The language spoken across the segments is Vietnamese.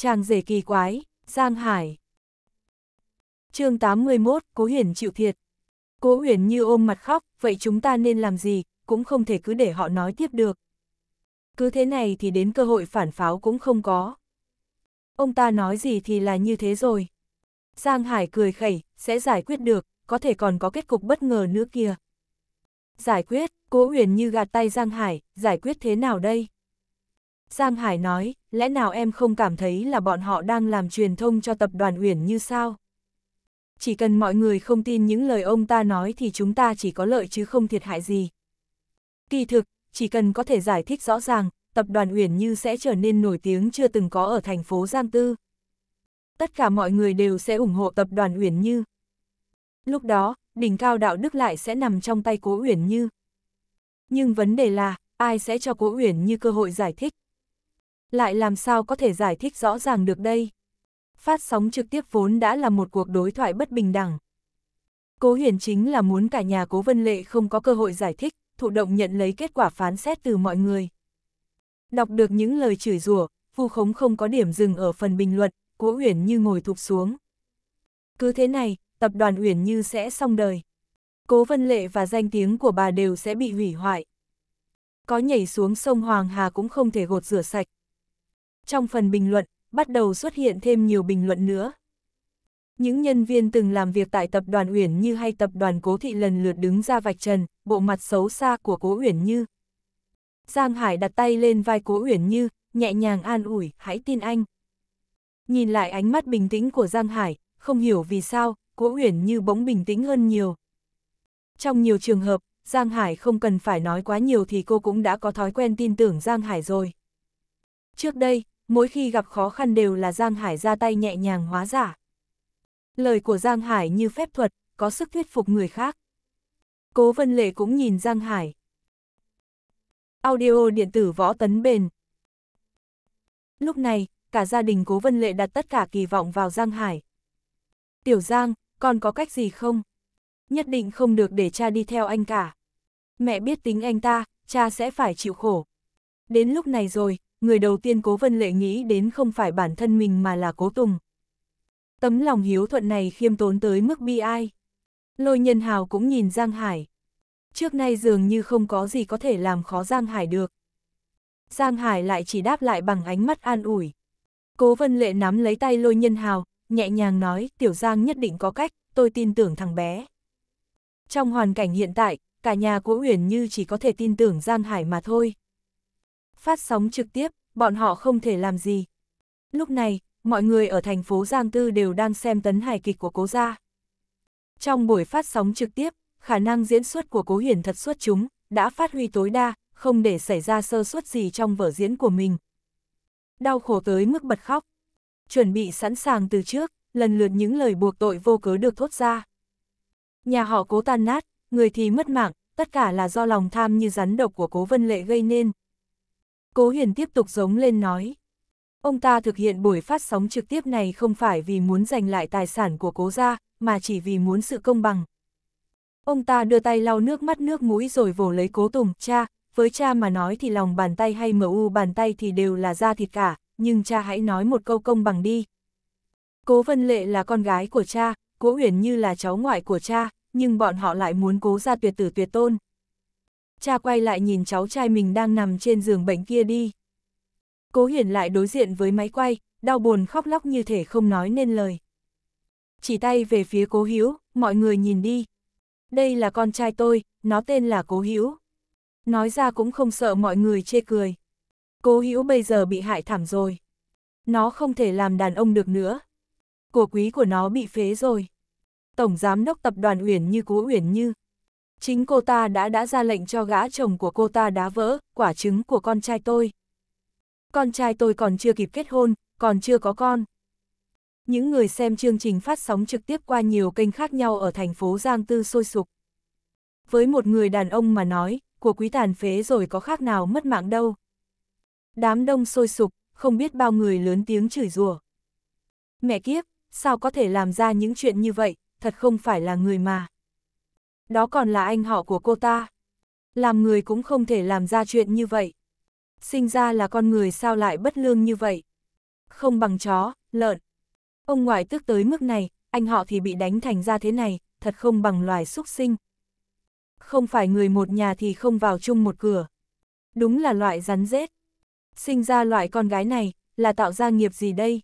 Chàng rể kỳ quái, Giang Hải. chương 81, Cố Huyền chịu thiệt. Cố Huyền như ôm mặt khóc, vậy chúng ta nên làm gì, cũng không thể cứ để họ nói tiếp được. Cứ thế này thì đến cơ hội phản pháo cũng không có. Ông ta nói gì thì là như thế rồi. Giang Hải cười khẩy, sẽ giải quyết được, có thể còn có kết cục bất ngờ nữa kia. Giải quyết, cố huyền như gạt tay Giang Hải, giải quyết thế nào đây? Giang Hải nói, lẽ nào em không cảm thấy là bọn họ đang làm truyền thông cho tập đoàn Uyển như sao? Chỉ cần mọi người không tin những lời ông ta nói thì chúng ta chỉ có lợi chứ không thiệt hại gì. Kỳ thực, chỉ cần có thể giải thích rõ ràng, tập đoàn Uyển Như sẽ trở nên nổi tiếng chưa từng có ở thành phố Giang Tư. Tất cả mọi người đều sẽ ủng hộ tập đoàn Uyển Như. Lúc đó, đỉnh cao đạo đức lại sẽ nằm trong tay Cố Uyển Như. Nhưng vấn đề là, ai sẽ cho Cố Uyển Như cơ hội giải thích? Lại làm sao có thể giải thích rõ ràng được đây? Phát sóng trực tiếp vốn đã là một cuộc đối thoại bất bình đẳng. Cố huyền chính là muốn cả nhà cố vân lệ không có cơ hội giải thích, thụ động nhận lấy kết quả phán xét từ mọi người. Đọc được những lời chửi rủa, vu khống không có điểm dừng ở phần bình luận, cố huyền như ngồi thụp xuống. Cứ thế này, tập đoàn huyền như sẽ xong đời. Cố vân lệ và danh tiếng của bà đều sẽ bị hủy hoại. Có nhảy xuống sông Hoàng Hà cũng không thể gột rửa sạch trong phần bình luận, bắt đầu xuất hiện thêm nhiều bình luận nữa. Những nhân viên từng làm việc tại tập đoàn Uyển Như hay tập đoàn Cố Thị lần lượt đứng ra vạch trần, bộ mặt xấu xa của Cố Uyển Như. Giang Hải đặt tay lên vai Cố Uyển Như, nhẹ nhàng an ủi, hãy tin anh. Nhìn lại ánh mắt bình tĩnh của Giang Hải, không hiểu vì sao, Cố Uyển Như bỗng bình tĩnh hơn nhiều. Trong nhiều trường hợp, Giang Hải không cần phải nói quá nhiều thì cô cũng đã có thói quen tin tưởng Giang Hải rồi. Trước đây, mỗi khi gặp khó khăn đều là Giang Hải ra tay nhẹ nhàng hóa giả. Lời của Giang Hải như phép thuật, có sức thuyết phục người khác. Cố Vân Lệ cũng nhìn Giang Hải. Audio điện tử võ tấn bền. Lúc này, cả gia đình Cố Vân Lệ đặt tất cả kỳ vọng vào Giang Hải. Tiểu Giang, con có cách gì không? Nhất định không được để cha đi theo anh cả. Mẹ biết tính anh ta, cha sẽ phải chịu khổ. Đến lúc này rồi, người đầu tiên cố vân lệ nghĩ đến không phải bản thân mình mà là cố tùng. Tấm lòng hiếu thuận này khiêm tốn tới mức bi ai. Lôi nhân hào cũng nhìn Giang Hải. Trước nay dường như không có gì có thể làm khó Giang Hải được. Giang Hải lại chỉ đáp lại bằng ánh mắt an ủi. Cố vân lệ nắm lấy tay lôi nhân hào, nhẹ nhàng nói tiểu Giang nhất định có cách, tôi tin tưởng thằng bé. Trong hoàn cảnh hiện tại, cả nhà Cố Uyển Như chỉ có thể tin tưởng Giang Hải mà thôi phát sóng trực tiếp, bọn họ không thể làm gì. Lúc này, mọi người ở thành phố Giang Tư đều đang xem tấn hài kịch của cố gia. Trong buổi phát sóng trực tiếp, khả năng diễn xuất của cố hiển thật xuất chúng, đã phát huy tối đa, không để xảy ra sơ suất gì trong vở diễn của mình. Đau khổ tới mức bật khóc. Chuẩn bị sẵn sàng từ trước, lần lượt những lời buộc tội vô cớ được thốt ra. Nhà họ cố tan nát, người thì mất mạng, tất cả là do lòng tham như rắn độc của cố vân lệ gây nên. Cố Huyền tiếp tục giống lên nói. Ông ta thực hiện buổi phát sóng trực tiếp này không phải vì muốn giành lại tài sản của cố gia, mà chỉ vì muốn sự công bằng. Ông ta đưa tay lau nước mắt nước mũi rồi vồ lấy cố tùng, cha, với cha mà nói thì lòng bàn tay hay mở u bàn tay thì đều là da thịt cả, nhưng cha hãy nói một câu công bằng đi. Cố Vân Lệ là con gái của cha, Cố Huyền Như là cháu ngoại của cha, nhưng bọn họ lại muốn cố gia tuyệt tử tuyệt tôn cha quay lại nhìn cháu trai mình đang nằm trên giường bệnh kia đi. Cố Hiển lại đối diện với máy quay, đau buồn khóc lóc như thể không nói nên lời. Chỉ tay về phía Cố Hiếu, mọi người nhìn đi. Đây là con trai tôi, nó tên là Cố Hiếu. Nói ra cũng không sợ mọi người chê cười. Cố Hiếu bây giờ bị hại thảm rồi. Nó không thể làm đàn ông được nữa. Của quý của nó bị phế rồi. Tổng giám đốc tập đoàn Uyển Như Cố Uyển Như, Chính cô ta đã đã ra lệnh cho gã chồng của cô ta đá vỡ, quả trứng của con trai tôi. Con trai tôi còn chưa kịp kết hôn, còn chưa có con. Những người xem chương trình phát sóng trực tiếp qua nhiều kênh khác nhau ở thành phố Giang Tư sôi sục. Với một người đàn ông mà nói, của quý tàn phế rồi có khác nào mất mạng đâu. Đám đông sôi sục, không biết bao người lớn tiếng chửi rủa. Mẹ kiếp, sao có thể làm ra những chuyện như vậy, thật không phải là người mà đó còn là anh họ của cô ta. Làm người cũng không thể làm ra chuyện như vậy. Sinh ra là con người sao lại bất lương như vậy. Không bằng chó, lợn. Ông ngoại tức tới mức này, anh họ thì bị đánh thành ra thế này, thật không bằng loài súc sinh. Không phải người một nhà thì không vào chung một cửa. Đúng là loại rắn rết. Sinh ra loại con gái này, là tạo ra nghiệp gì đây?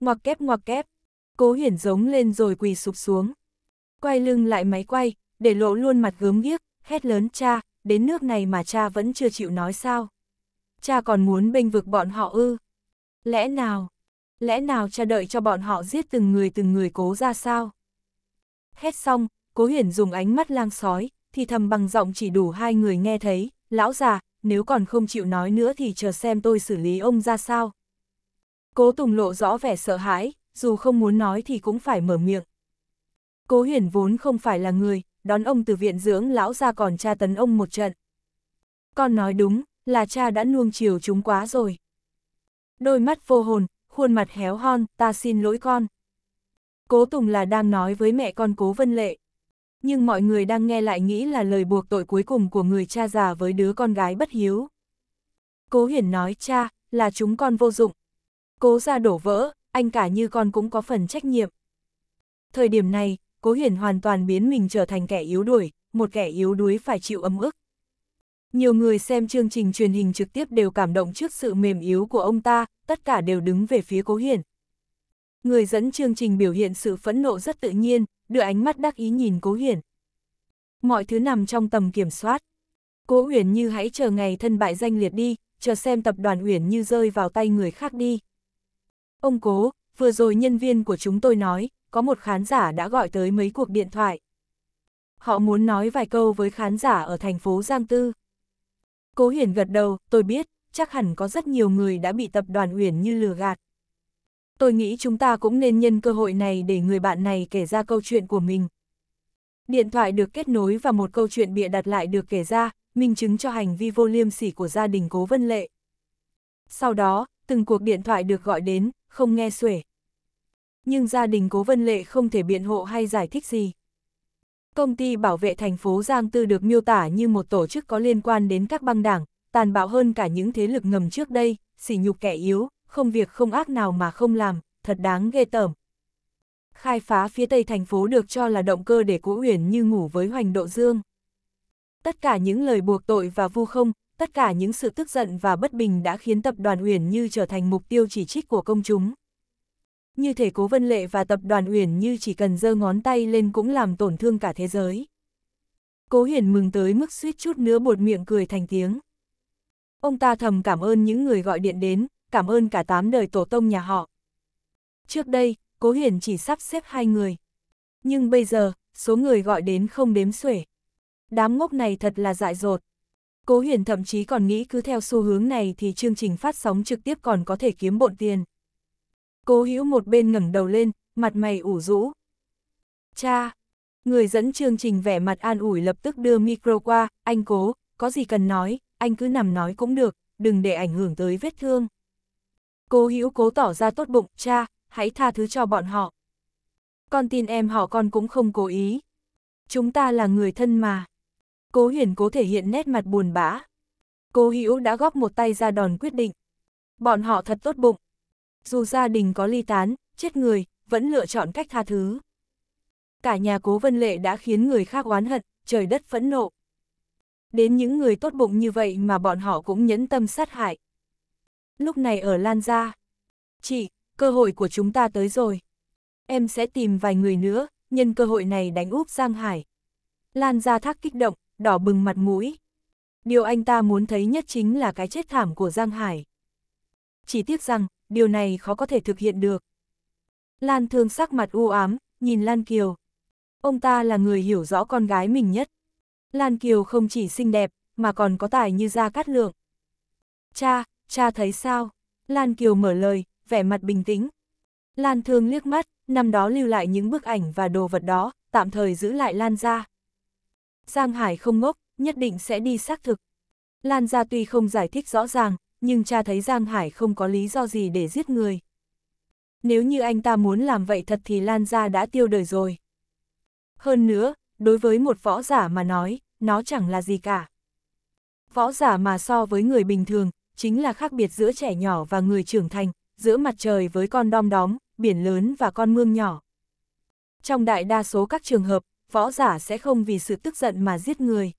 Ngoặc kép ngoặc kép, cố hiển giống lên rồi quỳ sụp xuống quay lưng lại máy quay, để lộ luôn mặt gớm ghiếc, hét lớn cha, đến nước này mà cha vẫn chưa chịu nói sao. Cha còn muốn bênh vực bọn họ ư. Lẽ nào, lẽ nào cha đợi cho bọn họ giết từng người từng người cố ra sao? Hét xong, cố hiển dùng ánh mắt lang sói, thì thầm bằng giọng chỉ đủ hai người nghe thấy, lão già, nếu còn không chịu nói nữa thì chờ xem tôi xử lý ông ra sao. Cố Tùng lộ rõ vẻ sợ hãi, dù không muốn nói thì cũng phải mở miệng. Cố Huyền vốn không phải là người, đón ông từ viện dưỡng lão ra còn cha tấn ông một trận. Con nói đúng, là cha đã nuông chiều chúng quá rồi. Đôi mắt vô hồn, khuôn mặt héo hon, ta xin lỗi con. Cố Tùng là đang nói với mẹ con Cố Vân Lệ. Nhưng mọi người đang nghe lại nghĩ là lời buộc tội cuối cùng của người cha già với đứa con gái bất hiếu. Cố Hiển nói cha, là chúng con vô dụng. Cố ra đổ vỡ, anh cả như con cũng có phần trách nhiệm. Thời điểm này, Cố Hiển hoàn toàn biến mình trở thành kẻ yếu đuổi, một kẻ yếu đuối phải chịu ấm ức. Nhiều người xem chương trình truyền hình trực tiếp đều cảm động trước sự mềm yếu của ông ta, tất cả đều đứng về phía Cố Hiển. Người dẫn chương trình biểu hiện sự phẫn nộ rất tự nhiên, đưa ánh mắt đắc ý nhìn Cố Hiển. Mọi thứ nằm trong tầm kiểm soát. Cố Uyển Như hãy chờ ngày thân bại danh liệt đi, chờ xem tập đoàn Uyển Như rơi vào tay người khác đi. Ông Cố, vừa rồi nhân viên của chúng tôi nói, có một khán giả đã gọi tới mấy cuộc điện thoại. Họ muốn nói vài câu với khán giả ở thành phố Giang Tư. Cố Hiển gật đầu, tôi biết, chắc hẳn có rất nhiều người đã bị tập đoàn Uyển như lừa gạt. Tôi nghĩ chúng ta cũng nên nhân cơ hội này để người bạn này kể ra câu chuyện của mình. Điện thoại được kết nối và một câu chuyện bịa đặt lại được kể ra, minh chứng cho hành vi vô liêm sỉ của gia đình Cố Vân Lệ. Sau đó, từng cuộc điện thoại được gọi đến, không nghe xuể nhưng gia đình Cố Vân Lệ không thể biện hộ hay giải thích gì. Công ty bảo vệ thành phố Giang Tư được miêu tả như một tổ chức có liên quan đến các băng đảng, tàn bạo hơn cả những thế lực ngầm trước đây, sỉ nhục kẻ yếu, không việc không ác nào mà không làm, thật đáng ghê tởm. Khai phá phía tây thành phố được cho là động cơ để Cố Uyển như ngủ với Hoành Độ Dương. Tất cả những lời buộc tội và vu không, tất cả những sự tức giận và bất bình đã khiến tập đoàn Uyển Như trở thành mục tiêu chỉ trích của công chúng như thể cố vân lệ và tập đoàn uyển như chỉ cần giơ ngón tay lên cũng làm tổn thương cả thế giới. Cố hiển mừng tới mức suýt chút nữa buột miệng cười thành tiếng. Ông ta thầm cảm ơn những người gọi điện đến, cảm ơn cả tám đời tổ tông nhà họ. Trước đây, cố hiển chỉ sắp xếp hai người. Nhưng bây giờ, số người gọi đến không đếm xuể. Đám ngốc này thật là dại dột. Cố huyền thậm chí còn nghĩ cứ theo xu hướng này thì chương trình phát sóng trực tiếp còn có thể kiếm bộn tiền. Cố Hữu một bên ngẩng đầu lên, mặt mày ủ rũ. Cha! Người dẫn chương trình vẻ mặt an ủi lập tức đưa micro qua, anh cố, có gì cần nói, anh cứ nằm nói cũng được, đừng để ảnh hưởng tới vết thương. Cố Hữu cố tỏ ra tốt bụng, cha, hãy tha thứ cho bọn họ. Con tin em họ con cũng không cố ý. Chúng ta là người thân mà. Cố Huyền cố thể hiện nét mặt buồn bã. Cố Hữu đã góp một tay ra đòn quyết định. Bọn họ thật tốt bụng dù gia đình có ly tán, chết người, vẫn lựa chọn cách tha thứ. Cả nhà cố vân lệ đã khiến người khác oán hận, trời đất phẫn nộ. Đến những người tốt bụng như vậy mà bọn họ cũng nhẫn tâm sát hại. Lúc này ở Lan Gia, chị, cơ hội của chúng ta tới rồi. Em sẽ tìm vài người nữa, nhân cơ hội này đánh úp Giang Hải. Lan Gia Thác kích động, đỏ bừng mặt mũi. Điều anh ta muốn thấy nhất chính là cái chết thảm của Giang Hải. Chỉ tiếc rằng, điều này khó có thể thực hiện được. Lan Thương sắc mặt u ám, nhìn Lan Kiều. Ông ta là người hiểu rõ con gái mình nhất. Lan Kiều không chỉ xinh đẹp, mà còn có tài như da cát lượng. Cha, cha thấy sao? Lan Kiều mở lời, vẻ mặt bình tĩnh. Lan Thương liếc mắt, năm đó lưu lại những bức ảnh và đồ vật đó, tạm thời giữ lại Lan ra. Giang Hải không ngốc, nhất định sẽ đi xác thực. Lan ra tuy không giải thích rõ ràng, nhưng cha thấy Giang Hải không có lý do gì để giết người. Nếu như anh ta muốn làm vậy thật thì Lan Gia đã tiêu đời rồi. Hơn nữa, đối với một võ giả mà nói, nó chẳng là gì cả. Võ giả mà so với người bình thường, chính là khác biệt giữa trẻ nhỏ và người trưởng thành, giữa mặt trời với con đom đóm, biển lớn và con mương nhỏ. Trong đại đa số các trường hợp, võ giả sẽ không vì sự tức giận mà giết người.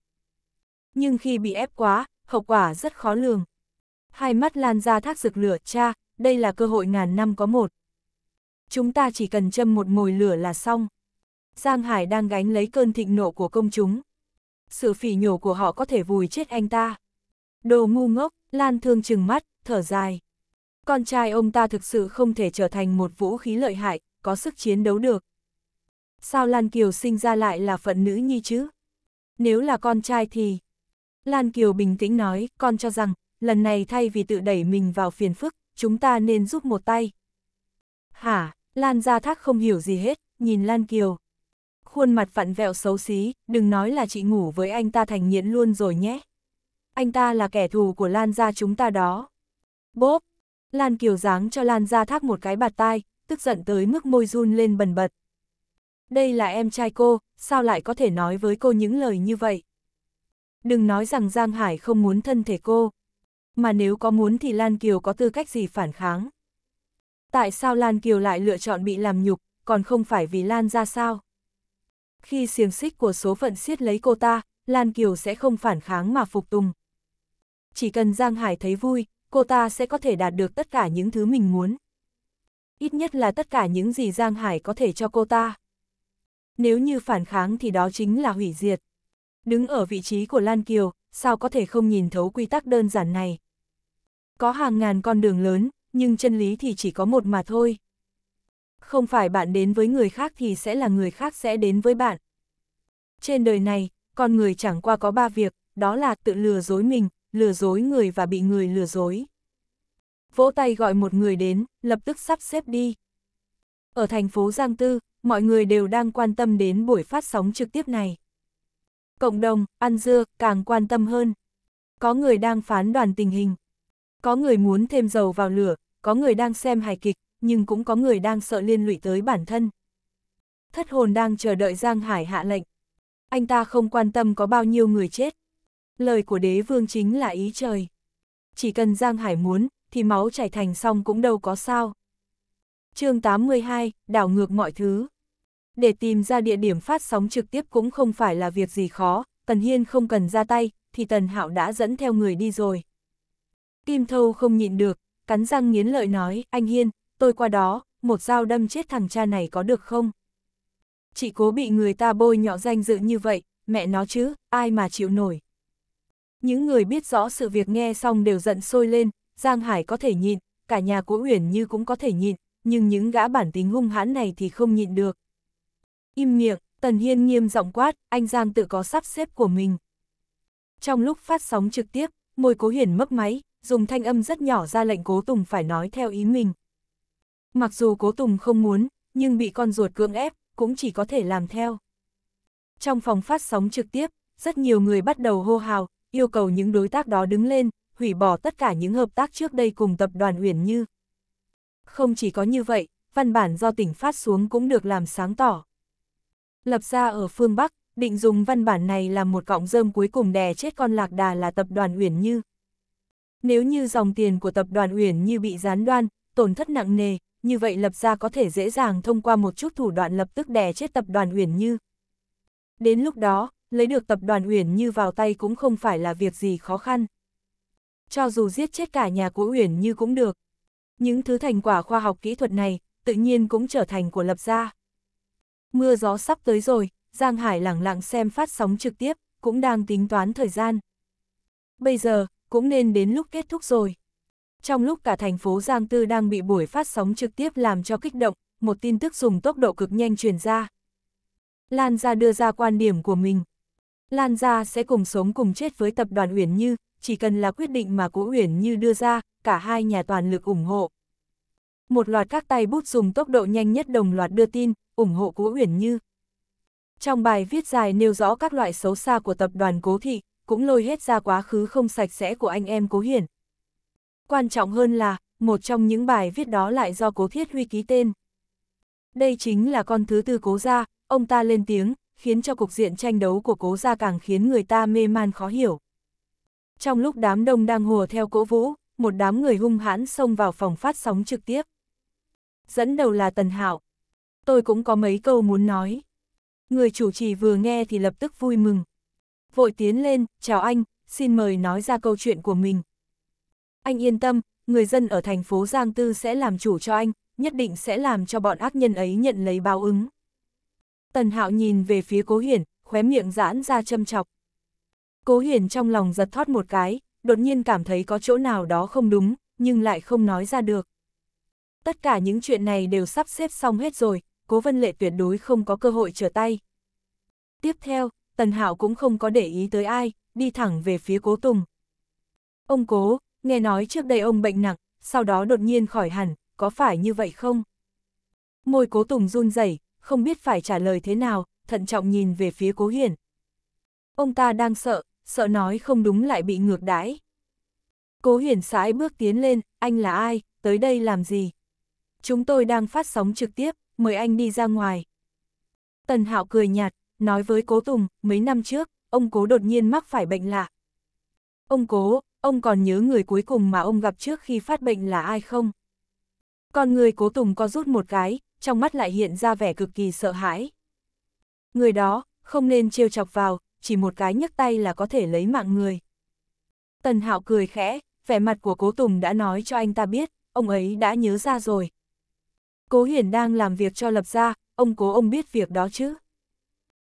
Nhưng khi bị ép quá, hậu quả rất khó lường hai mắt lan ra thác rực lửa, cha, đây là cơ hội ngàn năm có một. Chúng ta chỉ cần châm một mồi lửa là xong. Giang Hải đang gánh lấy cơn thịnh nộ của công chúng. Sự phỉ nhổ của họ có thể vùi chết anh ta. Đồ ngu ngốc, Lan Thương chừng mắt, thở dài. Con trai ông ta thực sự không thể trở thành một vũ khí lợi hại, có sức chiến đấu được. Sao Lan Kiều sinh ra lại là phận nữ nhi chứ? Nếu là con trai thì... Lan Kiều bình tĩnh nói, con cho rằng, lần này thay vì tự đẩy mình vào phiền phức, chúng ta nên giúp một tay. Hả, Lan Gia Thác không hiểu gì hết, nhìn Lan Kiều. Khuôn mặt vặn vẹo xấu xí, đừng nói là chị ngủ với anh ta thành nhiễn luôn rồi nhé. Anh ta là kẻ thù của Lan Gia chúng ta đó. Bốp, Lan Kiều giáng cho Lan Gia Thác một cái bạt tai, tức giận tới mức môi run lên bần bật. Đây là em trai cô, sao lại có thể nói với cô những lời như vậy? Đừng nói rằng Giang Hải không muốn thân thể cô mà nếu có muốn thì Lan Kiều có tư cách gì phản kháng. Tại sao Lan Kiều lại lựa chọn bị làm nhục, còn không phải vì Lan ra sao? Khi xiềng xích của số phận siết lấy cô ta, Lan Kiều sẽ không phản kháng mà phục tùng. Chỉ cần Giang Hải thấy vui, cô ta sẽ có thể đạt được tất cả những thứ mình muốn. Ít nhất là tất cả những gì Giang Hải có thể cho cô ta. Nếu như phản kháng thì đó chính là hủy diệt. Đứng ở vị trí của Lan Kiều, sao có thể không nhìn thấu quy tắc đơn giản này? Có hàng ngàn con đường lớn, nhưng chân lý thì chỉ có một mà thôi. Không phải bạn đến với người khác thì sẽ là người khác sẽ đến với bạn. Trên đời này, con người chẳng qua có ba việc, đó là tự lừa dối mình, lừa dối người và bị người lừa dối. Vỗ tay gọi một người đến, lập tức sắp xếp đi. Ở thành phố Giang Tư, mọi người đều đang quan tâm đến buổi phát sóng trực tiếp này. Cộng đồng, ăn dưa, càng quan tâm hơn. Có người đang phán đoàn tình hình. Có người muốn thêm dầu vào lửa, có người đang xem hài kịch, nhưng cũng có người đang sợ liên lụy tới bản thân. Thất hồn đang chờ đợi Giang Hải hạ lệnh. Anh ta không quan tâm có bao nhiêu người chết. Lời của đế vương chính là ý trời. Chỉ cần Giang Hải muốn, thì máu chảy thành xong cũng đâu có sao. chương 82, đảo ngược mọi thứ. Để tìm ra địa điểm phát sóng trực tiếp cũng không phải là việc gì khó, Tần Hiên không cần ra tay, thì Tần Hạo đã dẫn theo người đi rồi. Kim thâu không nhịn được, cắn răng nghiến lợi nói, anh Hiên, tôi qua đó, một dao đâm chết thằng cha này có được không? Chị cố bị người ta bôi nhọ danh dự như vậy, mẹ nó chứ, ai mà chịu nổi. Những người biết rõ sự việc nghe xong đều giận sôi lên, Giang Hải có thể nhịn, cả nhà cố Uyển Như cũng có thể nhịn, nhưng những gã bản tính hung hãn này thì không nhịn được. Im miệng, Tần Hiên nghiêm giọng quát, anh Giang tự có sắp xếp của mình. Trong lúc phát sóng trực tiếp, môi cố hiển mấp máy, dùng thanh âm rất nhỏ ra lệnh Cố Tùng phải nói theo ý mình. Mặc dù Cố Tùng không muốn, nhưng bị con ruột cưỡng ép, cũng chỉ có thể làm theo. Trong phòng phát sóng trực tiếp, rất nhiều người bắt đầu hô hào, yêu cầu những đối tác đó đứng lên, hủy bỏ tất cả những hợp tác trước đây cùng tập đoàn Uyển Như. Không chỉ có như vậy, văn bản do tỉnh phát xuống cũng được làm sáng tỏ. Lập ra ở phương Bắc, định dùng văn bản này làm một cọng rơm cuối cùng đè chết con lạc đà là tập đoàn Uyển Như. Nếu như dòng tiền của tập đoàn Uyển như bị gián đoan, tổn thất nặng nề, như vậy lập ra có thể dễ dàng thông qua một chút thủ đoạn lập tức đè chết tập đoàn Uyển như. Đến lúc đó, lấy được tập đoàn Uyển như vào tay cũng không phải là việc gì khó khăn. Cho dù giết chết cả nhà của Uyển như cũng được. Những thứ thành quả khoa học kỹ thuật này, tự nhiên cũng trở thành của lập gia. Mưa gió sắp tới rồi, Giang Hải lẳng lặng xem phát sóng trực tiếp, cũng đang tính toán thời gian. Bây giờ, cũng nên đến lúc kết thúc rồi. Trong lúc cả thành phố Giang Tư đang bị buổi phát sóng trực tiếp làm cho kích động, một tin tức dùng tốc độ cực nhanh truyền ra. Lan Gia đưa ra quan điểm của mình. Lan Gia sẽ cùng sống cùng chết với tập đoàn Uyển Như, chỉ cần là quyết định mà Cố Uyển Như đưa ra, cả hai nhà toàn lực ủng hộ. Một loạt các tay bút dùng tốc độ nhanh nhất đồng loạt đưa tin, ủng hộ Cố Uyển Như. Trong bài viết dài nêu rõ các loại xấu xa của tập đoàn Cố Thị, cũng lôi hết ra quá khứ không sạch sẽ của anh em Cố Hiển. Quan trọng hơn là, một trong những bài viết đó lại do Cố Thiết Huy ký tên. Đây chính là con thứ tư Cố Gia, ông ta lên tiếng, khiến cho cục diện tranh đấu của Cố Gia càng khiến người ta mê man khó hiểu. Trong lúc đám đông đang hùa theo cố vũ, một đám người hung hãn xông vào phòng phát sóng trực tiếp. Dẫn đầu là Tần Hạo. Tôi cũng có mấy câu muốn nói. Người chủ trì vừa nghe thì lập tức vui mừng, vội tiến lên, chào anh, xin mời nói ra câu chuyện của mình. Anh yên tâm, người dân ở thành phố Giang Tư sẽ làm chủ cho anh, nhất định sẽ làm cho bọn ác nhân ấy nhận lấy báo ứng. Tần Hạo nhìn về phía Cố Hiển, khóe miệng giãn ra châm chọc. Cố Hiển trong lòng giật thót một cái, đột nhiên cảm thấy có chỗ nào đó không đúng, nhưng lại không nói ra được. Tất cả những chuyện này đều sắp xếp xong hết rồi, Cố Vân Lệ tuyệt đối không có cơ hội trở tay. Tiếp theo, Tần Hạo cũng không có để ý tới ai, đi thẳng về phía Cố Tùng. Ông Cố, nghe nói trước đây ông bệnh nặng, sau đó đột nhiên khỏi hẳn, có phải như vậy không? Môi Cố Tùng run rẩy không biết phải trả lời thế nào, thận trọng nhìn về phía Cố Hiển. Ông ta đang sợ, sợ nói không đúng lại bị ngược đãi. Cố Hiển sái bước tiến lên, anh là ai, tới đây làm gì? Chúng tôi đang phát sóng trực tiếp, mời anh đi ra ngoài. Tần Hạo cười nhạt, nói với Cố Tùng, mấy năm trước, ông Cố đột nhiên mắc phải bệnh lạ. Ông Cố, ông còn nhớ người cuối cùng mà ông gặp trước khi phát bệnh là ai không? Còn người Cố Tùng có rút một cái, trong mắt lại hiện ra vẻ cực kỳ sợ hãi. Người đó, không nên trêu chọc vào, chỉ một cái nhấc tay là có thể lấy mạng người. Tần Hạo cười khẽ, vẻ mặt của Cố Tùng đã nói cho anh ta biết, ông ấy đã nhớ ra rồi. Cố Hiển đang làm việc cho lập ra, ông Cố ông biết việc đó chứ.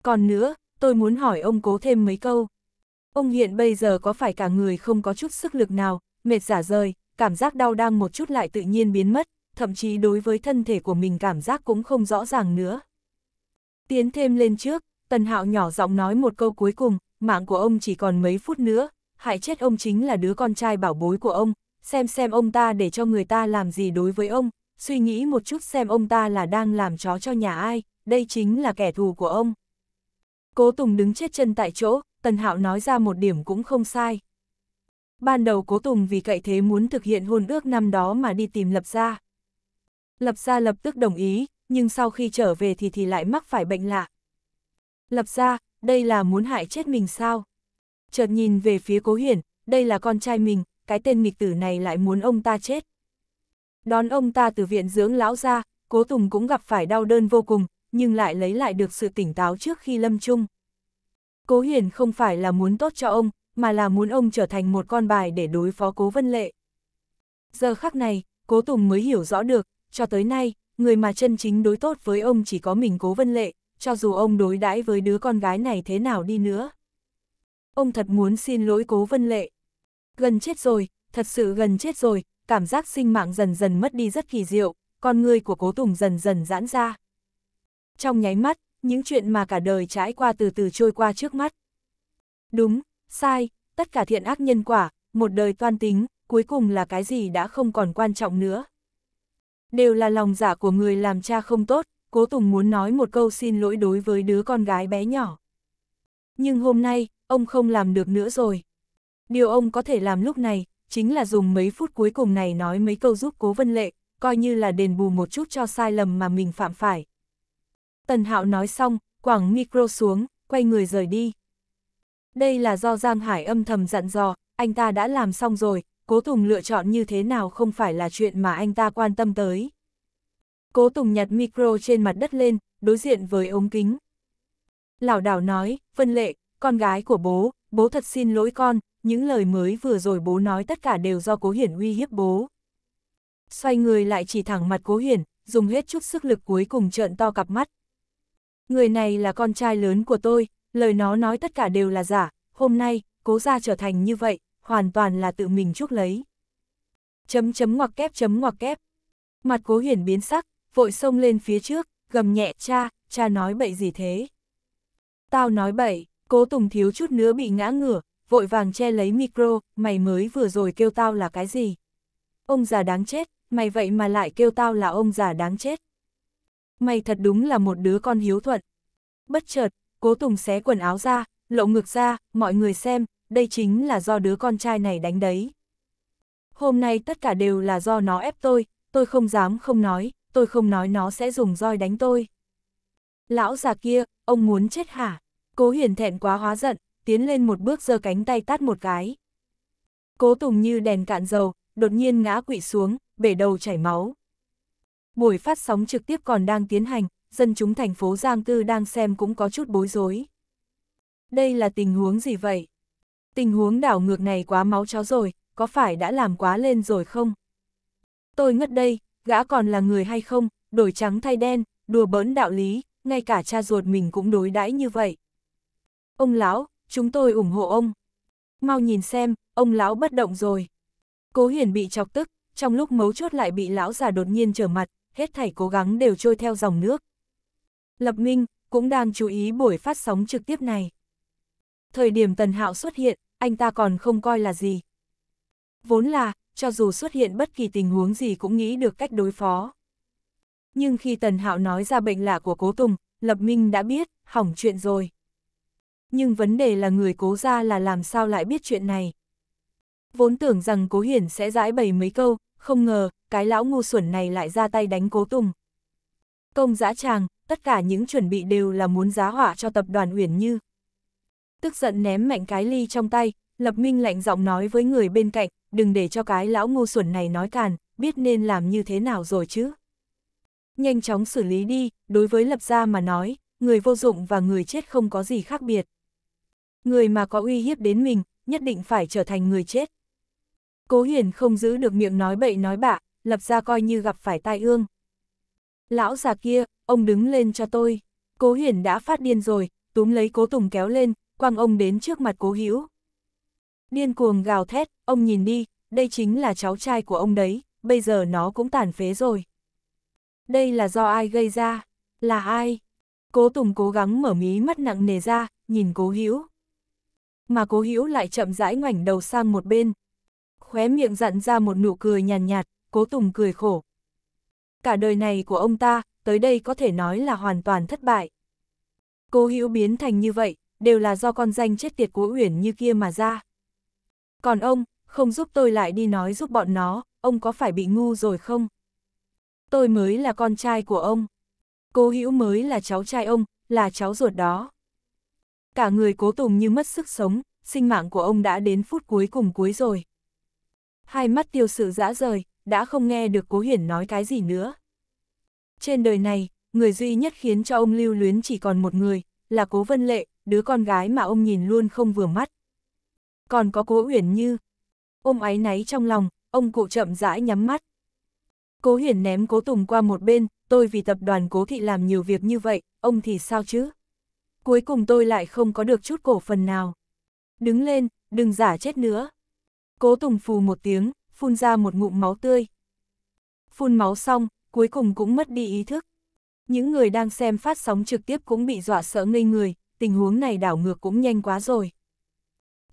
Còn nữa, tôi muốn hỏi ông cố thêm mấy câu. Ông hiện bây giờ có phải cả người không có chút sức lực nào, mệt giả rời, cảm giác đau đang một chút lại tự nhiên biến mất, thậm chí đối với thân thể của mình cảm giác cũng không rõ ràng nữa. Tiến thêm lên trước, Tần Hạo nhỏ giọng nói một câu cuối cùng, mạng của ông chỉ còn mấy phút nữa, hại chết ông chính là đứa con trai bảo bối của ông, xem xem ông ta để cho người ta làm gì đối với ông, suy nghĩ một chút xem ông ta là đang làm chó cho nhà ai, đây chính là kẻ thù của ông. Cố Tùng đứng chết chân tại chỗ, Tần Hạo nói ra một điểm cũng không sai. Ban đầu Cố Tùng vì cậy thế muốn thực hiện hôn ước năm đó mà đi tìm Lập Gia. Lập Gia lập tức đồng ý, nhưng sau khi trở về thì thì lại mắc phải bệnh lạ. Lập Gia, đây là muốn hại chết mình sao? Chợt nhìn về phía Cố Hiển, đây là con trai mình, cái tên nghịch tử này lại muốn ông ta chết. Đón ông ta từ viện dưỡng lão ra, Cố Tùng cũng gặp phải đau đơn vô cùng, nhưng lại lấy lại được sự tỉnh táo trước khi lâm chung. Cố Hiền không phải là muốn tốt cho ông, mà là muốn ông trở thành một con bài để đối phó Cố Vân Lệ. Giờ khắc này, Cố Tùng mới hiểu rõ được, cho tới nay, người mà chân chính đối tốt với ông chỉ có mình Cố Vân Lệ, cho dù ông đối đãi với đứa con gái này thế nào đi nữa. Ông thật muốn xin lỗi Cố Vân Lệ. Gần chết rồi, thật sự gần chết rồi, cảm giác sinh mạng dần dần mất đi rất kỳ diệu, con người của Cố Tùng dần dần giãn ra trong nháy mắt, những chuyện mà cả đời trải qua từ từ trôi qua trước mắt. Đúng, sai, tất cả thiện ác nhân quả, một đời toan tính, cuối cùng là cái gì đã không còn quan trọng nữa. Đều là lòng giả dạ của người làm cha không tốt, cố Tùng muốn nói một câu xin lỗi đối với đứa con gái bé nhỏ. Nhưng hôm nay, ông không làm được nữa rồi. Điều ông có thể làm lúc này, chính là dùng mấy phút cuối cùng này nói mấy câu giúp cố Vân Lệ, coi như là đền bù một chút cho sai lầm mà mình phạm phải. Tần Hạo nói xong, quảng micro xuống, quay người rời đi. Đây là do Giang Hải âm thầm dặn dò, anh ta đã làm xong rồi, Cố Tùng lựa chọn như thế nào không phải là chuyện mà anh ta quan tâm tới. Cố Tùng nhặt micro trên mặt đất lên, đối diện với ống kính. Lão đảo nói, Vân Lệ, con gái của bố, bố thật xin lỗi con, những lời mới vừa rồi bố nói tất cả đều do Cố Hiển uy hiếp bố. Xoay người lại chỉ thẳng mặt Cố Hiển, dùng hết chút sức lực cuối cùng trợn to cặp mắt người này là con trai lớn của tôi, lời nó nói tất cả đều là giả, hôm nay, cố gia trở thành như vậy, hoàn toàn là tự mình chuốc lấy. Chấm chấm ngoặc kép chấm ngoặc kép. Mặt cố hiển biến sắc, vội xông lên phía trước, gầm nhẹ cha, cha nói bậy gì thế. Tao nói bậy, cố tùng thiếu chút nữa bị ngã ngửa, vội vàng che lấy micro, mày mới vừa rồi kêu tao là cái gì. Ông già đáng chết, mày vậy mà lại kêu tao là ông già đáng chết mày thật đúng là một đứa con hiếu thuận. Bất chợt, cố Tùng xé quần áo ra, lộ ngực ra, mọi người xem, đây chính là do đứa con trai này đánh đấy. Hôm nay tất cả đều là do nó ép tôi, tôi không dám không nói, tôi không nói nó sẽ dùng roi đánh tôi. Lão già kia, ông muốn chết hả? Cố hiển thẹn quá hóa giận, tiến lên một bước giơ cánh tay tát một cái. Cố Tùng như đèn cạn dầu, đột nhiên ngã quỵ xuống, bể đầu chảy máu buổi phát sóng trực tiếp còn đang tiến hành, dân chúng thành phố Giang Tư đang xem cũng có chút bối rối. Đây là tình huống gì vậy? Tình huống đảo ngược này quá máu chó rồi, có phải đã làm quá lên rồi không? Tôi ngất đây, gã còn là người hay không, đổi trắng thay đen, đùa bỡn đạo lý, ngay cả cha ruột mình cũng đối đãi như vậy. Ông lão, chúng tôi ủng hộ ông. Mau nhìn xem, ông lão bất động rồi. Cố Hiển bị chọc tức, trong lúc mấu chốt lại bị lão già đột nhiên trở mặt, hết thảy cố gắng đều trôi theo dòng nước. Lập Minh cũng đang chú ý buổi phát sóng trực tiếp này. Thời điểm Tần Hạo xuất hiện, anh ta còn không coi là gì. Vốn là, cho dù xuất hiện bất kỳ tình huống gì cũng nghĩ được cách đối phó. Nhưng khi Tần Hạo nói ra bệnh lạ của Cố Tùng, Lập Minh đã biết, hỏng chuyện rồi. Nhưng vấn đề là người cố ra là làm sao lại biết chuyện này. Vốn tưởng rằng Cố Hiển sẽ giải bày mấy câu, không ngờ, cái lão ngu xuẩn này lại ra tay đánh cố tùng. Công giã tràng, tất cả những chuẩn bị đều là muốn giá họa cho tập đoàn Uyển Như. Tức giận ném mạnh cái ly trong tay, Lập Minh lạnh giọng nói với người bên cạnh, đừng để cho cái lão ngu xuẩn này nói càn, biết nên làm như thế nào rồi chứ. Nhanh chóng xử lý đi, đối với Lập gia mà nói, người vô dụng và người chết không có gì khác biệt. Người mà có uy hiếp đến mình, nhất định phải trở thành người chết. Cố hiền không giữ được miệng nói bậy nói bạ, lập ra coi như gặp phải tai ương. Lão già kia, ông đứng lên cho tôi. Cố hiền đã phát điên rồi, túm lấy cố tùng kéo lên, quăng ông đến trước mặt cố hữu. Điên cuồng gào thét, ông nhìn đi, đây chính là cháu trai của ông đấy, bây giờ nó cũng tàn phế rồi. Đây là do ai gây ra? Là ai? Cố Tùng cố gắng mở mí mắt nặng nề ra, nhìn Cố Hữu. Mà Cố Hữu lại chậm rãi ngoảnh đầu sang một bên, khóe miệng dặn ra một nụ cười nhàn nhạt, nhạt, cố tùng cười khổ. Cả đời này của ông ta, tới đây có thể nói là hoàn toàn thất bại. Cô hữu biến thành như vậy, đều là do con danh chết tiệt của Uyển như kia mà ra. Còn ông, không giúp tôi lại đi nói giúp bọn nó, ông có phải bị ngu rồi không? Tôi mới là con trai của ông. Cô hữu mới là cháu trai ông, là cháu ruột đó. Cả người cố tùng như mất sức sống, sinh mạng của ông đã đến phút cuối cùng cuối rồi hai mắt tiêu sử dã rời, đã không nghe được Cố Hiển nói cái gì nữa. Trên đời này, người duy nhất khiến cho ông lưu luyến chỉ còn một người, là Cố Vân Lệ, đứa con gái mà ông nhìn luôn không vừa mắt. Còn có Cố Uyển Như. Ôm áy náy trong lòng, ông cụ chậm rãi nhắm mắt. Cố Hiển ném Cố Tùng qua một bên, tôi vì tập đoàn Cố Thị làm nhiều việc như vậy, ông thì sao chứ? Cuối cùng tôi lại không có được chút cổ phần nào. Đứng lên, đừng giả chết nữa. Cố Tùng phù một tiếng, phun ra một ngụm máu tươi. Phun máu xong, cuối cùng cũng mất đi ý thức. Những người đang xem phát sóng trực tiếp cũng bị dọa sợ ngây người, tình huống này đảo ngược cũng nhanh quá rồi.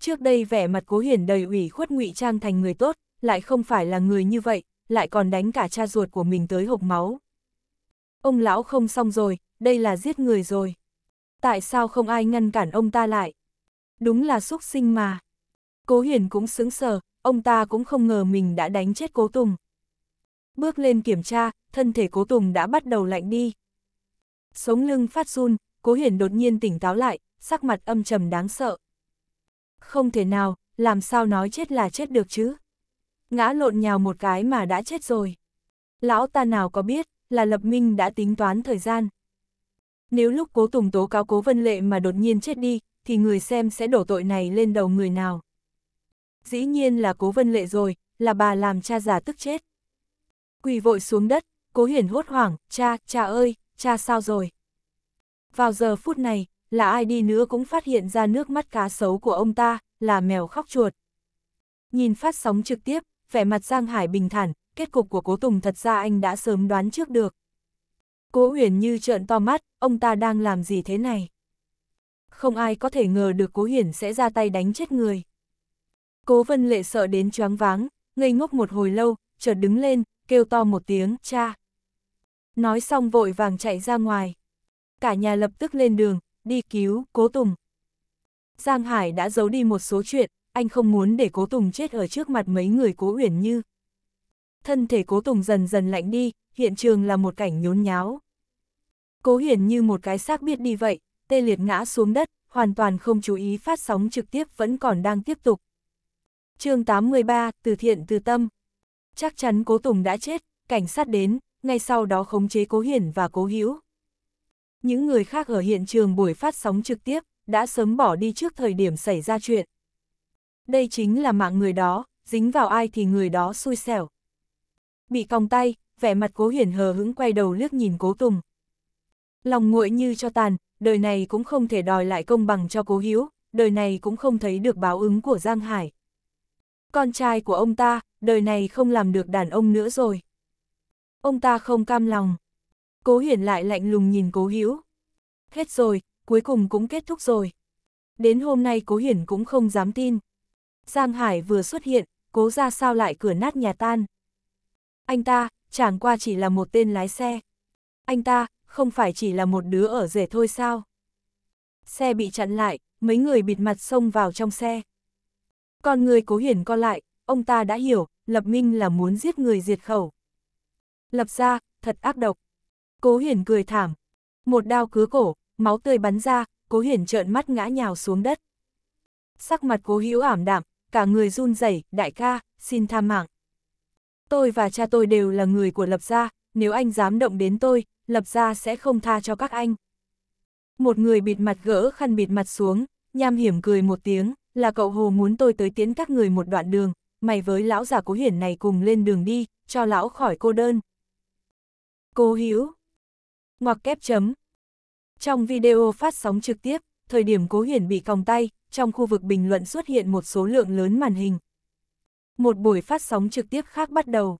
Trước đây vẻ mặt cố hiển đầy ủy khuất ngụy trang thành người tốt, lại không phải là người như vậy, lại còn đánh cả cha ruột của mình tới hộp máu. Ông lão không xong rồi, đây là giết người rồi. Tại sao không ai ngăn cản ông ta lại? Đúng là xúc sinh mà. Cố Hiền cũng sững sờ, ông ta cũng không ngờ mình đã đánh chết Cố Tùng. Bước lên kiểm tra, thân thể Cố Tùng đã bắt đầu lạnh đi. Sống lưng phát run, Cố Hiền đột nhiên tỉnh táo lại, sắc mặt âm trầm đáng sợ. Không thể nào, làm sao nói chết là chết được chứ? Ngã lộn nhào một cái mà đã chết rồi. Lão ta nào có biết, là Lập Minh đã tính toán thời gian. Nếu lúc Cố Tùng tố cáo Cố Vân Lệ mà đột nhiên chết đi, thì người xem sẽ đổ tội này lên đầu người nào. Dĩ nhiên là cố vân lệ rồi, là bà làm cha già tức chết. Quỳ vội xuống đất, cố hiển hốt hoảng, cha, cha ơi, cha sao rồi? Vào giờ phút này, là ai đi nữa cũng phát hiện ra nước mắt cá sấu của ông ta, là mèo khóc chuột. Nhìn phát sóng trực tiếp, vẻ mặt Giang Hải bình thản, kết cục của cố Tùng thật ra anh đã sớm đoán trước được. Cố Huyền như trợn to mắt, ông ta đang làm gì thế này? Không ai có thể ngờ được Cố Huyền sẽ ra tay đánh chết người. Cố vân lệ sợ đến choáng váng, ngây ngốc một hồi lâu, chợt đứng lên, kêu to một tiếng, cha. Nói xong vội vàng chạy ra ngoài. Cả nhà lập tức lên đường, đi cứu, cố Tùng. Giang Hải đã giấu đi một số chuyện, anh không muốn để cố Tùng chết ở trước mặt mấy người cố uyển như. Thân thể cố Tùng dần dần lạnh đi, hiện trường là một cảnh nhốn nháo. Cố Huyền như một cái xác biết đi vậy, tê liệt ngã xuống đất, hoàn toàn không chú ý phát sóng trực tiếp vẫn còn đang tiếp tục chương 83, từ thiện từ tâm. Chắc chắn Cố Tùng đã chết, cảnh sát đến, ngay sau đó khống chế Cố Hiển và Cố Hữu. Những người khác ở hiện trường buổi phát sóng trực tiếp, đã sớm bỏ đi trước thời điểm xảy ra chuyện. Đây chính là mạng người đó, dính vào ai thì người đó xui xẻo. Bị còng tay, vẻ mặt Cố Hiển hờ hững quay đầu liếc nhìn Cố Tùng. Lòng nguội như cho tàn, đời này cũng không thể đòi lại công bằng cho Cố Hữu, đời này cũng không thấy được báo ứng của Giang Hải con trai của ông ta, đời này không làm được đàn ông nữa rồi. Ông ta không cam lòng. Cố Hiển lại lạnh lùng nhìn Cố Hữu. Hết rồi, cuối cùng cũng kết thúc rồi. Đến hôm nay Cố Hiển cũng không dám tin. Giang Hải vừa xuất hiện, Cố ra sao lại cửa nát nhà tan. Anh ta, chẳng qua chỉ là một tên lái xe. Anh ta, không phải chỉ là một đứa ở rể thôi sao? Xe bị chặn lại, mấy người bịt mặt xông vào trong xe. Còn người cố hiển co lại, ông ta đã hiểu, Lập Minh là muốn giết người diệt khẩu. Lập ra, thật ác độc. Cố hiển cười thảm. Một đao cứa cổ, máu tươi bắn ra, cố hiển trợn mắt ngã nhào xuống đất. Sắc mặt cố hữu ảm đạm, cả người run rẩy đại ca, xin tha mạng. Tôi và cha tôi đều là người của Lập gia, nếu anh dám động đến tôi, Lập gia sẽ không tha cho các anh. Một người bịt mặt gỡ khăn bịt mặt xuống, nham hiểm cười một tiếng là cậu Hồ muốn tôi tới tiến các người một đoạn đường, mày với lão già cố hiển này cùng lên đường đi, cho lão khỏi cô đơn. Cô Hiếu Ngoặc kép chấm Trong video phát sóng trực tiếp, thời điểm cố hiển bị còng tay, trong khu vực bình luận xuất hiện một số lượng lớn màn hình. Một buổi phát sóng trực tiếp khác bắt đầu.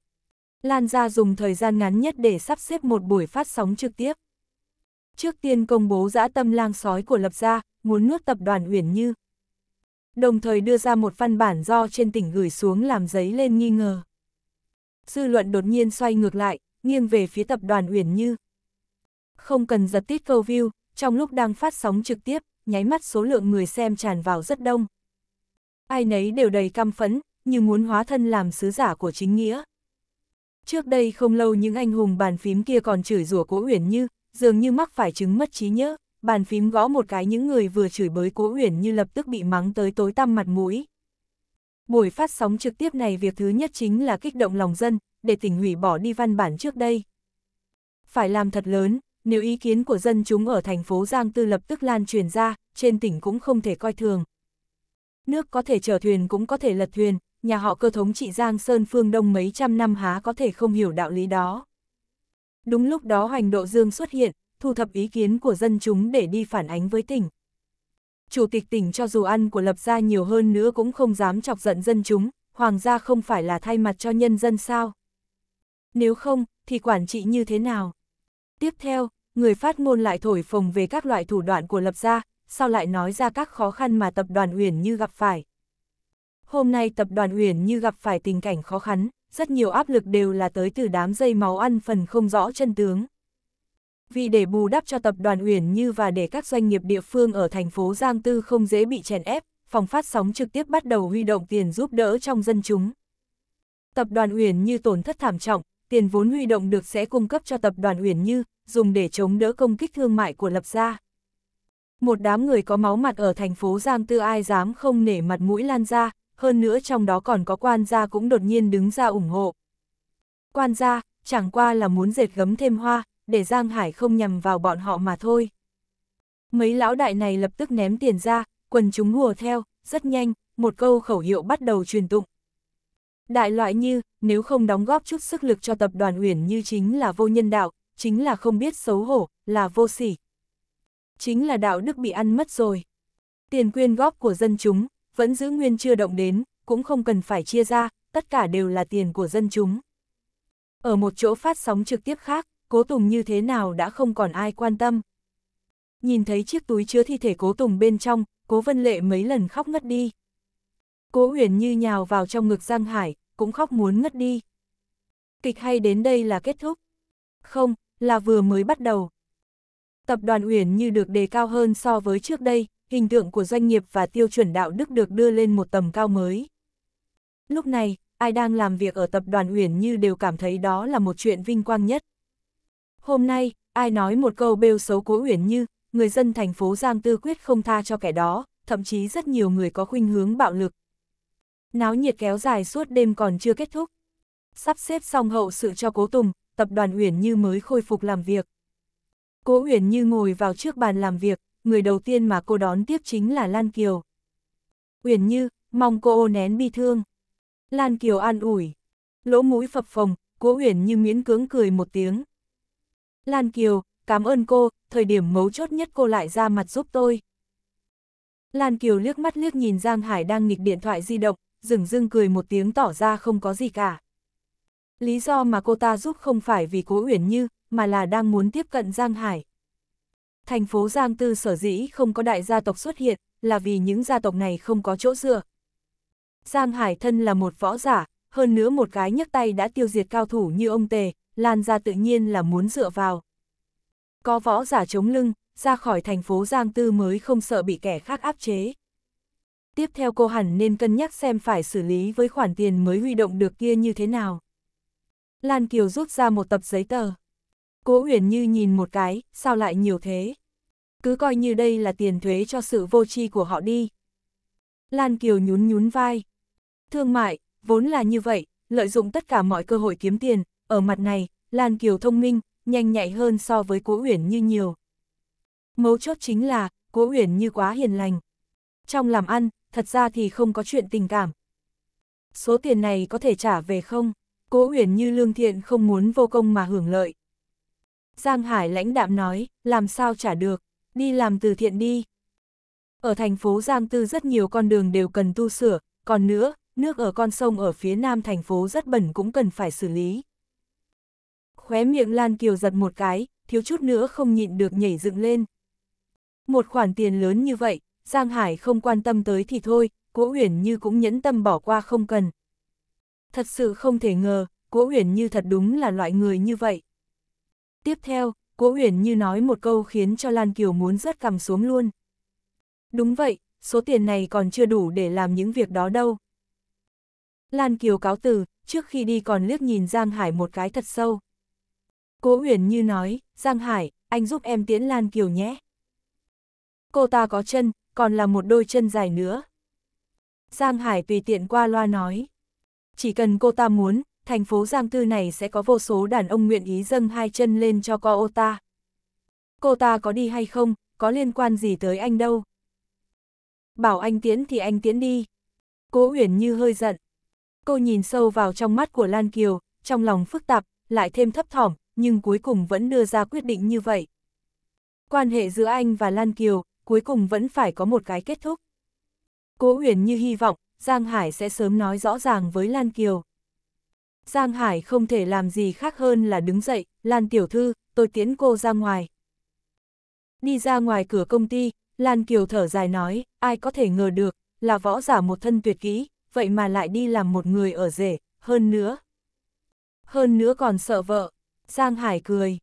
Lan ra dùng thời gian ngắn nhất để sắp xếp một buổi phát sóng trực tiếp. Trước tiên công bố dã tâm lang sói của Lập Gia, muốn nuốt tập đoàn Uyển Như đồng thời đưa ra một văn bản do trên tỉnh gửi xuống làm giấy lên nghi ngờ. Dư luận đột nhiên xoay ngược lại, nghiêng về phía tập đoàn Uyển Như. Không cần giật tít câu view, trong lúc đang phát sóng trực tiếp, nháy mắt số lượng người xem tràn vào rất đông. Ai nấy đều đầy căm phẫn, như muốn hóa thân làm sứ giả của chính nghĩa. Trước đây không lâu những anh hùng bàn phím kia còn chửi rủa cố Uyển Như, dường như mắc phải chứng mất trí nhớ bàn phím gõ một cái những người vừa chửi bới Cố Uyển Như lập tức bị mắng tới tối tăm mặt mũi. Buổi phát sóng trực tiếp này việc thứ nhất chính là kích động lòng dân, để tỉnh hủy bỏ đi văn bản trước đây. Phải làm thật lớn, nếu ý kiến của dân chúng ở thành phố Giang Tư lập tức lan truyền ra, trên tỉnh cũng không thể coi thường. Nước có thể chở thuyền cũng có thể lật thuyền, nhà họ cơ thống trị Giang Sơn Phương Đông mấy trăm năm há có thể không hiểu đạo lý đó. Đúng lúc đó hoành độ dương xuất hiện, thu thập ý kiến của dân chúng để đi phản ánh với tỉnh. Chủ tịch tỉnh cho dù ăn của lập gia nhiều hơn nữa cũng không dám chọc giận dân chúng, hoàng gia không phải là thay mặt cho nhân dân sao. Nếu không, thì quản trị như thế nào? Tiếp theo, người phát ngôn lại thổi phồng về các loại thủ đoạn của lập gia, sau lại nói ra các khó khăn mà tập đoàn Uyển Như gặp phải. Hôm nay tập đoàn Uyển Như gặp phải tình cảnh khó khăn, rất nhiều áp lực đều là tới từ đám dây máu ăn phần không rõ chân tướng vì để bù đắp cho tập đoàn Uyển Như và để các doanh nghiệp địa phương ở thành phố Giang Tư không dễ bị chèn ép, phòng phát sóng trực tiếp bắt đầu huy động tiền giúp đỡ trong dân chúng. Tập đoàn Uyển Như tổn thất thảm trọng, tiền vốn huy động được sẽ cung cấp cho tập đoàn Uyển Như, dùng để chống đỡ công kích thương mại của Lập Gia. Một đám người có máu mặt ở thành phố Giang Tư ai dám không nể mặt mũi lan ra, hơn nữa trong đó còn có quan gia cũng đột nhiên đứng ra ủng hộ. Quan gia, chẳng qua là muốn dệt gấm thêm hoa, để Giang Hải không nhầm vào bọn họ mà thôi. Mấy lão đại này lập tức ném tiền ra, quần chúng hùa theo, rất nhanh, một câu khẩu hiệu bắt đầu truyền tụng. Đại loại như, nếu không đóng góp chút sức lực cho tập đoàn huyền như chính là vô nhân đạo, chính là không biết xấu hổ, là vô sỉ. Chính là đạo đức bị ăn mất rồi. Tiền quyên góp của dân chúng, vẫn giữ nguyên chưa động đến, cũng không cần phải chia ra, tất cả đều là tiền của dân chúng. Ở một chỗ phát sóng trực tiếp khác, cố tùng như thế nào đã không còn ai quan tâm. Nhìn thấy chiếc túi chứa thi thể cố tùng bên trong, cố vân lệ mấy lần khóc ngất đi. Cố Huyền như nhào vào trong ngực Giang Hải, cũng khóc muốn ngất đi. Kịch hay đến đây là kết thúc. Không, là vừa mới bắt đầu. Tập đoàn Uyển như được đề cao hơn so với trước đây, hình tượng của doanh nghiệp và tiêu chuẩn đạo đức được đưa lên một tầm cao mới. Lúc này, ai đang làm việc ở tập đoàn Uyển như đều cảm thấy đó là một chuyện vinh quang nhất. Hôm nay, ai nói một câu bêu xấu cố uyển như, người dân thành phố Giang Tư quyết không tha cho kẻ đó, thậm chí rất nhiều người có khuynh hướng bạo lực. Náo nhiệt kéo dài suốt đêm còn chưa kết thúc. Sắp xếp xong hậu sự cho Cố Tùng, tập đoàn Uyển Như mới khôi phục làm việc. Cố Uyển Như ngồi vào trước bàn làm việc, người đầu tiên mà cô đón tiếp chính là Lan Kiều. Uyển Như, mong cô nén bi thương. Lan Kiều an ủi. Lỗ mũi phập phồng, Cố Uyển Như miễn cưỡng cười một tiếng, Lan Kiều, cảm ơn cô, thời điểm mấu chốt nhất cô lại ra mặt giúp tôi. Lan Kiều liếc mắt liếc nhìn Giang Hải đang nghịch điện thoại di động, rừng rưng cười một tiếng tỏ ra không có gì cả. Lý do mà cô ta giúp không phải vì cố uyển như, mà là đang muốn tiếp cận Giang Hải. Thành phố Giang Tư sở dĩ không có đại gia tộc xuất hiện, là vì những gia tộc này không có chỗ dựa. Giang Hải thân là một võ giả, hơn nữa một cái nhấc tay đã tiêu diệt cao thủ như ông Tề, Lan ra tự nhiên là muốn dựa vào. Có võ giả chống lưng, ra khỏi thành phố Giang Tư mới không sợ bị kẻ khác áp chế. Tiếp theo cô hẳn nên cân nhắc xem phải xử lý với khoản tiền mới huy động được kia như thế nào. Lan Kiều rút ra một tập giấy tờ. Cố Uyển Như nhìn một cái, sao lại nhiều thế? Cứ coi như đây là tiền thuế cho sự vô tri của họ đi. Lan Kiều nhún nhún vai. Thương mại, vốn là như vậy, lợi dụng tất cả mọi cơ hội kiếm tiền, ở mặt này, Lan Kiều thông minh, nhanh nhạy hơn so với Cố Uyển Như nhiều. Mấu chốt chính là, Cố Uyển Như quá hiền lành. Trong làm ăn, thật ra thì không có chuyện tình cảm. Số tiền này có thể trả về không? Cố Uyển Như lương thiện không muốn vô công mà hưởng lợi. Giang Hải lãnh đạm nói, làm sao trả được, đi làm từ thiện đi. Ở thành phố Giang Tư rất nhiều con đường đều cần tu sửa, còn nữa, nước ở con sông ở phía nam thành phố rất bẩn cũng cần phải xử lý. Khóe miệng Lan Kiều giật một cái, thiếu chút nữa không nhịn được nhảy dựng lên. Một khoản tiền lớn như vậy, Giang Hải không quan tâm tới thì thôi, Cố Uyển Như cũng nhẫn tâm bỏ qua không cần. Thật sự không thể ngờ, Cố Uyển Như thật đúng là loại người như vậy. Tiếp theo, Cố Uyển Như nói một câu khiến cho Lan Kiều muốn rớt cầm xuống luôn. Đúng vậy, số tiền này còn chưa đủ để làm những việc đó đâu. Lan Kiều cáo từ, trước khi đi còn liếc nhìn Giang Hải một cái thật sâu. Cố Huyền Như nói, Giang Hải, anh giúp em tiễn Lan Kiều nhé. Cô ta có chân, còn là một đôi chân dài nữa. Giang Hải tùy tiện qua loa nói. Chỉ cần cô ta muốn, thành phố Giang Tư này sẽ có vô số đàn ông nguyện ý dâng hai chân lên cho cô ta. Cô ta có đi hay không, có liên quan gì tới anh đâu. Bảo anh tiến thì anh tiến đi. Cố Huyền Như hơi giận. Cô nhìn sâu vào trong mắt của Lan Kiều, trong lòng phức tạp, lại thêm thấp thỏm, nhưng cuối cùng vẫn đưa ra quyết định như vậy. Quan hệ giữa anh và Lan Kiều, cuối cùng vẫn phải có một cái kết thúc. Cố Huyền như hy vọng, Giang Hải sẽ sớm nói rõ ràng với Lan Kiều. Giang Hải không thể làm gì khác hơn là đứng dậy, Lan Tiểu Thư, tôi tiễn cô ra ngoài. Đi ra ngoài cửa công ty, Lan Kiều thở dài nói, ai có thể ngờ được, là võ giả một thân tuyệt kỹ, vậy mà lại đi làm một người ở rể, hơn nữa. Hơn nữa còn sợ vợ. Giang Hải cười.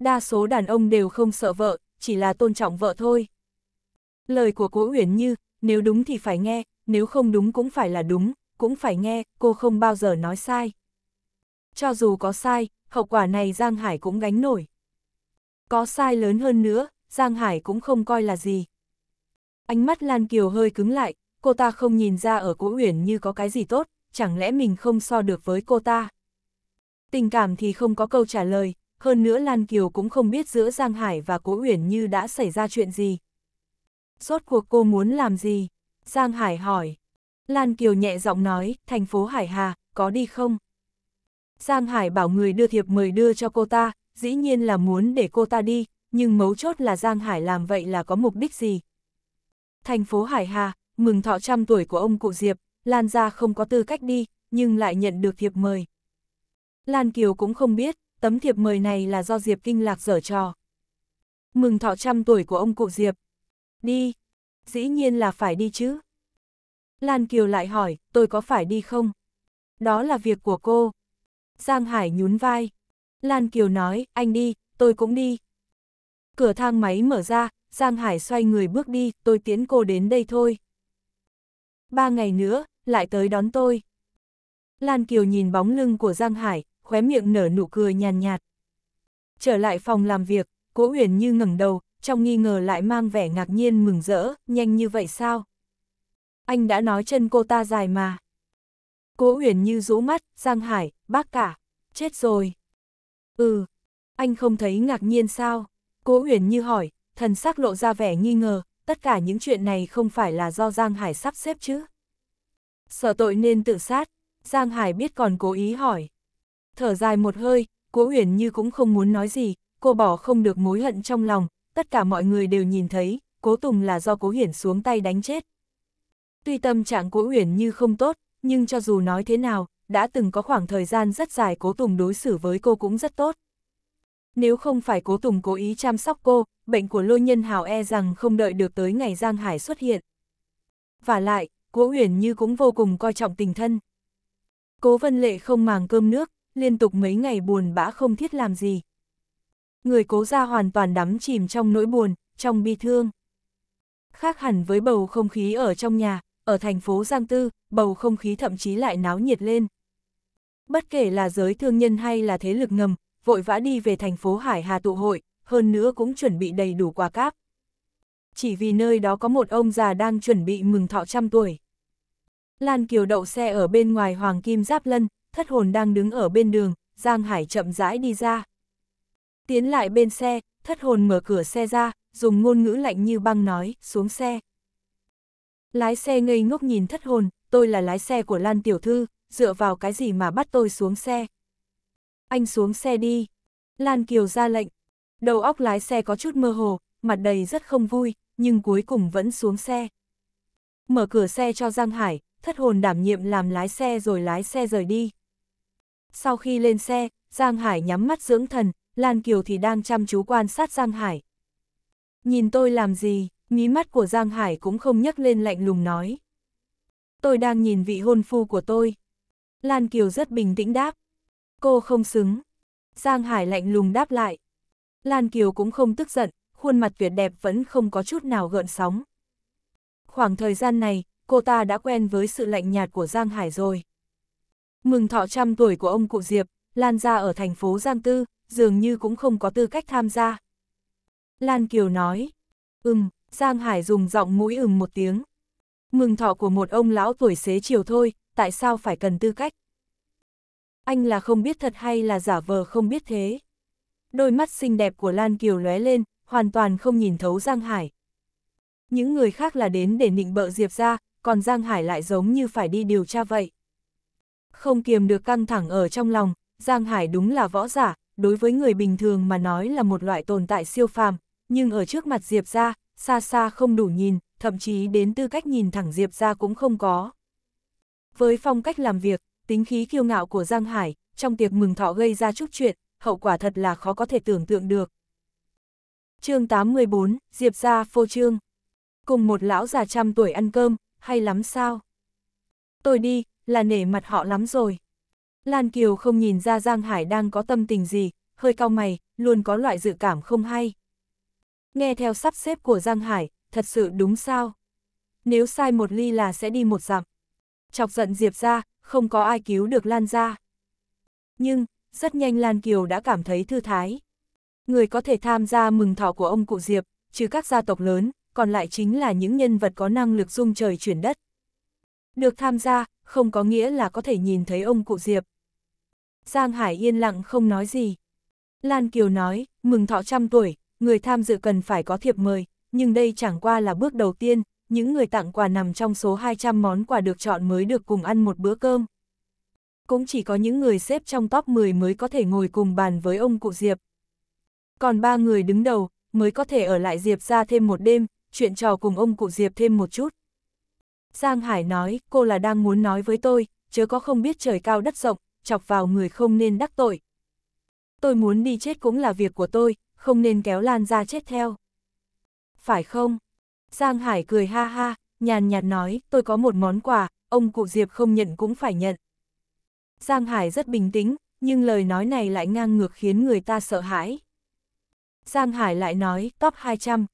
Đa số đàn ông đều không sợ vợ, chỉ là tôn trọng vợ thôi. Lời của Cố Uyển Như, nếu đúng thì phải nghe, nếu không đúng cũng phải là đúng, cũng phải nghe, cô không bao giờ nói sai. Cho dù có sai, hậu quả này Giang Hải cũng gánh nổi. Có sai lớn hơn nữa, Giang Hải cũng không coi là gì. Ánh mắt Lan Kiều hơi cứng lại, cô ta không nhìn ra ở Cố Uyển Như có cái gì tốt, chẳng lẽ mình không so được với cô ta. Tình cảm thì không có câu trả lời, hơn nữa Lan Kiều cũng không biết giữa Giang Hải và Cố Uyển Như đã xảy ra chuyện gì. Rốt cuộc cô muốn làm gì? Giang Hải hỏi. Lan Kiều nhẹ giọng nói, thành phố Hải Hà, có đi không? Giang Hải bảo người đưa thiệp mời đưa cho cô ta, dĩ nhiên là muốn để cô ta đi, nhưng mấu chốt là Giang Hải làm vậy là có mục đích gì? Thành phố Hải Hà, mừng thọ trăm tuổi của ông cụ Diệp, Lan ra không có tư cách đi, nhưng lại nhận được thiệp mời. Lan Kiều cũng không biết, tấm thiệp mời này là do Diệp Kinh Lạc dở trò. Mừng thọ trăm tuổi của ông cụ Diệp. Đi. Dĩ nhiên là phải đi chứ. Lan Kiều lại hỏi, tôi có phải đi không? Đó là việc của cô. Giang Hải nhún vai. Lan Kiều nói, anh đi, tôi cũng đi. Cửa thang máy mở ra, Giang Hải xoay người bước đi, tôi tiến cô đến đây thôi. Ba ngày nữa, lại tới đón tôi. Lan Kiều nhìn bóng lưng của Giang Hải, khóe miệng nở nụ cười nhàn nhạt, nhạt. Trở lại phòng làm việc, Cố Uyển Như ngẩng đầu, trong nghi ngờ lại mang vẻ ngạc nhiên mừng rỡ, nhanh như vậy sao? Anh đã nói chân cô ta dài mà. Cố Uyển Như rũ mắt, Giang Hải, bác cả, chết rồi. Ừ, anh không thấy ngạc nhiên sao? Cố Uyển Như hỏi, thần sắc lộ ra vẻ nghi ngờ, tất cả những chuyện này không phải là do Giang Hải sắp xếp chứ? Sở tội nên tự sát, Giang Hải biết còn cố ý hỏi. Thở dài một hơi, Cố Uyển Như cũng không muốn nói gì, cô bỏ không được mối hận trong lòng, tất cả mọi người đều nhìn thấy, Cố Tùng là do Cố Hiển xuống tay đánh chết. Tuy tâm trạng Cố Uyển Như không tốt, nhưng cho dù nói thế nào, đã từng có khoảng thời gian rất dài Cố Tùng đối xử với cô cũng rất tốt. Nếu không phải Cố Tùng cố ý chăm sóc cô, bệnh của Lôi Nhân Hào e rằng không đợi được tới ngày Giang Hải xuất hiện. Và lại, Cố Uyển Như cũng vô cùng coi trọng tình thân. Cố Vân Lệ không màng cơm nước, liên tục mấy ngày buồn bã không thiết làm gì. Người cố ra hoàn toàn đắm chìm trong nỗi buồn, trong bi thương. Khác hẳn với bầu không khí ở trong nhà, ở thành phố Giang Tư, bầu không khí thậm chí lại náo nhiệt lên. Bất kể là giới thương nhân hay là thế lực ngầm, vội vã đi về thành phố Hải Hà tụ hội, hơn nữa cũng chuẩn bị đầy đủ quà cáp. Chỉ vì nơi đó có một ông già đang chuẩn bị mừng thọ trăm tuổi. Lan Kiều đậu xe ở bên ngoài Hoàng Kim Giáp Lân, thất hồn đang đứng ở bên đường, Giang Hải chậm rãi đi ra. Tiến lại bên xe, thất hồn mở cửa xe ra, dùng ngôn ngữ lạnh như băng nói, xuống xe. Lái xe ngây ngốc nhìn thất hồn, tôi là lái xe của Lan Tiểu Thư, dựa vào cái gì mà bắt tôi xuống xe. Anh xuống xe đi. Lan Kiều ra lệnh. Đầu óc lái xe có chút mơ hồ, mặt đầy rất không vui, nhưng cuối cùng vẫn xuống xe. Mở cửa xe cho Giang Hải, thất hồn đảm nhiệm làm lái xe rồi lái xe rời đi. Sau khi lên xe, Giang Hải nhắm mắt dưỡng thần, Lan Kiều thì đang chăm chú quan sát Giang Hải. Nhìn tôi làm gì, mí mắt của Giang Hải cũng không nhấc lên lạnh lùng nói. Tôi đang nhìn vị hôn phu của tôi. Lan Kiều rất bình tĩnh đáp. Cô không xứng. Giang Hải lạnh lùng đáp lại. Lan Kiều cũng không tức giận, khuôn mặt tuyệt đẹp vẫn không có chút nào gợn sóng. Khoảng thời gian này, cô ta đã quen với sự lạnh nhạt của Giang Hải rồi. Mừng thọ trăm tuổi của ông cụ Diệp, Lan ra ở thành phố Giang Tư, dường như cũng không có tư cách tham gia. Lan Kiều nói, ừm, Giang Hải dùng giọng mũi ừm một tiếng. Mừng thọ của một ông lão tuổi xế chiều thôi, tại sao phải cần tư cách? Anh là không biết thật hay là giả vờ không biết thế? Đôi mắt xinh đẹp của Lan Kiều lóe lên, hoàn toàn không nhìn thấu Giang Hải. Những người khác là đến để nịnh bợ Diệp ra, còn Giang Hải lại giống như phải đi điều tra vậy không kiềm được căng thẳng ở trong lòng, Giang Hải đúng là võ giả, đối với người bình thường mà nói là một loại tồn tại siêu phàm, nhưng ở trước mặt Diệp gia xa xa không đủ nhìn, thậm chí đến tư cách nhìn thẳng Diệp gia cũng không có. Với phong cách làm việc, tính khí kiêu ngạo của Giang Hải, trong tiệc mừng thọ gây ra chút chuyện, hậu quả thật là khó có thể tưởng tượng được. chương 814, Diệp gia phô trương. Cùng một lão già trăm tuổi ăn cơm, hay lắm sao? tôi đi, là nể mặt họ lắm rồi. Lan Kiều không nhìn ra Giang Hải đang có tâm tình gì, hơi cau mày, luôn có loại dự cảm không hay. Nghe theo sắp xếp của Giang Hải, thật sự đúng sao? Nếu sai một ly là sẽ đi một dặm. Chọc giận Diệp ra, không có ai cứu được Lan ra. Nhưng, rất nhanh Lan Kiều đã cảm thấy thư thái. Người có thể tham gia mừng thọ của ông cụ Diệp, trừ các gia tộc lớn, còn lại chính là những nhân vật có năng lực dung trời chuyển đất. Được tham gia, không có nghĩa là có thể nhìn thấy ông cụ Diệp. Giang Hải yên lặng không nói gì. Lan Kiều nói, mừng thọ trăm tuổi, người tham dự cần phải có thiệp mời, nhưng đây chẳng qua là bước đầu tiên, những người tặng quà nằm trong số 200 món quà được chọn mới được cùng ăn một bữa cơm. Cũng chỉ có những người xếp trong top 10 mới có thể ngồi cùng bàn với ông cụ Diệp. Còn ba người đứng đầu mới có thể ở lại Diệp ra thêm một đêm, chuyện trò cùng ông cụ Diệp thêm một chút. Giang Hải nói, cô là đang muốn nói với tôi, chứ có không biết trời cao đất rộng, chọc vào người không nên đắc tội. Tôi muốn đi chết cũng là việc của tôi, không nên kéo Lan ra chết theo. Phải không? Giang Hải cười ha ha, nhàn nhạt nói, tôi có một món quà, ông cụ Diệp không nhận cũng phải nhận. Giang Hải rất bình tĩnh, nhưng lời nói này lại ngang ngược khiến người ta sợ hãi. Giang Hải lại nói, top 200.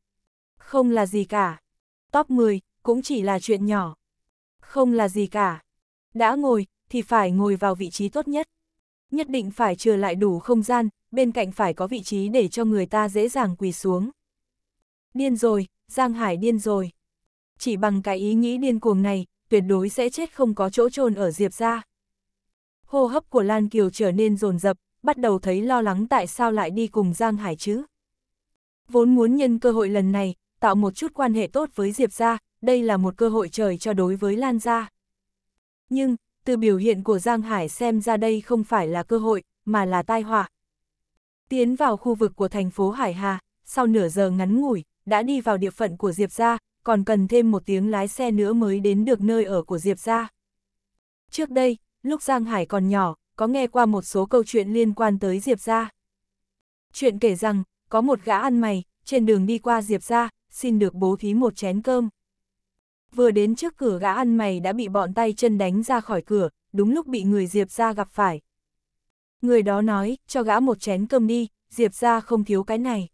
Không là gì cả. Top 10, cũng chỉ là chuyện nhỏ. Không là gì cả. Đã ngồi, thì phải ngồi vào vị trí tốt nhất. Nhất định phải trừ lại đủ không gian, bên cạnh phải có vị trí để cho người ta dễ dàng quỳ xuống. Điên rồi, Giang Hải điên rồi. Chỉ bằng cái ý nghĩ điên cuồng này, tuyệt đối sẽ chết không có chỗ chôn ở Diệp ra. Hô hấp của Lan Kiều trở nên rồn rập, bắt đầu thấy lo lắng tại sao lại đi cùng Giang Hải chứ. Vốn muốn nhân cơ hội lần này, tạo một chút quan hệ tốt với Diệp ra, đây là một cơ hội trời cho đối với Lan gia. Nhưng, từ biểu hiện của Giang Hải xem ra đây không phải là cơ hội, mà là tai họa. Tiến vào khu vực của thành phố Hải Hà, sau nửa giờ ngắn ngủi, đã đi vào địa phận của Diệp Gia, còn cần thêm một tiếng lái xe nữa mới đến được nơi ở của Diệp Gia. Trước đây, lúc Giang Hải còn nhỏ, có nghe qua một số câu chuyện liên quan tới Diệp Gia. Chuyện kể rằng, có một gã ăn mày, trên đường đi qua Diệp Gia, xin được bố thí một chén cơm vừa đến trước cửa gã ăn mày đã bị bọn tay chân đánh ra khỏi cửa, đúng lúc bị người Diệp ra gặp phải. Người đó nói, cho gã một chén cơm đi, Diệp ra không thiếu cái này.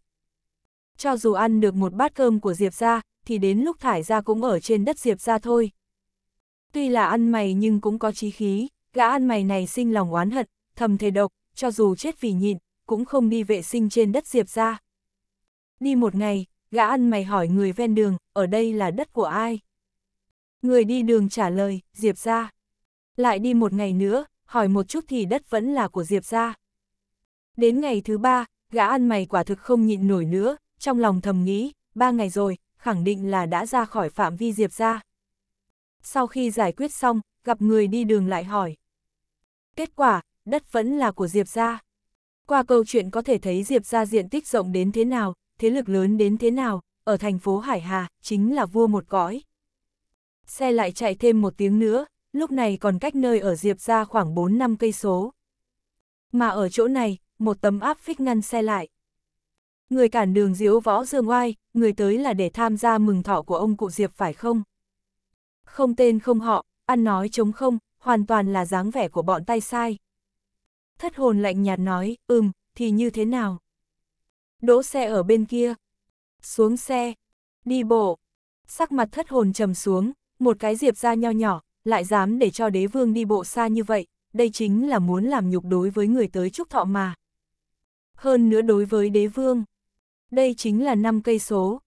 Cho dù ăn được một bát cơm của Diệp ra, thì đến lúc thải ra cũng ở trên đất Diệp ra thôi. Tuy là ăn mày nhưng cũng có chí khí, gã ăn mày này sinh lòng oán hận, thầm thề độc, cho dù chết vì nhịn, cũng không đi vệ sinh trên đất Diệp ra. Đi một ngày, gã ăn mày hỏi người ven đường, ở đây là đất của ai? Người đi đường trả lời, Diệp ra. Lại đi một ngày nữa, hỏi một chút thì đất vẫn là của Diệp ra. Đến ngày thứ ba, gã ăn mày quả thực không nhịn nổi nữa, trong lòng thầm nghĩ, ba ngày rồi, khẳng định là đã ra khỏi phạm vi Diệp ra. Sau khi giải quyết xong, gặp người đi đường lại hỏi. Kết quả, đất vẫn là của Diệp ra. Qua câu chuyện có thể thấy Diệp ra diện tích rộng đến thế nào, thế lực lớn đến thế nào, ở thành phố Hải Hà, chính là vua một cõi xe lại chạy thêm một tiếng nữa, lúc này còn cách nơi ở Diệp ra khoảng 4-5 cây số. Mà ở chỗ này, một tấm áp phích ngăn xe lại. Người cản đường diếu võ dương oai, người tới là để tham gia mừng thọ của ông cụ Diệp phải không? Không tên không họ, ăn nói chống không, hoàn toàn là dáng vẻ của bọn tay sai. Thất hồn lạnh nhạt nói, ừm, thì như thế nào? Đỗ xe ở bên kia. Xuống xe. Đi bộ. Sắc mặt thất hồn trầm xuống, một cái diệp ra nho nhỏ, lại dám để cho đế vương đi bộ xa như vậy, đây chính là muốn làm nhục đối với người tới trúc thọ mà. Hơn nữa đối với đế vương, đây chính là năm cây số.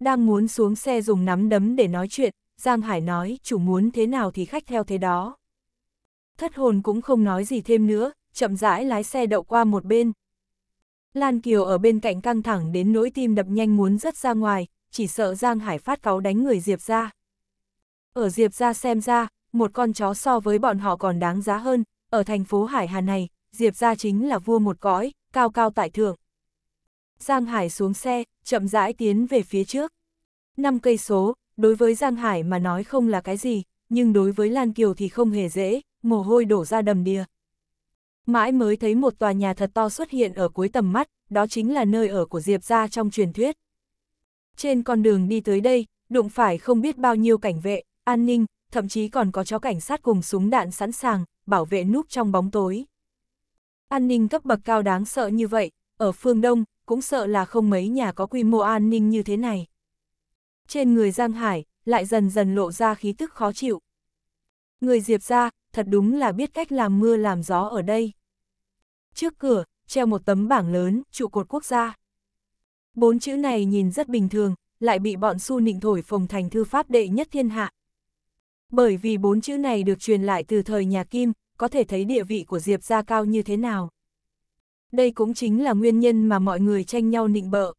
Đang muốn xuống xe dùng nắm đấm để nói chuyện, Giang Hải nói chủ muốn thế nào thì khách theo thế đó. Thất hồn cũng không nói gì thêm nữa, chậm rãi lái xe đậu qua một bên. Lan Kiều ở bên cạnh căng thẳng đến nỗi tim đập nhanh muốn rớt ra ngoài, chỉ sợ Giang Hải phát cáo đánh người Diệp ra. Ở Diệp ra xem ra, một con chó so với bọn họ còn đáng giá hơn, ở thành phố Hải Hà này, Diệp ra chính là vua một cõi, cao cao tại thượng. Giang Hải xuống xe, chậm rãi tiến về phía trước. Năm cây số, đối với Giang Hải mà nói không là cái gì, nhưng đối với Lan Kiều thì không hề dễ, mồ hôi đổ ra đầm đìa. Mãi mới thấy một tòa nhà thật to xuất hiện ở cuối tầm mắt, đó chính là nơi ở của Diệp ra trong truyền thuyết. Trên con đường đi tới đây, đụng phải không biết bao nhiêu cảnh vệ, an ninh, thậm chí còn có chó cảnh sát cùng súng đạn sẵn sàng, bảo vệ núp trong bóng tối. An ninh cấp bậc cao đáng sợ như vậy, ở phương Đông, cũng sợ là không mấy nhà có quy mô an ninh như thế này. Trên người Giang Hải, lại dần dần lộ ra khí tức khó chịu. Người Diệp ra, thật đúng là biết cách làm mưa làm gió ở đây. Trước cửa, treo một tấm bảng lớn, trụ cột quốc gia. Bốn chữ này nhìn rất bình thường, lại bị bọn su nịnh thổi phồng thành thư pháp đệ nhất thiên hạ, bởi vì bốn chữ này được truyền lại từ thời nhà Kim, có thể thấy địa vị của Diệp gia cao như thế nào. Đây cũng chính là nguyên nhân mà mọi người tranh nhau nịnh bợ.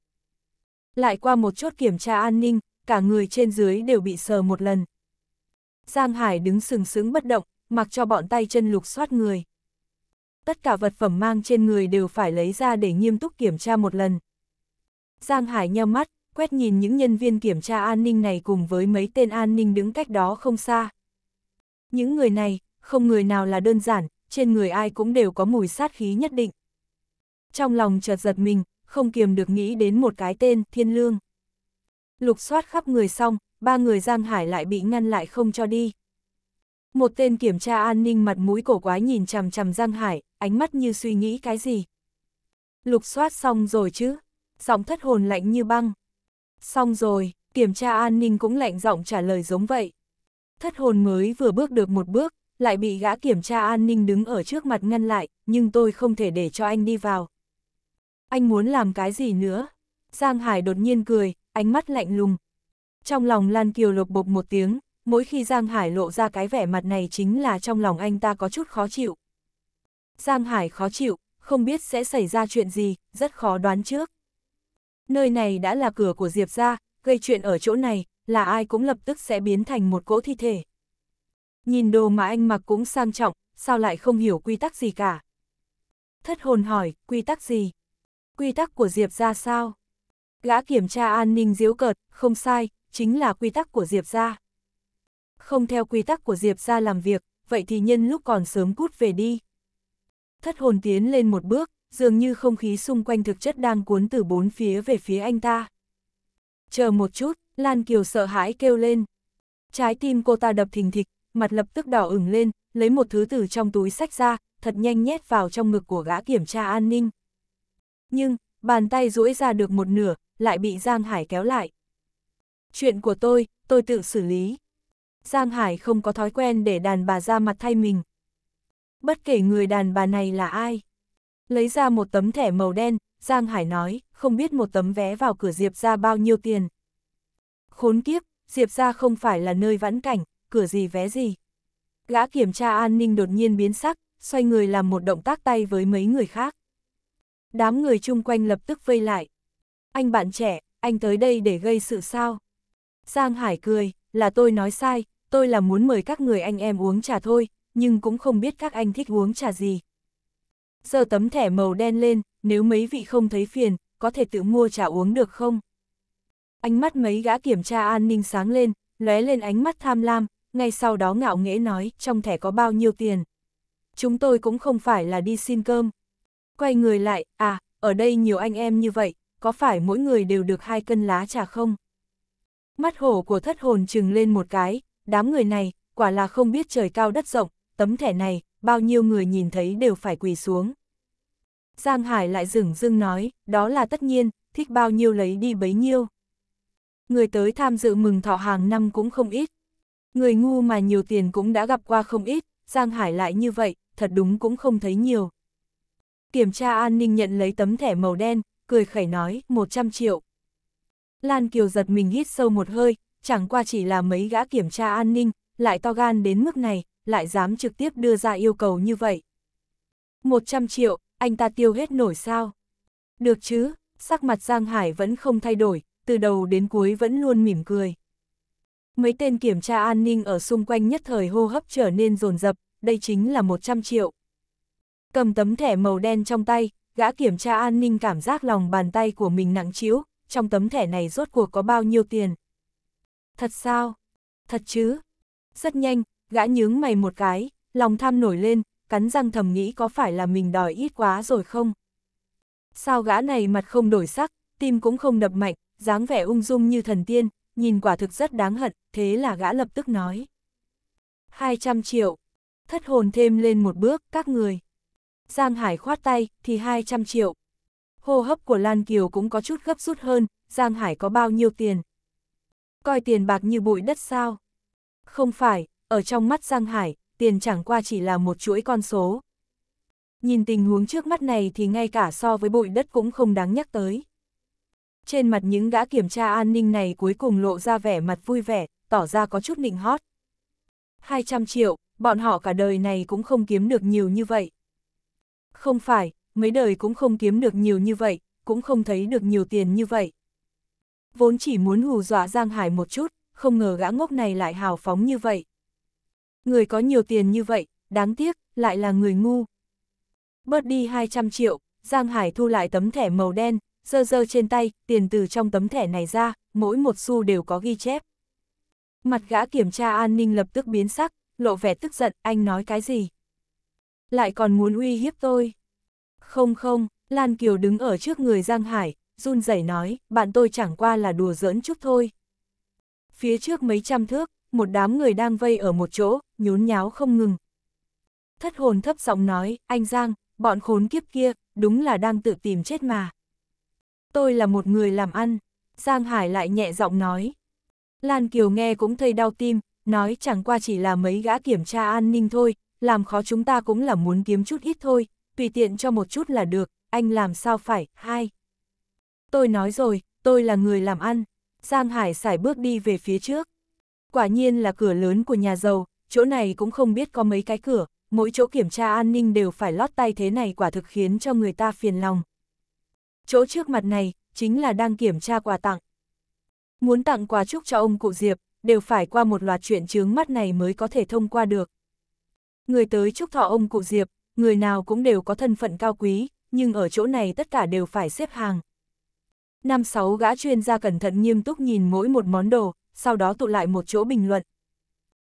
Lại qua một chốt kiểm tra an ninh, cả người trên dưới đều bị sờ một lần. Giang Hải đứng sừng sững bất động, mặc cho bọn tay chân lục soát người. Tất cả vật phẩm mang trên người đều phải lấy ra để nghiêm túc kiểm tra một lần. Giang Hải nheo mắt, quét nhìn những nhân viên kiểm tra an ninh này cùng với mấy tên an ninh đứng cách đó không xa. Những người này, không người nào là đơn giản, trên người ai cũng đều có mùi sát khí nhất định. Trong lòng chợt giật mình, không kiềm được nghĩ đến một cái tên, Thiên Lương. Lục soát khắp người xong, ba người Giang Hải lại bị ngăn lại không cho đi. Một tên kiểm tra an ninh mặt mũi cổ quái nhìn chằm chằm Giang Hải, ánh mắt như suy nghĩ cái gì. Lục soát xong rồi chứ, giọng thất hồn lạnh như băng. Xong rồi, kiểm tra an ninh cũng lạnh giọng trả lời giống vậy. Thất hồn mới vừa bước được một bước, lại bị gã kiểm tra an ninh đứng ở trước mặt ngăn lại, nhưng tôi không thể để cho anh đi vào. Anh muốn làm cái gì nữa? Giang Hải đột nhiên cười, ánh mắt lạnh lùng. Trong lòng Lan Kiều lột bột một tiếng, mỗi khi Giang Hải lộ ra cái vẻ mặt này chính là trong lòng anh ta có chút khó chịu. Giang Hải khó chịu, không biết sẽ xảy ra chuyện gì, rất khó đoán trước nơi này đã là cửa của Diệp ra, gây chuyện ở chỗ này, là ai cũng lập tức sẽ biến thành một cỗ thi thể. Nhìn đồ mà anh mặc cũng sang trọng, sao lại không hiểu quy tắc gì cả. Thất hồn hỏi, quy tắc gì? Quy tắc của Diệp ra sao? Gã kiểm tra an ninh diếu cợt, không sai, chính là quy tắc của Diệp ra. Không theo quy tắc của Diệp ra làm việc, vậy thì nhân lúc còn sớm cút về đi. Thất hồn tiến lên một bước, dường như không khí xung quanh thực chất đang cuốn từ bốn phía về phía anh ta. Chờ một chút, Lan Kiều sợ hãi kêu lên. Trái tim cô ta đập thình thịch, mặt lập tức đỏ ửng lên, lấy một thứ từ trong túi sách ra, thật nhanh nhét vào trong ngực của gã kiểm tra an ninh. Nhưng, bàn tay duỗi ra được một nửa, lại bị Giang Hải kéo lại. Chuyện của tôi, tôi tự xử lý. Giang Hải không có thói quen để đàn bà ra mặt thay mình. Bất kể người đàn bà này là ai. Lấy ra một tấm thẻ màu đen, Giang Hải nói, không biết một tấm vé vào cửa Diệp ra bao nhiêu tiền. Khốn kiếp, Diệp ra không phải là nơi vãn cảnh, cửa gì vé gì. Gã kiểm tra an ninh đột nhiên biến sắc, xoay người làm một động tác tay với mấy người khác. Đám người chung quanh lập tức vây lại. Anh bạn trẻ, anh tới đây để gây sự sao? Giang Hải cười, là tôi nói sai, tôi là muốn mời các người anh em uống trà thôi, nhưng cũng không biết các anh thích uống trà gì. Giơ tấm thẻ màu đen lên, nếu mấy vị không thấy phiền, có thể tự mua trà uống được không? Ánh mắt mấy gã kiểm tra an ninh sáng lên, lóe lên ánh mắt tham lam, ngay sau đó ngạo nghễ nói, trong thẻ có bao nhiêu tiền. Chúng tôi cũng không phải là đi xin cơm. Quay người lại, à, ở đây nhiều anh em như vậy, có phải mỗi người đều được hai cân lá trà không? Mắt hổ của thất hồn trừng lên một cái, đám người này, quả là không biết trời cao đất rộng, tấm thẻ này, bao nhiêu người nhìn thấy đều phải quỳ xuống. Giang Hải lại dửng dưng nói, đó là tất nhiên, thích bao nhiêu lấy đi bấy nhiêu. Người tới tham dự mừng thọ hàng năm cũng không ít. Người ngu mà nhiều tiền cũng đã gặp qua không ít, Giang Hải lại như vậy, thật đúng cũng không thấy nhiều. Kiểm tra an ninh nhận lấy tấm thẻ màu đen, cười khẩy nói, 100 triệu. Lan Kiều giật mình hít sâu một hơi, chẳng qua chỉ là mấy gã kiểm tra an ninh, lại to gan đến mức này, lại dám trực tiếp đưa ra yêu cầu như vậy. 100 triệu, anh ta tiêu hết nổi sao? Được chứ, sắc mặt Giang Hải vẫn không thay đổi, từ đầu đến cuối vẫn luôn mỉm cười. Mấy tên kiểm tra an ninh ở xung quanh nhất thời hô hấp trở nên rồn rập, đây chính là 100 triệu. Cầm tấm thẻ màu đen trong tay, gã kiểm tra an ninh cảm giác lòng bàn tay của mình nặng chiếu trong tấm thẻ này rốt cuộc có bao nhiêu tiền. Thật sao? Thật chứ? Rất nhanh, Gã nhướng mày một cái, lòng tham nổi lên, cắn răng thầm nghĩ có phải là mình đòi ít quá rồi không? Sao gã này mặt không đổi sắc, tim cũng không đập mạnh, dáng vẻ ung dung như thần tiên, nhìn quả thực rất đáng hận, thế là gã lập tức nói. 200 triệu. Thất hồn thêm lên một bước, các người. Giang Hải khoát tay, thì 200 triệu. Hô hấp của Lan Kiều cũng có chút gấp rút hơn, Giang Hải có bao nhiêu tiền? Coi tiền bạc như bụi đất sao? Không phải, ở trong mắt Giang Hải, tiền chẳng qua chỉ là một chuỗi con số. Nhìn tình huống trước mắt này thì ngay cả so với bụi đất cũng không đáng nhắc tới. Trên mặt những gã kiểm tra an ninh này cuối cùng lộ ra vẻ mặt vui vẻ, tỏ ra có chút nịnh hót. 200 triệu, bọn họ cả đời này cũng không kiếm được nhiều như vậy. Không phải, mấy đời cũng không kiếm được nhiều như vậy, cũng không thấy được nhiều tiền như vậy. Vốn chỉ muốn hù dọa Giang Hải một chút, không ngờ gã ngốc này lại hào phóng như vậy. Người có nhiều tiền như vậy, đáng tiếc, lại là người ngu. Bớt đi 200 triệu, Giang Hải thu lại tấm thẻ màu đen, dơ dơ trên tay, tiền từ trong tấm thẻ này ra, mỗi một xu đều có ghi chép. Mặt gã kiểm tra an ninh lập tức biến sắc, lộ vẻ tức giận, anh nói cái gì? Lại còn muốn uy hiếp tôi? Không không, Lan Kiều đứng ở trước người Giang Hải, run rẩy nói, bạn tôi chẳng qua là đùa giỡn chút thôi. Phía trước mấy trăm thước, một đám người đang vây ở một chỗ, nhốn nháo không ngừng. Thất hồn thấp giọng nói, anh Giang, bọn khốn kiếp kia, đúng là đang tự tìm chết mà. Tôi là một người làm ăn, Giang Hải lại nhẹ giọng nói. Lan Kiều nghe cũng thấy đau tim, nói chẳng qua chỉ là mấy gã kiểm tra an ninh thôi, làm khó chúng ta cũng là muốn kiếm chút ít thôi, tùy tiện cho một chút là được, anh làm sao phải, hai. Tôi nói rồi, tôi là người làm ăn. Giang Hải sải bước đi về phía trước. Quả nhiên là cửa lớn của nhà giàu, chỗ này cũng không biết có mấy cái cửa, mỗi chỗ kiểm tra an ninh đều phải lót tay thế này quả thực khiến cho người ta phiền lòng. Chỗ trước mặt này, chính là đang kiểm tra quà tặng. Muốn tặng quà chúc cho ông cụ Diệp, đều phải qua một loạt chuyện chướng mắt này mới có thể thông qua được. Người tới chúc thọ ông cụ Diệp, người nào cũng đều có thân phận cao quý, nhưng ở chỗ này tất cả đều phải xếp hàng. Năm sáu gã chuyên gia cẩn thận nghiêm túc nhìn mỗi một món đồ, sau đó tụ lại một chỗ bình luận.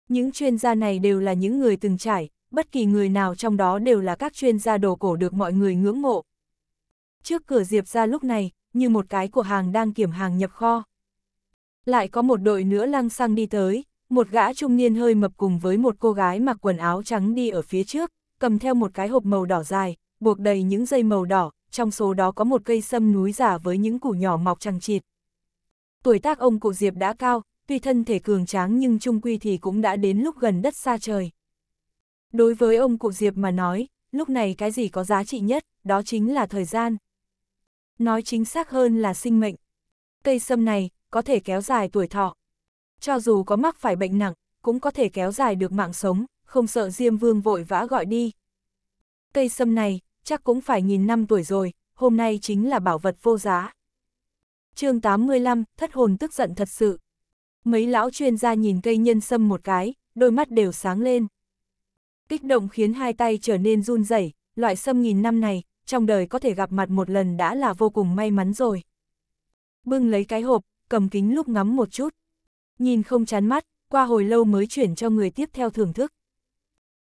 Những chuyên gia này đều là những người từng trải, bất kỳ người nào trong đó đều là các chuyên gia đồ cổ được mọi người ngưỡng mộ. Trước cửa Diệp ra lúc này, như một cái của hàng đang kiểm hàng nhập kho. Lại có một đội nữa lăng xăng đi tới, một gã trung niên hơi mập cùng với một cô gái mặc quần áo trắng đi ở phía trước, cầm theo một cái hộp màu đỏ dài, buộc đầy những dây màu đỏ, trong số đó có một cây sâm núi giả với những củ nhỏ mọc chằng chịt. Tuổi tác ông cụ Diệp đã cao, tuy thân thể cường tráng nhưng trung quy thì cũng đã đến lúc gần đất xa trời. Đối với ông cụ Diệp mà nói, lúc này cái gì có giá trị nhất, đó chính là thời gian. Nói chính xác hơn là sinh mệnh. Cây sâm này có thể kéo dài tuổi thọ. Cho dù có mắc phải bệnh nặng, cũng có thể kéo dài được mạng sống, không sợ Diêm Vương vội vã gọi đi. Cây sâm này chắc cũng phải nghìn năm tuổi rồi, hôm nay chính là bảo vật vô giá. chương 85, thất hồn tức giận thật sự mấy lão chuyên gia nhìn cây nhân sâm một cái, đôi mắt đều sáng lên. Kích động khiến hai tay trở nên run rẩy, loại sâm nghìn năm này, trong đời có thể gặp mặt một lần đã là vô cùng may mắn rồi. Bưng lấy cái hộp, cầm kính lúc ngắm một chút. Nhìn không chán mắt, qua hồi lâu mới chuyển cho người tiếp theo thưởng thức.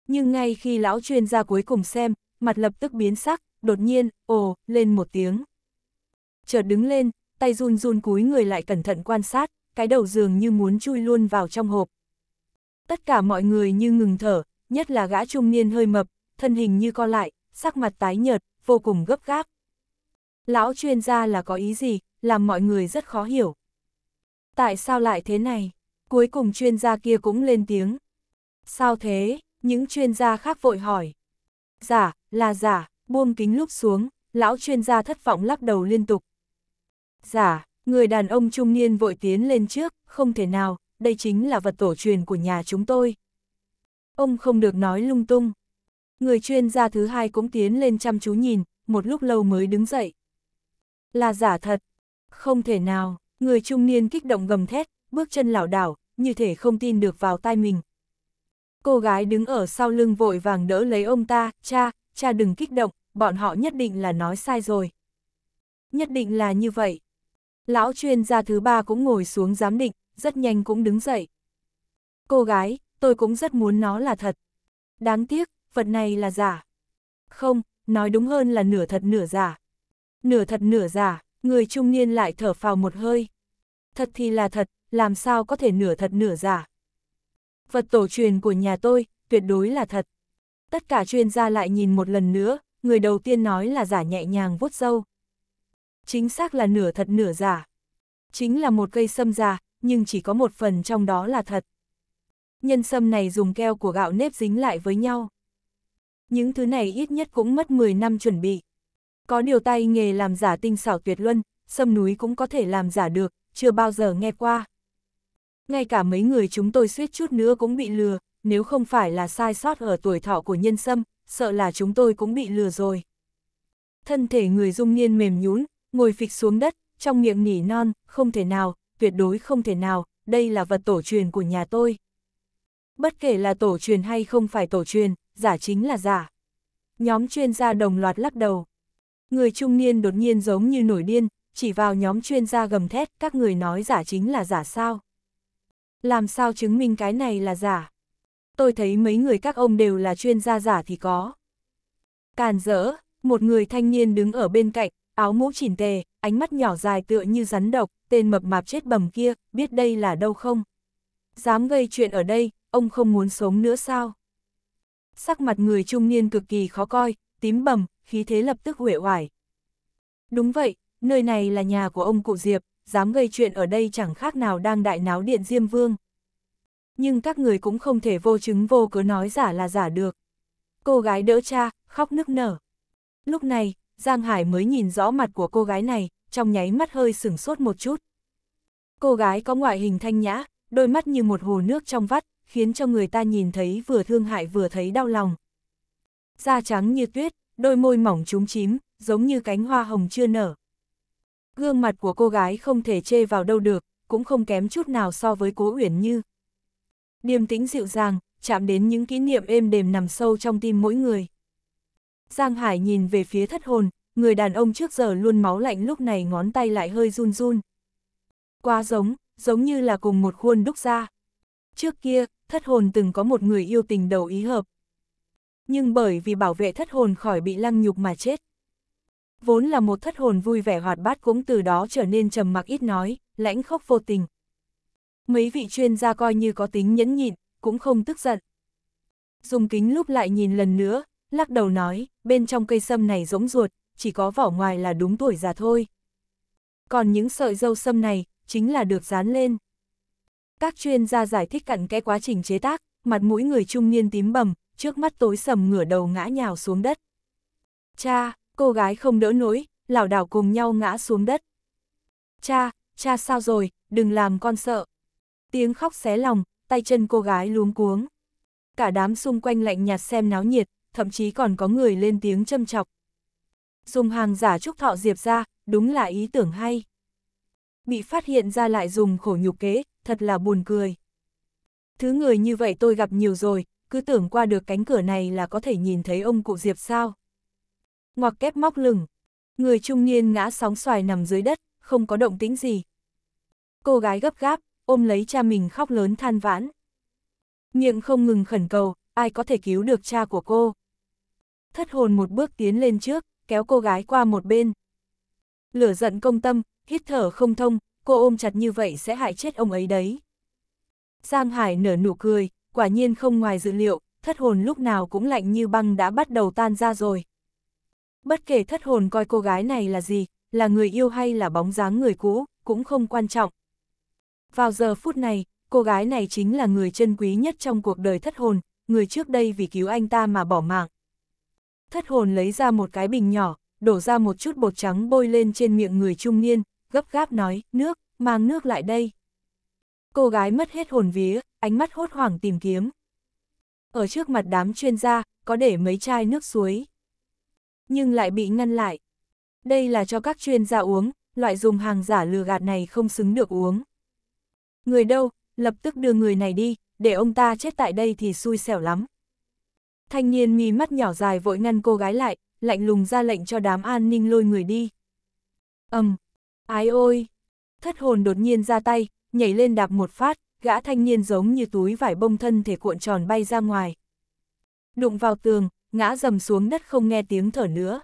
Nhưng ngay khi lão chuyên gia cuối cùng xem, mặt lập tức biến sắc, đột nhiên, ồ, lên một tiếng. Chợt đứng lên, tay run run cúi người lại cẩn thận quan sát, cái đầu giường như muốn chui luôn vào trong hộp. Tất cả mọi người như ngừng thở, nhất là gã trung niên hơi mập, thân hình như co lại, sắc mặt tái nhợt, vô cùng gấp gáp. Lão chuyên gia là có ý gì, làm mọi người rất khó hiểu. Tại sao lại thế này? Cuối cùng chuyên gia kia cũng lên tiếng. Sao thế? Những chuyên gia khác vội hỏi. Giả, là giả, buông kính lúc xuống, lão chuyên gia thất vọng lắc đầu liên tục. Giả, Người đàn ông trung niên vội tiến lên trước, không thể nào, đây chính là vật tổ truyền của nhà chúng tôi. Ông không được nói lung tung. Người chuyên gia thứ hai cũng tiến lên chăm chú nhìn, một lúc lâu mới đứng dậy. Là giả thật. Không thể nào, người trung niên kích động gầm thét, bước chân lảo đảo, như thể không tin được vào tai mình. Cô gái đứng ở sau lưng vội vàng đỡ lấy ông ta, cha, cha đừng kích động, bọn họ nhất định là nói sai rồi. Nhất định là như vậy. Lão chuyên gia thứ ba cũng ngồi xuống giám định, rất nhanh cũng đứng dậy. Cô gái, tôi cũng rất muốn nó là thật. Đáng tiếc, vật này là giả. Không, nói đúng hơn là nửa thật nửa giả. Nửa thật nửa giả, người trung niên lại thở phào một hơi. Thật thì là thật, làm sao có thể nửa thật nửa giả. Vật tổ truyền của nhà tôi, tuyệt đối là thật. Tất cả chuyên gia lại nhìn một lần nữa, người đầu tiên nói là giả nhẹ nhàng vuốt dâu, chính xác là nửa thật nửa giả. Chính là một cây sâm giả, nhưng chỉ có một phần trong đó là thật. Nhân sâm này dùng keo của gạo nếp dính lại với nhau. Những thứ này ít nhất cũng mất 10 năm chuẩn bị. Có điều tay nghề làm giả tinh xảo tuyệt luân, sâm núi cũng có thể làm giả được, chưa bao giờ nghe qua. Ngay cả mấy người chúng tôi suýt chút nữa cũng bị lừa, nếu không phải là sai sót ở tuổi thọ của nhân sâm, sợ là chúng tôi cũng bị lừa rồi. Thân thể người dung niên mềm nhún, ngồi phịch xuống đất, trong miệng nỉ non, không thể nào, tuyệt đối không thể nào, đây là vật tổ truyền của nhà tôi. Bất kể là tổ truyền hay không phải tổ truyền, giả chính là giả. Nhóm chuyên gia đồng loạt lắc đầu. Người trung niên đột nhiên giống như nổi điên, chỉ vào nhóm chuyên gia gầm thét, các người nói giả chính là giả sao. Làm sao chứng minh cái này là giả? Tôi thấy mấy người các ông đều là chuyên gia giả thì có. Càn rỡ, một người thanh niên đứng ở bên cạnh, áo mũ chỉnh tề, ánh mắt nhỏ dài tựa như rắn độc, tên mập mạp chết bầm kia, biết đây là đâu không? Dám gây chuyện ở đây, ông không muốn sống nữa sao? Sắc mặt người trung niên cực kỳ khó coi, tím bầm, khí thế lập tức huệ hoài. Đúng vậy, nơi này là nhà của ông cụ Diệp, dám gây chuyện ở đây chẳng khác nào đang đại náo điện Diêm Vương. Nhưng các người cũng không thể vô chứng vô cớ nói giả là giả được. Cô gái đỡ cha, khóc nức nở. Lúc này, Giang Hải mới nhìn rõ mặt của cô gái này, trong nháy mắt hơi sửng sốt một chút. Cô gái có ngoại hình thanh nhã, đôi mắt như một hồ nước trong vắt, khiến cho người ta nhìn thấy vừa thương hại vừa thấy đau lòng. Da trắng như tuyết, đôi môi mỏng trúng chím, giống như cánh hoa hồng chưa nở. Gương mặt của cô gái không thể chê vào đâu được, cũng không kém chút nào so với cố uyển như. Điềm tĩnh dịu dàng, chạm đến những kỷ niệm êm đềm nằm sâu trong tim mỗi người. Giang Hải nhìn về phía thất hồn, người đàn ông trước giờ luôn máu lạnh lúc này ngón tay lại hơi run run. Quá giống, giống như là cùng một khuôn đúc ra. Trước kia, thất hồn từng có một người yêu tình đầu ý hợp. Nhưng bởi vì bảo vệ thất hồn khỏi bị lăng nhục mà chết. Vốn là một thất hồn vui vẻ hoạt bát cũng từ đó trở nên trầm mặc ít nói, lãnh khốc vô tình. Mấy vị chuyên gia coi như có tính nhẫn nhịn, cũng không tức giận. Dùng kính lúc lại nhìn lần nữa, lắc đầu nói, bên trong cây sâm này giống ruột, chỉ có vỏ ngoài là đúng tuổi già thôi. Còn những sợi dâu sâm này, chính là được dán lên. Các chuyên gia giải thích cặn kẽ quá trình chế tác, mặt mũi người trung niên tím bầm, trước mắt tối sầm ngửa đầu ngã nhào xuống đất. Cha, cô gái không đỡ nổi, lảo đảo cùng nhau ngã xuống đất. Cha, cha sao rồi, đừng làm con sợ. Tiếng khóc xé lòng, tay chân cô gái luống cuống. Cả đám xung quanh lạnh nhạt xem náo nhiệt, thậm chí còn có người lên tiếng châm chọc. Dùng hàng giả trúc thọ diệp ra, đúng là ý tưởng hay. Bị phát hiện ra lại dùng khổ nhục kế, thật là buồn cười. Thứ người như vậy tôi gặp nhiều rồi, cứ tưởng qua được cánh cửa này là có thể nhìn thấy ông cụ diệp sao. Ngoặc kép móc lửng, người trung niên ngã sóng xoài nằm dưới đất, không có động tĩnh gì. Cô gái gấp gáp, ôm lấy cha mình khóc lớn than vãn. Miệng không ngừng khẩn cầu, ai có thể cứu được cha của cô thất hồn một bước tiến lên trước, kéo cô gái qua một bên. Lửa giận công tâm, hít thở không thông, cô ôm chặt như vậy sẽ hại chết ông ấy đấy. Giang Hải nở nụ cười, quả nhiên không ngoài dự liệu, thất hồn lúc nào cũng lạnh như băng đã bắt đầu tan ra rồi. Bất kể thất hồn coi cô gái này là gì, là người yêu hay là bóng dáng người cũ, cũng không quan trọng. Vào giờ phút này, cô gái này chính là người chân quý nhất trong cuộc đời thất hồn, người trước đây vì cứu anh ta mà bỏ mạng thất hồn lấy ra một cái bình nhỏ, đổ ra một chút bột trắng bôi lên trên miệng người trung niên, gấp gáp nói, nước, mang nước lại đây. Cô gái mất hết hồn vía, ánh mắt hốt hoảng tìm kiếm. Ở trước mặt đám chuyên gia, có để mấy chai nước suối. Nhưng lại bị ngăn lại. Đây là cho các chuyên gia uống, loại dùng hàng giả lừa gạt này không xứng được uống. Người đâu, lập tức đưa người này đi, để ông ta chết tại đây thì xui xẻo lắm. Thanh niên mi mắt nhỏ dài vội ngăn cô gái lại, lạnh lùng ra lệnh cho đám an ninh lôi người đi. ầm, um, ái ôi! Thất hồn đột nhiên ra tay, nhảy lên đạp một phát, gã thanh niên giống như túi vải bông thân thể cuộn tròn bay ra ngoài. Đụng vào tường, ngã dầm xuống đất không nghe tiếng thở nữa.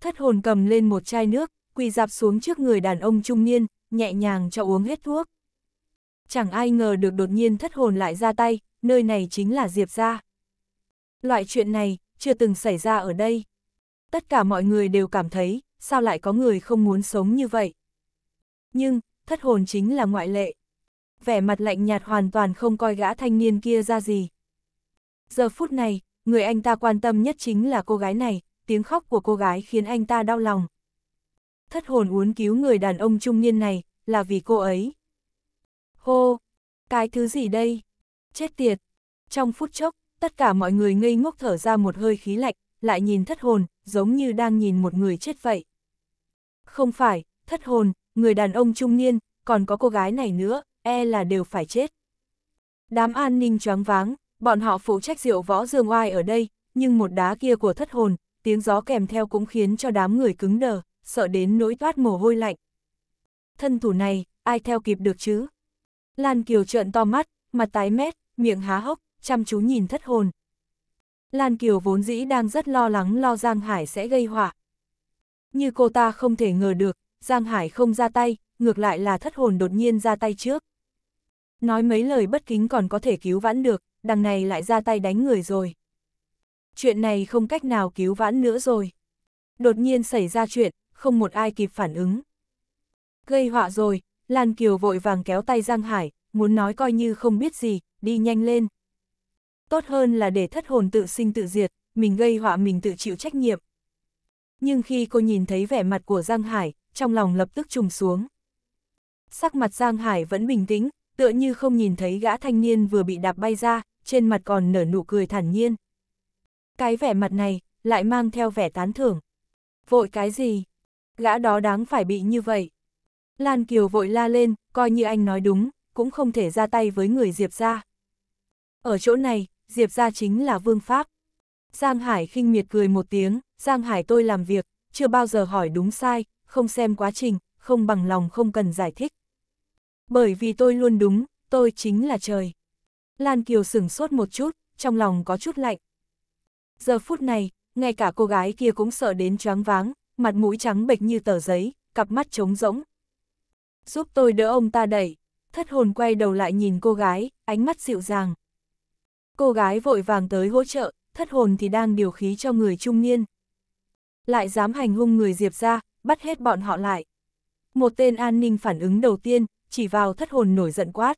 Thất hồn cầm lên một chai nước, quỳ dạp xuống trước người đàn ông trung niên, nhẹ nhàng cho uống hết thuốc. Chẳng ai ngờ được đột nhiên thất hồn lại ra tay, nơi này chính là Diệp gia. Loại chuyện này, chưa từng xảy ra ở đây. Tất cả mọi người đều cảm thấy, sao lại có người không muốn sống như vậy. Nhưng, thất hồn chính là ngoại lệ. Vẻ mặt lạnh nhạt hoàn toàn không coi gã thanh niên kia ra gì. Giờ phút này, người anh ta quan tâm nhất chính là cô gái này, tiếng khóc của cô gái khiến anh ta đau lòng. Thất hồn uốn cứu người đàn ông trung niên này, là vì cô ấy. Hô, cái thứ gì đây? Chết tiệt! Trong phút chốc, tất cả mọi người ngây ngốc thở ra một hơi khí lạnh, lại nhìn thất hồn, giống như đang nhìn một người chết vậy. Không phải, thất hồn, người đàn ông trung niên, còn có cô gái này nữa, e là đều phải chết. Đám an ninh choáng váng, bọn họ phụ trách rượu võ dương oai ở đây, nhưng một đá kia của thất hồn, tiếng gió kèm theo cũng khiến cho đám người cứng đờ, sợ đến nỗi toát mồ hôi lạnh. Thân thủ này, ai theo kịp được chứ? Lan Kiều trợn to mắt, mặt tái mét, miệng há hốc, chăm chú nhìn thất hồn. Lan Kiều vốn dĩ đang rất lo lắng lo Giang Hải sẽ gây họa. Như cô ta không thể ngờ được, Giang Hải không ra tay, ngược lại là thất hồn đột nhiên ra tay trước. Nói mấy lời bất kính còn có thể cứu vãn được, đằng này lại ra tay đánh người rồi. Chuyện này không cách nào cứu vãn nữa rồi. Đột nhiên xảy ra chuyện, không một ai kịp phản ứng. Gây họa rồi, Lan Kiều vội vàng kéo tay Giang Hải, muốn nói coi như không biết gì, đi nhanh lên. Tốt hơn là để thất hồn tự sinh tự diệt, mình gây họa mình tự chịu trách nhiệm. Nhưng khi cô nhìn thấy vẻ mặt của Giang Hải, trong lòng lập tức trùng xuống. Sắc mặt Giang Hải vẫn bình tĩnh, tựa như không nhìn thấy gã thanh niên vừa bị đạp bay ra, trên mặt còn nở nụ cười thản nhiên. Cái vẻ mặt này, lại mang theo vẻ tán thưởng. Vội cái gì? Gã đó đáng phải bị như vậy. Lan Kiều vội la lên, coi như anh nói đúng, cũng không thể ra tay với người Diệp ra. Ở chỗ này, Diệp gia chính là vương pháp. Giang Hải khinh miệt cười một tiếng, Giang Hải tôi làm việc, chưa bao giờ hỏi đúng sai, không xem quá trình, không bằng lòng không cần giải thích. Bởi vì tôi luôn đúng, tôi chính là trời. Lan Kiều sửng sốt một chút, trong lòng có chút lạnh. Giờ phút này, ngay cả cô gái kia cũng sợ đến choáng váng, mặt mũi trắng bệch như tờ giấy, cặp mắt trống rỗng. Giúp tôi đỡ ông ta đẩy. Thất hồn quay đầu lại nhìn cô gái, ánh mắt dịu dàng. Cô gái vội vàng tới hỗ trợ, thất hồn thì đang điều khí cho người trung niên. Lại dám hành hung người Diệp ra, bắt hết bọn họ lại. Một tên an ninh phản ứng đầu tiên, chỉ vào thất hồn nổi giận quát.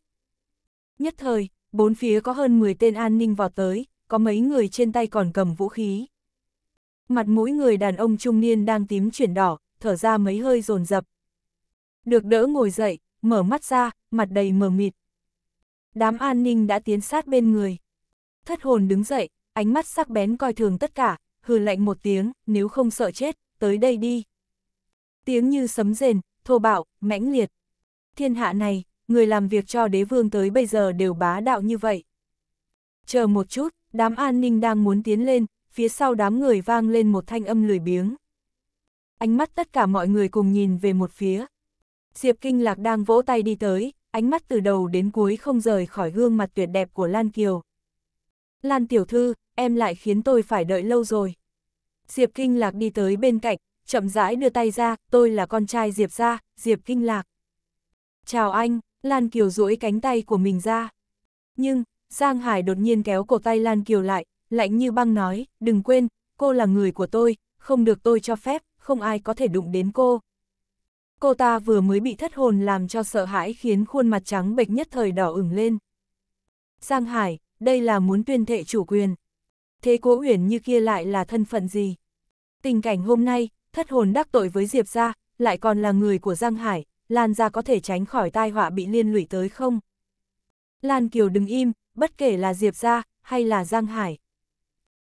Nhất thời, bốn phía có hơn 10 tên an ninh vào tới, có mấy người trên tay còn cầm vũ khí. Mặt mũi người đàn ông trung niên đang tím chuyển đỏ, thở ra mấy hơi rồn rập Được đỡ ngồi dậy, mở mắt ra, mặt đầy mờ mịt. Đám an ninh đã tiến sát bên người thất hồn đứng dậy, ánh mắt sắc bén coi thường tất cả, hừ lạnh một tiếng, nếu không sợ chết, tới đây đi. Tiếng như sấm rền, thô bạo, mãnh liệt. Thiên hạ này, người làm việc cho đế vương tới bây giờ đều bá đạo như vậy. Chờ một chút, đám an ninh đang muốn tiến lên, phía sau đám người vang lên một thanh âm lười biếng. Ánh mắt tất cả mọi người cùng nhìn về một phía. Diệp Kinh Lạc đang vỗ tay đi tới, ánh mắt từ đầu đến cuối không rời khỏi gương mặt tuyệt đẹp của Lan Kiều. Lan tiểu thư, em lại khiến tôi phải đợi lâu rồi. Diệp Kinh Lạc đi tới bên cạnh, chậm rãi đưa tay ra, tôi là con trai Diệp ra, Diệp Kinh Lạc. Chào anh, Lan Kiều duỗi cánh tay của mình ra. Nhưng, Giang Hải đột nhiên kéo cổ tay Lan Kiều lại, lạnh như băng nói, đừng quên, cô là người của tôi, không được tôi cho phép, không ai có thể đụng đến cô. Cô ta vừa mới bị thất hồn làm cho sợ hãi khiến khuôn mặt trắng bệch nhất thời đỏ ửng lên. Giang Hải, đây là muốn tuyên thệ chủ quyền. Thế cố uyển như kia lại là thân phận gì? Tình cảnh hôm nay, thất hồn đắc tội với Diệp gia, lại còn là người của Giang Hải, Lan gia có thể tránh khỏi tai họa bị liên lụy tới không? Lan Kiều đứng im, bất kể là Diệp gia hay là Giang Hải.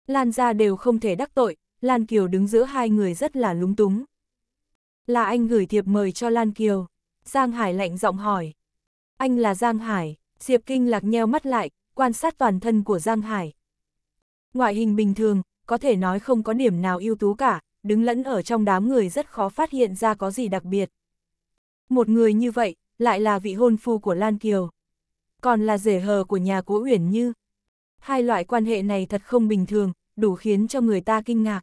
Lan gia đều không thể đắc tội, Lan Kiều đứng giữa hai người rất là lúng túng. Là anh gửi thiệp mời cho Lan Kiều. Giang Hải lạnh giọng hỏi. Anh là Giang Hải, Diệp Kinh lạc nheo mắt lại, quan sát toàn thân của Giang Hải. Ngoại hình bình thường, có thể nói không có điểm nào ưu tú cả, đứng lẫn ở trong đám người rất khó phát hiện ra có gì đặc biệt. Một người như vậy, lại là vị hôn phu của Lan Kiều. Còn là rể hờ của nhà cố Uyển Như. Hai loại quan hệ này thật không bình thường, đủ khiến cho người ta kinh ngạc.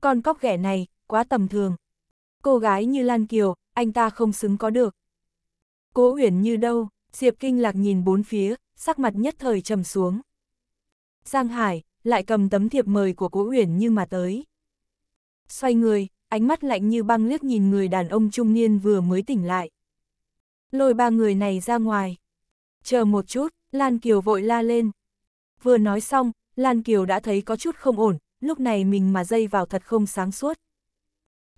Con cóc ghẻ này, quá tầm thường. Cô gái như Lan Kiều, anh ta không xứng có được. Cố Uyển Như đâu, Diệp Kinh Lạc nhìn bốn phía, sắc mặt nhất thời trầm xuống. Giang Hải, lại cầm tấm thiệp mời của Cố Uyển Như mà tới. Xoay người, ánh mắt lạnh như băng liếc nhìn người đàn ông trung niên vừa mới tỉnh lại. Lôi ba người này ra ngoài. Chờ một chút, Lan Kiều vội la lên. Vừa nói xong, Lan Kiều đã thấy có chút không ổn, lúc này mình mà dây vào thật không sáng suốt.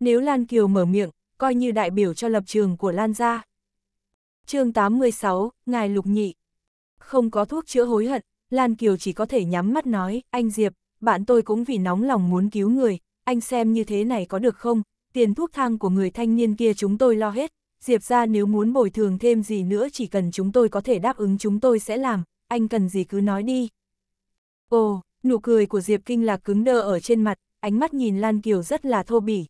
Nếu Lan Kiều mở miệng, coi như đại biểu cho lập trường của Lan gia. chương 86, Ngài Lục Nhị không có thuốc chữa hối hận, Lan Kiều chỉ có thể nhắm mắt nói, anh Diệp, bạn tôi cũng vì nóng lòng muốn cứu người, anh xem như thế này có được không, tiền thuốc thang của người thanh niên kia chúng tôi lo hết, Diệp ra nếu muốn bồi thường thêm gì nữa chỉ cần chúng tôi có thể đáp ứng chúng tôi sẽ làm, anh cần gì cứ nói đi. Ồ, nụ cười của Diệp Kinh Lạc cứng đơ ở trên mặt, ánh mắt nhìn Lan Kiều rất là thô bỉ.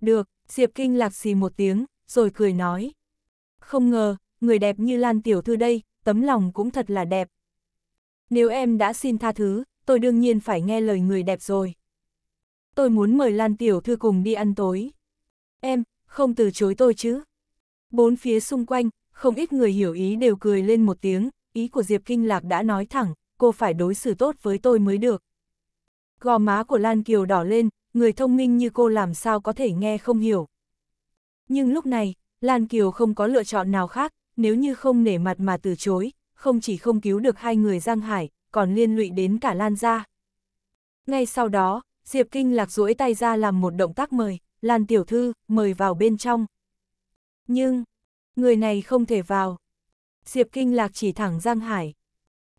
Được, Diệp Kinh Lạc xì một tiếng, rồi cười nói. Không ngờ, người đẹp như Lan Tiểu Thư đây, tấm lòng cũng thật là đẹp. Nếu em đã xin tha thứ, tôi đương nhiên phải nghe lời người đẹp rồi. Tôi muốn mời Lan Tiểu Thư cùng đi ăn tối. Em, không từ chối tôi chứ. Bốn phía xung quanh, không ít người hiểu ý đều cười lên một tiếng, ý của Diệp Kinh Lạc đã nói thẳng, cô phải đối xử tốt với tôi mới được. Gò má của Lan Kiều đỏ lên, người thông minh như cô làm sao có thể nghe không hiểu. Nhưng lúc này, Lan Kiều không có lựa chọn nào khác, nếu như không nể mặt mà từ chối, không chỉ không cứu được hai người Giang Hải, còn liên lụy đến cả Lan gia. Ngay sau đó, Diệp Kinh Lạc duỗi tay ra làm một động tác mời, Lan tiểu thư, mời vào bên trong. Nhưng, người này không thể vào. Diệp Kinh Lạc chỉ thẳng Giang Hải.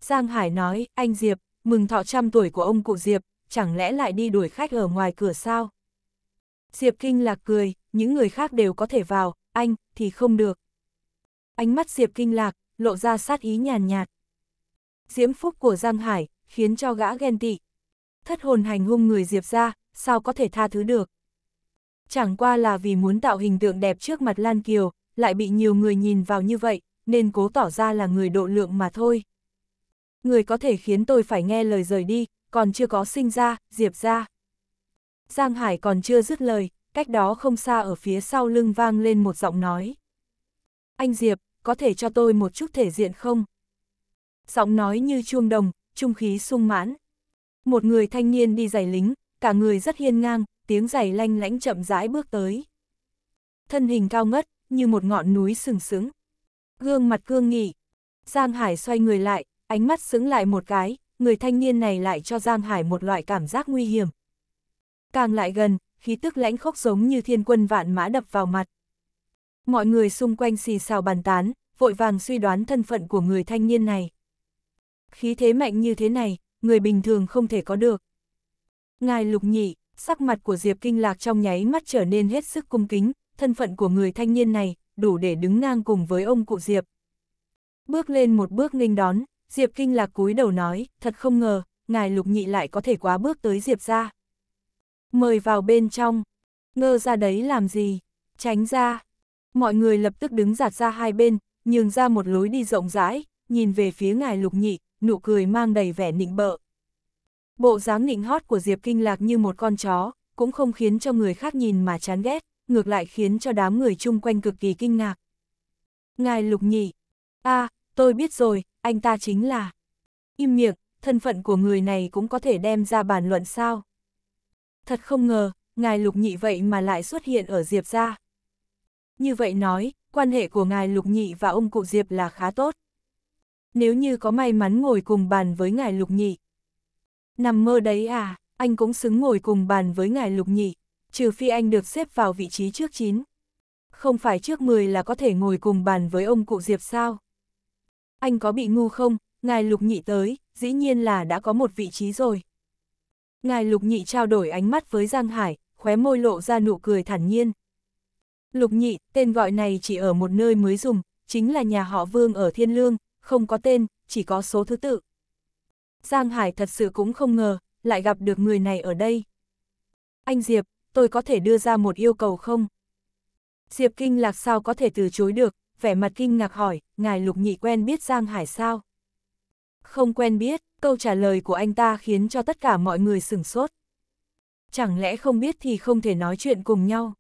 Giang Hải nói, anh Diệp, mừng thọ trăm tuổi của ông cụ Diệp, chẳng lẽ lại đi đuổi khách ở ngoài cửa sao? Diệp Kinh Lạc cười, những người khác đều có thể vào, anh, thì không được ánh mắt Diệp kinh lạc, lộ ra sát ý nhàn nhạt. Diễm phúc của Giang Hải, khiến cho gã ghen tị. Thất hồn hành hung người Diệp ra, sao có thể tha thứ được. Chẳng qua là vì muốn tạo hình tượng đẹp trước mặt Lan Kiều, lại bị nhiều người nhìn vào như vậy, nên cố tỏ ra là người độ lượng mà thôi. Người có thể khiến tôi phải nghe lời rời đi, còn chưa có sinh ra, Diệp ra. Giang Hải còn chưa dứt lời, cách đó không xa ở phía sau lưng vang lên một giọng nói. Anh Diệp, có thể cho tôi một chút thể diện không? Giọng nói như chuông đồng, trung khí sung mãn. Một người thanh niên đi giày lính, cả người rất hiên ngang, tiếng giày lanh lãnh chậm rãi bước tới. Thân hình cao ngất, như một ngọn núi sừng sững. Gương mặt cương nghị. Giang Hải xoay người lại, ánh mắt sững lại một cái, người thanh niên này lại cho Giang Hải một loại cảm giác nguy hiểm. Càng lại gần, khí tức lãnh khốc giống như thiên quân vạn mã đập vào mặt. Mọi người xung quanh xì xào bàn tán, vội vàng suy đoán thân phận của người thanh niên này. Khí thế mạnh như thế này, người bình thường không thể có được. Ngài lục nhị, sắc mặt của Diệp Kinh Lạc trong nháy mắt trở nên hết sức cung kính, thân phận của người thanh niên này, đủ để đứng ngang cùng với ông cụ Diệp. Bước lên một bước nghênh đón, Diệp Kinh Lạc cúi đầu nói, thật không ngờ, ngài lục nhị lại có thể quá bước tới Diệp ra. Mời vào bên trong, ngơ ra đấy làm gì, tránh ra, Mọi người lập tức đứng giạt ra hai bên, nhường ra một lối đi rộng rãi, nhìn về phía ngài lục nhị, nụ cười mang đầy vẻ nịnh bợ. Bộ dáng nịnh hót của Diệp Kinh Lạc như một con chó, cũng không khiến cho người khác nhìn mà chán ghét, ngược lại khiến cho đám người chung quanh cực kỳ kinh ngạc. Ngài lục nhị, a à, tôi biết rồi, anh ta chính là... Im miệng, thân phận của người này cũng có thể đem ra bàn luận sao. Thật không ngờ, ngài lục nhị vậy mà lại xuất hiện ở Diệp gia như vậy nói, quan hệ của ngài Lục Nhị và ông cụ Diệp là khá tốt. Nếu như có may mắn ngồi cùng bàn với ngài Lục Nhị. Nằm mơ đấy à, anh cũng xứng ngồi cùng bàn với ngài Lục Nhị, trừ phi anh được xếp vào vị trí trước 9. Không phải trước 10 là có thể ngồi cùng bàn với ông cụ Diệp sao? Anh có bị ngu không? Ngài Lục Nhị tới, dĩ nhiên là đã có một vị trí rồi. Ngài Lục Nhị trao đổi ánh mắt với Giang Hải, khóe môi lộ ra nụ cười thản nhiên. Lục nhị, tên gọi này chỉ ở một nơi mới dùng, chính là nhà họ Vương ở Thiên Lương, không có tên, chỉ có số thứ tự. Giang Hải thật sự cũng không ngờ, lại gặp được người này ở đây. Anh Diệp, tôi có thể đưa ra một yêu cầu không? Diệp kinh lạc sao có thể từ chối được, vẻ mặt kinh ngạc hỏi, ngài lục nhị quen biết Giang Hải sao? Không quen biết, câu trả lời của anh ta khiến cho tất cả mọi người sửng sốt. Chẳng lẽ không biết thì không thể nói chuyện cùng nhau?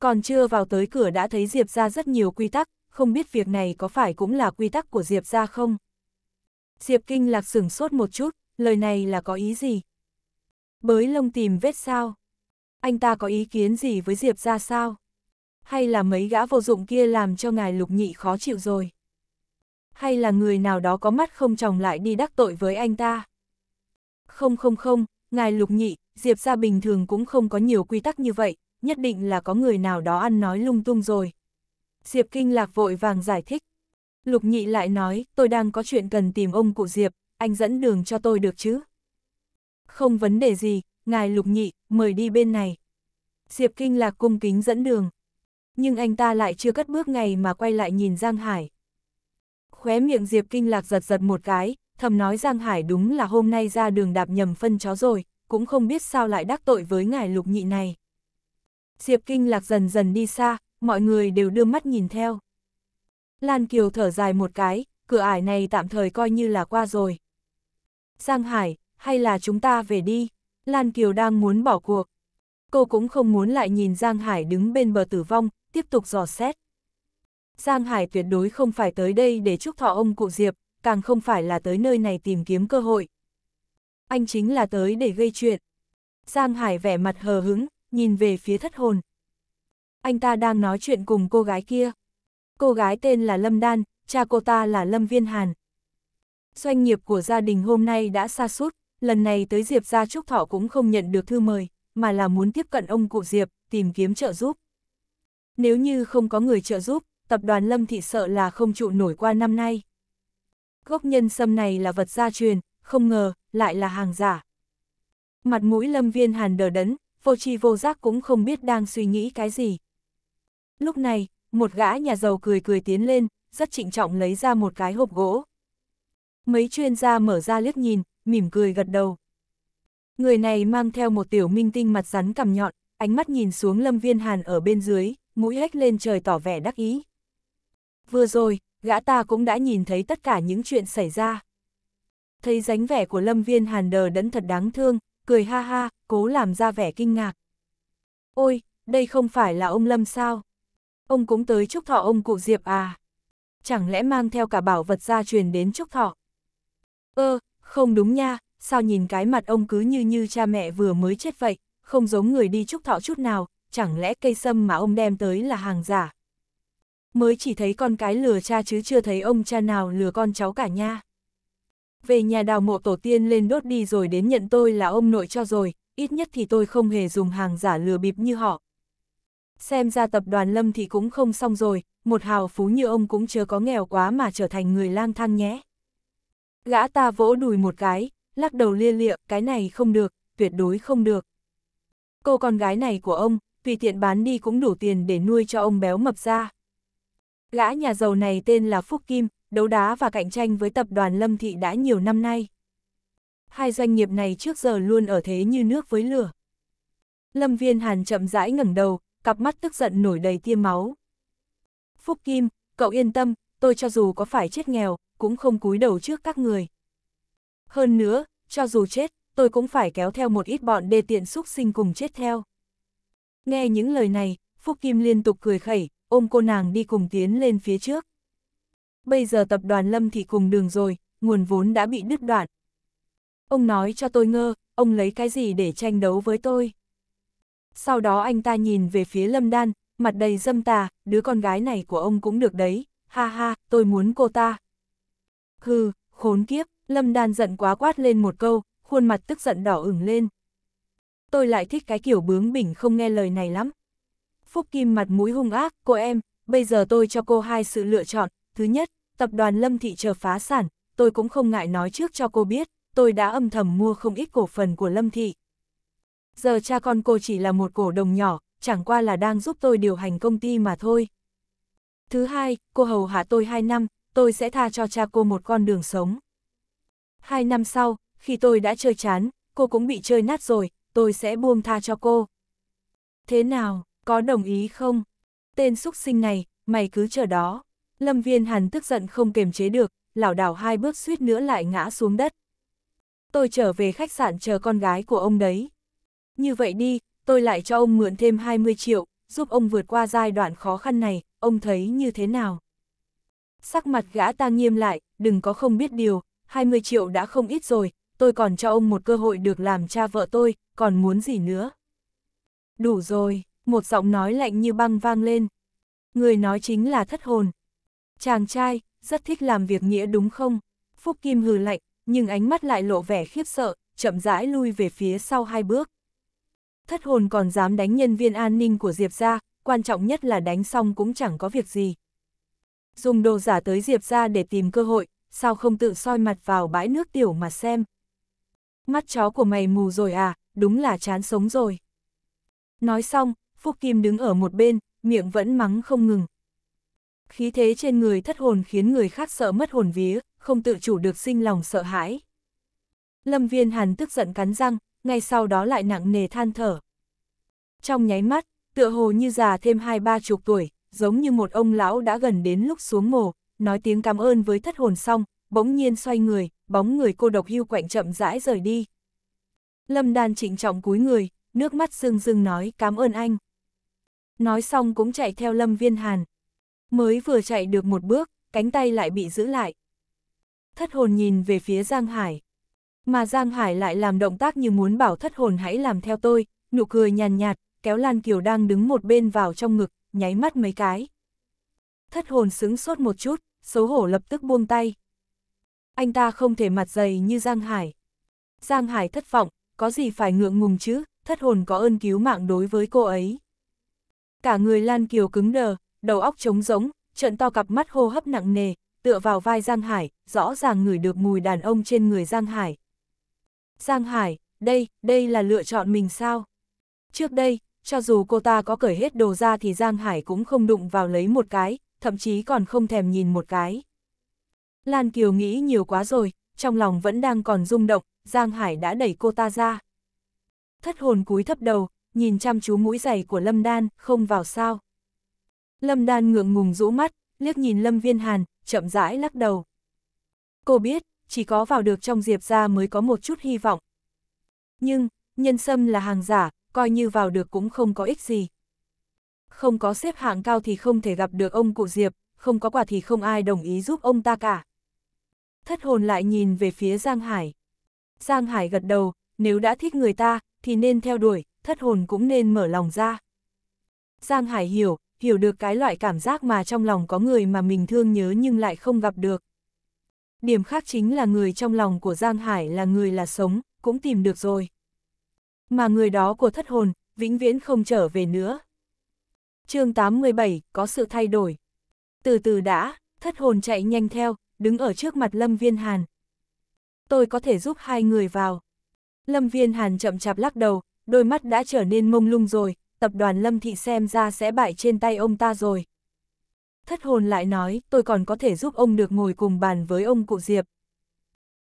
Còn chưa vào tới cửa đã thấy Diệp ra rất nhiều quy tắc, không biết việc này có phải cũng là quy tắc của Diệp ra không? Diệp kinh lạc sửng sốt một chút, lời này là có ý gì? Bới lông tìm vết sao? Anh ta có ý kiến gì với Diệp ra sao? Hay là mấy gã vô dụng kia làm cho ngài lục nhị khó chịu rồi? Hay là người nào đó có mắt không tròng lại đi đắc tội với anh ta? Không không không, ngài lục nhị, Diệp ra bình thường cũng không có nhiều quy tắc như vậy, nhất định là có người nào đó ăn nói lung tung rồi. Diệp Kinh Lạc vội vàng giải thích. Lục nhị lại nói, tôi đang có chuyện cần tìm ông cụ Diệp, anh dẫn đường cho tôi được chứ? Không vấn đề gì, ngài lục nhị, mời đi bên này. Diệp Kinh Lạc cung kính dẫn đường. Nhưng anh ta lại chưa cất bước ngày mà quay lại nhìn Giang Hải. Khóe miệng Diệp Kinh Lạc giật giật một cái, thầm nói Giang Hải đúng là hôm nay ra đường đạp nhầm phân chó rồi, cũng không biết sao lại đắc tội với ngài lục nhị này. Diệp Kinh Lạc dần dần đi xa, mọi người đều đưa mắt nhìn theo. Lan Kiều thở dài một cái, cửa ải này tạm thời coi như là qua rồi. Giang Hải, hay là chúng ta về đi, Lan Kiều đang muốn bỏ cuộc. Cô cũng không muốn lại nhìn Giang Hải đứng bên bờ tử vong, tiếp tục dò xét. Giang Hải tuyệt đối không phải tới đây để chúc thọ ông cụ Diệp, càng không phải là tới nơi này tìm kiếm cơ hội. Anh chính là tới để gây chuyện. Giang Hải vẻ mặt hờ hứng, nhìn về phía thất hồn. Anh ta đang nói chuyện cùng cô gái kia. Cô gái tên là Lâm Đan, cha cô ta là Lâm Viên Hàn. Doanh nghiệp của gia đình hôm nay đã xa suốt, lần này tới Diệp gia Trúc Thọ cũng không nhận được thư mời, mà là muốn tiếp cận ông cụ Diệp, tìm kiếm trợ giúp. Nếu như không có người trợ giúp, tập đoàn Lâm Thị sợ là không trụ nổi qua năm nay. Gốc nhân sâm này là vật gia truyền, không ngờ, lại là hàng giả. Mặt mũi Lâm Viên Hàn đờ đẫn, vô tri vô giác cũng không biết đang suy nghĩ cái gì. Lúc này, một gã nhà giàu cười cười tiến lên, rất trịnh trọng lấy ra một cái hộp gỗ. Mấy chuyên gia mở ra liếc nhìn, mỉm cười gật đầu. Người này mang theo một tiểu minh tinh mặt rắn cằm nhọn, ánh mắt nhìn xuống lâm viên hàn ở bên dưới, mũi hếch lên trời tỏ vẻ đắc ý. Vừa rồi, gã ta cũng đã nhìn thấy tất cả những chuyện xảy ra. Thấy dáng vẻ của lâm viên hàn đờ đẫn thật đáng thương, cười ha ha, cố làm ra vẻ kinh ngạc. Ôi, đây không phải là ông Lâm sao? Ông cũng tới chúc thọ ông cụ Diệp à? Chẳng lẽ mang theo cả bảo vật gia truyền đến chúc thọ? Ơ, ờ, không đúng nha, sao nhìn cái mặt ông cứ như như cha mẹ vừa mới chết vậy, không giống người đi chúc thọ chút nào, chẳng lẽ cây sâm mà ông đem tới là hàng giả? Mới chỉ thấy con cái lừa cha chứ chưa thấy ông cha nào lừa con cháu cả nha về nhà đào mộ tổ tiên lên đốt đi rồi đến nhận tôi là ông nội cho rồi, ít nhất thì tôi không hề dùng hàng giả lừa bịp như họ. Xem ra tập đoàn Lâm thì cũng không xong rồi, một hào phú như ông cũng chưa có nghèo quá mà trở thành người lang thang nhé. Gã ta vỗ đùi một cái, lắc đầu lia lịa, cái này không được, tuyệt đối không được. Cô con gái này của ông, tùy tiện bán đi cũng đủ tiền để nuôi cho ông béo mập ra. Gã nhà giàu này tên là Phúc Kim, đấu đá và cạnh tranh với tập đoàn Lâm Thị đã nhiều năm nay. Hai doanh nghiệp này trước giờ luôn ở thế như nước với lửa. Lâm Viên Hàn chậm rãi ngẩng đầu, cặp mắt tức giận nổi đầy tia máu. Phúc Kim, cậu yên tâm, tôi cho dù có phải chết nghèo, cũng không cúi đầu trước các người. Hơn nữa, cho dù chết, tôi cũng phải kéo theo một ít bọn đê tiện xúc sinh cùng chết theo. Nghe những lời này, Phúc Kim liên tục cười khẩy, ôm cô nàng đi cùng tiến lên phía trước. Bây giờ tập đoàn Lâm thì cùng đường rồi, nguồn vốn đã bị đứt đoạn. Ông nói cho tôi ngơ, ông lấy cái gì để tranh đấu với tôi? Sau đó anh ta nhìn về phía Lâm Đan, mặt đầy dâm tà, đứa con gái này của ông cũng được đấy, ha ha, tôi muốn cô ta. Hừ, khốn kiếp, Lâm Đan giận quá quát lên một câu, khuôn mặt tức giận đỏ ửng lên. Tôi lại thích cái kiểu bướng bỉnh không nghe lời này lắm. Phúc Kim mặt mũi hung ác, cô em, bây giờ tôi cho cô hai sự lựa chọn, Thứ nhất, tập đoàn Lâm Thị chờ phá sản, tôi cũng không ngại nói trước cho cô biết, tôi đã âm thầm mua không ít cổ phần của Lâm Thị. Giờ cha con cô chỉ là một cổ đồng nhỏ, chẳng qua là đang giúp tôi điều hành công ty mà thôi. Thứ hai, cô hầu hạ tôi hai năm, tôi sẽ tha cho cha cô một con đường sống. Hai năm sau, khi tôi đã chơi chán, cô cũng bị chơi nát rồi, tôi sẽ buông tha cho cô. Thế nào, có đồng ý không? Tên xúc sinh này, mày cứ chờ đó. Lâm Viên Hàn tức giận không kềm chế được, lảo đảo hai bước suýt nữa lại ngã xuống đất. Tôi trở về khách sạn chờ con gái của ông đấy. Như vậy đi, tôi lại cho ông mượn thêm 20 triệu, giúp ông vượt qua giai đoạn khó khăn này, ông thấy như thế nào? Sắc mặt gã ta nghiêm lại, đừng có không biết điều, 20 triệu đã không ít rồi, tôi còn cho ông một cơ hội được làm cha vợ tôi, còn muốn gì nữa? Đủ rồi, một giọng nói lạnh như băng vang lên. Người nói chính là thất hồn, Chàng trai, rất thích làm việc nghĩa đúng không? Phúc Kim hừ lạnh, nhưng ánh mắt lại lộ vẻ khiếp sợ, chậm rãi lui về phía sau hai bước. Thất hồn còn dám đánh nhân viên an ninh của Diệp gia, quan trọng nhất là đánh xong cũng chẳng có việc gì. Dùng đồ giả tới Diệp gia để tìm cơ hội, sao không tự soi mặt vào bãi nước tiểu mà xem. Mắt chó của mày mù rồi à, đúng là chán sống rồi. Nói xong, Phúc Kim đứng ở một bên, miệng vẫn mắng không ngừng, khí thế trên người thất hồn khiến người khác sợ mất hồn vía, không tự chủ được sinh lòng sợ hãi. Lâm Viên Hàn tức giận cắn răng, ngay sau đó lại nặng nề than thở. Trong nháy mắt, tựa hồ như già thêm hai ba chục tuổi, giống như một ông lão đã gần đến lúc xuống mồ, nói tiếng cảm ơn với thất hồn xong, bỗng nhiên xoay người, bóng người cô độc hưu quạnh chậm rãi rời đi. Lâm Đan trịnh trọng cúi người, nước mắt rưng rưng nói cảm ơn anh. Nói xong cũng chạy theo Lâm Viên Hàn, Mới vừa chạy được một bước, cánh tay lại bị giữ lại. Thất hồn nhìn về phía Giang Hải. Mà Giang Hải lại làm động tác như muốn bảo thất hồn hãy làm theo tôi, nụ cười nhàn nhạt, kéo Lan Kiều đang đứng một bên vào trong ngực, nháy mắt mấy cái. Thất hồn sững sốt một chút, xấu hổ lập tức buông tay. Anh ta không thể mặt dày như Giang Hải. Giang Hải thất vọng, có gì phải ngượng ngùng chứ, thất hồn có ơn cứu mạng đối với cô ấy. Cả người Lan Kiều cứng đờ, đầu óc trống rỗng, trận to cặp mắt hô hấp nặng nề, tựa vào vai Giang Hải, rõ ràng ngửi được mùi đàn ông trên người Giang Hải. Giang Hải, đây, đây là lựa chọn mình sao? Trước đây, cho dù cô ta có cởi hết đồ ra thì Giang Hải cũng không đụng vào lấy một cái, thậm chí còn không thèm nhìn một cái. Lan Kiều nghĩ nhiều quá rồi, trong lòng vẫn đang còn rung động, Giang Hải đã đẩy cô ta ra. Thất hồn cúi thấp đầu, nhìn chăm chú mũi giày của Lâm Đan, không vào sao. Lâm Đan ngượng ngùng rũ mắt, liếc nhìn Lâm Viên Hàn, chậm rãi lắc đầu. Cô biết, chỉ có vào được trong Diệp ra mới có một chút hy vọng. Nhưng, nhân sâm là hàng giả, coi như vào được cũng không có ích gì. Không có xếp hạng cao thì không thể gặp được ông cụ Diệp, không có quả thì không ai đồng ý giúp ông ta cả. Thất hồn lại nhìn về phía Giang Hải. Giang Hải gật đầu, nếu đã thích người ta, thì nên theo đuổi, thất hồn cũng nên mở lòng ra. Giang Hải hiểu, hiểu được cái loại cảm giác mà trong lòng có người mà mình thương nhớ nhưng lại không gặp được. Điểm khác chính là người trong lòng của Giang Hải là người là sống, cũng tìm được rồi. Mà người đó của thất hồn, vĩnh viễn không trở về nữa. chương 87, có sự thay đổi. Từ từ đã, thất hồn chạy nhanh theo, đứng ở trước mặt Lâm Viên Hàn. Tôi có thể giúp hai người vào. Lâm Viên Hàn chậm chạp lắc đầu, đôi mắt đã trở nên mông lung rồi, tập đoàn Lâm Thị xem ra sẽ bại trên tay ông ta rồi. Thất hồn lại nói, tôi còn có thể giúp ông được ngồi cùng bàn với ông cụ Diệp.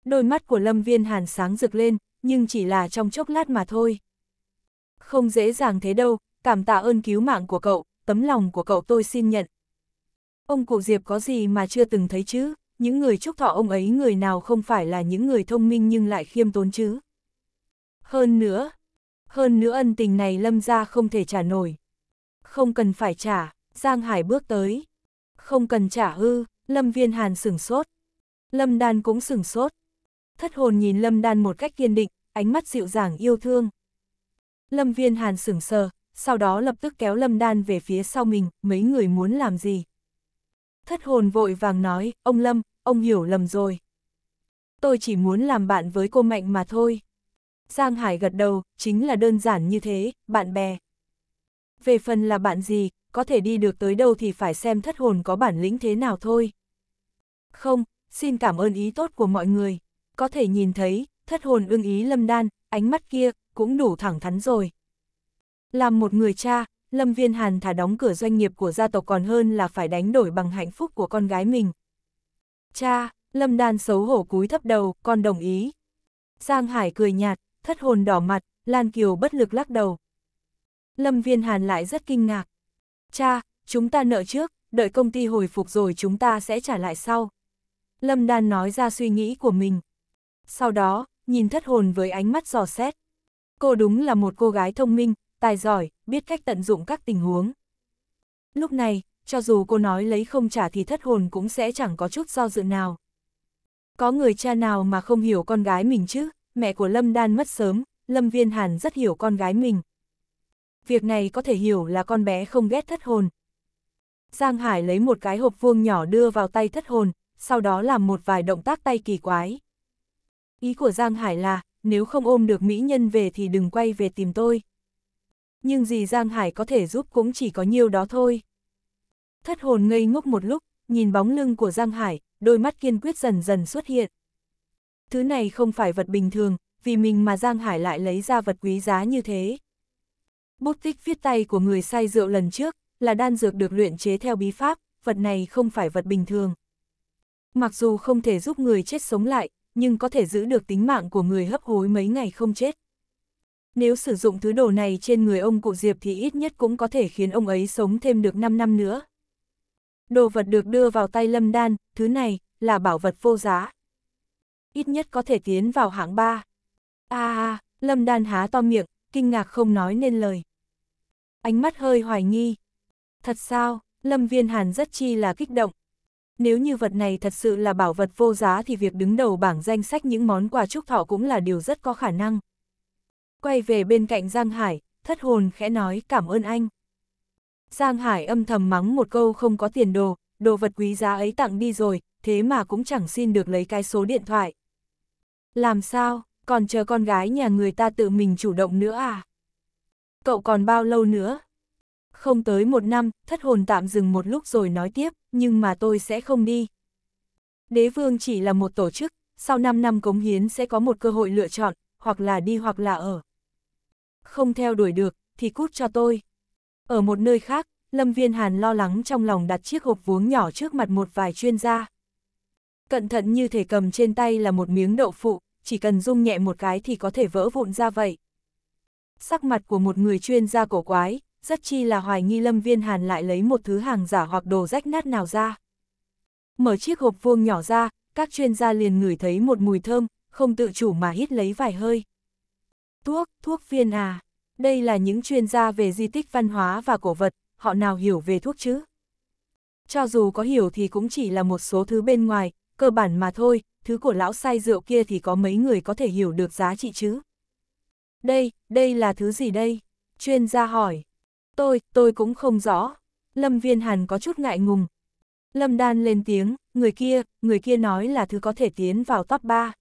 Đôi mắt của Lâm Viên Hàn sáng rực lên, nhưng chỉ là trong chốc lát mà thôi. Không dễ dàng thế đâu, cảm tạ ơn cứu mạng của cậu, tấm lòng của cậu tôi xin nhận. Ông cụ Diệp có gì mà chưa từng thấy chứ, những người chúc thọ ông ấy người nào không phải là những người thông minh nhưng lại khiêm tốn chứ. Hơn nữa, hơn nữa ân tình này lâm ra không thể trả nổi. Không cần phải trả, Giang Hải bước tới. Không cần trả hư Lâm Viên Hàn sửng sốt. Lâm Đan cũng sửng sốt. Thất hồn nhìn Lâm Đan một cách kiên định, ánh mắt dịu dàng yêu thương. Lâm Viên Hàn sửng sờ, sau đó lập tức kéo Lâm Đan về phía sau mình, mấy người muốn làm gì. Thất hồn vội vàng nói, ông Lâm, ông hiểu lầm rồi. Tôi chỉ muốn làm bạn với cô Mạnh mà thôi. Giang Hải gật đầu, chính là đơn giản như thế, bạn bè. Về phần là bạn gì, có thể đi được tới đâu thì phải xem thất hồn có bản lĩnh thế nào thôi. Không, xin cảm ơn ý tốt của mọi người. Có thể nhìn thấy, thất hồn ưng ý lâm đan, ánh mắt kia, cũng đủ thẳng thắn rồi. Làm một người cha, Lâm Viên Hàn thả đóng cửa doanh nghiệp của gia tộc còn hơn là phải đánh đổi bằng hạnh phúc của con gái mình. Cha, Lâm Đan xấu hổ cúi thấp đầu, con đồng ý. Giang Hải cười nhạt, thất hồn đỏ mặt, Lan Kiều bất lực lắc đầu. Lâm Viên Hàn lại rất kinh ngạc. Cha, chúng ta nợ trước, đợi công ty hồi phục rồi chúng ta sẽ trả lại sau. Lâm Đan nói ra suy nghĩ của mình. Sau đó, nhìn thất hồn với ánh mắt giò xét. Cô đúng là một cô gái thông minh, tài giỏi, biết cách tận dụng các tình huống. Lúc này, cho dù cô nói lấy không trả thì thất hồn cũng sẽ chẳng có chút do dự nào. Có người cha nào mà không hiểu con gái mình chứ? mẹ của Lâm Đan mất sớm, Lâm Viên Hàn rất hiểu con gái mình. Việc này có thể hiểu là con bé không ghét thất hồn. Giang Hải lấy một cái hộp vuông nhỏ đưa vào tay thất hồn, sau đó làm một vài động tác tay kỳ quái. Ý của Giang Hải là, nếu không ôm được mỹ nhân về thì đừng quay về tìm tôi. Nhưng gì Giang Hải có thể giúp cũng chỉ có nhiêu đó thôi. Thất hồn ngây ngốc một lúc, nhìn bóng lưng của Giang Hải, đôi mắt kiên quyết dần dần xuất hiện. Thứ này không phải vật bình thường, vì mình mà Giang Hải lại lấy ra vật quý giá như thế. Bút tích viết tay của người say rượu lần trước, là đan dược được luyện chế theo bí pháp, vật này không phải vật bình thường. Mặc dù không thể giúp người chết sống lại, nhưng có thể giữ được tính mạng của người hấp hối mấy ngày không chết. Nếu sử dụng thứ đồ này trên người ông cụ Diệp thì ít nhất cũng có thể khiến ông ấy sống thêm được 5 năm nữa. Đồ vật được đưa vào tay Lâm Đan, thứ này, là bảo vật vô giá ít nhất có thể tiến vào hạng ba. A à, a, Lâm Đan há to miệng, kinh ngạc không nói nên lời. Ánh mắt hơi hoài nghi. Thật sao, Lâm Viên Hàn rất chi là kích động. Nếu như vật này thật sự là bảo vật vô giá thì việc đứng đầu bảng danh sách những món quà chúc thọ cũng là điều rất có khả năng. Quay về bên cạnh Giang Hải, thất hồn khẽ nói cảm ơn anh. Giang Hải âm thầm mắng một câu không có tiền đồ, đồ vật quý giá ấy tặng đi rồi, thế mà cũng chẳng xin được lấy cái số điện thoại. Làm sao, còn chờ con gái nhà người ta tự mình chủ động nữa à? Cậu còn bao lâu nữa? Không tới một năm, thất hồn tạm dừng một lúc rồi nói tiếp, nhưng mà tôi sẽ không đi. Đế vương chỉ là một tổ chức, sau 5 năm cống hiến sẽ có một cơ hội lựa chọn, hoặc là đi hoặc là ở. Không theo đuổi được, thì cút cho tôi. Ở một nơi khác, Lâm Viên Hàn lo lắng trong lòng đặt chiếc hộp vuông nhỏ trước mặt một vài chuyên gia. Cẩn thận như thể cầm trên tay là một miếng đậu phụ, chỉ cần rung nhẹ một cái thì có thể vỡ vụn ra vậy. Sắc mặt của một người chuyên gia cổ quái, rất chi là hoài nghi Lâm Viên Hàn lại lấy một thứ hàng giả hoặc đồ rách nát nào ra. Mở chiếc hộp vuông nhỏ ra, các chuyên gia liền ngửi thấy một mùi thơm, không tự chủ mà hít lấy vài hơi. Thuốc, thuốc viên à, đây là những chuyên gia về di tích văn hóa và cổ vật, họ nào hiểu về thuốc chứ? Cho dù có hiểu thì cũng chỉ là một số thứ bên ngoài, cơ bản mà thôi, thứ của lão say rượu kia thì có mấy người có thể hiểu được giá trị chứ. Đây, đây là thứ gì đây? Chuyên gia hỏi. Tôi, tôi cũng không rõ. Lâm Viên Hàn có chút ngại ngùng. Lâm Đan lên tiếng, người kia, người kia nói là thứ có thể tiến vào top 3.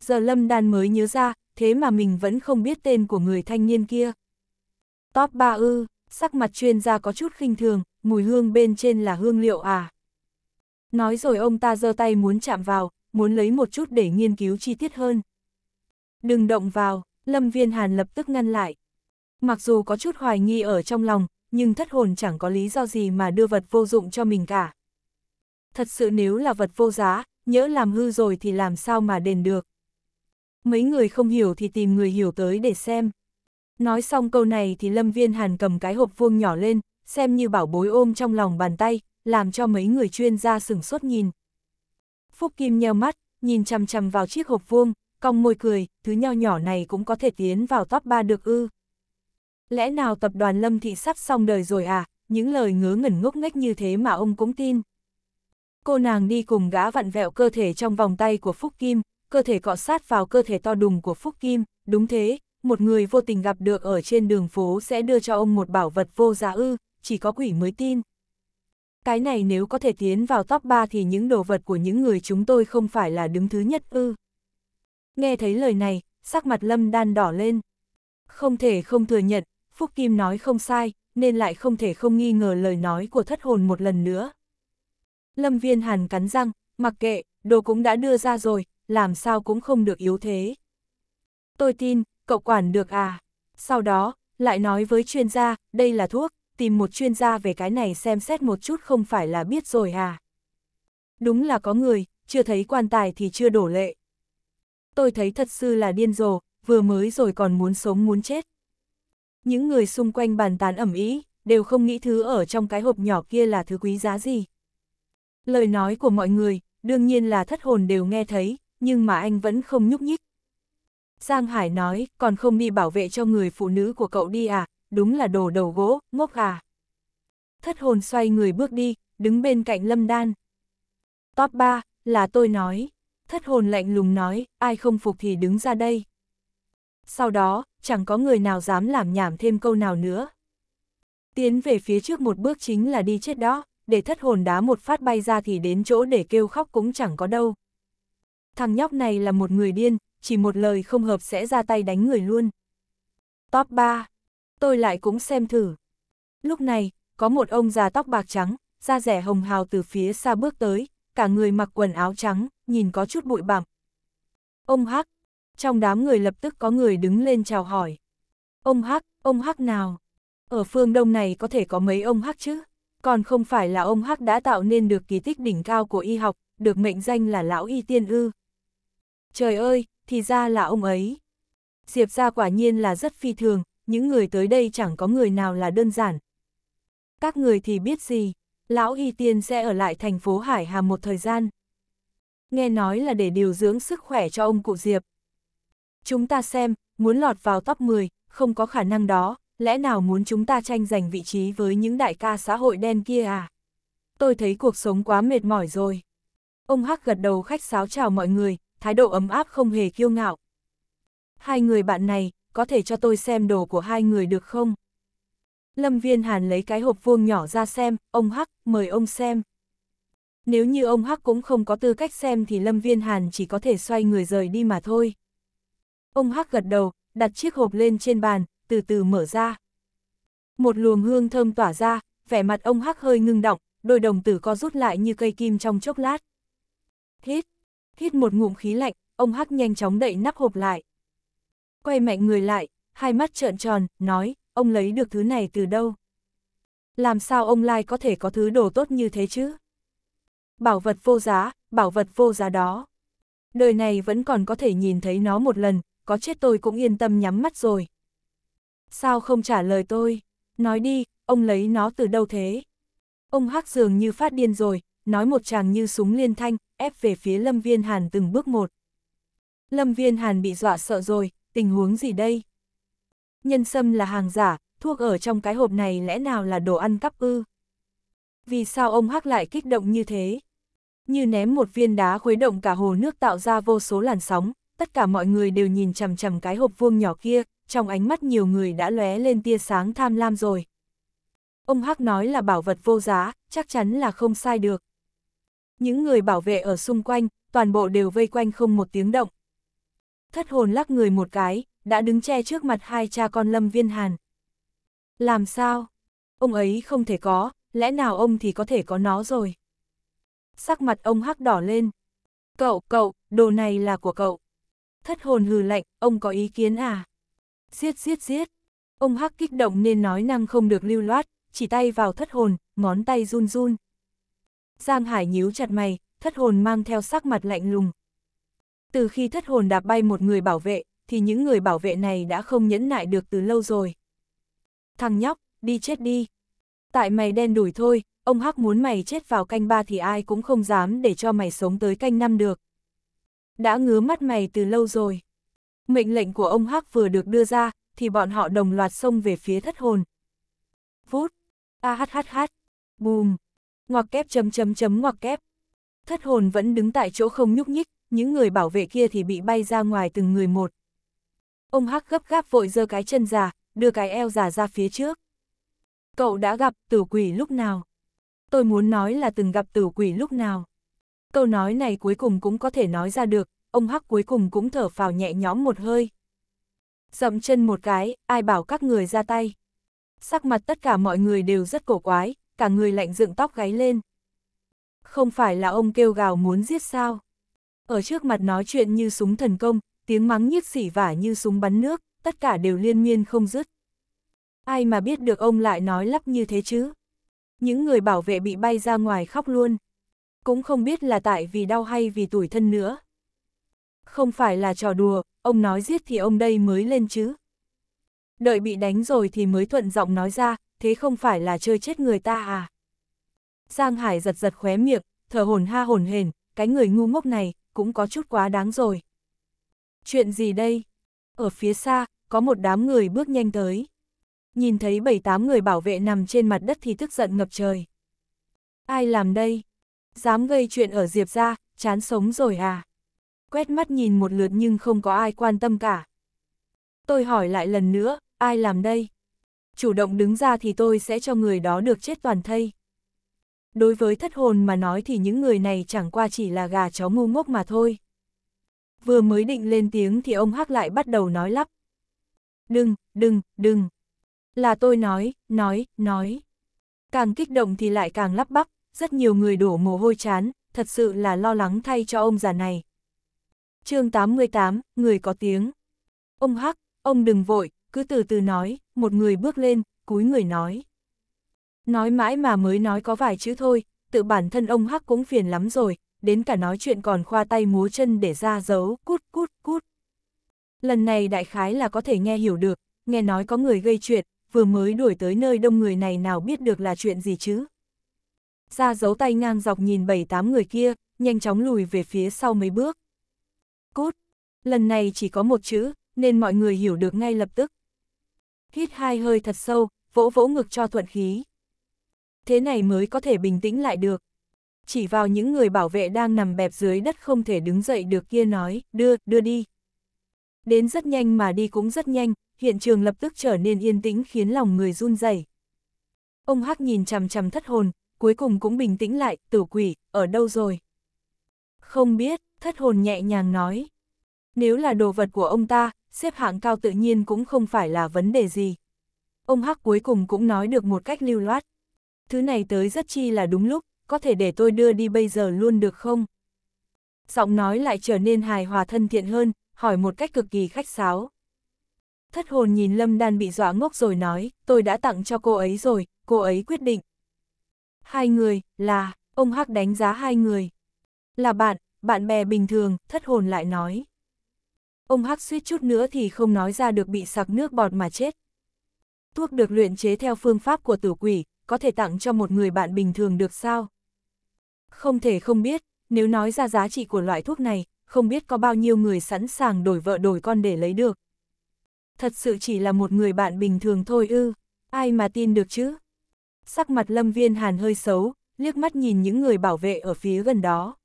Giờ Lâm Đan mới nhớ ra, thế mà mình vẫn không biết tên của người thanh niên kia. Top 3 ư, sắc mặt chuyên gia có chút khinh thường, mùi hương bên trên là hương liệu à. Nói rồi ông ta giơ tay muốn chạm vào, muốn lấy một chút để nghiên cứu chi tiết hơn. Đừng động vào, Lâm Viên Hàn lập tức ngăn lại. Mặc dù có chút hoài nghi ở trong lòng, nhưng thất hồn chẳng có lý do gì mà đưa vật vô dụng cho mình cả. Thật sự nếu là vật vô giá, nhỡ làm hư rồi thì làm sao mà đền được. Mấy người không hiểu thì tìm người hiểu tới để xem. Nói xong câu này thì Lâm Viên Hàn cầm cái hộp vuông nhỏ lên, xem như bảo bối ôm trong lòng bàn tay, làm cho mấy người chuyên gia sửng sốt nhìn. Phúc Kim nheo mắt, nhìn chằm chằm vào chiếc hộp vuông, cong môi cười, thứ nho nhỏ này cũng có thể tiến vào top 3 được ư. Lẽ nào tập đoàn Lâm Thị sắp xong đời rồi à, những lời ngớ ngẩn ngốc nghếch như thế mà ông cũng tin. Cô nàng đi cùng gã vặn vẹo cơ thể trong vòng tay của Phúc Kim, cơ thể cọ sát vào cơ thể to đùng của Phúc Kim, đúng thế, một người vô tình gặp được ở trên đường phố sẽ đưa cho ông một bảo vật vô giá ư, chỉ có quỷ mới tin cái này nếu có thể tiến vào top 3 thì những đồ vật của những người chúng tôi không phải là đứng thứ nhất ư. Nghe thấy lời này, sắc mặt Lâm Đan đỏ lên. Không thể không thừa nhận, Phúc Kim nói không sai, nên lại không thể không nghi ngờ lời nói của thất hồn một lần nữa. Lâm Viên Hàn cắn răng, mặc kệ, đồ cũng đã đưa ra rồi, làm sao cũng không được yếu thế. Tôi tin, cậu quản được à. Sau đó, lại nói với chuyên gia, đây là thuốc, tìm một chuyên gia về cái này xem xét một chút không phải là biết rồi à. Đúng là có người, chưa thấy quan tài thì chưa đổ lệ. Tôi thấy thật sự là điên rồ, vừa mới rồi còn muốn sống muốn chết. Những người xung quanh bàn tán ẩm ý, đều không nghĩ thứ ở trong cái hộp nhỏ kia là thứ quý giá gì. Lời nói của mọi người, đương nhiên là thất hồn đều nghe thấy, nhưng mà anh vẫn không nhúc nhích. Giang Hải nói, còn không đi bảo vệ cho người phụ nữ của cậu đi à, đúng là đồ đầu gỗ, ngốc à. Thất hồn xoay người bước đi, đứng bên cạnh Lâm Đan. Top 3, là tôi nói. Thất hồn lạnh lùng nói, ai không phục thì đứng ra đây. Sau đó, chẳng có người nào dám làm nhảm thêm câu nào nữa. Tiến về phía trước một bước chính là đi chết đó, để thất hồn đá một phát bay ra thì đến chỗ để kêu khóc cũng chẳng có đâu. Thằng nhóc này là một người điên, chỉ một lời không hợp sẽ ra tay đánh người luôn. Top 3 tôi lại cũng xem thử. Lúc này, có một ông già tóc bạc trắng, da rẻ hồng hào từ phía xa bước tới, cả người mặc quần áo trắng, nhìn có chút bụi bặm. Ông Hắc, trong đám người lập tức có người đứng lên chào hỏi. Ông Hắc, ông Hắc nào? Ở phương đông này có thể có mấy ông Hắc chứ? Còn không phải là ông Hắc đã tạo nên được kỳ tích đỉnh cao của y học, được mệnh danh là Lão Y Tiên Ư. Trời ơi, thì ra là ông ấy. Diệp ra quả nhiên là rất phi thường, những người tới đây chẳng có người nào là đơn giản. Các người thì biết gì, lão y tiên sẽ ở lại thành phố Hải Hà một thời gian. Nghe nói là để điều dưỡng sức khỏe cho ông cụ Diệp. Chúng ta xem, muốn lọt vào top 10, không có khả năng đó, lẽ nào muốn chúng ta tranh giành vị trí với những đại ca xã hội đen kia à? Tôi thấy cuộc sống quá mệt mỏi rồi. Ông Hắc gật đầu khách sáo chào mọi người, thái độ ấm áp không hề kiêu ngạo. Hai người bạn này, có thể cho tôi xem đồ của hai người được không? Lâm Viên Hàn lấy cái hộp vuông nhỏ ra xem, ông Hắc, mời ông xem. Nếu như ông Hắc cũng không có tư cách xem thì Lâm Viên Hàn chỉ có thể xoay người rời đi mà thôi. Ông Hắc gật đầu, đặt chiếc hộp lên trên bàn, từ từ mở ra. Một luồng hương thơm tỏa ra, vẻ mặt ông Hắc hơi ngưng động, đôi đồng tử co rút lại như cây kim trong chốc lát. Hít, hít một ngụm khí lạnh, ông Hắc nhanh chóng đậy nắp hộp lại quay mạnh người lại, hai mắt trợn tròn, nói, ông lấy được thứ này từ đâu? Làm sao ông Lai có thể có thứ đồ tốt như thế chứ? Bảo vật vô giá, bảo vật vô giá đó. Đời này vẫn còn có thể nhìn thấy nó một lần, có chết tôi cũng yên tâm nhắm mắt rồi. Sao không trả lời tôi? Nói đi, ông lấy nó từ đâu thế? Ông Hắc dường như phát điên rồi, nói một chàng như súng liên thanh, ép về phía Lâm Viên Hàn từng bước một. Lâm Viên Hàn bị dọa sợ rồi, tình huống gì đây? Nhân sâm là hàng giả, thuốc ở trong cái hộp này lẽ nào là đồ ăn cắp ư? Vì sao ông Hắc lại kích động như thế? Như ném một viên đá khuấy động cả hồ nước tạo ra vô số làn sóng, tất cả mọi người đều nhìn chằm chằm cái hộp vuông nhỏ kia, trong ánh mắt nhiều người đã lóe lên tia sáng tham lam rồi. Ông Hắc nói là bảo vật vô giá, chắc chắn là không sai được. Những người bảo vệ ở xung quanh, toàn bộ đều vây quanh không một tiếng động thất hồn lắc người một cái, đã đứng che trước mặt hai cha con Lâm Viên Hàn. Làm sao? Ông ấy không thể có, lẽ nào ông thì có thể có nó rồi? Sắc mặt ông hắc đỏ lên. Cậu, cậu, đồ này là của cậu. Thất hồn hừ lạnh, ông có ý kiến à? Giết, giết, giết. Ông hắc kích động nên nói năng không được lưu loát, chỉ tay vào thất hồn, ngón tay run run. Giang Hải nhíu chặt mày, thất hồn mang theo sắc mặt lạnh lùng, từ khi thất hồn đạp bay một người bảo vệ, thì những người bảo vệ này đã không nhẫn nại được từ lâu rồi. Thằng nhóc, đi chết đi. Tại mày đen đủi thôi, ông Hắc muốn mày chết vào canh ba thì ai cũng không dám để cho mày sống tới canh năm được. Đã ngứa mắt mày từ lâu rồi. Mệnh lệnh của ông Hắc vừa được đưa ra, thì bọn họ đồng loạt xông về phía thất hồn. Vút, a hát hát hát, bùm, ngoặc kép chấm chấm chấm ngoặc kép. Thất hồn vẫn đứng tại chỗ không nhúc nhích, những người bảo vệ kia thì bị bay ra ngoài từng người một. Ông Hắc gấp gáp vội giơ cái chân già, đưa cái eo già ra phía trước. Cậu đã gặp tử quỷ lúc nào? Tôi muốn nói là từng gặp tử quỷ lúc nào. Câu nói này cuối cùng cũng có thể nói ra được, ông Hắc cuối cùng cũng thở phào nhẹ nhõm một hơi. Dậm chân một cái, ai bảo các người ra tay. Sắc mặt tất cả mọi người đều rất cổ quái, cả người lạnh dựng tóc gáy lên. Không phải là ông kêu gào muốn giết sao? Ở trước mặt nói chuyện như súng thần công, tiếng mắng nhiếc xỉ vả như súng bắn nước, tất cả đều liên miên không dứt. Ai mà biết được ông lại nói lắp như thế chứ? Những người bảo vệ bị bay ra ngoài khóc luôn. Cũng không biết là tại vì đau hay vì tuổi thân nữa. Không phải là trò đùa, ông nói giết thì ông đây mới lên chứ. Đợi bị đánh rồi thì mới thuận giọng nói ra, thế không phải là chơi chết người ta à? Giang Hải giật giật khóe miệng, thở hồn ha hồn hền, cái người ngu ngốc này, cũng có chút quá đáng rồi. Chuyện gì đây? Ở phía xa, có một đám người bước nhanh tới. Nhìn thấy bảy tám người bảo vệ nằm trên mặt đất thì tức giận ngập trời. Ai làm đây? Dám gây chuyện ở Diệp ra, chán sống rồi à? Quét mắt nhìn một lượt nhưng không có ai quan tâm cả. Tôi hỏi lại lần nữa, ai làm đây? Chủ động đứng ra thì tôi sẽ cho người đó được chết toàn thây. Đối với thất hồn mà nói thì những người này chẳng qua chỉ là gà chó ngu ngốc mà thôi. Vừa mới định lên tiếng thì ông Hắc lại bắt đầu nói lắp. Đừng, đừng, đừng. Là tôi nói, nói, nói. Càng kích động thì lại càng lắp bắp, rất nhiều người đổ mồ hôi chán, thật sự là lo lắng thay cho ông già này. chương 88, người có tiếng. Ông Hắc, ông đừng vội, cứ từ từ nói, một người bước lên, cúi người nói. Nói mãi mà mới nói có vài chữ thôi, tự bản thân ông Hắc cũng phiền lắm rồi, đến cả nói chuyện còn khoa tay múa chân để ra dấu, cút cút cút. Lần này đại khái là có thể nghe hiểu được, nghe nói có người gây chuyện, vừa mới đuổi tới nơi đông người này nào biết được là chuyện gì chứ. Ra dấu tay ngang dọc nhìn bảy tám người kia, nhanh chóng lùi về phía sau mấy bước. Cút, lần này chỉ có một chữ, nên mọi người hiểu được ngay lập tức. Hít hai hơi thật sâu, vỗ vỗ ngực cho thuận khí thế này mới có thể bình tĩnh lại được. Chỉ vào những người bảo vệ đang nằm bẹp dưới đất không thể đứng dậy được kia nói, đưa, đưa đi. Đến rất nhanh mà đi cũng rất nhanh, hiện trường lập tức trở nên yên tĩnh khiến lòng người run rẩy. Ông Hắc nhìn chằm chằm thất hồn, cuối cùng cũng bình tĩnh lại, tử quỷ, ở đâu rồi? Không biết, thất hồn nhẹ nhàng nói. Nếu là đồ vật của ông ta, xếp hạng cao tự nhiên cũng không phải là vấn đề gì. Ông Hắc cuối cùng cũng nói được một cách lưu loát thứ này tới rất chi là đúng lúc, có thể để tôi đưa đi bây giờ luôn được không? Giọng nói lại trở nên hài hòa thân thiện hơn, hỏi một cách cực kỳ khách sáo. Thất hồn nhìn Lâm Đan bị dọa ngốc rồi nói, tôi đã tặng cho cô ấy rồi, cô ấy quyết định. Hai người, là, ông Hắc đánh giá hai người. Là bạn, bạn bè bình thường, thất hồn lại nói. Ông Hắc suýt chút nữa thì không nói ra được bị sặc nước bọt mà chết. Thuốc được luyện chế theo phương pháp của tử quỷ, có thể tặng cho một người bạn bình thường được sao? Không thể không biết, nếu nói ra giá trị của loại thuốc này, không biết có bao nhiêu người sẵn sàng đổi vợ đổi con để lấy được. Thật sự chỉ là một người bạn bình thường thôi ư, ai mà tin được chứ? Sắc mặt lâm viên hàn hơi xấu, liếc mắt nhìn những người bảo vệ ở phía gần đó.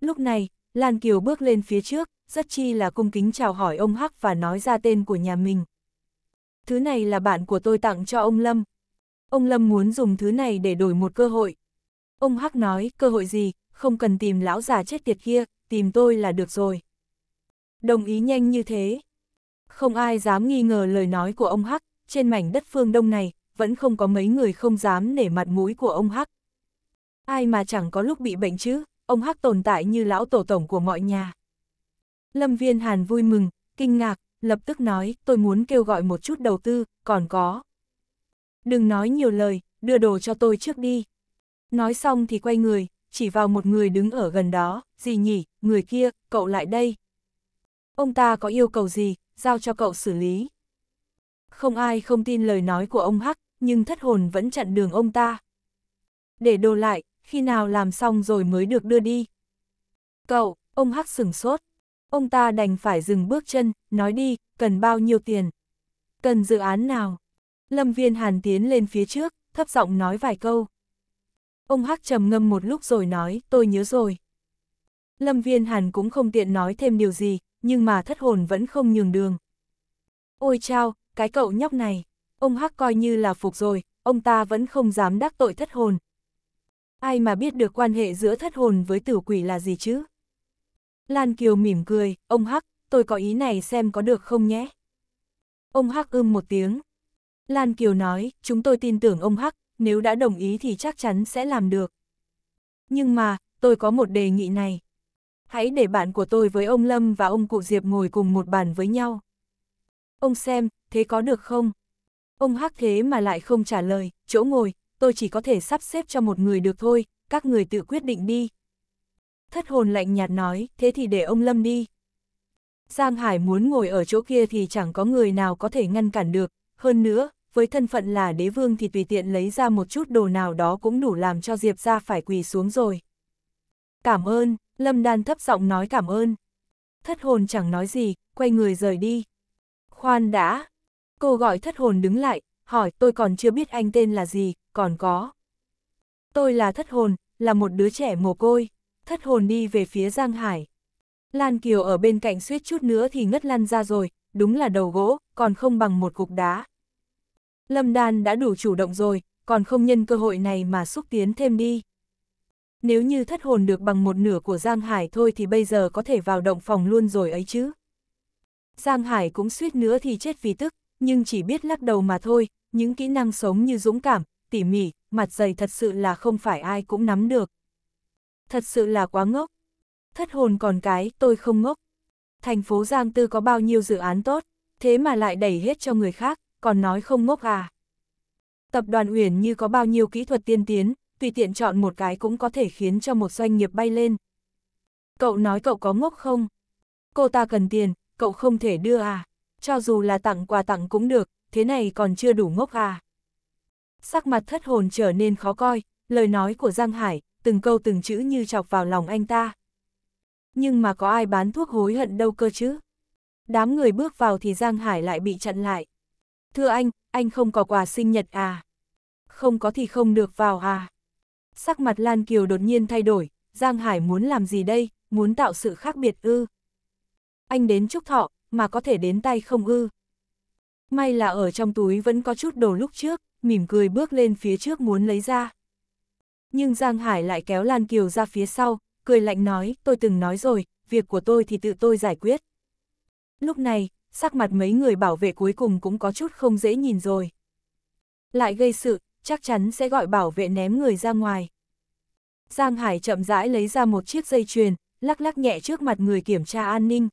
Lúc này, Lan Kiều bước lên phía trước, rất chi là cung kính chào hỏi ông Hắc và nói ra tên của nhà mình. Thứ này là bạn của tôi tặng cho ông Lâm, ông Lâm muốn dùng thứ này để đổi một cơ hội. Ông Hắc nói, cơ hội gì, không cần tìm lão già chết tiệt kia, tìm tôi là được rồi. Đồng ý nhanh như thế. Không ai dám nghi ngờ lời nói của ông Hắc, trên mảnh đất phương đông này, vẫn không có mấy người không dám nể mặt mũi của ông Hắc. Ai mà chẳng có lúc bị bệnh chứ, ông Hắc tồn tại như lão tổ tổng của mọi nhà. Lâm Viên Hàn vui mừng, kinh ngạc, lập tức nói, tôi muốn kêu gọi một chút đầu tư, còn có. Đừng nói nhiều lời, đưa đồ cho tôi trước đi. Nói xong thì quay người, chỉ vào một người đứng ở gần đó, gì nhỉ, người kia, cậu lại đây. Ông ta có yêu cầu gì, giao cho cậu xử lý. Không ai không tin lời nói của ông Hắc, nhưng thất hồn vẫn chặn đường ông ta. Để đồ lại, khi nào làm xong rồi mới được đưa đi. Cậu, ông Hắc sừng sốt. Ông ta đành phải dừng bước chân, nói đi, cần bao nhiêu tiền. Cần dự án nào? Lâm Viên Hàn tiến lên phía trước, thấp giọng nói vài câu. Ông Hắc trầm ngâm một lúc rồi nói, tôi nhớ rồi. Lâm Viên Hàn cũng không tiện nói thêm điều gì, nhưng mà thất hồn vẫn không nhường đường. Ôi chao, cái cậu nhóc này, ông Hắc coi như là phục rồi, ông ta vẫn không dám đắc tội thất hồn. Ai mà biết được quan hệ giữa thất hồn với tử quỷ là gì chứ? Lan Kiều mỉm cười, ông Hắc, tôi có ý này xem có được không nhé? Ông Hắc ưm một tiếng, Lan Kiều nói, chúng tôi tin tưởng ông Hắc, nếu đã đồng ý thì chắc chắn sẽ làm được. Nhưng mà, tôi có một đề nghị này. Hãy để bạn của tôi với ông Lâm và ông cụ Diệp ngồi cùng một bàn với nhau. Ông xem, thế có được không? Ông Hắc thế mà lại không trả lời, chỗ ngồi, tôi chỉ có thể sắp xếp cho một người được thôi, các người tự quyết định đi. Thất hồn lạnh nhạt nói, thế thì để ông Lâm đi. Giang Hải muốn ngồi ở chỗ kia thì chẳng có người nào có thể ngăn cản được, hơn nữa, với thân phận là đế vương thì tùy tiện lấy ra một chút đồ nào đó cũng đủ làm cho Diệp ra phải quỳ xuống rồi. Cảm ơn, Lâm Đan thấp giọng nói cảm ơn. Thất hồn chẳng nói gì, quay người rời đi. Khoan đã, cô gọi thất hồn đứng lại, hỏi tôi còn chưa biết anh tên là gì, còn có. Tôi là thất hồn, là một đứa trẻ mồ côi, thất hồn đi về phía Giang Hải. Lan Kiều ở bên cạnh suýt chút nữa thì ngất lăn ra rồi, đúng là đầu gỗ, còn không bằng một cục đá. Lâm Đan đã đủ chủ động rồi, còn không nhân cơ hội này mà xúc tiến thêm đi. Nếu như thất hồn được bằng một nửa của Giang Hải thôi thì bây giờ có thể vào động phòng luôn rồi ấy chứ. Giang Hải cũng suýt nữa thì chết vì tức, nhưng chỉ biết lắc đầu mà thôi, những kỹ năng sống như dũng cảm, tỉ mỉ, mặt dày thật sự là không phải ai cũng nắm được. Thật sự là quá ngốc. Thất hồn còn cái, tôi không ngốc. Thành phố Giang Tư có bao nhiêu dự án tốt, thế mà lại đẩy hết cho người khác, còn nói không ngốc à. Tập đoàn Uyển như có bao nhiêu kỹ thuật tiên tiến, tùy tiện chọn một cái cũng có thể khiến cho một doanh nghiệp bay lên. Cậu nói cậu có ngốc không? Cô ta cần tiền, cậu không thể đưa à? Cho dù là tặng quà tặng cũng được, thế này còn chưa đủ ngốc à? Sắc mặt thất hồn trở nên khó coi, lời nói của Giang Hải, từng câu từng chữ như chọc vào lòng anh ta. Nhưng mà có ai bán thuốc hối hận đâu cơ chứ? Đám người bước vào thì Giang Hải lại bị chặn lại. Thưa anh, anh không có quà sinh nhật à? Không có thì không được vào à? Sắc mặt Lan Kiều đột nhiên thay đổi, Giang Hải muốn làm gì đây, muốn tạo sự khác biệt ư? Anh đến chúc thọ, mà có thể đến tay không ư? May là ở trong túi vẫn có chút đồ lúc trước, mỉm cười bước lên phía trước muốn lấy ra. Nhưng Giang Hải lại kéo Lan Kiều ra phía sau, cười lạnh nói, tôi từng nói rồi, việc của tôi thì tự tôi giải quyết. Lúc này, sắc mặt mấy người bảo vệ cuối cùng cũng có chút không dễ nhìn rồi. Lại gây sự, chắc chắn sẽ gọi bảo vệ ném người ra ngoài. Giang Hải chậm rãi lấy ra một chiếc dây chuyền, lắc lắc nhẹ trước mặt người kiểm tra an ninh.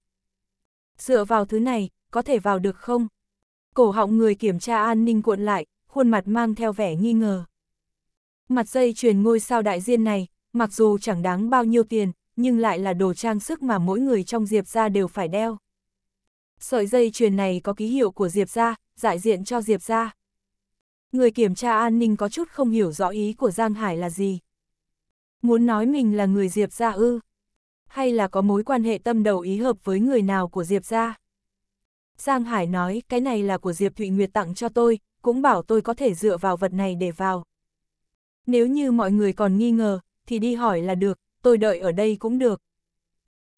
Dựa vào thứ này, có thể vào được không? Cổ họng người kiểm tra an ninh cuộn lại, khuôn mặt mang theo vẻ nghi ngờ. Mặt dây chuyền ngôi sao đại diên này, mặc dù chẳng đáng bao nhiêu tiền, nhưng lại là đồ trang sức mà mỗi người trong Diệp ra đều phải đeo. Sợi dây chuyền này có ký hiệu của Diệp gia, đại diện cho Diệp gia. Người kiểm tra an ninh có chút không hiểu rõ ý của Giang Hải là gì. Muốn nói mình là người Diệp gia ư? Hay là có mối quan hệ tâm đầu ý hợp với người nào của Diệp gia? Giang Hải nói, cái này là của Diệp Thụy Nguyệt tặng cho tôi, cũng bảo tôi có thể dựa vào vật này để vào. Nếu như mọi người còn nghi ngờ, thì đi hỏi là được, tôi đợi ở đây cũng được.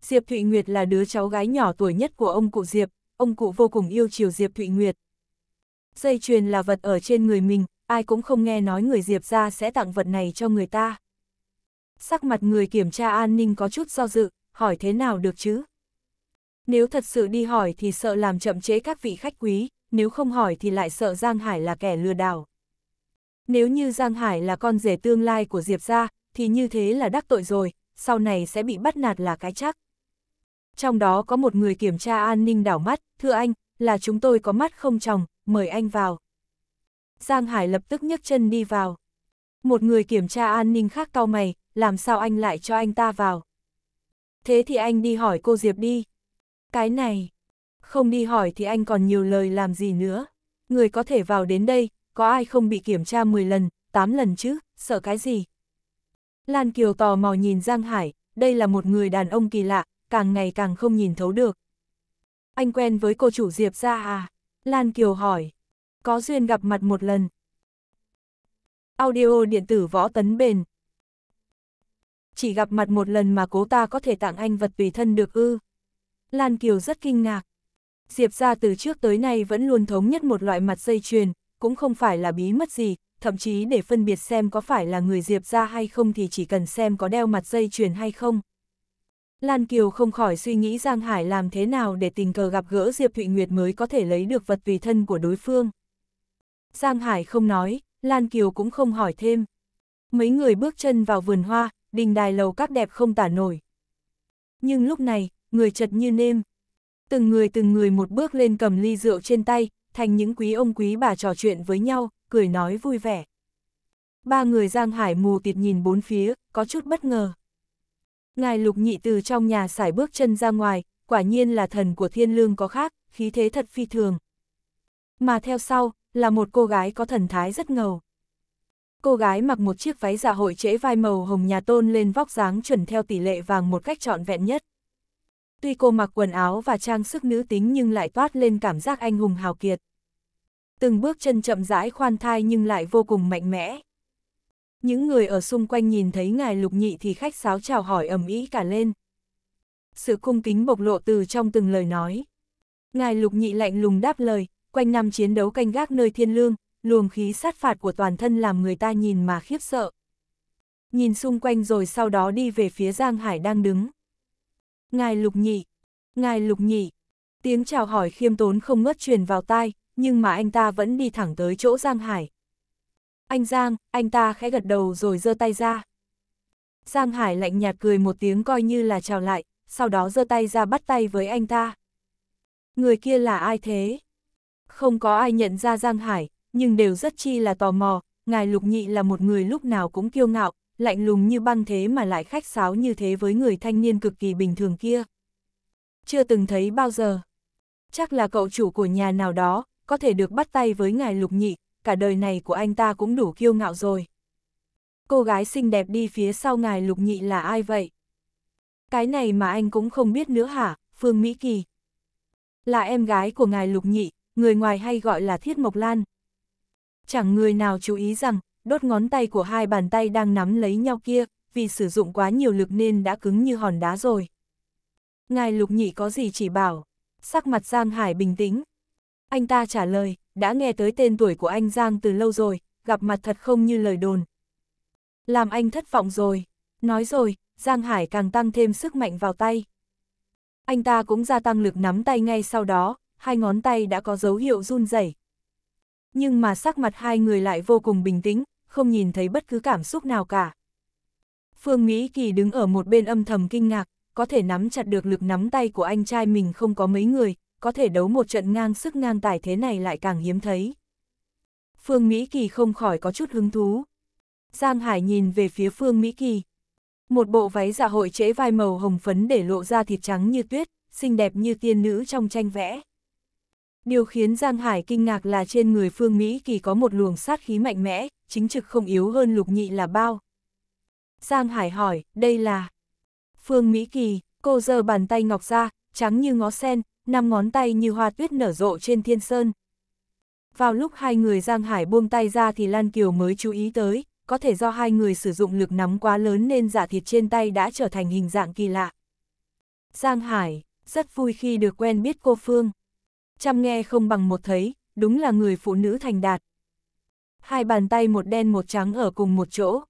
Diệp Thụy Nguyệt là đứa cháu gái nhỏ tuổi nhất của ông cụ Diệp, ông cụ vô cùng yêu chiều Diệp Thụy Nguyệt. Dây chuyền là vật ở trên người mình, ai cũng không nghe nói người Diệp ra sẽ tặng vật này cho người ta. Sắc mặt người kiểm tra an ninh có chút do dự, hỏi thế nào được chứ? Nếu thật sự đi hỏi thì sợ làm chậm chế các vị khách quý, nếu không hỏi thì lại sợ Giang Hải là kẻ lừa đảo. Nếu như Giang Hải là con rể tương lai của Diệp ra, thì như thế là đắc tội rồi, sau này sẽ bị bắt nạt là cái chắc. Trong đó có một người kiểm tra an ninh đảo mắt, thưa anh, là chúng tôi có mắt không tròng, mời anh vào. Giang Hải lập tức nhấc chân đi vào. Một người kiểm tra an ninh khác cau mày, làm sao anh lại cho anh ta vào? Thế thì anh đi hỏi cô Diệp đi. Cái này, không đi hỏi thì anh còn nhiều lời làm gì nữa. Người có thể vào đến đây, có ai không bị kiểm tra 10 lần, 8 lần chứ, sợ cái gì? Lan Kiều tò mò nhìn Giang Hải, đây là một người đàn ông kỳ lạ, càng ngày càng không nhìn thấu được. Anh quen với cô chủ Diệp ra à? Lan Kiều hỏi. Có duyên gặp mặt một lần. Audio điện tử võ tấn bền. Chỉ gặp mặt một lần mà cố ta có thể tặng anh vật tùy thân được ư. Lan Kiều rất kinh ngạc. Diệp ra từ trước tới nay vẫn luôn thống nhất một loại mặt dây chuyền, cũng không phải là bí mất gì, thậm chí để phân biệt xem có phải là người Diệp ra hay không thì chỉ cần xem có đeo mặt dây chuyền hay không. Lan Kiều không khỏi suy nghĩ Giang Hải làm thế nào để tình cờ gặp gỡ Diệp Thụy Nguyệt mới có thể lấy được vật tùy thân của đối phương. Giang Hải không nói, Lan Kiều cũng không hỏi thêm. Mấy người bước chân vào vườn hoa, đình đài lầu các đẹp không tả nổi. Nhưng lúc này, người chật như nêm. Từng người từng người một bước lên cầm ly rượu trên tay, thành những quý ông quý bà trò chuyện với nhau, cười nói vui vẻ. Ba người Giang Hải mù tịt nhìn bốn phía, có chút bất ngờ. Ngài lục nhị từ trong nhà xài bước chân ra ngoài, quả nhiên là thần của thiên lương có khác, khí thế thật phi thường. Mà theo sau, là một cô gái có thần thái rất ngầu. Cô gái mặc một chiếc váy dạ hội trễ vai màu hồng nhà tôn lên vóc dáng chuẩn theo tỷ lệ vàng một cách trọn vẹn nhất. Tuy cô mặc quần áo và trang sức nữ tính nhưng lại toát lên cảm giác anh hùng hào kiệt. Từng bước chân chậm rãi khoan thai nhưng lại vô cùng mạnh mẽ những người ở xung quanh nhìn thấy ngài lục nhị thì khách sáo chào hỏi ầm ĩ cả lên. Sự cung kính bộc lộ từ trong từng lời nói. Ngài lục nhị lạnh lùng đáp lời, quanh năm chiến đấu canh gác nơi thiên lương, luồng khí sát phạt của toàn thân làm người ta nhìn mà khiếp sợ. Nhìn xung quanh rồi sau đó đi về phía Giang Hải đang đứng. Ngài lục nhị, ngài lục nhị, tiếng chào hỏi khiêm tốn không ngớt truyền vào tai, nhưng mà anh ta vẫn đi thẳng tới chỗ Giang Hải, anh Giang, anh ta khẽ gật đầu rồi giơ tay ra. Giang Hải lạnh nhạt cười một tiếng coi như là chào lại, sau đó giơ tay ra bắt tay với anh ta. Người kia là ai thế? Không có ai nhận ra Giang Hải, nhưng đều rất chi là tò mò, ngài Lục Nhị là một người lúc nào cũng kiêu ngạo, lạnh lùng như băng thế mà lại khách sáo như thế với người thanh niên cực kỳ bình thường kia. Chưa từng thấy bao giờ. Chắc là cậu chủ của nhà nào đó, có thể được bắt tay với ngài Lục Nhị, cả đời này của anh ta cũng đủ kiêu ngạo rồi. Cô gái xinh đẹp đi phía sau ngài lục nhị là ai vậy? Cái này mà anh cũng không biết nữa hả, Phương Mỹ Kỳ. Là em gái của ngài lục nhị, người ngoài hay gọi là Thiết Mộc Lan. Chẳng người nào chú ý rằng, đốt ngón tay của hai bàn tay đang nắm lấy nhau kia, vì sử dụng quá nhiều lực nên đã cứng như hòn đá rồi. Ngài lục nhị có gì chỉ bảo, sắc mặt Giang Hải bình tĩnh. Anh ta trả lời, đã nghe tới tên tuổi của anh Giang từ lâu rồi, gặp mặt thật không như lời đồn. Làm anh thất vọng rồi, nói rồi, Giang Hải càng tăng thêm sức mạnh vào tay. Anh ta cũng gia tăng lực nắm tay ngay sau đó, hai ngón tay đã có dấu hiệu run rẩy. Nhưng mà sắc mặt hai người lại vô cùng bình tĩnh, không nhìn thấy bất cứ cảm xúc nào cả. Phương Mỹ Kỳ đứng ở một bên âm thầm kinh ngạc, có thể nắm chặt được lực nắm tay của anh trai mình không có mấy người, có thể đấu một trận ngang sức ngang tài thế này lại càng hiếm thấy. Phương Mỹ Kỳ không khỏi có chút hứng thú. Giang Hải nhìn về phía Phương Mỹ Kỳ. Một bộ váy dạ hội trễ vai màu hồng phấn để lộ ra thịt trắng như tuyết, xinh đẹp như tiên nữ trong tranh vẽ. Điều khiến Giang Hải kinh ngạc là trên người Phương Mỹ Kỳ có một luồng sát khí mạnh mẽ, chính trực không yếu hơn lục nhị là bao. Giang Hải hỏi, đây là... Phương Mỹ Kỳ, cô giơ bàn tay ngọc ra, trắng như ngó sen, năm ngón tay như hoa tuyết nở rộ trên thiên sơn. Vào lúc hai người Giang Hải buông tay ra thì Lan Kiều mới chú ý tới, có thể do hai người sử dụng lực nắm quá lớn nên giả thịt trên tay đã trở thành hình dạng kỳ lạ. Giang Hải, rất vui khi được quen biết cô Phương. Chăm nghe không bằng một thấy, đúng là người phụ nữ thành đạt. Hai bàn tay một đen một trắng ở cùng một chỗ.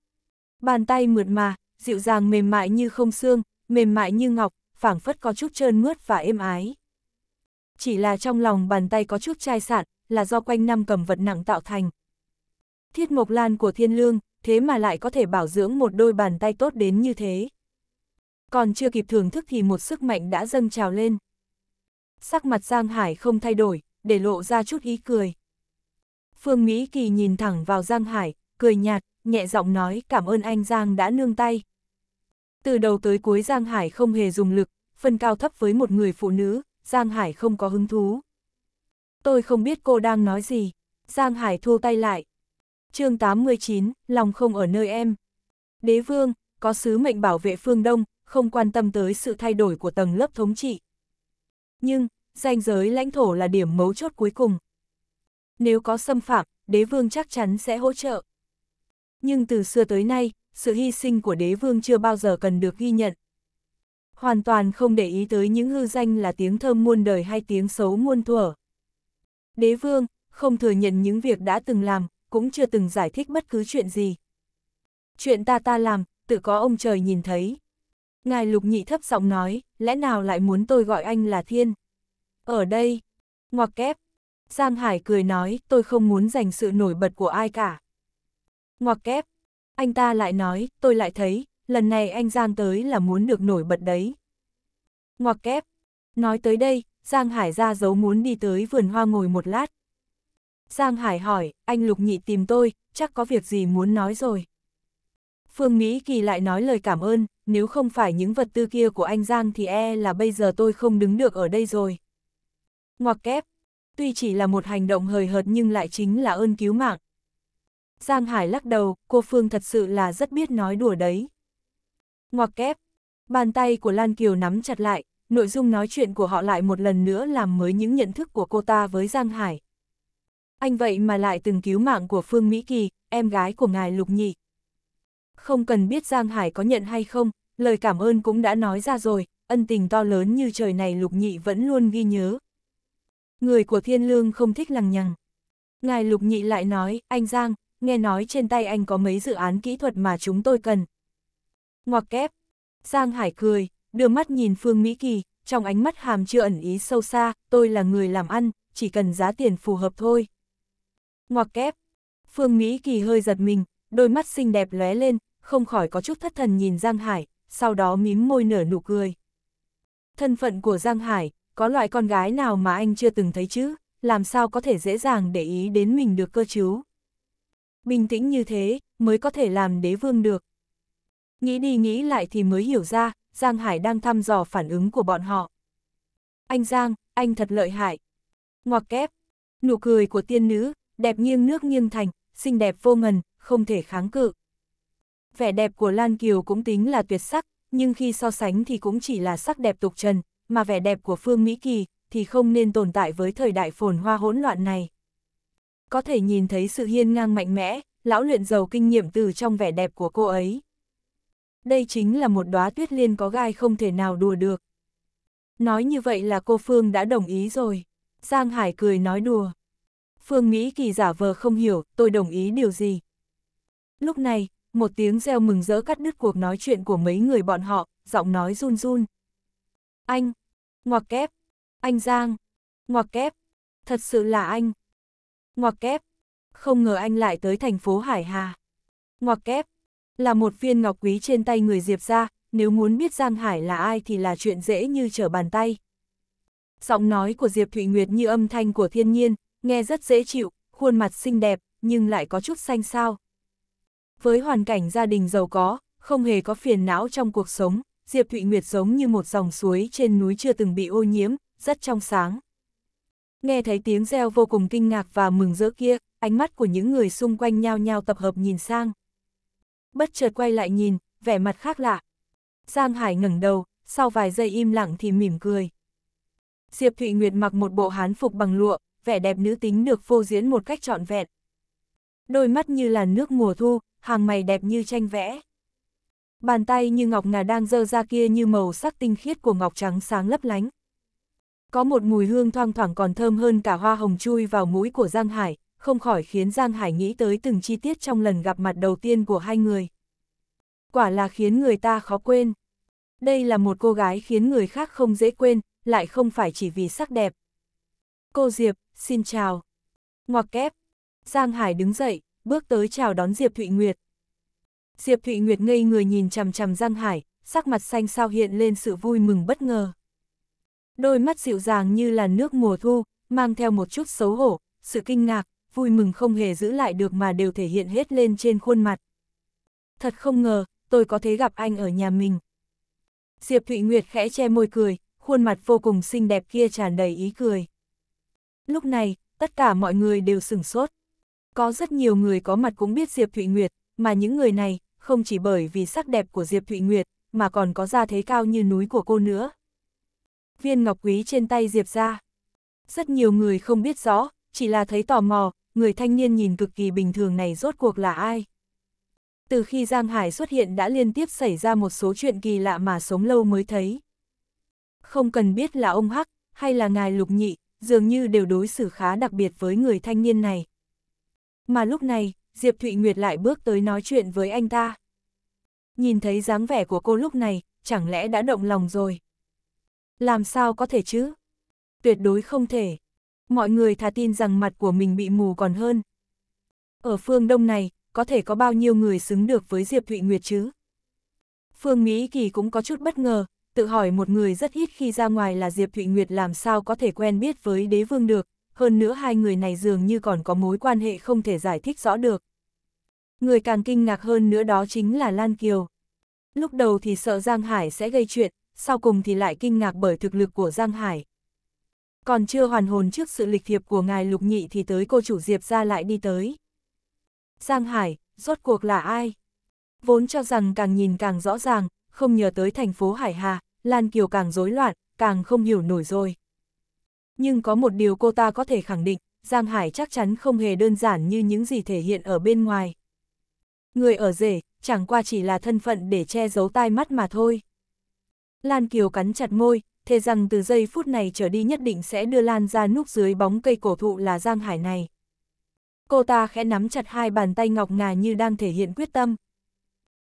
Bàn tay mượt mà, dịu dàng mềm mại như không xương, mềm mại như ngọc, phảng phất có chút trơn mướt và êm ái chỉ là trong lòng bàn tay có chút chai sạn, là do quanh năm cầm vật nặng tạo thành. Thiết mộc lan của thiên lương, thế mà lại có thể bảo dưỡng một đôi bàn tay tốt đến như thế. Còn chưa kịp thưởng thức thì một sức mạnh đã dâng trào lên. Sắc mặt Giang Hải không thay đổi, để lộ ra chút ý cười. Phương Mỹ Kỳ nhìn thẳng vào Giang Hải, cười nhạt, nhẹ giọng nói cảm ơn anh Giang đã nương tay. Từ đầu tới cuối Giang Hải không hề dùng lực, phân cao thấp với một người phụ nữ, Giang Hải không có hứng thú. Tôi không biết cô đang nói gì. Giang Hải thua tay lại. chương 89, lòng không ở nơi em. Đế vương, có sứ mệnh bảo vệ phương Đông, không quan tâm tới sự thay đổi của tầng lớp thống trị. Nhưng, danh giới lãnh thổ là điểm mấu chốt cuối cùng. Nếu có xâm phạm, đế vương chắc chắn sẽ hỗ trợ. Nhưng từ xưa tới nay, sự hy sinh của đế vương chưa bao giờ cần được ghi nhận hoàn toàn không để ý tới những hư danh là tiếng thơm muôn đời hay tiếng xấu muôn thuở. Đế vương, không thừa nhận những việc đã từng làm, cũng chưa từng giải thích bất cứ chuyện gì. Chuyện ta ta làm, tự có ông trời nhìn thấy. Ngài lục nhị thấp giọng nói, lẽ nào lại muốn tôi gọi anh là thiên? Ở đây, ngoặc kép. Giang Hải cười nói, tôi không muốn giành sự nổi bật của ai cả. Ngoặc kép, anh ta lại nói, tôi lại thấy, lần này anh Giang tới là muốn được nổi bật đấy. Ngoặc kép, nói tới đây, Giang Hải ra dấu muốn đi tới vườn hoa ngồi một lát. Giang Hải hỏi, anh Lục Nhị tìm tôi, chắc có việc gì muốn nói rồi. Phương Mỹ Kỳ lại nói lời cảm ơn, nếu không phải những vật tư kia của anh Giang thì e là bây giờ tôi không đứng được ở đây rồi. Ngoặc kép, tuy chỉ là một hành động hời hợt nhưng lại chính là ơn cứu mạng. Giang Hải lắc đầu, cô Phương thật sự là rất biết nói đùa đấy ngoặc kép. Bàn tay của Lan Kiều nắm chặt lại, nội dung nói chuyện của họ lại một lần nữa làm mới những nhận thức của cô ta với Giang Hải. Anh vậy mà lại từng cứu mạng của Phương Mỹ Kỳ, em gái của ngài Lục Nhị. Không cần biết Giang Hải có nhận hay không, lời cảm ơn cũng đã nói ra rồi, ân tình to lớn như trời này Lục Nhị vẫn luôn ghi nhớ. Người của Thiên Lương không thích lằng nhằng. Ngài Lục Nhị lại nói, anh Giang, nghe nói trên tay anh có mấy dự án kỹ thuật mà chúng tôi cần, Ngoặc kép. Giang Hải cười, đưa mắt nhìn Phương Mỹ Kỳ, trong ánh mắt hàm chưa ẩn ý sâu xa, tôi là người làm ăn, chỉ cần giá tiền phù hợp thôi. Ngoặc kép. Phương Mỹ Kỳ hơi giật mình, đôi mắt xinh đẹp lóe lên, không khỏi có chút thất thần nhìn Giang Hải, sau đó mím môi nở nụ cười. Thân phận của Giang Hải, có loại con gái nào mà anh chưa từng thấy chứ, làm sao có thể dễ dàng để ý đến mình được cơ chứ. Bình tĩnh như thế, mới có thể làm đế vương được. Nghĩ đi nghĩ lại thì mới hiểu ra, Giang Hải đang thăm dò phản ứng của bọn họ. Anh Giang, anh thật lợi hại. Ngoặc kép, nụ cười của tiên nữ, đẹp nghiêng nước nghiêng thành, xinh đẹp vô ngần, không thể kháng cự. Vẻ đẹp của Lan Kiều cũng tính là tuyệt sắc, nhưng khi so sánh thì cũng chỉ là sắc đẹp tục trần, mà vẻ đẹp của Phương Mỹ Kỳ thì không nên tồn tại với thời đại phồn hoa hỗn loạn này. Có thể nhìn thấy sự hiên ngang mạnh mẽ, lão luyện giàu kinh nghiệm từ trong vẻ đẹp của cô ấy đây chính là một đóa tuyết liên có gai không thể nào đùa được. Nói như vậy là cô Phương đã đồng ý rồi. Giang Hải cười nói đùa. Phương Mỹ Kỳ giả vờ không hiểu tôi đồng ý điều gì. Lúc này, một tiếng reo mừng rỡ cắt đứt cuộc nói chuyện của mấy người bọn họ, giọng nói run run. Anh, ngoặc kép, anh Giang, ngoặc kép, thật sự là anh. Ngoặc kép, không ngờ anh lại tới thành phố Hải Hà. Ngoặc kép, là một viên ngọc quý trên tay người Diệp ra, nếu muốn biết Giang Hải là ai thì là chuyện dễ như trở bàn tay. Giọng nói của Diệp Thụy Nguyệt như âm thanh của thiên nhiên, nghe rất dễ chịu, khuôn mặt xinh đẹp, nhưng lại có chút xanh sao. Với hoàn cảnh gia đình giàu có, không hề có phiền não trong cuộc sống, Diệp Thụy Nguyệt giống như một dòng suối trên núi chưa từng bị ô nhiễm, rất trong sáng. Nghe thấy tiếng reo vô cùng kinh ngạc và mừng rỡ kia, ánh mắt của những người xung quanh nhao nhao tập hợp nhìn sang bất chợt quay lại nhìn, vẻ mặt khác lạ. Giang Hải ngẩng đầu, sau vài giây im lặng thì mỉm cười. Diệp Thụy Nguyệt mặc một bộ hán phục bằng lụa, vẻ đẹp nữ tính được phô diễn một cách trọn vẹn. Đôi mắt như là nước mùa thu, hàng mày đẹp như tranh vẽ. Bàn tay như ngọc ngà đang dơ ra kia như màu sắc tinh khiết của ngọc trắng sáng lấp lánh. Có một mùi hương thoang thoảng còn thơm hơn cả hoa hồng chui vào mũi của Giang Hải, không khỏi khiến Giang Hải nghĩ tới từng chi tiết trong lần gặp mặt đầu tiên của hai người. Quả là khiến người ta khó quên. Đây là một cô gái khiến người khác không dễ quên, lại không phải chỉ vì sắc đẹp. Cô Diệp, xin chào. Ngoặc kép. Giang Hải đứng dậy, bước tới chào đón Diệp Thụy Nguyệt. Diệp Thụy Nguyệt ngây người nhìn chằm chằm Giang Hải, sắc mặt xanh sao hiện lên sự vui mừng bất ngờ. Đôi mắt dịu dàng như là nước mùa thu, mang theo một chút xấu hổ, sự kinh ngạc, vui mừng không hề giữ lại được mà đều thể hiện hết lên trên khuôn mặt. Thật không ngờ, tôi có thể gặp anh ở nhà mình. Diệp Thụy Nguyệt khẽ che môi cười, khuôn mặt vô cùng xinh đẹp kia tràn đầy ý cười. Lúc này, tất cả mọi người đều sửng sốt. Có rất nhiều người có mặt cũng biết Diệp Thụy Nguyệt, mà những người này, không chỉ bởi vì sắc đẹp của Diệp Thụy Nguyệt, mà còn có gia thế cao như núi của cô nữa. Viên ngọc quý trên tay Diệp ra. Rất nhiều người không biết rõ, chỉ là thấy tò mò, người thanh niên nhìn cực kỳ bình thường này rốt cuộc là ai. Từ khi Giang Hải xuất hiện đã liên tiếp xảy ra một số chuyện kỳ lạ mà sống lâu mới thấy. Không cần biết là ông Hắc, hay là ngài Lục Nhị, dường như đều đối xử khá đặc biệt với người thanh niên này. Mà lúc này, Diệp Thụy Nguyệt lại bước tới nói chuyện với anh ta. Nhìn thấy dáng vẻ của cô lúc này, chẳng lẽ đã động lòng rồi? Làm sao có thể chứ? Tuyệt đối không thể mọi người thà tin rằng mặt của mình bị mù còn hơn. Ở phương Đông này, có thể có bao nhiêu người xứng được với Diệp Thụy Nguyệt chứ? Phương Mỹ Kỳ cũng có chút bất ngờ, tự hỏi một người rất ít khi ra ngoài là Diệp Thụy Nguyệt làm sao có thể quen biết với đế vương được, hơn nữa hai người này dường như còn có mối quan hệ không thể giải thích rõ được. Người càng kinh ngạc hơn nữa đó chính là Lan Kiều. Lúc đầu thì sợ Giang Hải sẽ gây chuyện, sau cùng thì lại kinh ngạc bởi thực lực của Giang Hải. Còn chưa hoàn hồn trước sự lịch thiệp của ngài lục nhị thì tới cô chủ Diệp ra lại đi tới. Giang Hải, rốt cuộc là ai? Vốn cho rằng càng nhìn càng rõ ràng, không nhờ tới thành phố Hải Hà, Lan Kiều càng rối loạn, càng không hiểu nổi rồi. Nhưng có một điều cô ta có thể khẳng định, Giang Hải chắc chắn không hề đơn giản như những gì thể hiện ở bên ngoài. Người ở rể, chẳng qua chỉ là thân phận để che giấu tai mắt mà thôi. Lan Kiều cắn chặt môi, thề rằng từ giây phút này trở đi nhất định sẽ đưa Lan ra núp dưới bóng cây cổ thụ là Giang Hải này. Cô ta khẽ nắm chặt hai bàn tay ngọc ngà như đang thể hiện quyết tâm.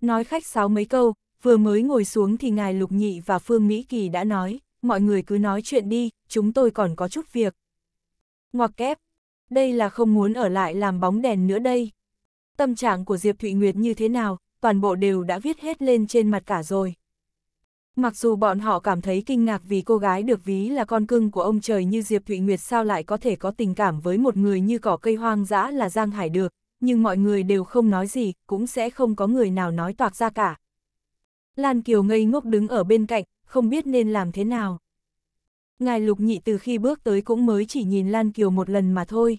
Nói khách sáo mấy câu, vừa mới ngồi xuống thì ngài Lục Nhị và Phương Mỹ Kỳ đã nói, mọi người cứ nói chuyện đi, chúng tôi còn có chút việc. Ngoặc kép, đây là không muốn ở lại làm bóng đèn nữa đây. Tâm trạng của Diệp Thụy Nguyệt như thế nào, toàn bộ đều đã viết hết lên trên mặt cả rồi. Mặc dù bọn họ cảm thấy kinh ngạc vì cô gái được ví là con cưng của ông trời như Diệp Thụy Nguyệt sao lại có thể có tình cảm với một người như cỏ cây hoang dã là Giang Hải được, nhưng mọi người đều không nói gì, cũng sẽ không có người nào nói toạc ra cả. Lan Kiều ngây ngốc đứng ở bên cạnh, không biết nên làm thế nào. Ngài Lục Nhị từ khi bước tới cũng mới chỉ nhìn Lan Kiều một lần mà thôi.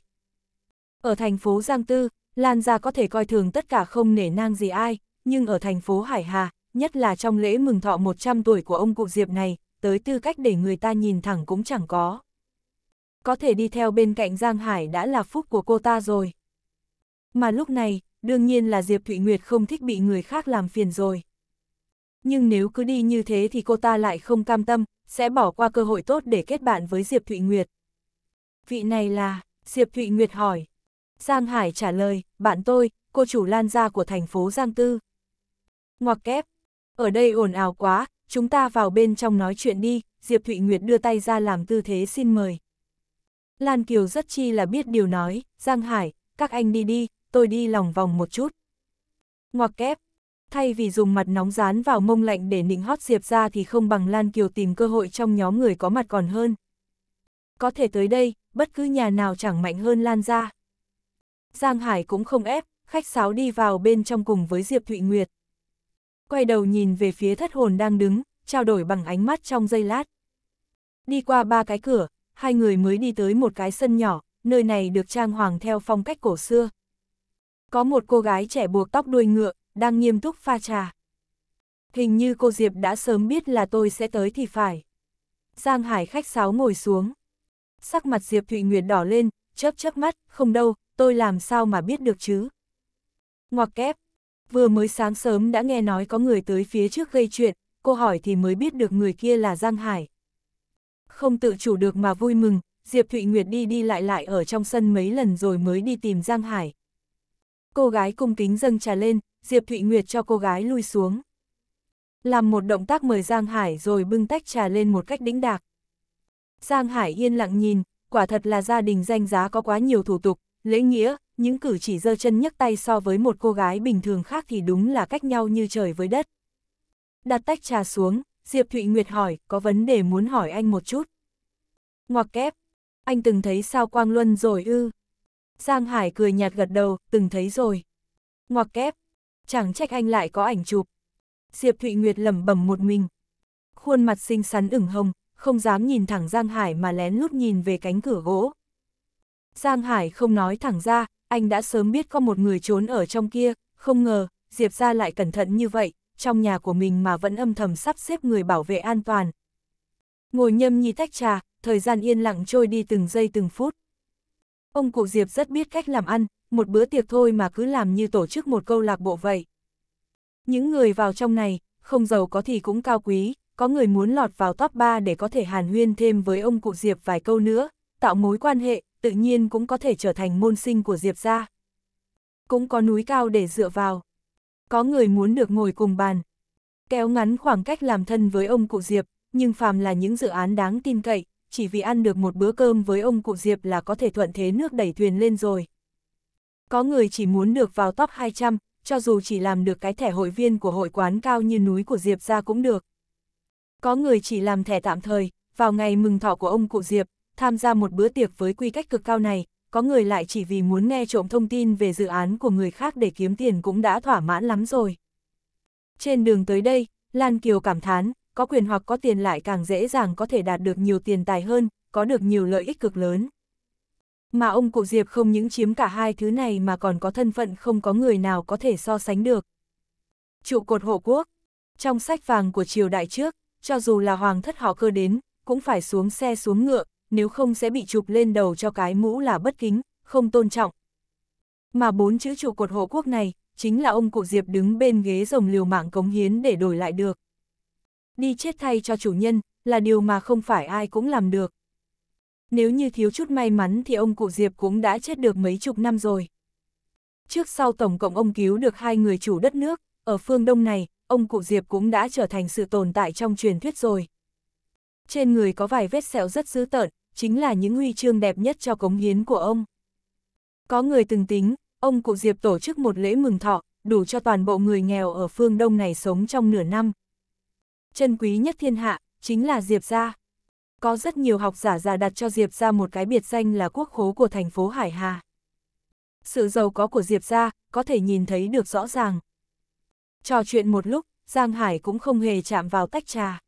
Ở thành phố Giang Tư, Lan gia có thể coi thường tất cả không nể nang gì ai, nhưng ở thành phố Hải Hà, nhất là trong lễ mừng thọ 100 tuổi của ông cụ Diệp này, tới tư cách để người ta nhìn thẳng cũng chẳng có. Có thể đi theo bên cạnh Giang Hải đã là phúc của cô ta rồi. Mà lúc này, đương nhiên là Diệp Thụy Nguyệt không thích bị người khác làm phiền rồi. Nhưng nếu cứ đi như thế thì cô ta lại không cam tâm, sẽ bỏ qua cơ hội tốt để kết bạn với Diệp Thụy Nguyệt. Vị này là, Diệp Thụy Nguyệt hỏi. Giang Hải trả lời, bạn tôi, cô chủ Lan gia của thành phố Giang Tư. Ngoặc kép, ở đây ồn ào quá, chúng ta vào bên trong nói chuyện đi, Diệp Thụy Nguyệt đưa tay ra làm tư thế xin mời. Lan Kiều rất chi là biết điều nói, Giang Hải, các anh đi đi, tôi đi lòng vòng một chút. Ngoặc kép, thay vì dùng mặt nóng dán vào mông lạnh để nịnh hót Diệp ra thì không bằng Lan Kiều tìm cơ hội trong nhóm người có mặt còn hơn. Có thể tới đây, bất cứ nhà nào chẳng mạnh hơn Lan ra. Giang Hải cũng không ép, khách sáo đi vào bên trong cùng với Diệp Thụy Nguyệt quay đầu nhìn về phía thất hồn đang đứng, trao đổi bằng ánh mắt trong giây lát. Đi qua ba cái cửa, hai người mới đi tới một cái sân nhỏ, nơi này được trang hoàng theo phong cách cổ xưa. Có một cô gái trẻ buộc tóc đuôi ngựa, đang nghiêm túc pha trà. Hình như cô Diệp đã sớm biết là tôi sẽ tới thì phải. Giang Hải khách sáo ngồi xuống. Sắc mặt Diệp Thụy Nguyệt đỏ lên, chớp chớp mắt, không đâu, tôi làm sao mà biết được chứ. Ngoặc kép, Vừa mới sáng sớm đã nghe nói có người tới phía trước gây chuyện, cô hỏi thì mới biết được người kia là Giang Hải. Không tự chủ được mà vui mừng, Diệp Thụy Nguyệt đi đi lại lại ở trong sân mấy lần rồi mới đi tìm Giang Hải. Cô gái cung kính dâng trà lên, Diệp Thụy Nguyệt cho cô gái lui xuống. Làm một động tác mời Giang Hải rồi bưng tách trà lên một cách đĩnh đạc. Giang Hải yên lặng nhìn, quả thật là gia đình danh giá có quá nhiều thủ tục, lễ nghĩa, những cử chỉ dơ chân nhấc tay so với một cô gái bình thường khác thì đúng là cách nhau như trời với đất. Đặt tách trà xuống, Diệp Thụy Nguyệt hỏi, có vấn đề muốn hỏi anh một chút. Ngoặc kép, anh từng thấy sao Quang Luân rồi ư? Giang Hải cười nhạt gật đầu, từng thấy rồi. Ngoặc kép, chẳng trách anh lại có ảnh chụp. Diệp Thụy Nguyệt lẩm bẩm một mình. Khuôn mặt xinh xắn ửng hồng, không dám nhìn thẳng Giang Hải mà lén lút nhìn về cánh cửa gỗ. Giang Hải không nói thẳng ra, anh đã sớm biết có một người trốn ở trong kia, không ngờ, Diệp ra lại cẩn thận như vậy, trong nhà của mình mà vẫn âm thầm sắp xếp người bảo vệ an toàn. Ngồi nhâm nhi tách trà, thời gian yên lặng trôi đi từng giây từng phút. Ông cụ Diệp rất biết cách làm ăn, một bữa tiệc thôi mà cứ làm như tổ chức một câu lạc bộ vậy. Những người vào trong này, không giàu có thì cũng cao quý, có người muốn lọt vào top 3 để có thể hàn huyên thêm với ông cụ Diệp vài câu nữa, tạo mối quan hệ, tự nhiên cũng có thể trở thành môn sinh của Diệp gia. Cũng có núi cao để dựa vào. Có người muốn được ngồi cùng bàn. Kéo ngắn khoảng cách làm thân với ông cụ Diệp, nhưng phàm là những dự án đáng tin cậy, chỉ vì ăn được một bữa cơm với ông cụ Diệp là có thể thuận thế nước đẩy thuyền lên rồi. Có người chỉ muốn được vào top 200, cho dù chỉ làm được cái thẻ hội viên của hội quán cao như núi của Diệp ra cũng được. Có người chỉ làm thẻ tạm thời, vào ngày mừng thọ của ông cụ Diệp, tham gia một bữa tiệc với quy cách cực cao này, có người lại chỉ vì muốn nghe trộm thông tin về dự án của người khác để kiếm tiền cũng đã thỏa mãn lắm rồi. Trên đường tới đây, Lan Kiều cảm thán, có quyền hoặc có tiền lại càng dễ dàng có thể đạt được nhiều tiền tài hơn, có được nhiều lợi ích cực lớn. Mà ông cụ Diệp không những chiếm cả hai thứ này mà còn có thân phận không có người nào có thể so sánh được. Trụ cột hộ quốc Trong sách vàng của triều đại trước, cho dù là hoàng thất họ cơ đến, cũng phải xuống xe xuống ngựa, nếu không sẽ bị chụp lên đầu cho cái mũ là bất kính, không tôn trọng. Mà bốn chữ trụ cột hộ quốc này, chính là ông cụ Diệp đứng bên ghế rồng liều mạng cống hiến để đổi lại được. Đi chết thay cho chủ nhân, là điều mà không phải ai cũng làm được. Nếu như thiếu chút may mắn thì ông cụ Diệp cũng đã chết được mấy chục năm rồi. Trước sau tổng cộng ông cứu được hai người chủ đất nước, ở phương Đông này, ông cụ Diệp cũng đã trở thành sự tồn tại trong truyền thuyết rồi. Trên người có vài vết sẹo rất dữ tợn, chính là những huy chương đẹp nhất cho cống hiến của ông. Có người từng tính, ông cụ Diệp tổ chức một lễ mừng thọ, đủ cho toàn bộ người nghèo ở phương Đông này sống trong nửa năm. Chân quý nhất thiên hạ, chính là Diệp Gia. Có rất nhiều học giả già đặt cho Diệp Gia một cái biệt danh là quốc khố của thành phố Hải Hà. Sự giàu có của Diệp Gia có thể nhìn thấy được rõ ràng. Trò chuyện một lúc, Giang Hải cũng không hề chạm vào tách trà.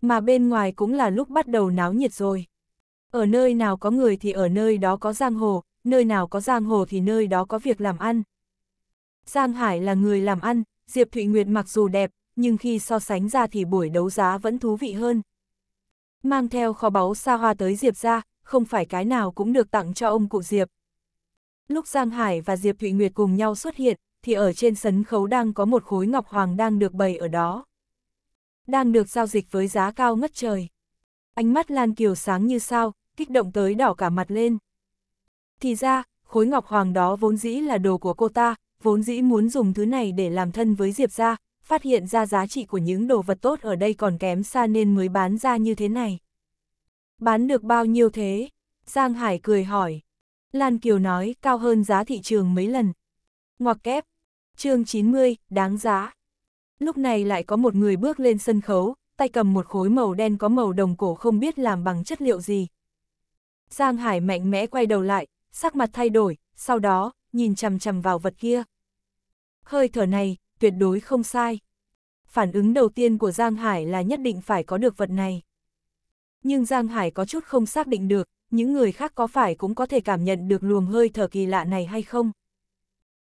Mà bên ngoài cũng là lúc bắt đầu náo nhiệt rồi. Ở nơi nào có người thì ở nơi đó có giang hồ, nơi nào có giang hồ thì nơi đó có việc làm ăn. Giang Hải là người làm ăn, Diệp Thụy Nguyệt mặc dù đẹp, nhưng khi so sánh ra thì buổi đấu giá vẫn thú vị hơn. Mang theo kho báu xa hoa tới Diệp ra, không phải cái nào cũng được tặng cho ông cụ Diệp. Lúc Giang Hải và Diệp Thụy Nguyệt cùng nhau xuất hiện, thì ở trên sấn khấu đang có một khối ngọc hoàng đang được bày ở đó. Đang được giao dịch với giá cao ngất trời ánh mắt Lan Kiều sáng như sao, kích động tới đỏ cả mặt lên. Thì ra, khối ngọc hoàng đó vốn dĩ là đồ của cô ta, vốn dĩ muốn dùng thứ này để làm thân với Diệp ra, phát hiện ra giá trị của những đồ vật tốt ở đây còn kém xa nên mới bán ra như thế này. Bán được bao nhiêu thế? Giang Hải cười hỏi. Lan Kiều nói cao hơn giá thị trường mấy lần. Ngoặc kép. chương 90, đáng giá. Lúc này lại có một người bước lên sân khấu, tay cầm một khối màu đen có màu đồng cổ không biết làm bằng chất liệu gì. Giang Hải mạnh mẽ quay đầu lại, sắc mặt thay đổi, sau đó, nhìn chằm chằm vào vật kia. Hơi thở này, tuyệt đối không sai. Phản ứng đầu tiên của Giang Hải là nhất định phải có được vật này. Nhưng Giang Hải có chút không xác định được, những người khác có phải cũng có thể cảm nhận được luồng hơi thở kỳ lạ này hay không.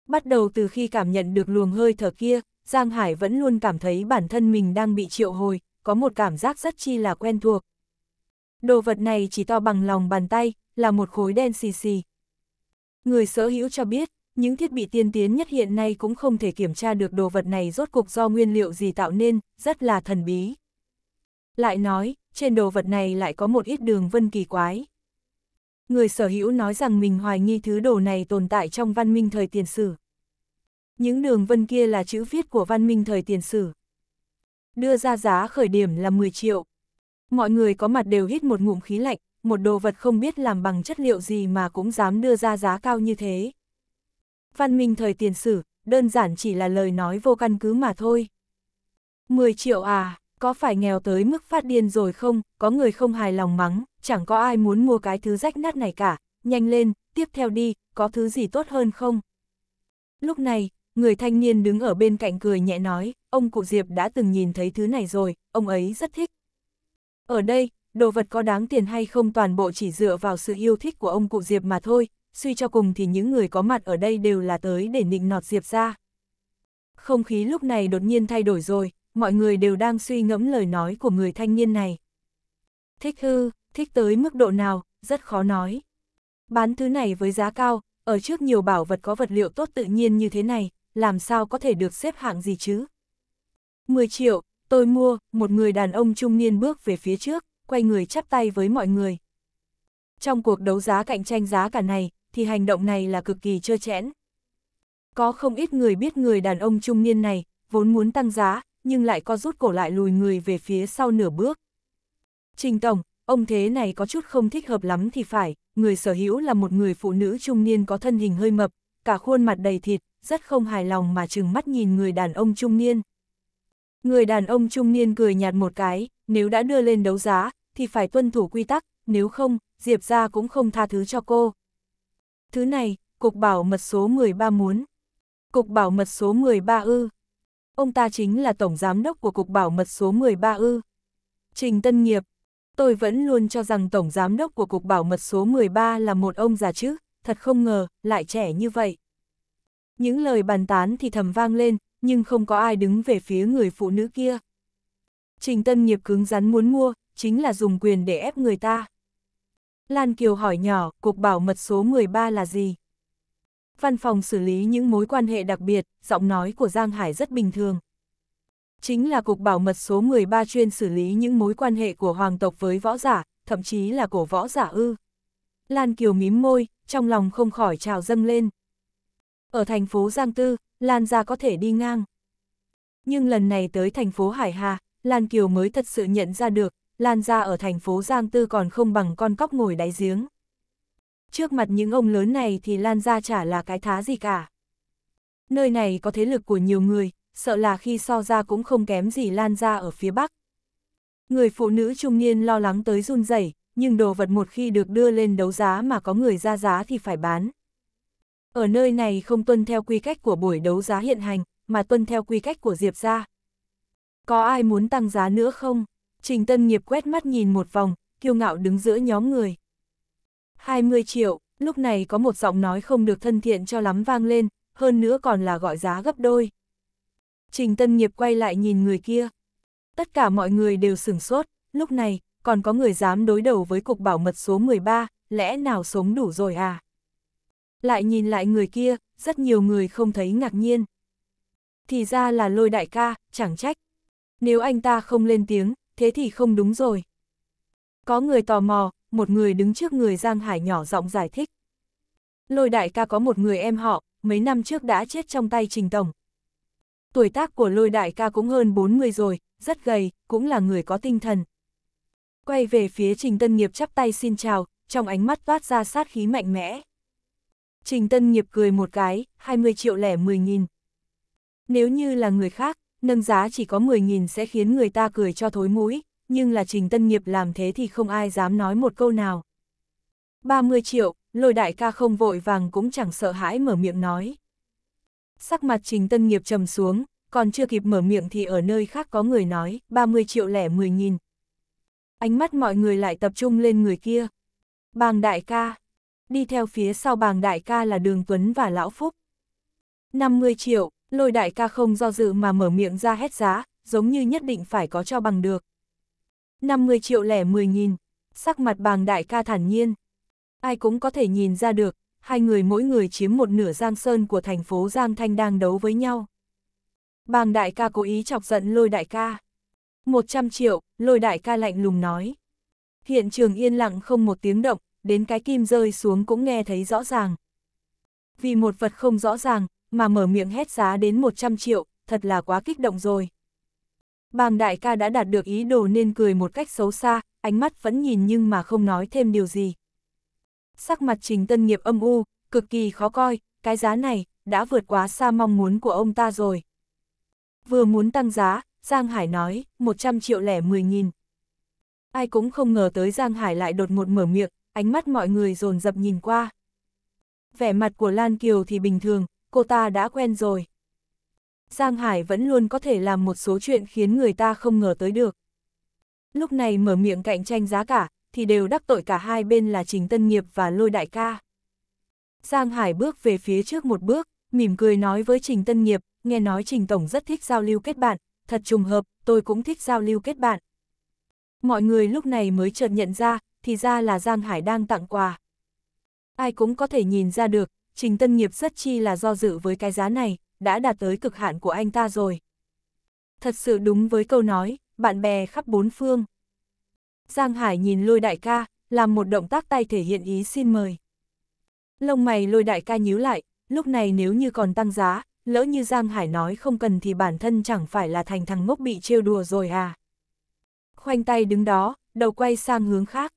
Bắt đầu từ khi cảm nhận được luồng hơi thở kia, Giang Hải vẫn luôn cảm thấy bản thân mình đang bị triệu hồi, có một cảm giác rất chi là quen thuộc. Đồ vật này chỉ to bằng lòng bàn tay, là một khối đen xì xì. Người sở hữu cho biết, những thiết bị tiên tiến nhất hiện nay cũng không thể kiểm tra được đồ vật này rốt cục do nguyên liệu gì tạo nên, rất là thần bí. Lại nói, trên đồ vật này lại có một ít đường vân kỳ quái. Người sở hữu nói rằng mình hoài nghi thứ đồ này tồn tại trong văn minh thời tiền sử. Những đường vân kia là chữ viết của văn minh thời tiền sử đưa ra giá khởi điểm là 10 triệu. Mọi người có mặt đều hít một ngụm khí lạnh, một đồ vật không biết làm bằng chất liệu gì mà cũng dám đưa ra giá cao như thế. Văn minh thời tiền sử, đơn giản chỉ là lời nói vô căn cứ mà thôi. 10 triệu à, có phải nghèo tới mức phát điên rồi không, có người không hài lòng mắng, chẳng có ai muốn mua cái thứ rách nát này cả, nhanh lên, tiếp theo đi, có thứ gì tốt hơn không? Lúc này, người thanh niên đứng ở bên cạnh cười nhẹ nói, ông cụ Diệp đã từng nhìn thấy thứ này rồi, ông ấy rất thích. Ở đây, đồ vật có đáng tiền hay không toàn bộ chỉ dựa vào sự yêu thích của ông cụ Diệp mà thôi, suy cho cùng thì những người có mặt ở đây đều là tới để nịnh nọt Diệp ra. Không khí lúc này đột nhiên thay đổi rồi, mọi người đều đang suy ngẫm lời nói của người thanh niên này. Thích hư, thích tới mức độ nào, rất khó nói. Bán thứ này với giá cao, ở trước nhiều bảo vật có vật liệu tốt tự nhiên như thế này, làm sao có thể được xếp hạng gì chứ? 10 triệu, tôi mua, một người đàn ông trung niên bước về phía trước, quay người chắp tay với mọi người. Trong cuộc đấu giá cạnh tranh giá cả này, thì hành động này là cực kỳ trơ chẽn. Có không ít người biết người đàn ông trung niên này, vốn muốn tăng giá, nhưng lại có rút cổ lại lùi người về phía sau nửa bước. Trình Tổng, ông thế này có chút không thích hợp lắm thì phải, người sở hữu là một người phụ nữ trung niên có thân hình hơi mập, cả khuôn mặt đầy thịt, rất không hài lòng mà chừng mắt nhìn người đàn ông trung niên. Người đàn ông trung niên cười nhạt một cái, nếu đã đưa lên đấu giá, thì phải tuân thủ quy tắc, nếu không, Diệp ra cũng không tha thứ cho cô. Thứ này, Cục Bảo Mật số 13 muốn. Cục Bảo Mật số 13 ư. Ông ta chính là Tổng Giám đốc của Cục Bảo Mật số 13 ư. Trình Tân Nghiệp, tôi vẫn luôn cho rằng Tổng Giám đốc của Cục Bảo Mật số 13 là một ông già chứ, thật không ngờ, lại trẻ như vậy. Những lời bàn tán thì thầm vang lên, nhưng không có ai đứng về phía người phụ nữ kia. Trình Tân Nghiệp cứng rắn muốn mua, chính là dùng quyền để ép người ta. Lan Kiều hỏi nhỏ, cuộc bảo mật số 13 là gì? Văn phòng xử lý những mối quan hệ đặc biệt, giọng nói của Giang Hải rất bình thường. Chính là cục bảo mật số 13 chuyên xử lý những mối quan hệ của hoàng tộc với võ giả, thậm chí là của võ giả ư. Lan Kiều mím môi, trong lòng không khỏi trào dâng lên. Ở thành phố Giang Tư, Lan ra có thể đi ngang. Nhưng lần này tới thành phố Hải Hà, Lan Kiều mới thật sự nhận ra được, Lan ra ở thành phố Giang Tư còn không bằng con cóc ngồi đáy giếng. Trước mặt những ông lớn này thì Lan ra chả là cái thá gì cả. Nơi này có thế lực của nhiều người, sợ là khi so ra cũng không kém gì Lan ra ở phía Bắc. Người phụ nữ trung niên lo lắng tới run rẩy nhưng đồ vật một khi được đưa lên đấu giá mà có người ra giá thì phải bán. Ở nơi này không tuân theo quy cách của buổi đấu giá hiện hành, mà tuân theo quy cách của Diệp gia. Có ai muốn tăng giá nữa không? Trình Tân Nghiệp quét mắt nhìn một vòng, kiêu ngạo đứng giữa nhóm người. 20 triệu, lúc này có một giọng nói không được thân thiện cho lắm vang lên, hơn nữa còn là gọi giá gấp đôi. Trình Tân Nghiệp quay lại nhìn người kia. Tất cả mọi người đều sửng sốt, lúc này, còn có người dám đối đầu với cục bảo mật số 13, lẽ nào sống đủ rồi à? Lại nhìn lại người kia, rất nhiều người không thấy ngạc nhiên. Thì ra là lôi đại ca, chẳng trách. Nếu anh ta không lên tiếng, thế thì không đúng rồi. Có người tò mò, một người đứng trước người Giang Hải nhỏ giọng giải thích. Lôi đại ca có một người em họ, mấy năm trước đã chết trong tay Trình Tổng. Tuổi tác của lôi đại ca cũng hơn 40 rồi, rất gầy, cũng là người có tinh thần, Quay về phía Trình Tân Nghiệp chắp tay xin chào, trong ánh mắt toát ra sát khí mạnh mẽ. Trình Tân Nghiệp cười một cái, 20 triệu lẻ 10 nghìn. Nếu như là người khác, nâng giá chỉ có 10 nghìn sẽ khiến người ta cười cho thối mũi, nhưng là Trình Tân Nghiệp làm thế thì không ai dám nói một câu nào. 30 triệu, lôi đại ca không vội vàng cũng chẳng sợ hãi mở miệng nói. Sắc mặt Trình Tân Nghiệp trầm xuống, còn chưa kịp mở miệng thì ở nơi khác có người nói 30 triệu lẻ 10 nghìn ánh mắt mọi người lại tập trung lên người kia. Bàng đại ca. Đi theo phía sau bàng đại ca là Đường Tuấn và Lão Phúc. 50 triệu, lôi đại ca không do dự mà mở miệng ra hét giá, giống như nhất định phải có cho bằng được. 50 triệu lẻ 10 nghìn, sắc mặt bàng đại ca thản nhiên. Ai cũng có thể nhìn ra được, hai người mỗi người chiếm một nửa giang sơn của thành phố Giang Thanh đang đấu với nhau. Bàng đại ca cố ý chọc giận lôi đại ca. 100 triệu, lôi đại ca lạnh lùng nói. Hiện trường yên lặng không một tiếng động, đến cái kim rơi xuống cũng nghe thấy rõ ràng. Vì một vật không rõ ràng, mà mở miệng hét giá đến 100 triệu, thật là quá kích động rồi. Bàng đại ca đã đạt được ý đồ nên cười một cách xấu xa, ánh mắt vẫn nhìn nhưng mà không nói thêm điều gì. Sắc mặt trình tân nghiệp âm u, cực kỳ khó coi, cái giá này, đã vượt quá xa mong muốn của ông ta rồi. Vừa muốn tăng giá, Giang Hải nói, 100 triệu lẻ 10 nghìn. Ai cũng không ngờ tới Giang Hải lại đột ngột mở miệng, ánh mắt mọi người dồn dập nhìn qua. Vẻ mặt của Lan Kiều thì bình thường, cô ta đã quen rồi. Giang Hải vẫn luôn có thể làm một số chuyện khiến người ta không ngờ tới được. Lúc này mở miệng cạnh tranh giá cả, thì đều đắc tội cả hai bên là Trình Tân Nghiệp và Lôi Đại Ca. Giang Hải bước về phía trước một bước, mỉm cười nói với Trình Tân Nghiệp, nghe nói Trình Tổng rất thích giao lưu kết bạn, thật trùng hợp, tôi cũng thích giao lưu kết bạn. Mọi người lúc này mới chợt nhận ra, thì ra là Giang Hải đang tặng quà. Ai cũng có thể nhìn ra được, Trình Tân Nghiệp rất chi là do dự với cái giá này, đã đạt tới cực hạn của anh ta rồi. Thật sự đúng với câu nói, bạn bè khắp bốn phương. Giang Hải nhìn lôi đại ca, làm một động tác tay thể hiện ý xin mời. Lông mày lôi đại ca nhíu lại, lúc này nếu như còn tăng giá, lỡ như Giang Hải nói không cần thì bản thân chẳng phải là thành thằng ngốc bị trêu đùa rồi à. Khoanh tay đứng đó, đầu quay sang hướng khác.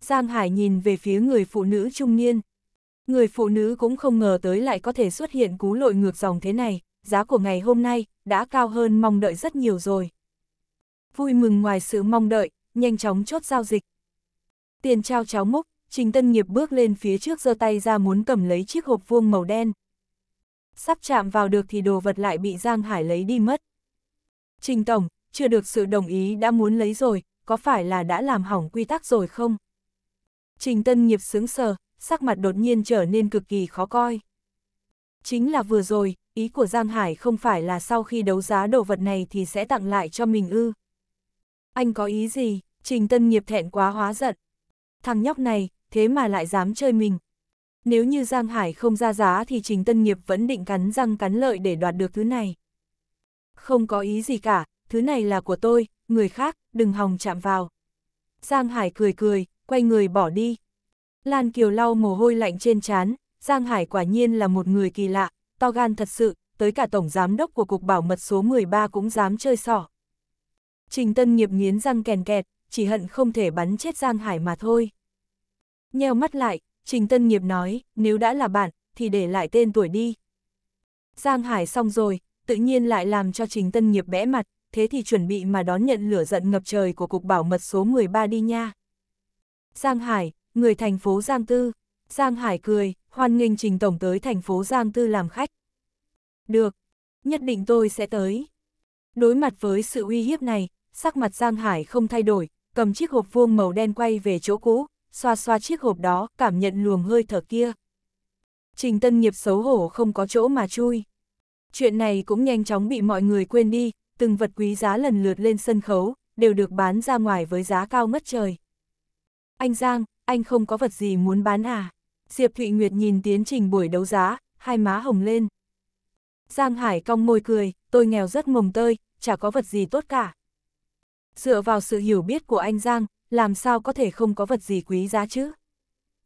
Giang Hải nhìn về phía người phụ nữ trung niên. Người phụ nữ cũng không ngờ tới lại có thể xuất hiện cú lội ngược dòng thế này, giá của ngày hôm nay đã cao hơn mong đợi rất nhiều rồi. Vui mừng ngoài sự mong đợi, nhanh chóng chốt giao dịch. Tiền trao cháo múc, Trình Tân Nghiệp bước lên phía trước giơ tay ra muốn cầm lấy chiếc hộp vuông màu đen, sắp chạm vào được thì đồ vật lại bị Giang Hải lấy đi mất. Trình Tổng, chưa được sự đồng ý đã muốn lấy rồi, có phải là đã làm hỏng quy tắc rồi không? Trình Tân nghiệp sướng sờ, sắc mặt đột nhiên trở nên cực kỳ khó coi. Chính là vừa rồi, ý của Giang Hải không phải là sau khi đấu giá đồ vật này thì sẽ tặng lại cho mình ư. Anh có ý gì? Trình Tân nghiệp thẹn quá hóa giận. Thằng nhóc này, thế mà lại dám chơi mình, nếu như Giang Hải không ra giá thì Trình Tân Nghiệp vẫn định cắn răng cắn lợi để đoạt được thứ này. Không có ý gì cả, thứ này là của tôi, người khác, đừng hòng chạm vào. Giang Hải cười cười, quay người bỏ đi. Lan Kiều lau mồ hôi lạnh trên trán, Giang Hải quả nhiên là một người kỳ lạ, to gan thật sự, tới cả tổng giám đốc của cục bảo mật số 13 cũng dám chơi sỏ. Trình Tân Nghiệp nghiến răng kèn kẹt, chỉ hận không thể bắn chết Giang Hải mà thôi. Nheo mắt lại, Trình Tân Nghiệp nói, nếu đã là bạn, thì để lại tên tuổi đi. Giang Hải xong rồi, tự nhiên lại làm cho Trình Tân Nghiệp bẽ mặt, thế thì chuẩn bị mà đón nhận lửa giận ngập trời của Cục Bảo mật số 13 đi nha. Giang Hải, người thành phố Giang Tư. Giang Hải cười, hoan nghênh Trình Tổng tới thành phố Giang Tư làm khách. Được, nhất định tôi sẽ tới. Đối mặt với sự uy hiếp này, sắc mặt Giang Hải không thay đổi, cầm chiếc hộp vuông màu đen quay về chỗ cũ, xoa xoa chiếc hộp đó, cảm nhận luồng hơi thở kia. Trình Tân Nghiệp xấu hổ không có chỗ mà chui. Chuyện này cũng nhanh chóng bị mọi người quên đi, từng vật quý giá lần lượt lên sân khấu, đều được bán ra ngoài với giá cao ngất trời. Anh Giang, anh không có vật gì muốn bán à? Diệp Thụy Nguyệt nhìn tiến trình buổi đấu giá, hai má hồng lên. Giang Hải cong môi cười, tôi nghèo rất mồng tơi, chả có vật gì tốt cả. Dựa vào sự hiểu biết của anh Giang, làm sao có thể không có vật gì quý giá chứ?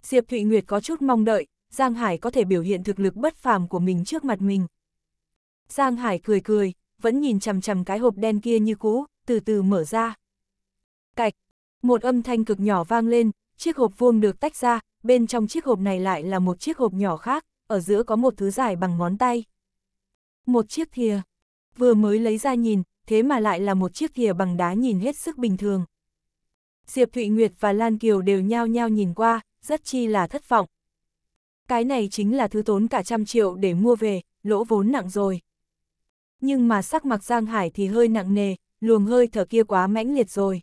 Diệp Thụy Nguyệt có chút mong đợi, Giang Hải có thể biểu hiện thực lực bất phàm của mình trước mặt mình. Giang Hải cười cười, vẫn nhìn chằm chằm cái hộp đen kia như cũ, từ từ mở ra. Cạch, một âm thanh cực nhỏ vang lên, chiếc hộp vuông được tách ra, bên trong chiếc hộp này lại là một chiếc hộp nhỏ khác, ở giữa có một thứ dài bằng ngón tay. Một chiếc thìa, vừa mới lấy ra nhìn, thế mà lại là một chiếc thìa bằng đá nhìn hết sức bình thường. Diệp Thụy Nguyệt và Lan Kiều đều nhao nhao nhìn qua, rất chi là thất vọng. Cái này chính là thứ tốn cả trăm triệu để mua về, lỗ vốn nặng rồi. Nhưng mà sắc mặt Giang Hải thì hơi nặng nề, luồng hơi thở kia quá mãnh liệt rồi.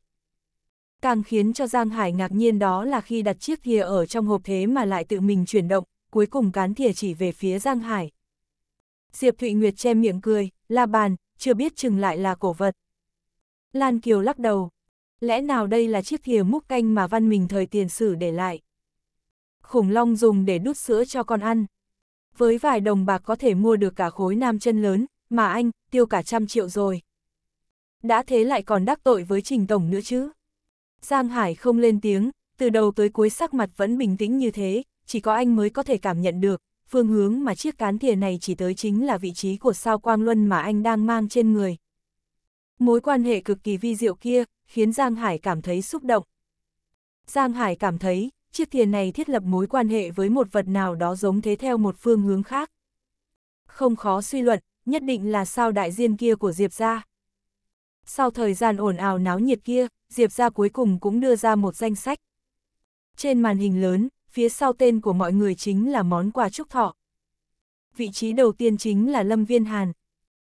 Càng khiến cho Giang Hải ngạc nhiên đó là khi đặt chiếc thìa ở trong hộp thế mà lại tự mình chuyển động, cuối cùng cán thìa chỉ về phía Giang Hải. Diệp Thụy Nguyệt che miệng cười, la bàn, chưa biết chừng lại là cổ vật. Lan Kiều lắc đầu, lẽ nào đây là chiếc thìa múc canh mà văn mình thời tiền sử để lại? Khủng long dùng để đút sữa cho con ăn. Với vài đồng bạc có thể mua được cả khối nam chân lớn, mà anh, tiêu cả trăm triệu rồi. Đã thế lại còn đắc tội với Trình Tổng nữa chứ. Giang Hải không lên tiếng, từ đầu tới cuối sắc mặt vẫn bình tĩnh như thế, chỉ có anh mới có thể cảm nhận được, phương hướng mà chiếc cán thìa này chỉ tới chính là vị trí của sao Quang Luân mà anh đang mang trên người. Mối quan hệ cực kỳ vi diệu kia, khiến Giang Hải cảm thấy xúc động. Giang Hải cảm thấy, chiếc thiền này thiết lập mối quan hệ với một vật nào đó giống thế theo một phương hướng khác. Không khó suy luận, nhất định là sao đại diên kia của Diệp gia. Sau thời gian ồn ào náo nhiệt kia, Diệp gia cuối cùng cũng đưa ra một danh sách. Trên màn hình lớn, phía sau tên của mọi người chính là món quà chúc thọ. Vị trí đầu tiên chính là Lâm Viên Hàn.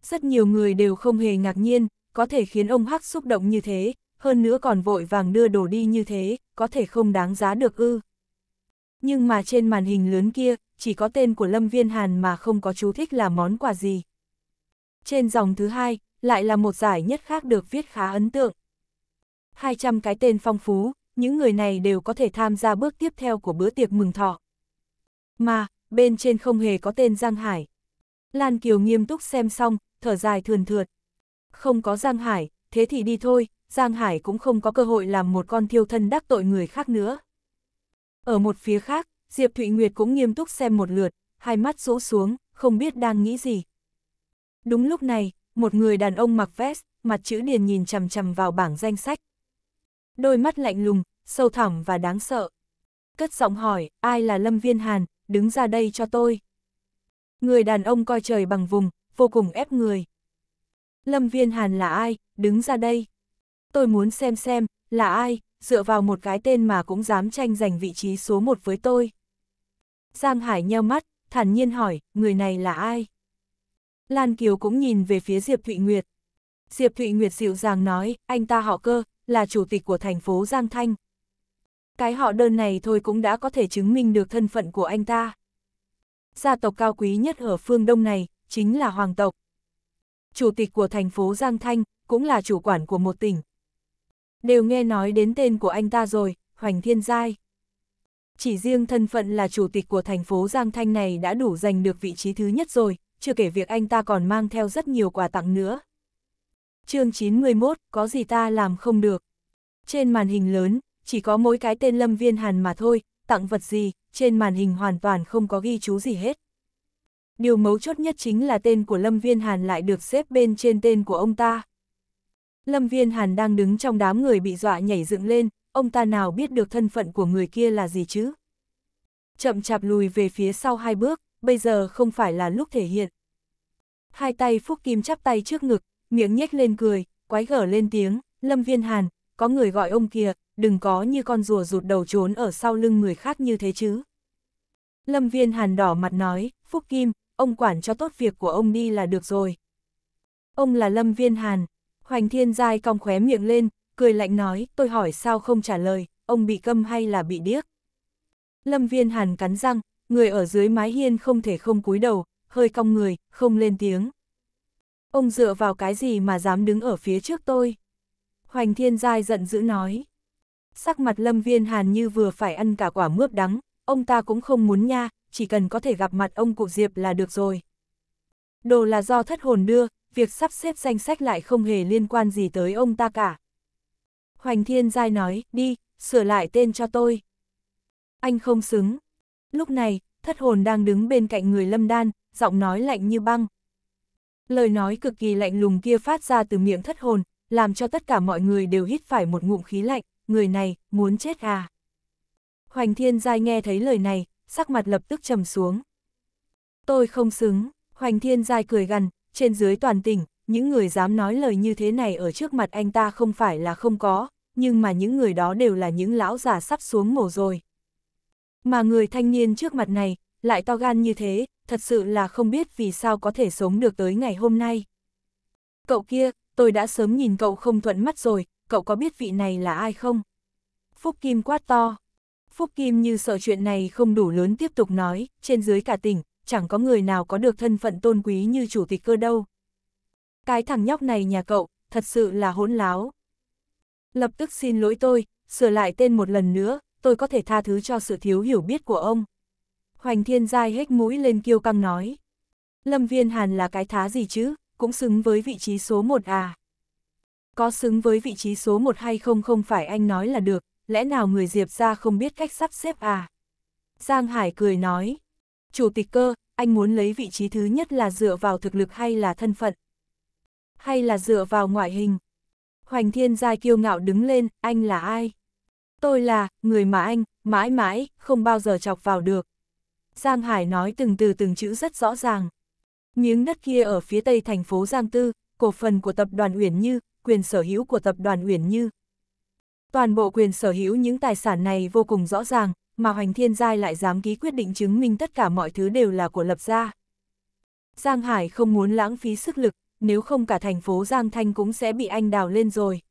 Rất nhiều người đều không hề ngạc nhiên, có thể khiến ông Hắc xúc động như thế, hơn nữa còn vội vàng đưa đồ đi như thế, có thể không đáng giá được ư. Nhưng mà trên màn hình lớn kia, chỉ có tên của Lâm Viên Hàn mà không có chú thích là món quà gì. Trên dòng thứ hai, lại là một giải nhất khác được viết khá ấn tượng. 200 cái tên phong phú, những người này đều có thể tham gia bước tiếp theo của bữa tiệc mừng thọ. Mà, bên trên không hề có tên Giang Hải. Lan Kiều nghiêm túc xem xong, thở dài thườn thượt không có Giang Hải, thế thì đi thôi, Giang Hải cũng không có cơ hội làm một con thiêu thân đắc tội người khác nữa. Ở một phía khác, Diệp Thụy Nguyệt cũng nghiêm túc xem một lượt, hai mắt rũ xuống, không biết đang nghĩ gì. Đúng lúc này, một người đàn ông mặc vest, mặt chữ điền nhìn chầm chầm vào bảng danh sách. Đôi mắt lạnh lùng, sâu thẳm và đáng sợ. Cất giọng hỏi, ai là Lâm Viên Hàn, đứng ra đây cho tôi. Người đàn ông coi trời bằng vùng, vô cùng ép người. Lâm Viên Hàn là ai, đứng ra đây. Tôi muốn xem xem, là ai, dựa vào một cái tên mà cũng dám tranh giành vị trí số một với tôi. Giang Hải nheo mắt, thản nhiên hỏi, người này là ai? Lan Kiều cũng nhìn về phía Diệp Thụy Nguyệt. Diệp Thụy Nguyệt dịu dàng nói, anh ta họ cơ, là chủ tịch của thành phố Giang Thanh. Cái họ đơn này thôi cũng đã có thể chứng minh được thân phận của anh ta. Gia tộc cao quý nhất ở phương Đông này, chính là Hoàng tộc chủ tịch của thành phố Giang Thanh, cũng là chủ quản của một tỉnh. Đều nghe nói đến tên của anh ta rồi, Hoành Thiên Giai. Chỉ riêng thân phận là chủ tịch của thành phố Giang Thanh này đã đủ giành được vị trí thứ nhất rồi, chưa kể việc anh ta còn mang theo rất nhiều quà tặng nữa. chương 91, có gì ta làm không được. Trên màn hình lớn, chỉ có mỗi cái tên Lâm Viên Hàn mà thôi, tặng vật gì, trên màn hình hoàn toàn không có ghi chú gì hết điều mấu chốt nhất chính là tên của Lâm Viên Hàn lại được xếp bên trên tên của ông ta. Lâm Viên Hàn đang đứng trong đám người bị dọa nhảy dựng lên, ông ta nào biết được thân phận của người kia là gì chứ? Chậm chạp lùi về phía sau hai bước, bây giờ không phải là lúc thể hiện. Hai tay Phúc Kim chắp tay trước ngực, miệng nhếch lên cười, quái gở lên tiếng, Lâm Viên Hàn, có người gọi ông kia, đừng có như con rùa rụt đầu trốn ở sau lưng người khác như thế chứ. Lâm Viên Hàn đỏ mặt nói, Phúc Kim, ông quản cho tốt việc của ông đi là được rồi. Ông là Lâm Viên Hàn, Hoành Thiên Giai cong khóe miệng lên, cười lạnh nói, tôi hỏi sao không trả lời, ông bị câm hay là bị điếc. Lâm Viên Hàn cắn răng, người ở dưới mái hiên không thể không cúi đầu, hơi cong người, không lên tiếng. Ông dựa vào cái gì mà dám đứng ở phía trước tôi? Hoành Thiên Giai giận dữ nói. Sắc mặt Lâm Viên Hàn như vừa phải ăn cả quả mướp đắng, ông ta cũng không muốn nha, chỉ cần có thể gặp mặt ông cụ Diệp là được rồi. Đồ là do thất hồn đưa, việc sắp xếp danh sách lại không hề liên quan gì tới ông ta cả. Hoành Thiên Giai nói, đi, sửa lại tên cho tôi. Anh không xứng. Lúc này, thất hồn đang đứng bên cạnh người lâm đan, giọng nói lạnh như băng. Lời nói cực kỳ lạnh lùng kia phát ra từ miệng thất hồn, làm cho tất cả mọi người đều hít phải một ngụm khí lạnh, người này, muốn chết à. Hoành Thiên Giai nghe thấy lời này, sắc mặt lập tức trầm xuống. Tôi không xứng, Hoành Thiên Giai cười gằn, trên dưới toàn tỉnh, những người dám nói lời như thế này ở trước mặt anh ta không phải là không có, nhưng mà những người đó đều là những lão già sắp xuống mổ rồi. Mà người thanh niên trước mặt này, lại to gan như thế, thật sự là không biết vì sao có thể sống được tới ngày hôm nay. Cậu kia, tôi đã sớm nhìn cậu không thuận mắt rồi, cậu có biết vị này là ai không? Phúc Kim quát to. Phúc Kim như sợ chuyện này không đủ lớn tiếp tục nói, trên dưới cả tỉnh, chẳng có người nào có được thân phận tôn quý như chủ tịch cơ đâu. Cái thằng nhóc này nhà cậu, thật sự là hỗn láo. Lập tức xin lỗi tôi, sửa lại tên một lần nữa, tôi có thể tha thứ cho sự thiếu hiểu biết của ông. Hoành Thiên Giai hết mũi lên kiêu căng nói. Lâm Viên Hàn là cái thá gì chứ, cũng xứng với vị trí số 1 à. Có xứng với vị trí số 1 hay không không phải anh nói là được, lẽ nào người Diệp ra không biết cách sắp xếp à? Giang Hải cười nói, Chủ tịch cơ, anh muốn lấy vị trí thứ nhất là dựa vào thực lực hay là thân phận? Hay là dựa vào ngoại hình? Hoành Thiên Giai kiêu ngạo đứng lên, anh là ai? Tôi là, người mà anh, mãi mãi, không bao giờ chọc vào được. Giang Hải nói từng từ từng chữ rất rõ ràng. Miếng đất kia ở phía tây thành phố Giang Tư, cổ phần của tập đoàn Uyển Như, quyền sở hữu của tập đoàn Uyển Như. Toàn bộ quyền sở hữu những tài sản này vô cùng rõ ràng, mà Hoành Thiên Giai lại dám ký quyết định chứng minh tất cả mọi thứ đều là của lập gia. Giang Hải không muốn lãng phí sức lực, nếu không cả thành phố Giang Thanh cũng sẽ bị anh đào lên rồi.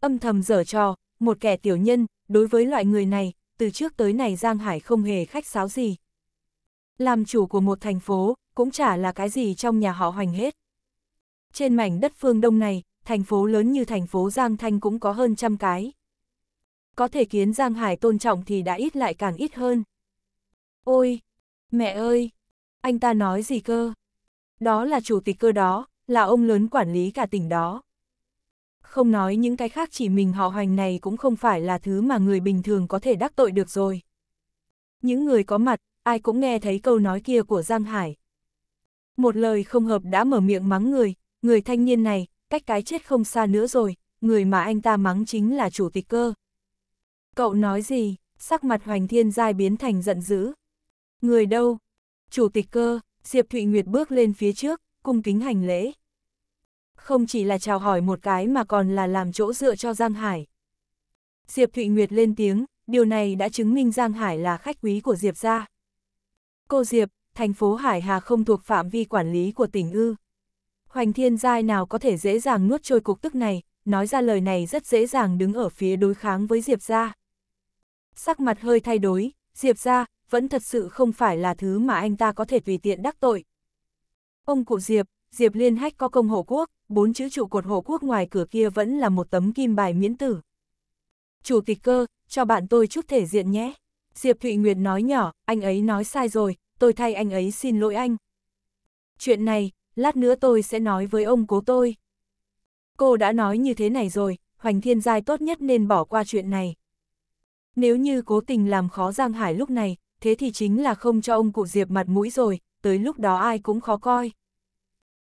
Âm thầm dở trò, một kẻ tiểu nhân, đối với loại người này, từ trước tới này Giang Hải không hề khách sáo gì. Làm chủ của một thành phố, cũng chả là cái gì trong nhà họ hoành hết. Trên mảnh đất phương đông này, thành phố lớn như thành phố Giang Thanh cũng có hơn trăm cái. Có thể kiến Giang Hải tôn trọng thì đã ít lại càng ít hơn. Ôi, mẹ ơi, anh ta nói gì cơ? Đó là chủ tịch cơ đó, là ông lớn quản lý cả tỉnh đó. Không nói những cái khác chỉ mình họ hoành này cũng không phải là thứ mà người bình thường có thể đắc tội được rồi. Những người có mặt, ai cũng nghe thấy câu nói kia của Giang Hải. Một lời không hợp đã mở miệng mắng người, người thanh niên này, cách cái chết không xa nữa rồi, người mà anh ta mắng chính là chủ tịch cơ. Cậu nói gì? Sắc mặt Hoành Thiên Giai biến thành giận dữ. Người đâu? Chủ tịch cơ, Diệp Thụy Nguyệt bước lên phía trước, cung kính hành lễ. Không chỉ là chào hỏi một cái mà còn là làm chỗ dựa cho Giang Hải. Diệp Thụy Nguyệt lên tiếng, điều này đã chứng minh Giang Hải là khách quý của Diệp gia. Cô Diệp, thành phố Hải Hà không thuộc phạm vi quản lý của tỉnh ư. Hoành thiên giai nào có thể dễ dàng nuốt trôi cục tức này, nói ra lời này rất dễ dàng đứng ở phía đối kháng với Diệp gia. Sắc mặt hơi thay đổi, Diệp gia vẫn thật sự không phải là thứ mà anh ta có thể tùy tiện đắc tội. Ông cụ Diệp, Diệp Liên Hách có công hộ quốc, bốn chữ trụ cột hộ quốc ngoài cửa kia vẫn là một tấm kim bài miễn tử. Chủ tịch cơ, cho bạn tôi chút thể diện nhé. Diệp Thụy Nguyệt nói nhỏ, anh ấy nói sai rồi, tôi thay anh ấy xin lỗi anh. Chuyện này, lát nữa tôi sẽ nói với ông cố tôi. Cô đã nói như thế này rồi, Hoành Thiên Giai tốt nhất nên bỏ qua chuyện này. Nếu như cố tình làm khó Giang Hải lúc này, thế thì chính là không cho ông cụ Diệp mặt mũi rồi, tới lúc đó ai cũng khó coi.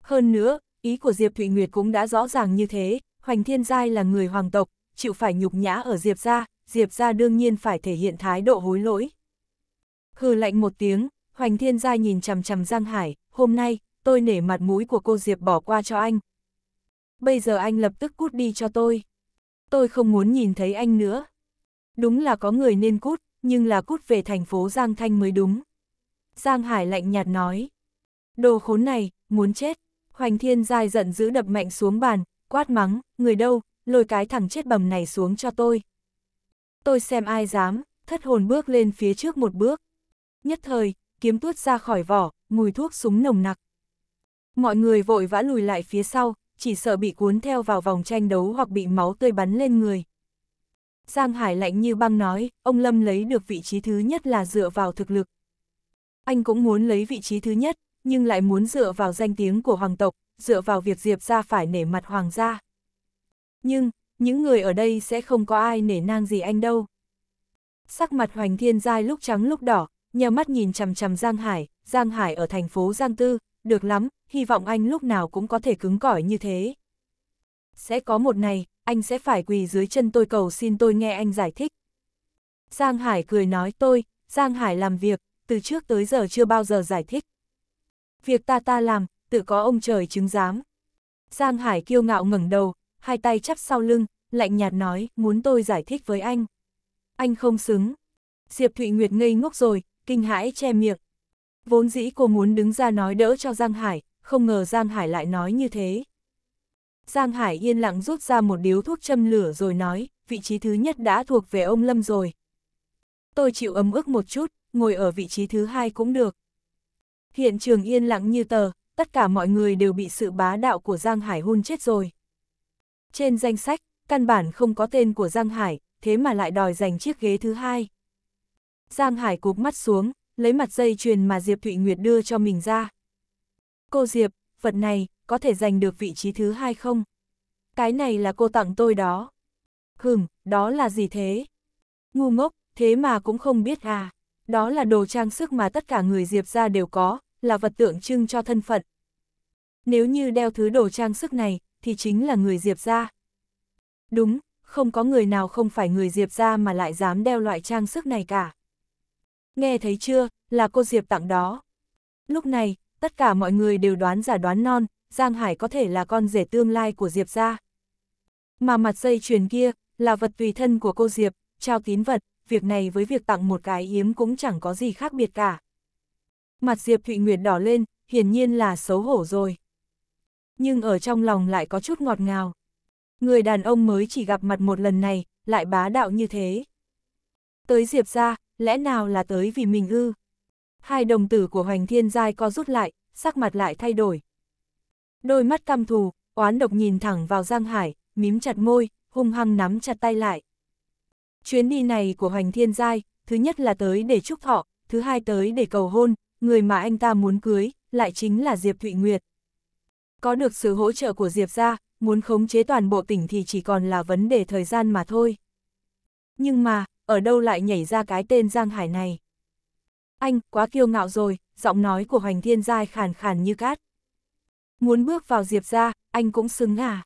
Hơn nữa, ý của Diệp Thụy Nguyệt cũng đã rõ ràng như thế, Hoành Thiên Giai là người hoàng tộc, chịu phải nhục nhã ở Diệp gia, Diệp gia đương nhiên phải thể hiện thái độ hối lỗi. Hừ lạnh một tiếng, Hoành Thiên Giai nhìn chằm chằm Giang Hải, hôm nay, tôi nể mặt mũi của cô Diệp bỏ qua cho anh. Bây giờ anh lập tức cút đi cho tôi. Tôi không muốn nhìn thấy anh nữa. Đúng là có người nên cút, nhưng là cút về thành phố Giang Thanh mới đúng. Giang Hải lạnh nhạt nói. Đồ khốn này, muốn chết. Hoành Thiên Giai giận dữ đập mạnh xuống bàn, quát mắng, người đâu, lôi cái thằng chết bầm này xuống cho tôi. Tôi xem ai dám, thất hồn bước lên phía trước một bước. Nhất thời, kiếm tuốt ra khỏi vỏ, mùi thuốc súng nồng nặc. Mọi người vội vã lùi lại phía sau, chỉ sợ bị cuốn theo vào vòng tranh đấu hoặc bị máu tươi bắn lên người. Giang Hải lạnh như băng nói, ông Lâm lấy được vị trí thứ nhất là dựa vào thực lực. Anh cũng muốn lấy vị trí thứ nhất, nhưng lại muốn dựa vào danh tiếng của hoàng tộc, dựa vào việc Diệp ra phải nể mặt hoàng gia. Nhưng, những người ở đây sẽ không có ai nể nang gì anh đâu. Sắc mặt Hoành Thiên Giai lúc trắng lúc đỏ, nhờ mắt nhìn chằm chằm Giang Hải, Giang Hải ở thành phố Giang Tư, được lắm, hy vọng anh lúc nào cũng có thể cứng cỏi như thế. Sẽ có một ngày, anh sẽ phải quỳ dưới chân tôi cầu xin tôi nghe anh giải thích. Giang Hải cười nói tôi, Giang Hải làm việc, từ trước tới giờ chưa bao giờ giải thích. Việc ta ta làm, tự có ông trời chứng giám. Giang Hải kiêu ngạo ngẩng đầu, hai tay chắp sau lưng, lạnh nhạt nói, muốn tôi giải thích với anh. Anh không xứng. Diệp Thụy Nguyệt ngây ngốc rồi, kinh hãi che miệng. Vốn dĩ cô muốn đứng ra nói đỡ cho Giang Hải, không ngờ Giang Hải lại nói như thế. Giang Hải yên lặng rút ra một điếu thuốc châm lửa rồi nói, vị trí thứ nhất đã thuộc về ông Lâm rồi. Tôi chịu ấm ức một chút, ngồi ở vị trí thứ hai cũng được. Hiện trường yên lặng như tờ, tất cả mọi người đều bị sự bá đạo của Giang Hải hôn chết rồi. Trên danh sách, căn bản không có tên của Giang Hải, thế mà lại đòi giành chiếc ghế thứ hai. Giang Hải cụp mắt xuống, lấy mặt dây chuyền mà Diệp Thụy Nguyệt đưa cho mình ra. Cô Diệp, vật này, có thể giành được vị trí thứ hai không? Cái này là cô tặng tôi đó. Hừm, đó là gì thế? Ngu ngốc, thế mà cũng không biết à. Đó là đồ trang sức mà tất cả người Diệp ra đều có, là vật tượng trưng cho thân phận. Nếu như đeo thứ đồ trang sức này, thì chính là người Diệp ra. Đúng, không có người nào không phải người Diệp ra mà lại dám đeo loại trang sức này cả. Nghe thấy chưa, là cô Diệp tặng đó. Lúc này, tất cả mọi người đều đoán giả đoán non, Giang Hải có thể là con rể tương lai của Diệp gia. Mà mặt dây chuyền kia, là vật tùy thân của cô Diệp, trao tín vật, việc này với việc tặng một cái yếm cũng chẳng có gì khác biệt cả. Mặt Diệp Thụy Nguyệt đỏ lên, hiển nhiên là xấu hổ rồi. Nhưng ở trong lòng lại có chút ngọt ngào. Người đàn ông mới chỉ gặp mặt một lần này, lại bá đạo như thế. Tới Diệp ra, lẽ nào là tới vì mình ư? hai đồng tử của Hoành Thiên Giai co rút lại, sắc mặt lại thay đổi. Đôi mắt căm thù, oán độc nhìn thẳng vào Giang Hải, mím chặt môi, hung hăng nắm chặt tay lại. Chuyến đi này của Hoành Thiên Giai, thứ nhất là tới để chúc thọ, thứ hai tới để cầu hôn, người mà anh ta muốn cưới, lại chính là Diệp Thụy Nguyệt. Có được sự hỗ trợ của Diệp ra, muốn khống chế toàn bộ tỉnh thì chỉ còn là vấn đề thời gian mà thôi. Nhưng mà, ở đâu lại nhảy ra cái tên Giang Hải này? Anh, quá kiêu ngạo rồi, giọng nói của Hoành Thiên Giai khàn khàn như cát. Muốn bước vào Diệp ra, anh cũng xứng à.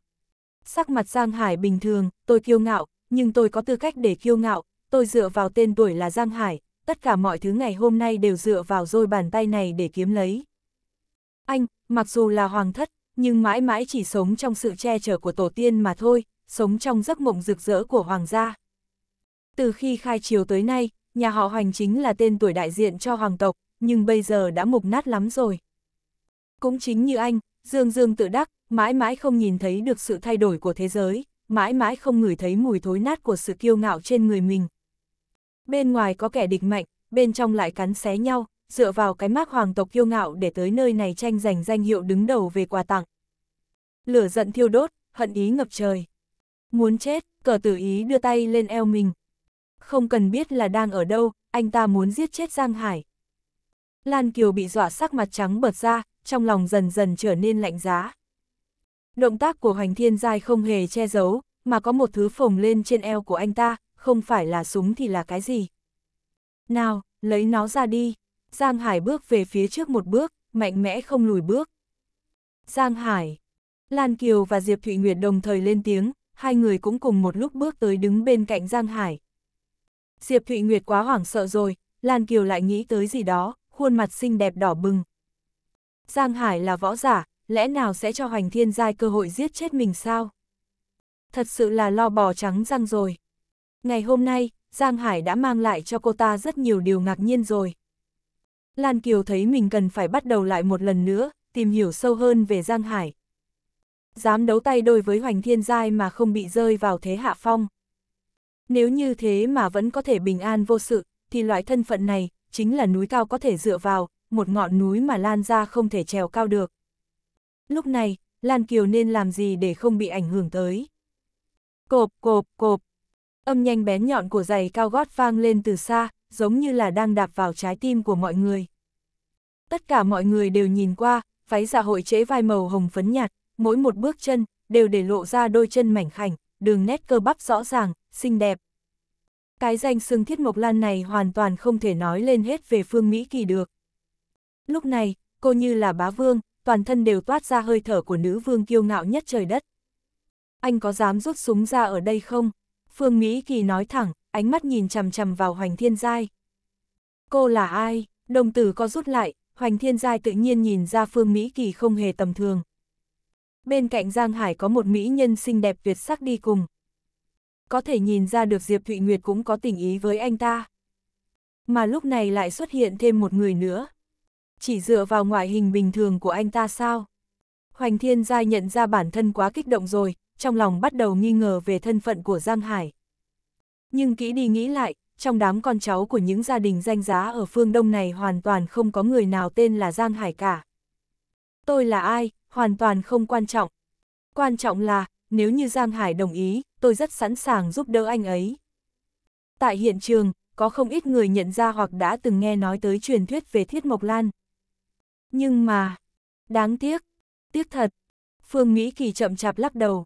Sắc mặt Giang Hải bình thường, tôi kiêu ngạo, nhưng tôi có tư cách để kiêu ngạo, tôi dựa vào tên tuổi là Giang Hải, tất cả mọi thứ ngày hôm nay đều dựa vào dôi bàn tay này để kiếm lấy. Anh, mặc dù là hoàng thất, nhưng mãi mãi chỉ sống trong sự che chở của tổ tiên mà thôi, sống trong giấc mộng rực rỡ của hoàng gia. Từ khi khai chiều tới nay, nhà họ Hoành chính là tên tuổi đại diện cho hoàng tộc, nhưng bây giờ đã mục nát lắm rồi. Cũng chính như anh, Dương Dương tự đắc, mãi mãi không nhìn thấy được sự thay đổi của thế giới, mãi mãi không ngửi thấy mùi thối nát của sự kiêu ngạo trên người mình. Bên ngoài có kẻ địch mạnh, bên trong lại cắn xé nhau, dựa vào cái mác hoàng tộc kiêu ngạo để tới nơi này tranh giành danh hiệu đứng đầu về quà tặng. Lửa giận thiêu đốt, hận ý ngập trời. Muốn chết, cờ tử ý đưa tay lên eo mình, không cần biết là đang ở đâu, anh ta muốn giết chết Giang Hải. Lan Kiều bị dọa sắc mặt trắng bật ra, trong lòng dần dần trở nên lạnh giá. Động tác của Hoành Thiên Giai không hề che giấu, mà có một thứ phồng lên trên eo của anh ta, không phải là súng thì là cái gì. Nào, lấy nó ra đi. Giang Hải bước về phía trước một bước, mạnh mẽ không lùi bước. Giang Hải, Lan Kiều và Diệp Thụy Nguyệt đồng thời lên tiếng, hai người cũng cùng một lúc bước tới đứng bên cạnh Giang Hải, Diệp Thụy Nguyệt quá hoảng sợ rồi, Lan Kiều lại nghĩ tới gì đó, khuôn mặt xinh đẹp đỏ bừng. Giang Hải là võ giả, lẽ nào sẽ cho Hoành Thiên Giai cơ hội giết chết mình sao? Thật sự là lo bò trắng răng rồi. Ngày hôm nay, Giang Hải đã mang lại cho cô ta rất nhiều điều ngạc nhiên rồi. Lan Kiều thấy mình cần phải bắt đầu lại một lần nữa, tìm hiểu sâu hơn về Giang Hải. Dám đấu tay đôi với Hoành Thiên Giai mà không bị rơi vào thế hạ phong. Nếu như thế mà vẫn có thể bình an vô sự, thì loại thân phận này, chính là núi cao có thể dựa vào, một ngọn núi mà Lan ra không thể trèo cao được. Lúc này, Lan Kiều nên làm gì để không bị ảnh hưởng tới? Cộp, cộp, cộp. Âm nhanh bén nhọn của giày cao gót vang lên từ xa, giống như là đang đạp vào trái tim của mọi người. Tất cả mọi người đều nhìn qua, váy dạ hội trễ vai màu hồng phấn nhạt, mỗi một bước chân, đều để lộ ra đôi chân mảnh khảnh, đường nét cơ bắp rõ ràng, xinh đẹp. Cái danh xưng Thiết Mộc Lan này hoàn toàn không thể nói lên hết về Phương Mỹ Kỳ được. Lúc này, cô như là bá vương, toàn thân đều toát ra hơi thở của nữ vương kiêu ngạo nhất trời đất. Anh có dám rút súng ra ở đây không? Phương Mỹ Kỳ nói thẳng, ánh mắt nhìn chằm chằm vào Hoành Thiên Giai. Cô là ai? Đồng tử có rút lại, Hoành Thiên Giai tự nhiên nhìn ra Phương Mỹ Kỳ không hề tầm thường bên cạnh Giang Hải có một mỹ nhân xinh đẹp tuyệt sắc đi cùng. Có thể nhìn ra được Diệp Thụy Nguyệt cũng có tình ý với anh ta. Mà lúc này lại xuất hiện thêm một người nữa. Chỉ dựa vào ngoại hình bình thường của anh ta sao? Hoành Thiên Gia nhận ra bản thân quá kích động rồi, trong lòng bắt đầu nghi ngờ về thân phận của Giang Hải. Nhưng kỹ đi nghĩ lại, trong đám con cháu của những gia đình danh giá ở phương Đông này hoàn toàn không có người nào tên là Giang Hải cả. Tôi là ai, hoàn toàn không quan trọng. Quan trọng là, nếu như Giang Hải đồng ý, tôi rất sẵn sàng giúp đỡ anh ấy. Tại hiện trường, có không ít người nhận ra hoặc đã từng nghe nói tới truyền thuyết về Thiết Mộc Lan. Nhưng mà, đáng tiếc, tiếc thật, Phương Mỹ Kỳ chậm chạp lắc đầu.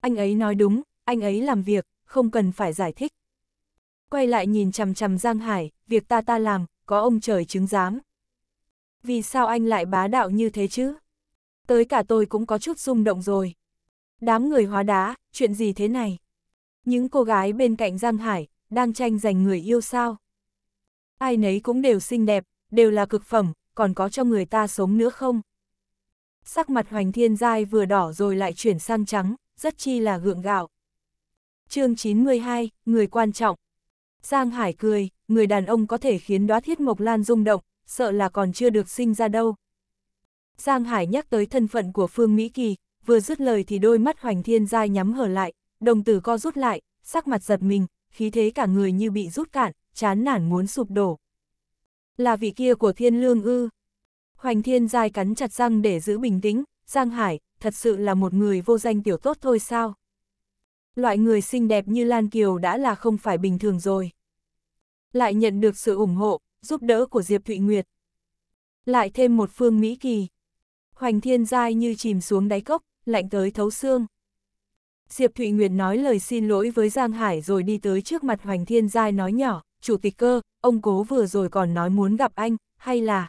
Anh ấy nói đúng, anh ấy làm việc, không cần phải giải thích. Quay lại nhìn chằm chằm Giang Hải, việc ta ta làm, có ông trời chứng giám. Vì sao anh lại bá đạo như thế chứ? Tới cả tôi cũng có chút rung động rồi. Đám người hóa đá, chuyện gì thế này? Những cô gái bên cạnh Giang Hải, đang tranh giành người yêu sao? Ai nấy cũng đều xinh đẹp, đều là cực phẩm, còn có cho người ta sống nữa không? Sắc mặt Hoành Thiên Giai vừa đỏ rồi lại chuyển sang trắng, rất chi là gượng gạo. chương 92, Người quan trọng. Giang Hải cười, người đàn ông có thể khiến đóa thiết mộc lan rung động, sợ là còn chưa được sinh ra đâu, Giang Hải nhắc tới thân phận của Phương Mỹ Kỳ, vừa dứt lời thì đôi mắt Hoành Thiên Giai nhắm hở lại, đồng tử co rút lại, sắc mặt giật mình, khí thế cả người như bị rút cạn, chán nản muốn sụp đổ. Là vị kia của Thiên Lương ư? Hoành Thiên Giai cắn chặt răng để giữ bình tĩnh, Giang Hải, thật sự là một người vô danh tiểu tốt thôi sao? Loại người xinh đẹp như Lan Kiều đã là không phải bình thường rồi. Lại nhận được sự ủng hộ, giúp đỡ của Diệp Thụy Nguyệt. Lại thêm một phương Mỹ Kỳ, Hoành Thiên Giai như chìm xuống đáy cốc, lạnh tới thấu xương. Diệp Thụy Nguyệt nói lời xin lỗi với Giang Hải rồi đi tới trước mặt Hoành Thiên Giai nói nhỏ, Chủ tịch cơ, ông cố vừa rồi còn nói muốn gặp anh, hay là...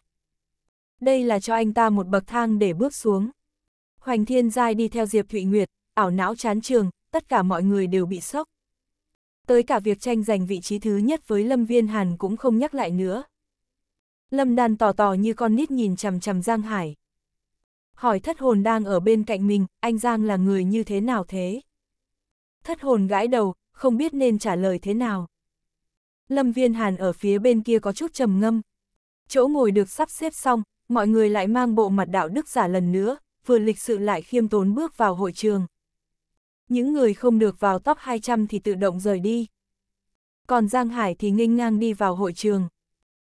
Đây là cho anh ta một bậc thang để bước xuống. Hoành Thiên Giai đi theo Diệp Thụy Nguyệt, ảo não chán trường, tất cả mọi người đều bị sốc. Tới cả việc tranh giành vị trí thứ nhất với Lâm Viên Hàn cũng không nhắc lại nữa. Lâm Đan tò tò như con nít nhìn chằm chằm Giang Hải, Hỏi thất hồn đang ở bên cạnh mình, anh Giang là người như thế nào thế? Thất hồn gãi đầu, không biết nên trả lời thế nào. Lâm Viên Hàn ở phía bên kia có chút trầm ngâm. Chỗ ngồi được sắp xếp xong, mọi người lại mang bộ mặt đạo đức giả lần nữa, vừa lịch sự lại khiêm tốn bước vào hội trường. Những người không được vào top 200 thì tự động rời đi. Còn Giang Hải thì nghênh ngang đi vào hội trường.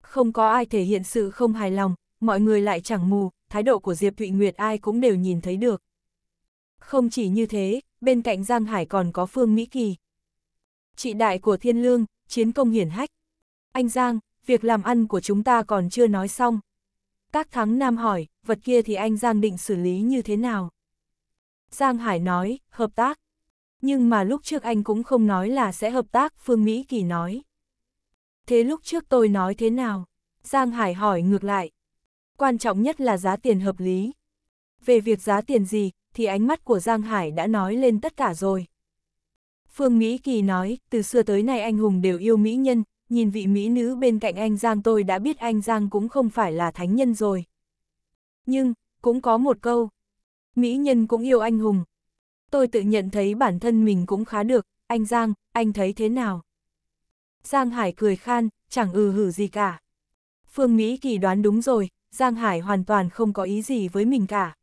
Không có ai thể hiện sự không hài lòng, mọi người lại chẳng mù, thái độ của Diệp Thụy Nguyệt ai cũng đều nhìn thấy được. Không chỉ như thế, bên cạnh Giang Hải còn có Phương Mỹ Kỳ. Chị đại của Thiên Lương, chiến công hiển hách. Anh Giang, việc làm ăn của chúng ta còn chưa nói xong. Các thắng nam hỏi, vật kia thì anh Giang định xử lý như thế nào? Giang Hải nói, hợp tác. Nhưng mà lúc trước anh cũng không nói là sẽ hợp tác, Phương Mỹ Kỳ nói. Thế lúc trước tôi nói thế nào? Giang Hải hỏi ngược lại quan trọng nhất là giá tiền hợp lý. Về việc giá tiền gì, thì ánh mắt của Giang Hải đã nói lên tất cả rồi. Phương Mỹ Kỳ nói, từ xưa tới nay anh hùng đều yêu mỹ nhân, nhìn vị mỹ nữ bên cạnh anh Giang tôi đã biết anh Giang cũng không phải là thánh nhân rồi. Nhưng, cũng có một câu, mỹ nhân cũng yêu anh hùng. Tôi tự nhận thấy bản thân mình cũng khá được, anh Giang, anh thấy thế nào? Giang Hải cười khan, chẳng ừ hử gì cả. Phương Mỹ Kỳ đoán đúng rồi, Giang Hải hoàn toàn không có ý gì với mình cả.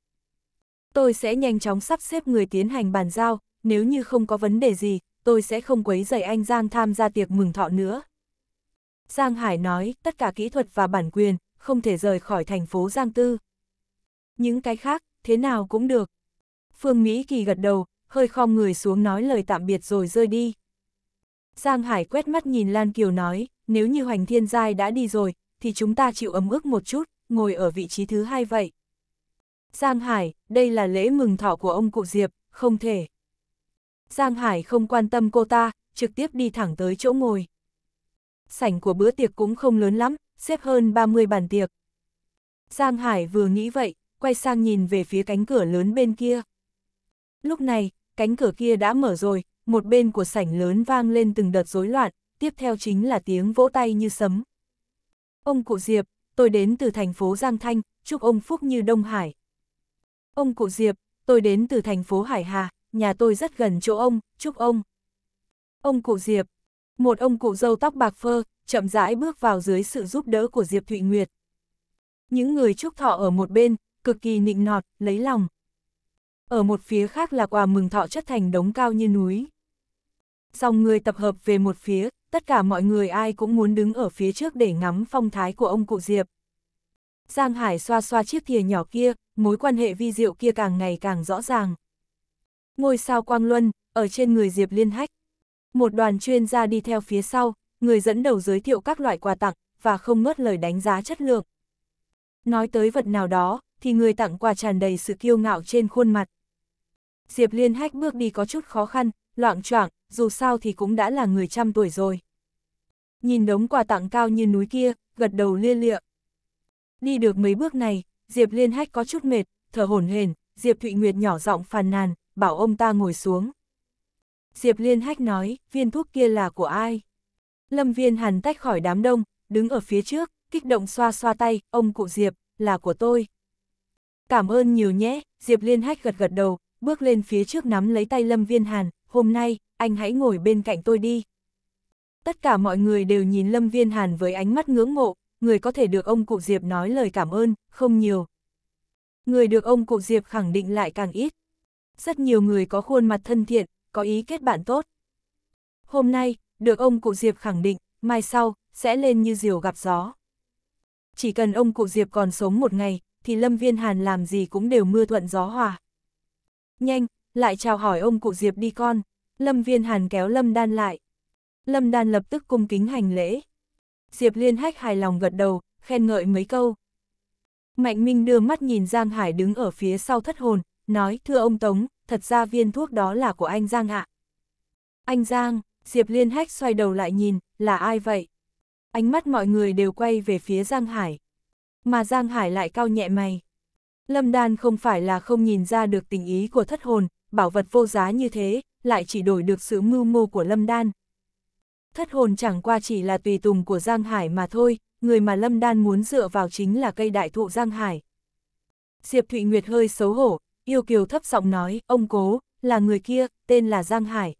Tôi sẽ nhanh chóng sắp xếp người tiến hành bàn giao, nếu như không có vấn đề gì, tôi sẽ không quấy rầy anh Giang tham gia tiệc mừng thọ nữa. Giang Hải nói, tất cả kỹ thuật và bản quyền, không thể rời khỏi thành phố Giang Tư. Những cái khác, thế nào cũng được. Phương Mỹ Kỳ gật đầu, hơi khom người xuống nói lời tạm biệt rồi rơi đi. Giang Hải quét mắt nhìn Lan Kiều nói, nếu như Hoành Thiên Giai đã đi rồi, thì chúng ta chịu ấm ức một chút ngồi ở vị trí thứ hai vậy. Giang Hải, đây là lễ mừng thọ của ông cụ Diệp, không thể. Giang Hải không quan tâm cô ta, trực tiếp đi thẳng tới chỗ ngồi. Sảnh của bữa tiệc cũng không lớn lắm, xếp hơn 30 bàn tiệc. Giang Hải vừa nghĩ vậy, quay sang nhìn về phía cánh cửa lớn bên kia. Lúc này, cánh cửa kia đã mở rồi, một bên của sảnh lớn vang lên từng đợt rối loạn, tiếp theo chính là tiếng vỗ tay như sấm. Ông cụ Diệp, tôi đến từ thành phố Giang Thanh, chúc ông Phúc như Đông Hải. Ông Cụ Diệp, tôi đến từ thành phố Hải Hà, nhà tôi rất gần chỗ ông, chúc ông. Ông Cụ Diệp, một ông cụ dâu tóc bạc phơ, chậm rãi bước vào dưới sự giúp đỡ của Diệp Thụy Nguyệt. Những người chúc thọ ở một bên, cực kỳ nịnh nọt, lấy lòng. Ở một phía khác là quà mừng thọ chất thành đống cao như núi. Dòng người tập hợp về một phía, tất cả mọi người ai cũng muốn đứng ở phía trước để ngắm phong thái của ông cụ Diệp. Giang Hải xoa xoa chiếc thìa nhỏ kia, mối quan hệ vi diệu kia càng ngày càng rõ ràng. Ngôi sao Quang Luân, ở trên người Diệp Liên Hách. Một đoàn chuyên gia đi theo phía sau, người dẫn đầu giới thiệu các loại quà tặng, và không ngớt lời đánh giá chất lượng. Nói tới vật nào đó, thì người tặng quà tràn đầy sự kiêu ngạo trên khuôn mặt. Diệp Liên Hách bước đi có chút khó khăn, loạn choạng, dù sao thì cũng đã là người trăm tuổi rồi. Nhìn đống quà tặng cao như núi kia, gật đầu lia lịa. Đi được mấy bước này, Diệp Liên Hách có chút mệt, thở hổn hển, Diệp Thụy Nguyệt nhỏ giọng phàn nàn, bảo ông ta ngồi xuống. Diệp Liên Hách nói, viên thuốc kia là của ai? Lâm Viên Hàn tách khỏi đám đông, đứng ở phía trước, kích động xoa xoa tay, ông cụ Diệp, là của tôi. Cảm ơn nhiều nhé, Diệp Liên Hách gật gật đầu, bước lên phía trước nắm lấy tay Lâm Viên Hàn, hôm nay, anh hãy ngồi bên cạnh tôi đi. Tất cả mọi người đều nhìn Lâm Viên Hàn với ánh mắt ngưỡng mộ, người có thể được ông cụ Diệp nói lời cảm ơn, không nhiều. Người được ông cụ Diệp khẳng định lại càng ít. Rất nhiều người có khuôn mặt thân thiện, có ý kết bạn tốt. Hôm nay, được ông cụ Diệp khẳng định, mai sau, sẽ lên như diều gặp gió. Chỉ cần ông cụ Diệp còn sống một ngày, thì Lâm Viên Hàn làm gì cũng đều mưa thuận gió hòa. Nhanh, lại chào hỏi ông cụ Diệp đi con. Lâm Viên Hàn kéo Lâm Đan lại. Lâm Đan lập tức cung kính hành lễ. Diệp Liên Hách hài lòng gật đầu, khen ngợi mấy câu. Mạnh Minh đưa mắt nhìn Giang Hải đứng ở phía sau thất hồn, nói thưa ông Tống, thật ra viên thuốc đó là của anh Giang ạ. Anh Giang, Diệp Liên Hách xoay đầu lại nhìn, là ai vậy? Ánh mắt mọi người đều quay về phía Giang Hải. Mà Giang Hải lại cao nhẹ mày. Lâm Đan không phải là không nhìn ra được tình ý của thất hồn, bảo vật vô giá như thế, lại chỉ đổi được sự mưu mô của Lâm Đan. Thất hồn chẳng qua chỉ là tùy tùng của Giang Hải mà thôi, người mà Lâm Đan muốn dựa vào chính là cây đại thụ Giang Hải. Diệp Thụy Nguyệt hơi xấu hổ, yêu kiều thấp giọng nói, ông cố, là người kia, tên là Giang Hải.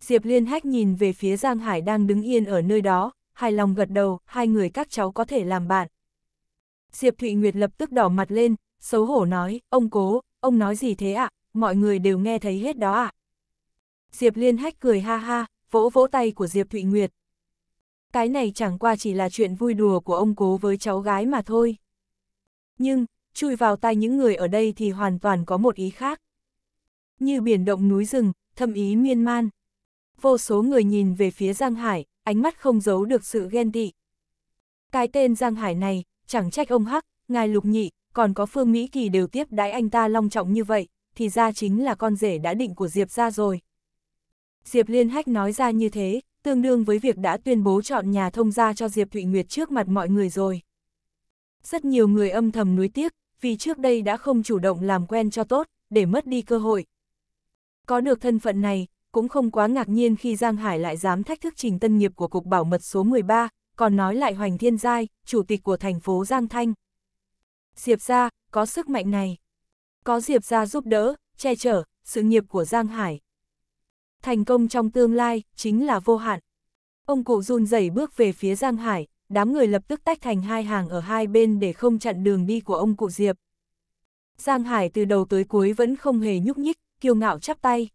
Diệp Liên Hách nhìn về phía Giang Hải đang đứng yên ở nơi đó, hài lòng gật đầu, hai người các cháu có thể làm bạn. Diệp Thụy Nguyệt lập tức đỏ mặt lên, xấu hổ nói, ông cố, ông nói gì thế ạ, à? mọi người đều nghe thấy hết đó ạ. À? Diệp Liên Hách cười ha ha, vỗ vỗ tay của Diệp Thụy Nguyệt. Cái này chẳng qua chỉ là chuyện vui đùa của ông cố với cháu gái mà thôi. Nhưng, chui vào tay những người ở đây thì hoàn toàn có một ý khác. Như biển động núi rừng, thâm ý miên man. Vô số người nhìn về phía Giang Hải, ánh mắt không giấu được sự ghen tị. Cái tên Giang Hải này, chẳng trách ông Hắc, ngài Lục Nhị, còn có Phương Mỹ Kỳ đều tiếp đãi anh ta long trọng như vậy, thì ra chính là con rể đã định của Diệp ra rồi. Diệp Liên Hách nói ra như thế, tương đương với việc đã tuyên bố chọn nhà thông gia cho Diệp Thụy Nguyệt trước mặt mọi người rồi. Rất nhiều người âm thầm nuối tiếc, vì trước đây đã không chủ động làm quen cho tốt, để mất đi cơ hội. Có được thân phận này, cũng không quá ngạc nhiên khi Giang Hải lại dám thách thức trình tân nghiệp của Cục Bảo mật số 13, còn nói lại Hoành Thiên Giai, chủ tịch của thành phố Giang Thanh. Diệp gia có sức mạnh này. Có Diệp gia giúp đỡ, che chở, sự nghiệp của Giang Hải, thành công trong tương lai, chính là vô hạn. Ông cụ run rẩy bước về phía Giang Hải, đám người lập tức tách thành hai hàng ở hai bên để không chặn đường đi của ông cụ Diệp. Giang Hải từ đầu tới cuối vẫn không hề nhúc nhích, kiêu ngạo chắp tay.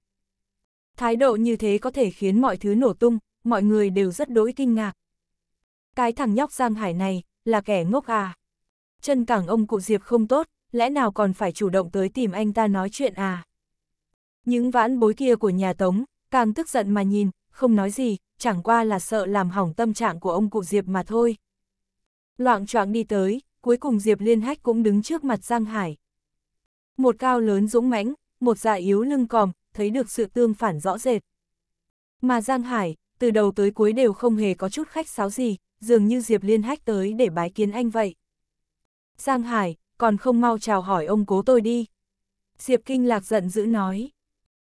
Thái độ như thế có thể khiến mọi thứ nổ tung, mọi người đều rất đối kinh ngạc. Cái thằng nhóc Giang Hải này, là kẻ ngốc à. Chân cẳng ông cụ Diệp không tốt, lẽ nào còn phải chủ động tới tìm anh ta nói chuyện à. Những vãn bối kia của nhà Tống, càng tức giận mà nhìn, không nói gì, chẳng qua là sợ làm hỏng tâm trạng của ông cụ Diệp mà thôi. Loạn choạng đi tới, cuối cùng Diệp Liên Hách cũng đứng trước mặt Giang Hải. Một cao lớn dũng mãnh, một dạ yếu lưng còm, thấy được sự tương phản rõ rệt. Mà Giang Hải, từ đầu tới cuối đều không hề có chút khách sáo gì, dường như Diệp Liên Hách tới để bái kiến anh vậy. Giang Hải, còn không mau chào hỏi ông cố tôi đi. Diệp Kinh Lạc giận dữ nói.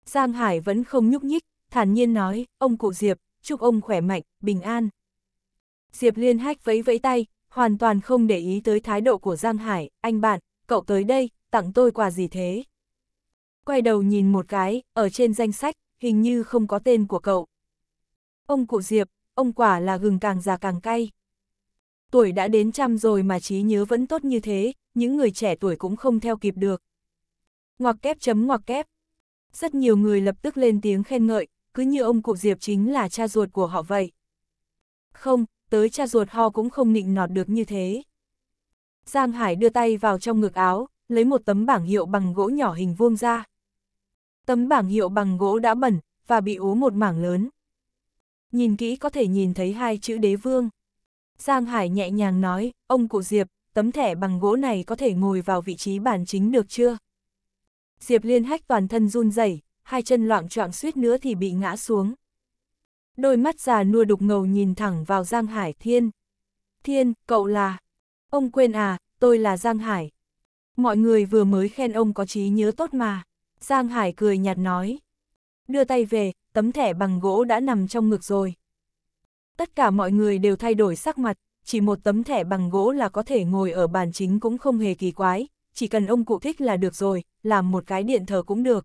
Giang Hải vẫn không nhúc nhích, thản nhiên nói, ông cụ Diệp, chúc ông khỏe mạnh, bình an. Diệp Liên Hách vẫy vẫy tay, hoàn toàn không để ý tới thái độ của Giang Hải, anh bạn, cậu tới đây, tặng tôi quà gì thế? Quay đầu nhìn một cái, ở trên danh sách, hình như không có tên của cậu. Ông cụ Diệp, ông quả là gừng càng già càng cay. Tuổi đã đến trăm rồi mà trí nhớ vẫn tốt như thế, những người trẻ tuổi cũng không theo kịp được. Ngoặc kép chấm ngoặc kép, rất nhiều người lập tức lên tiếng khen ngợi, cứ như ông cụ Diệp chính là cha ruột của họ vậy. Không, tới cha ruột ho cũng không nịnh nọt được như thế. Giang Hải đưa tay vào trong ngực áo, lấy một tấm bảng hiệu bằng gỗ nhỏ hình vuông ra. Tấm bảng hiệu bằng gỗ đã bẩn, và bị ố một mảng lớn. Nhìn kỹ có thể nhìn thấy hai chữ đế vương. Giang Hải nhẹ nhàng nói, ông cụ Diệp, tấm thẻ bằng gỗ này có thể ngồi vào vị trí bàn chính được chưa? Diệp Liên Hách toàn thân run rẩy, hai chân loạn choạng suýt nữa thì bị ngã xuống. Đôi mắt già nua đục ngầu nhìn thẳng vào Giang Hải Thiên. Thiên, cậu là... Ông quên à, tôi là Giang Hải. Mọi người vừa mới khen ông có trí nhớ tốt mà. Giang Hải cười nhạt nói. Đưa tay về, tấm thẻ bằng gỗ đã nằm trong ngực rồi. Tất cả mọi người đều thay đổi sắc mặt, chỉ một tấm thẻ bằng gỗ là có thể ngồi ở bàn chính cũng không hề kỳ quái, chỉ cần ông cụ thích là được rồi, làm một cái điện thờ cũng được.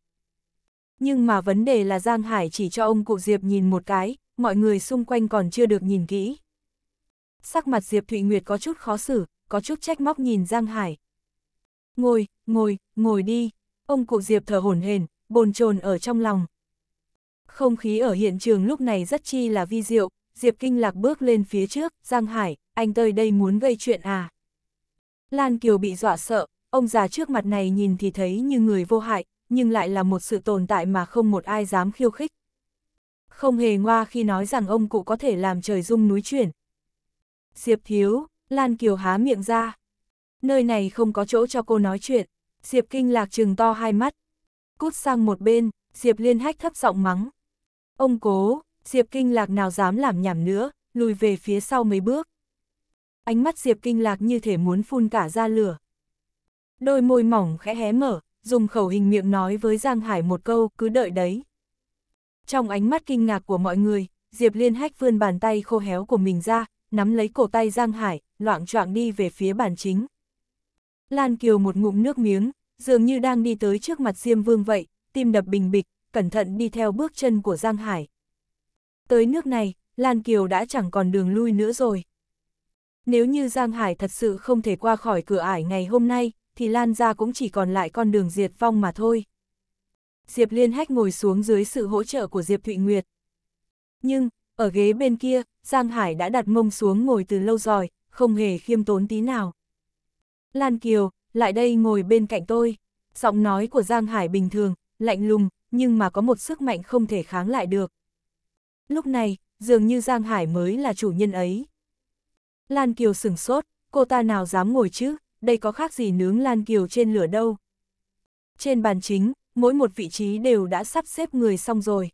Nhưng mà vấn đề là Giang Hải chỉ cho ông cụ Diệp nhìn một cái, mọi người xung quanh còn chưa được nhìn kỹ. Sắc mặt Diệp Thụy Nguyệt có chút khó xử, có chút trách móc nhìn Giang Hải. Ngồi, ngồi, ngồi đi, ông cụ Diệp thở hổn hển, bồn chồn ở trong lòng. Không khí ở hiện trường lúc này rất chi là vi diệu, Diệp Kinh Lạc bước lên phía trước, Giang Hải, anh tơi đây muốn gây chuyện à. Lan Kiều bị dọa sợ, Ông già trước mặt này nhìn thì thấy như người vô hại, nhưng lại là một sự tồn tại mà không một ai dám khiêu khích. Không hề ngoa khi nói rằng ông cụ có thể làm trời rung núi chuyển. Diệp Thiếu, Lan Kiều há miệng ra. Nơi này không có chỗ cho cô nói chuyện. Diệp Kinh Lạc trừng to hai mắt. Cút sang một bên, Diệp Liên Hách thấp giọng mắng. Ông cố, Diệp Kinh Lạc nào dám làm nhảm nữa, lùi về phía sau mấy bước. Ánh mắt Diệp Kinh Lạc như thể muốn phun cả ra lửa, Đôi môi mỏng khẽ hé mở, dùng khẩu hình miệng nói với Giang Hải một câu, cứ đợi đấy. Trong ánh mắt kinh ngạc của mọi người, Diệp Liên Hách vươn bàn tay khô héo của mình ra, nắm lấy cổ tay Giang Hải, loạn choạng đi về phía bàn chính. Lan Kiều một ngụm nước miếng, dường như đang đi tới trước mặt Diêm Vương vậy, tim đập bình bịch, cẩn thận đi theo bước chân của Giang Hải. Tới nước này, Lan Kiều đã chẳng còn đường lui nữa rồi. Nếu như Giang Hải thật sự không thể qua khỏi cửa ải ngày hôm nay, thì Lan gia cũng chỉ còn lại con đường diệt vong mà thôi. Diệp Liên Hách ngồi xuống dưới sự hỗ trợ của Diệp Thụy Nguyệt. Nhưng, ở ghế bên kia, Giang Hải đã đặt mông xuống ngồi từ lâu rồi, không hề khiêm tốn tí nào. Lan Kiều, lại đây ngồi bên cạnh tôi. Giọng nói của Giang Hải bình thường, lạnh lùng, nhưng mà có một sức mạnh không thể kháng lại được. Lúc này, dường như Giang Hải mới là chủ nhân ấy. Lan Kiều sửng sốt, cô ta nào dám ngồi chứ? đây có khác gì nướng lan kiều trên lửa đâu. Trên bàn chính, mỗi một vị trí đều đã sắp xếp người xong rồi.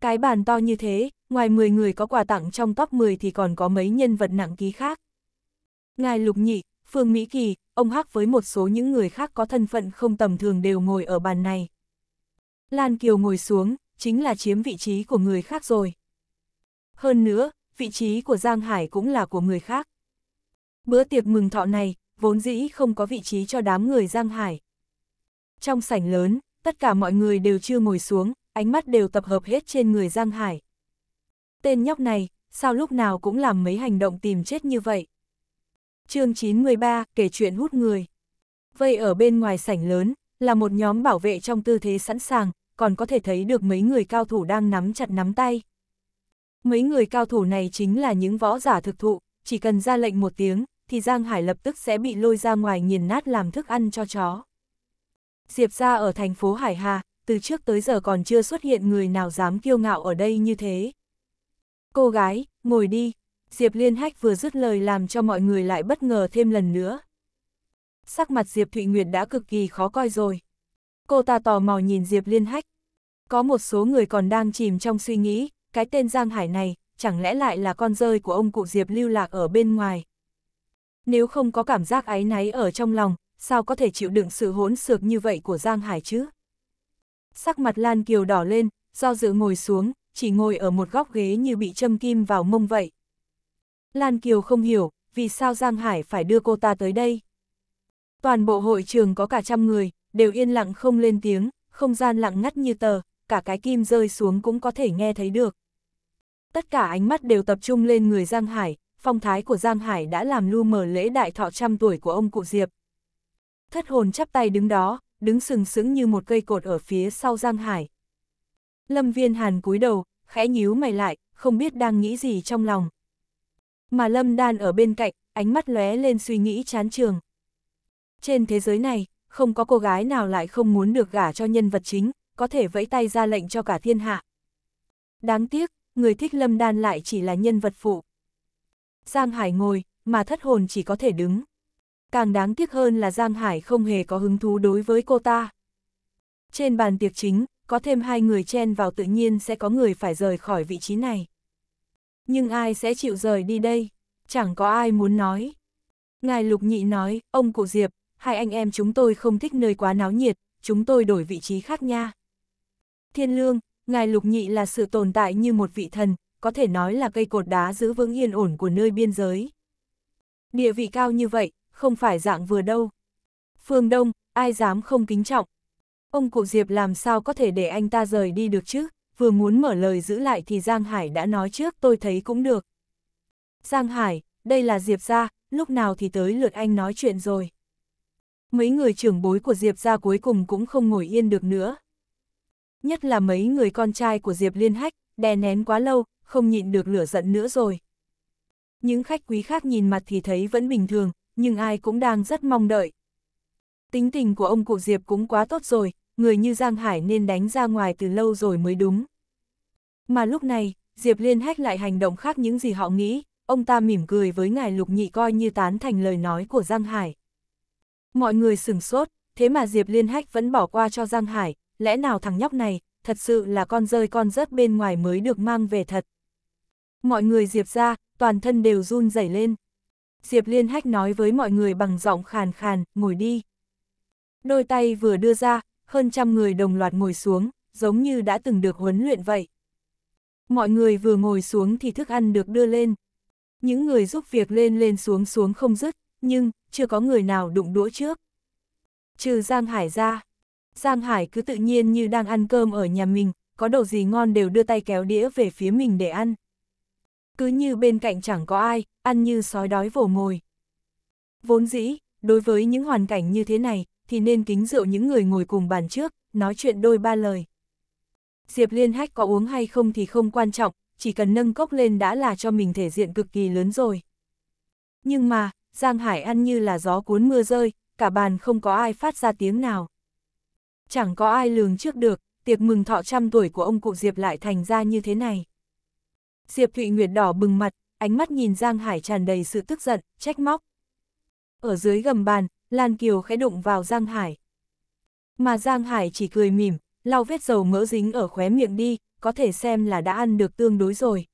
Cái bàn to như thế, ngoài 10 người có quà tặng trong top 10 thì còn có mấy nhân vật nặng ký khác. Ngài Lục Nhị, Phương Mỹ Kỳ, ông Hắc với một số những người khác có thân phận không tầm thường đều ngồi ở bàn này. Lan Kiều ngồi xuống, chính là chiếm vị trí của người khác rồi. Hơn nữa, vị trí của Giang Hải cũng là của người khác. Bữa tiệc mừng thọ này, vốn dĩ không có vị trí cho đám người Giang Hải. Trong sảnh lớn, tất cả mọi người đều chưa ngồi xuống, ánh mắt đều tập hợp hết trên người Giang Hải. Tên nhóc này, sao lúc nào cũng làm mấy hành động tìm chết như vậy? chương 913, kể chuyện hút người. Vây ở bên ngoài sảnh lớn, là một nhóm bảo vệ trong tư thế sẵn sàng, còn có thể thấy được mấy người cao thủ đang nắm chặt nắm tay. Mấy người cao thủ này chính là những võ giả thực thụ, chỉ cần ra lệnh một tiếng, thì Giang Hải lập tức sẽ bị lôi ra ngoài nghiền nát làm thức ăn cho chó. Diệp ra ở thành phố Hải Hà, từ trước tới giờ còn chưa xuất hiện người nào dám kiêu ngạo ở đây như thế. Cô gái, ngồi đi. Diệp Liên Hách vừa dứt lời làm cho mọi người lại bất ngờ thêm lần nữa. Sắc mặt Diệp Thụy Nguyệt đã cực kỳ khó coi rồi. Cô ta tò mò nhìn Diệp Liên Hách. Có một số người còn đang chìm trong suy nghĩ, cái tên Giang Hải này, chẳng lẽ lại là con rơi của ông cụ Diệp lưu lạc ở bên ngoài, nếu không có cảm giác áy náy ở trong lòng, sao có thể chịu đựng sự hỗn xược như vậy của Giang Hải chứ? Sắc mặt Lan Kiều đỏ lên, do dự ngồi xuống, chỉ ngồi ở một góc ghế như bị châm kim vào mông vậy. Lan Kiều không hiểu, vì sao Giang Hải phải đưa cô ta tới đây? Toàn bộ hội trường có cả trăm người, đều yên lặng không lên tiếng, không gian lặng ngắt như tờ, cả cái kim rơi xuống cũng có thể nghe thấy được. Tất cả ánh mắt đều tập trung lên người Giang Hải, phong thái của Giang Hải đã làm lu mờ lễ đại thọ trăm tuổi của ông cụ Diệp. Thất hồn chắp tay đứng đó, đứng sừng sững như một cây cột ở phía sau Giang Hải. Lâm Viên Hàn cúi đầu, khẽ nhíu mày lại, không biết đang nghĩ gì trong lòng. Mà Lâm Đan ở bên cạnh, ánh mắt lóe lên suy nghĩ chán trường. Trên thế giới này, không có cô gái nào lại không muốn được gả cho nhân vật chính, có thể vẫy tay ra lệnh cho cả thiên hạ. Đáng tiếc, người thích Lâm Đan lại chỉ là nhân vật phụ. Giang Hải ngồi, mà thất hồn chỉ có thể đứng. Càng đáng tiếc hơn là Giang Hải không hề có hứng thú đối với cô ta. Trên bàn tiệc chính, có thêm hai người chen vào tự nhiên sẽ có người phải rời khỏi vị trí này. Nhưng ai sẽ chịu rời đi đây? Chẳng có ai muốn nói. Ngài Lục Nhị nói, ông cụ Diệp, hai anh em chúng tôi không thích nơi quá náo nhiệt, chúng tôi đổi vị trí khác nha. Thiên Lương, Ngài Lục Nhị là sự tồn tại như một vị thần, có thể nói là cây cột đá giữ vững yên ổn của nơi biên giới. Địa vị cao như vậy, không phải dạng vừa đâu. Phương Đông, ai dám không kính trọng. Ông cụ Diệp làm sao có thể để anh ta rời đi được chứ, vừa muốn mở lời giữ lại thì Giang Hải đã nói trước tôi thấy cũng được. Giang Hải, đây là Diệp gia, lúc nào thì tới lượt anh nói chuyện rồi. Mấy người trưởng bối của Diệp gia cuối cùng cũng không ngồi yên được nữa. Nhất là mấy người con trai của Diệp Liên Hách, đè nén quá lâu, không nhịn được lửa giận nữa rồi. Những khách quý khác nhìn mặt thì thấy vẫn bình thường, nhưng ai cũng đang rất mong đợi. Tính tình của ông Cụ Diệp cũng quá tốt rồi, người như Giang Hải nên đánh ra ngoài từ lâu rồi mới đúng. Mà lúc này, Diệp Liên hách lại hành động khác những gì họ nghĩ, ông ta mỉm cười với ngài Lục Nhị coi như tán thành lời nói của Giang Hải. Mọi người sửng sốt, thế mà Diệp Liên hách vẫn bỏ qua cho Giang Hải, lẽ nào thằng nhóc này, thật sự là con rơi con rớt bên ngoài mới được mang về thật. Mọi người Diệp ra, toàn thân đều run rẩy lên. Diệp Liên Hách nói với mọi người bằng giọng khàn khàn, ngồi đi. Đôi tay vừa đưa ra, hơn trăm người đồng loạt ngồi xuống, giống như đã từng được huấn luyện vậy. Mọi người vừa ngồi xuống thì thức ăn được đưa lên. Những người giúp việc lên lên xuống xuống không dứt, nhưng chưa có người nào đụng đũa trước. Trừ Giang Hải ra. Giang Hải cứ tự nhiên như đang ăn cơm ở nhà mình, có đồ gì ngon đều đưa tay kéo đĩa về phía mình để ăn cứ như bên cạnh chẳng có ai, ăn như sói đói vồ mồi. Vốn dĩ, đối với những hoàn cảnh như thế này, thì nên kính rượu những người ngồi cùng bàn trước, nói chuyện đôi ba lời. Diệp Liên Hách có uống hay không thì không quan trọng, chỉ cần nâng cốc lên đã là cho mình thể diện cực kỳ lớn rồi. Nhưng mà, Giang Hải ăn như là gió cuốn mưa rơi, cả bàn không có ai phát ra tiếng nào. Chẳng có ai lường trước được, tiệc mừng thọ trăm tuổi của ông cụ Diệp lại thành ra như thế này. Diệp Thụy Nguyệt đỏ bừng mặt, ánh mắt nhìn Giang Hải tràn đầy sự tức giận, trách móc. Ở dưới gầm bàn, Lan Kiều khẽ đụng vào Giang Hải. Mà Giang Hải chỉ cười mỉm, lau vết dầu mỡ dính ở khóe miệng đi, có thể xem là đã ăn được tương đối rồi.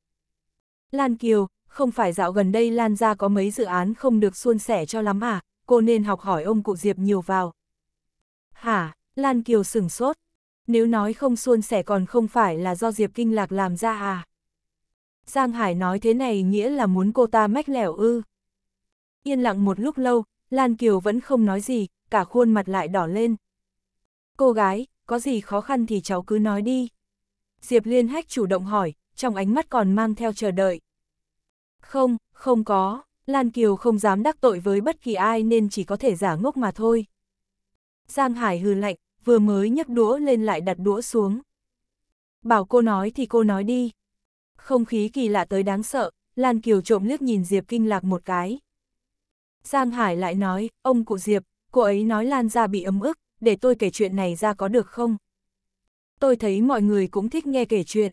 Lan Kiều, không phải dạo gần đây Lan ra có mấy dự án không được suôn sẻ cho lắm à, cô nên học hỏi ông cụ Diệp nhiều vào. Hả, Lan Kiều sửng sốt, nếu nói không suôn sẻ còn không phải là do Diệp Kinh Lạc làm ra à. Giang Hải nói thế này nghĩa là muốn cô ta mách lẻo ư. Yên lặng một lúc lâu, Lan Kiều vẫn không nói gì, cả khuôn mặt lại đỏ lên. Cô gái, có gì khó khăn thì cháu cứ nói đi. Diệp Liên Hách chủ động hỏi, trong ánh mắt còn mang theo chờ đợi. Không, không có, Lan Kiều không dám đắc tội với bất kỳ ai nên chỉ có thể giả ngốc mà thôi. Giang Hải hừ lạnh, vừa mới nhấc đũa lên lại đặt đũa xuống. Bảo cô nói thì cô nói đi. Không khí kỳ lạ tới đáng sợ, Lan Kiều trộm liếc nhìn Diệp kinh lạc một cái. Giang Hải lại nói, ông cụ Diệp, cô ấy nói Lan ra bị ấm ức, để tôi kể chuyện này ra có được không? Tôi thấy mọi người cũng thích nghe kể chuyện.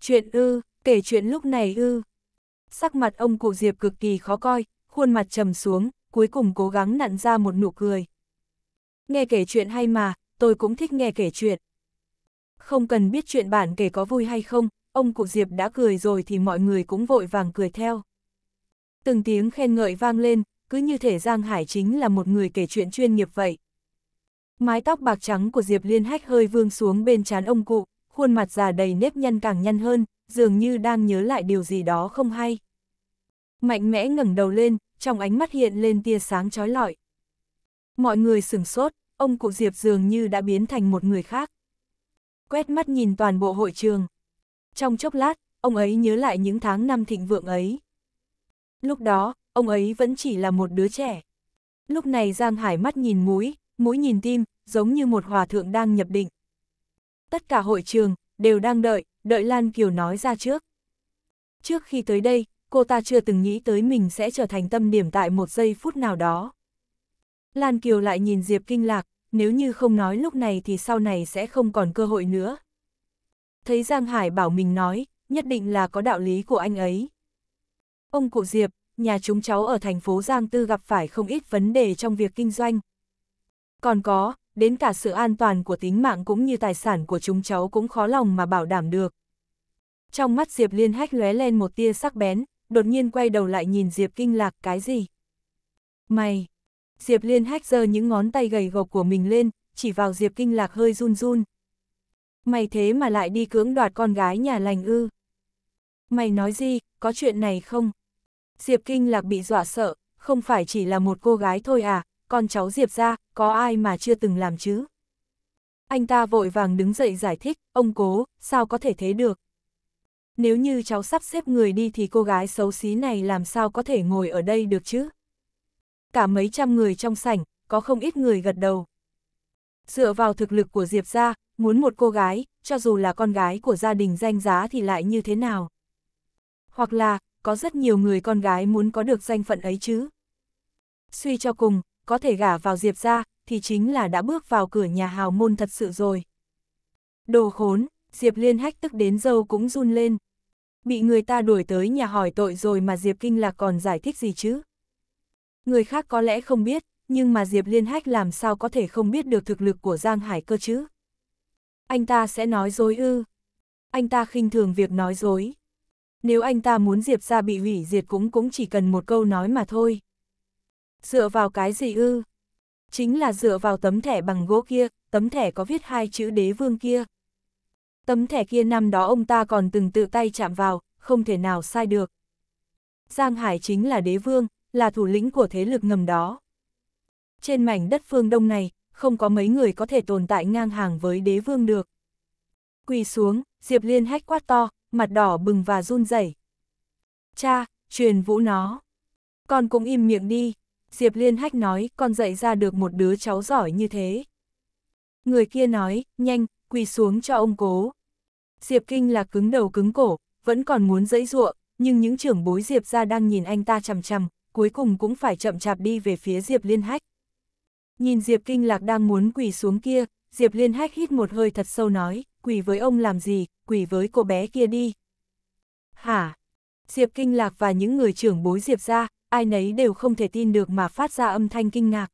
Chuyện ư, kể chuyện lúc này ư. Sắc mặt ông cụ Diệp cực kỳ khó coi, khuôn mặt trầm xuống, cuối cùng cố gắng nặn ra một nụ cười. Nghe kể chuyện hay mà, tôi cũng thích nghe kể chuyện. Không cần biết chuyện bản kể có vui hay không, ông cụ Diệp đã cười rồi thì mọi người cũng vội vàng cười theo. Từng tiếng khen ngợi vang lên, cứ như thể Giang Hải chính là một người kể chuyện chuyên nghiệp vậy. Mái tóc bạc trắng của Diệp Liên Hách hơi vương xuống bên trán ông cụ, khuôn mặt già đầy nếp nhăn càng nhăn hơn, dường như đang nhớ lại điều gì đó không hay. Mạnh mẽ ngẩng đầu lên, trong ánh mắt hiện lên tia sáng trói lọi. Mọi người sửng sốt, ông cụ Diệp dường như đã biến thành một người khác. Quét mắt nhìn toàn bộ hội trường, trong chốc lát, ông ấy nhớ lại những tháng năm thịnh vượng ấy. Lúc đó, ông ấy vẫn chỉ là một đứa trẻ. Lúc này Giang Hải mắt nhìn mũi, mũi nhìn tim, giống như một hòa thượng đang nhập định. Tất cả hội trường, đều đang đợi, đợi Lan Kiều nói ra trước. Trước khi tới đây, cô ta chưa từng nghĩ tới mình sẽ trở thành tâm điểm tại một giây phút nào đó. Lan Kiều lại nhìn Diệp kinh lạc, nếu như không nói lúc này thì sau này sẽ không còn cơ hội nữa thấy Giang Hải bảo mình nói, nhất định là có đạo lý của anh ấy. Ông cụ Diệp, nhà chúng cháu ở thành phố Giang Tư gặp phải không ít vấn đề trong việc kinh doanh. Còn có, đến cả sự an toàn của tính mạng cũng như tài sản của chúng cháu cũng khó lòng mà bảo đảm được. Trong mắt Diệp Liên Hách lóe lên một tia sắc bén, đột nhiên quay đầu lại nhìn Diệp kinh lạc cái gì. Mày! Diệp Liên Hách giơ những ngón tay gầy gộc của mình lên, chỉ vào Diệp kinh lạc hơi run run. Mày thế mà lại đi cưỡng đoạt con gái nhà lành ư. Mày nói gì, có chuyện này không? Diệp Kinh Lạc bị dọa sợ, không phải chỉ là một cô gái thôi à, con cháu Diệp ra, có ai mà chưa từng làm chứ? Anh ta vội vàng đứng dậy giải thích, ông cố, sao có thể thế được? Nếu như cháu sắp xếp người đi thì cô gái xấu xí này làm sao có thể ngồi ở đây được chứ? Cả mấy trăm người trong sảnh, có không ít người gật đầu. Dựa vào thực lực của Diệp gia muốn một cô gái, cho dù là con gái của gia đình danh giá thì lại như thế nào? Hoặc là, có rất nhiều người con gái muốn có được danh phận ấy chứ. Suy cho cùng, có thể gả vào Diệp gia thì chính là đã bước vào cửa nhà hào môn thật sự rồi. Đồ khốn, Diệp Liên hách tức đến dâu cũng run lên. Bị người ta đuổi tới nhà hỏi tội rồi mà Diệp Kinh là còn giải thích gì chứ? Người khác có lẽ không biết, nhưng mà Diệp Liên Hách làm sao có thể không biết được thực lực của Giang Hải cơ chứ? Anh ta sẽ nói dối ư? Anh ta khinh thường việc nói dối. Nếu anh ta muốn Diệp ra bị hủy diệt cũng cũng chỉ cần một câu nói mà thôi. Dựa vào cái gì ư? Chính là dựa vào tấm thẻ bằng gỗ kia, tấm thẻ có viết hai chữ đế vương kia. Tấm thẻ kia năm đó ông ta còn từng tự tay chạm vào, không thể nào sai được. Giang Hải chính là đế vương, là thủ lĩnh của thế lực ngầm đó trên mảnh đất phương đông này, không có mấy người có thể tồn tại ngang hàng với đế vương được. Quỳ xuống, Diệp Liên hách quát to, mặt đỏ bừng và run rẩy. Cha, truyền vũ nó. Con cũng im miệng đi. Diệp Liên hách nói, con dạy ra được một đứa cháu giỏi như thế. Người kia nói, nhanh, quỳ xuống cho ông cố. Diệp Kinh là cứng đầu cứng cổ, vẫn còn muốn dẫy ruộng, nhưng những trưởng bối Diệp ra đang nhìn anh ta chằm chằm, cuối cùng cũng phải chậm chạp đi về phía Diệp Liên Hách. Nhìn Diệp Kinh Lạc đang muốn quỳ xuống kia, Diệp Liên Hách hít một hơi thật sâu nói, quỳ với ông làm gì, quỳ với cô bé kia đi. Hả? Diệp Kinh Lạc và những người trưởng bối Diệp ra, ai nấy đều không thể tin được mà phát ra âm thanh kinh ngạc.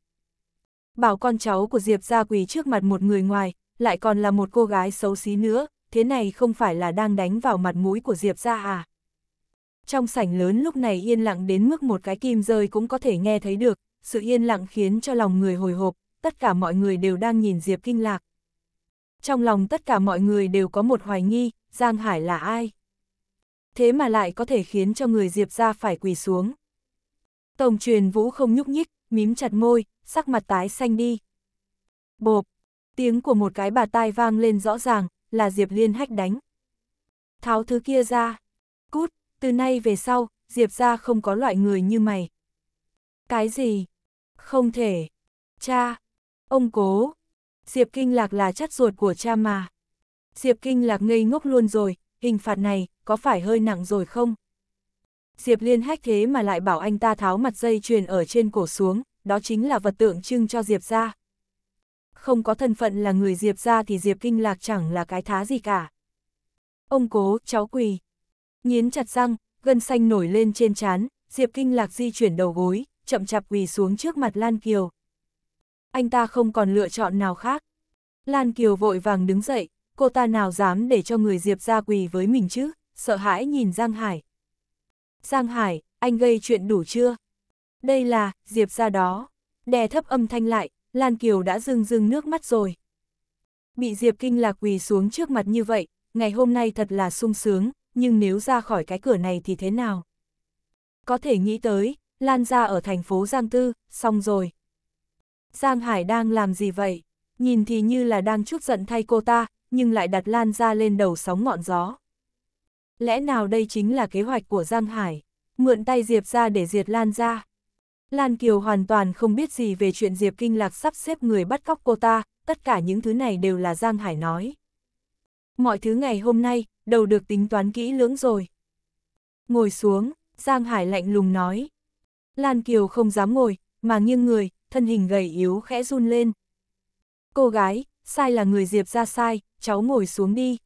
Bảo con cháu của Diệp ra quỳ trước mặt một người ngoài, lại còn là một cô gái xấu xí nữa, thế này không phải là đang đánh vào mặt mũi của Diệp ra à? Trong sảnh lớn lúc này yên lặng đến mức một cái kim rơi cũng có thể nghe thấy được, sự yên lặng khiến cho lòng người hồi hộp, tất cả mọi người đều đang nhìn Diệp Kinh Lạc. Trong lòng tất cả mọi người đều có một hoài nghi, Giang Hải là ai? Thế mà lại có thể khiến cho người Diệp ra phải quỳ xuống. Tổng truyền vũ không nhúc nhích, mím chặt môi, sắc mặt tái xanh đi. Bộp, tiếng của một cái bà tai vang lên rõ ràng, là Diệp Liên hách đánh. Tháo thứ kia ra, cút, từ nay về sau, Diệp ra không có loại người như mày, cái gì? Không thể. Cha. Ông cố. Diệp Kinh Lạc là chất ruột của cha mà. Diệp Kinh Lạc ngây ngốc luôn rồi, hình phạt này, có phải hơi nặng rồi không? Diệp Liên hách thế mà lại bảo anh ta tháo mặt dây chuyền ở trên cổ xuống, đó chính là vật tượng trưng cho Diệp gia Không có thân phận là người Diệp gia thì Diệp Kinh Lạc chẳng là cái thá gì cả. Ông cố, cháu quỳ. Nhiến chặt răng, gân xanh nổi lên trên trán Diệp Kinh Lạc di chuyển đầu gối, chậm chạp quỳ xuống trước mặt Lan Kiều. Anh ta không còn lựa chọn nào khác. Lan Kiều vội vàng đứng dậy, cô ta nào dám để cho người Diệp ra quỳ với mình chứ, sợ hãi nhìn Giang Hải. Giang Hải, anh gây chuyện đủ chưa? Đây là, Diệp ra đó. Đè thấp âm thanh lại, Lan Kiều đã rưng rưng nước mắt rồi. Bị Diệp Kinh Lạc quỳ xuống trước mặt như vậy, ngày hôm nay thật là sung sướng, nhưng nếu ra khỏi cái cửa này thì thế nào? Có thể nghĩ tới, lan ra ở thành phố Giang Tư, xong rồi. Giang Hải đang làm gì vậy? Nhìn thì như là đang chút giận thay cô ta, nhưng lại đặt lan ra lên đầu sóng ngọn gió. Lẽ nào đây chính là kế hoạch của Giang Hải, mượn tay Diệp ra để diệt lan ra? Lan Kiều hoàn toàn không biết gì về chuyện Diệp Kinh Lạc sắp xếp người bắt cóc cô ta, tất cả những thứ này đều là Giang Hải nói. Mọi thứ ngày hôm nay, đầu được tính toán kỹ lưỡng rồi. Ngồi xuống, Giang Hải lạnh lùng nói, Lan Kiều không dám ngồi, mà nghiêng người, thân hình gầy yếu khẽ run lên. Cô gái, sai là người Diệp ra sai, cháu ngồi xuống đi.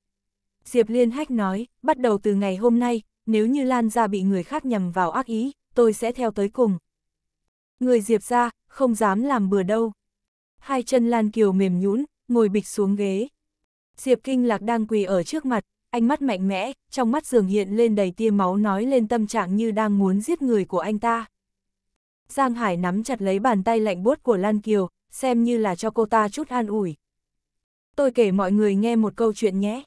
Diệp Liên Hách nói, bắt đầu từ ngày hôm nay, nếu như Lan ra bị người khác nhầm vào ác ý, tôi sẽ theo tới cùng. Người Diệp ra, không dám làm bừa đâu. Hai chân Lan Kiều mềm nhũn ngồi bịch xuống ghế. Diệp Kinh Lạc đang quỳ ở trước mặt, ánh mắt mạnh mẽ, trong mắt dường hiện lên đầy tia máu nói lên tâm trạng như đang muốn giết người của anh ta. Giang Hải nắm chặt lấy bàn tay lạnh buốt của Lan Kiều, xem như là cho cô ta chút an ủi. Tôi kể mọi người nghe một câu chuyện nhé.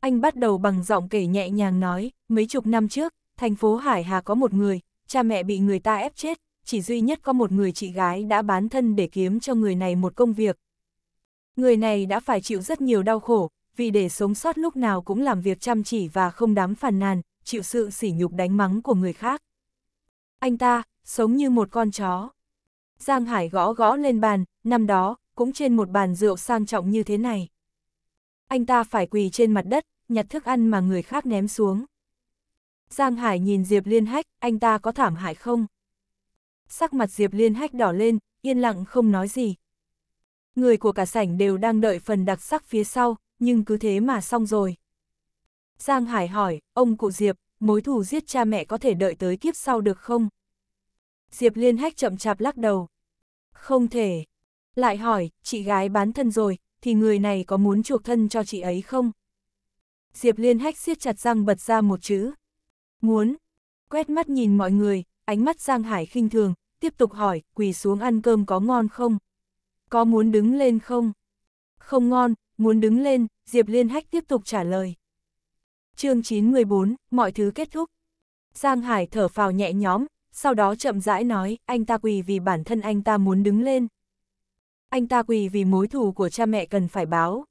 Anh bắt đầu bằng giọng kể nhẹ nhàng nói, mấy chục năm trước, thành phố Hải Hà có một người, cha mẹ bị người ta ép chết, chỉ duy nhất có một người chị gái đã bán thân để kiếm cho người này một công việc. Người này đã phải chịu rất nhiều đau khổ, vì để sống sót lúc nào cũng làm việc chăm chỉ và không đám phàn nàn, chịu sự sỉ nhục đánh mắng của người khác. Anh ta, sống như một con chó. Giang Hải gõ gõ lên bàn, năm đó, cũng trên một bàn rượu sang trọng như thế này. Anh ta phải quỳ trên mặt đất, nhặt thức ăn mà người khác ném xuống. Giang Hải nhìn Diệp Liên Hách, anh ta có thảm hại không? Sắc mặt Diệp Liên Hách đỏ lên, yên lặng không nói gì. Người của cả sảnh đều đang đợi phần đặc sắc phía sau, nhưng cứ thế mà xong rồi. Giang Hải hỏi, ông cụ Diệp, mối thù giết cha mẹ có thể đợi tới kiếp sau được không? Diệp Liên Hách chậm chạp lắc đầu. Không thể. Lại hỏi, chị gái bán thân rồi, thì người này có muốn chuộc thân cho chị ấy không? Diệp Liên Hách siết chặt răng bật ra một chữ. Muốn. Quét mắt nhìn mọi người, ánh mắt Giang Hải khinh thường, tiếp tục hỏi, quỳ xuống ăn cơm có ngon không? Có muốn đứng lên không? Không ngon, muốn đứng lên, Diệp Liên Hách tiếp tục trả lời. chương 914, mọi thứ kết thúc. Giang Hải thở phào nhẹ nhõm, sau đó chậm rãi nói, anh ta quỳ vì bản thân anh ta muốn đứng lên. Anh ta quỳ vì mối thù của cha mẹ cần phải báo.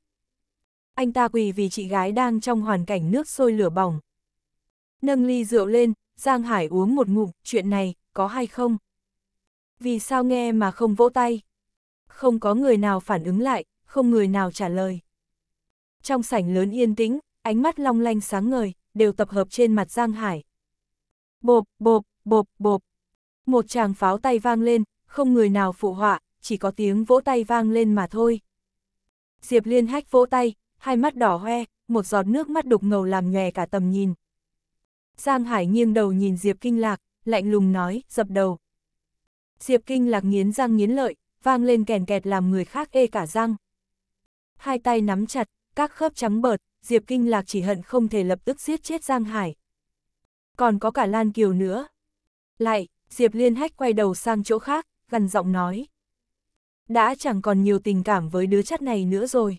Anh ta quỳ vì chị gái đang trong hoàn cảnh nước sôi lửa bỏng. Nâng ly rượu lên, Giang Hải uống một ngụm, chuyện này, có hay không? Vì sao nghe mà không vỗ tay? Không có người nào phản ứng lại, không người nào trả lời. Trong sảnh lớn yên tĩnh, ánh mắt long lanh sáng ngời, đều tập hợp trên mặt Giang Hải. Bộp, bộp, bộp bộp. Một chàng pháo tay vang lên, không người nào phụ họa, chỉ có tiếng vỗ tay vang lên mà thôi. Diệp Liên hách vỗ tay, hai mắt đỏ hoe, một giọt nước mắt đục ngầu làm nhòe cả tầm nhìn. Giang Hải nghiêng đầu nhìn Diệp Kinh Lạc, lạnh lùng nói, dập đầu. Diệp Kinh Lạc nghiến răng nghiến lợi, vang lên kèn kẹt làm người khác ê cả răng. Hai tay nắm chặt, các khớp trắng bợt, Diệp Kinh Lạc chỉ hận không thể lập tức giết chết Giang Hải. Còn có cả Lan Kiều nữa, lại, Diệp Liên Hách quay đầu sang chỗ khác, gần giọng nói. Đã chẳng còn nhiều tình cảm với đứa chất này nữa rồi.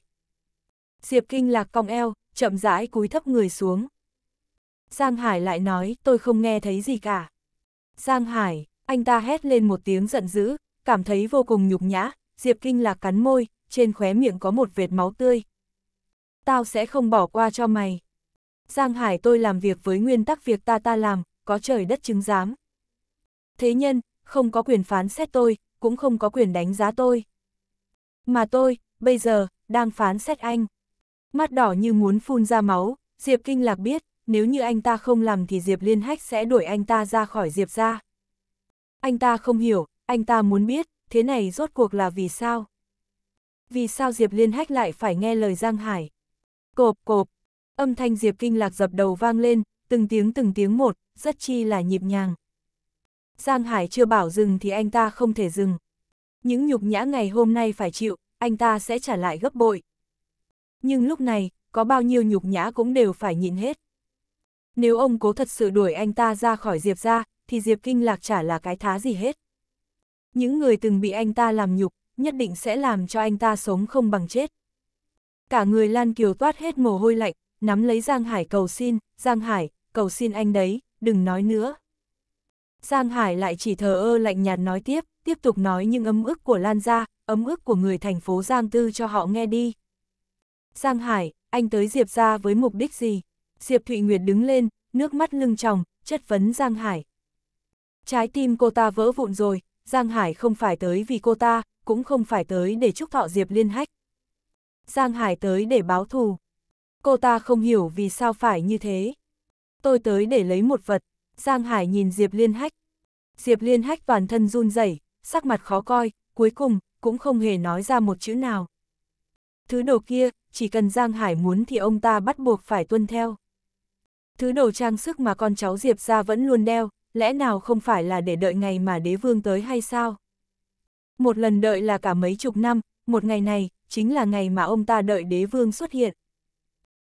Diệp Kinh Lạc cong eo, chậm rãi cúi thấp người xuống. Giang Hải lại nói, tôi không nghe thấy gì cả. Giang Hải, anh ta hét lên một tiếng giận dữ, cảm thấy vô cùng nhục nhã, Diệp Kinh Lạc cắn môi, trên khóe miệng có một vệt máu tươi. Tao sẽ không bỏ qua cho mày. Giang Hải tôi làm việc với nguyên tắc việc ta ta làm, có trời đất chứng giám. Thế nhân, không có quyền phán xét tôi, cũng không có quyền đánh giá tôi. Mà tôi, bây giờ, đang phán xét anh. Mắt đỏ như muốn phun ra máu, Diệp kinh lạc biết, nếu như anh ta không làm thì Diệp liên hách sẽ đuổi anh ta ra khỏi Diệp ra. Anh ta không hiểu, anh ta muốn biết, thế này rốt cuộc là vì sao? Vì sao Diệp liên hách lại phải nghe lời Giang Hải? Cộp cộp, âm thanh Diệp kinh lạc dập đầu vang lên, từng tiếng từng tiếng một, rất chi là nhịp nhàng. Giang Hải chưa bảo dừng thì anh ta không thể dừng. Những nhục nhã ngày hôm nay phải chịu, anh ta sẽ trả lại gấp bội. Nhưng lúc này, có bao nhiêu nhục nhã cũng đều phải nhịn hết. Nếu ông cố thật sự đuổi anh ta ra khỏi Diệp ra, thì Diệp Kinh Lạc chả là cái thá gì hết. Những người từng bị anh ta làm nhục, nhất định sẽ làm cho anh ta sống không bằng chết. Cả người Lan Kiều toát hết mồ hôi lạnh, nắm lấy Giang Hải cầu xin, Giang Hải, cầu xin anh đấy, đừng nói nữa. Giang Hải lại chỉ thờ ơ lạnh nhạt nói tiếp, tiếp tục nói những ấm ức của Lan Gia, ấm ức của người thành phố Giang Tư cho họ nghe đi. Giang Hải, anh tới Diệp gia với mục đích gì? Diệp Thụy Nguyệt đứng lên, nước mắt lưng tròng, chất vấn Giang Hải. Trái tim cô ta vỡ vụn rồi, Giang Hải không phải tới vì cô ta, cũng không phải tới để chúc thọ Diệp liên hách. Giang Hải tới để báo thù. Cô ta không hiểu vì sao phải như thế. Tôi tới để lấy một vật, Giang Hải nhìn Diệp Liên Hách. Diệp Liên Hách toàn thân run rẩy, sắc mặt khó coi, cuối cùng, cũng không hề nói ra một chữ nào. Thứ đồ kia, chỉ cần Giang Hải muốn thì ông ta bắt buộc phải tuân theo. Thứ đồ trang sức mà con cháu Diệp ra vẫn luôn đeo, lẽ nào không phải là để đợi ngày mà đế vương tới hay sao? Một lần đợi là cả mấy chục năm, một ngày này, chính là ngày mà ông ta đợi đế vương xuất hiện.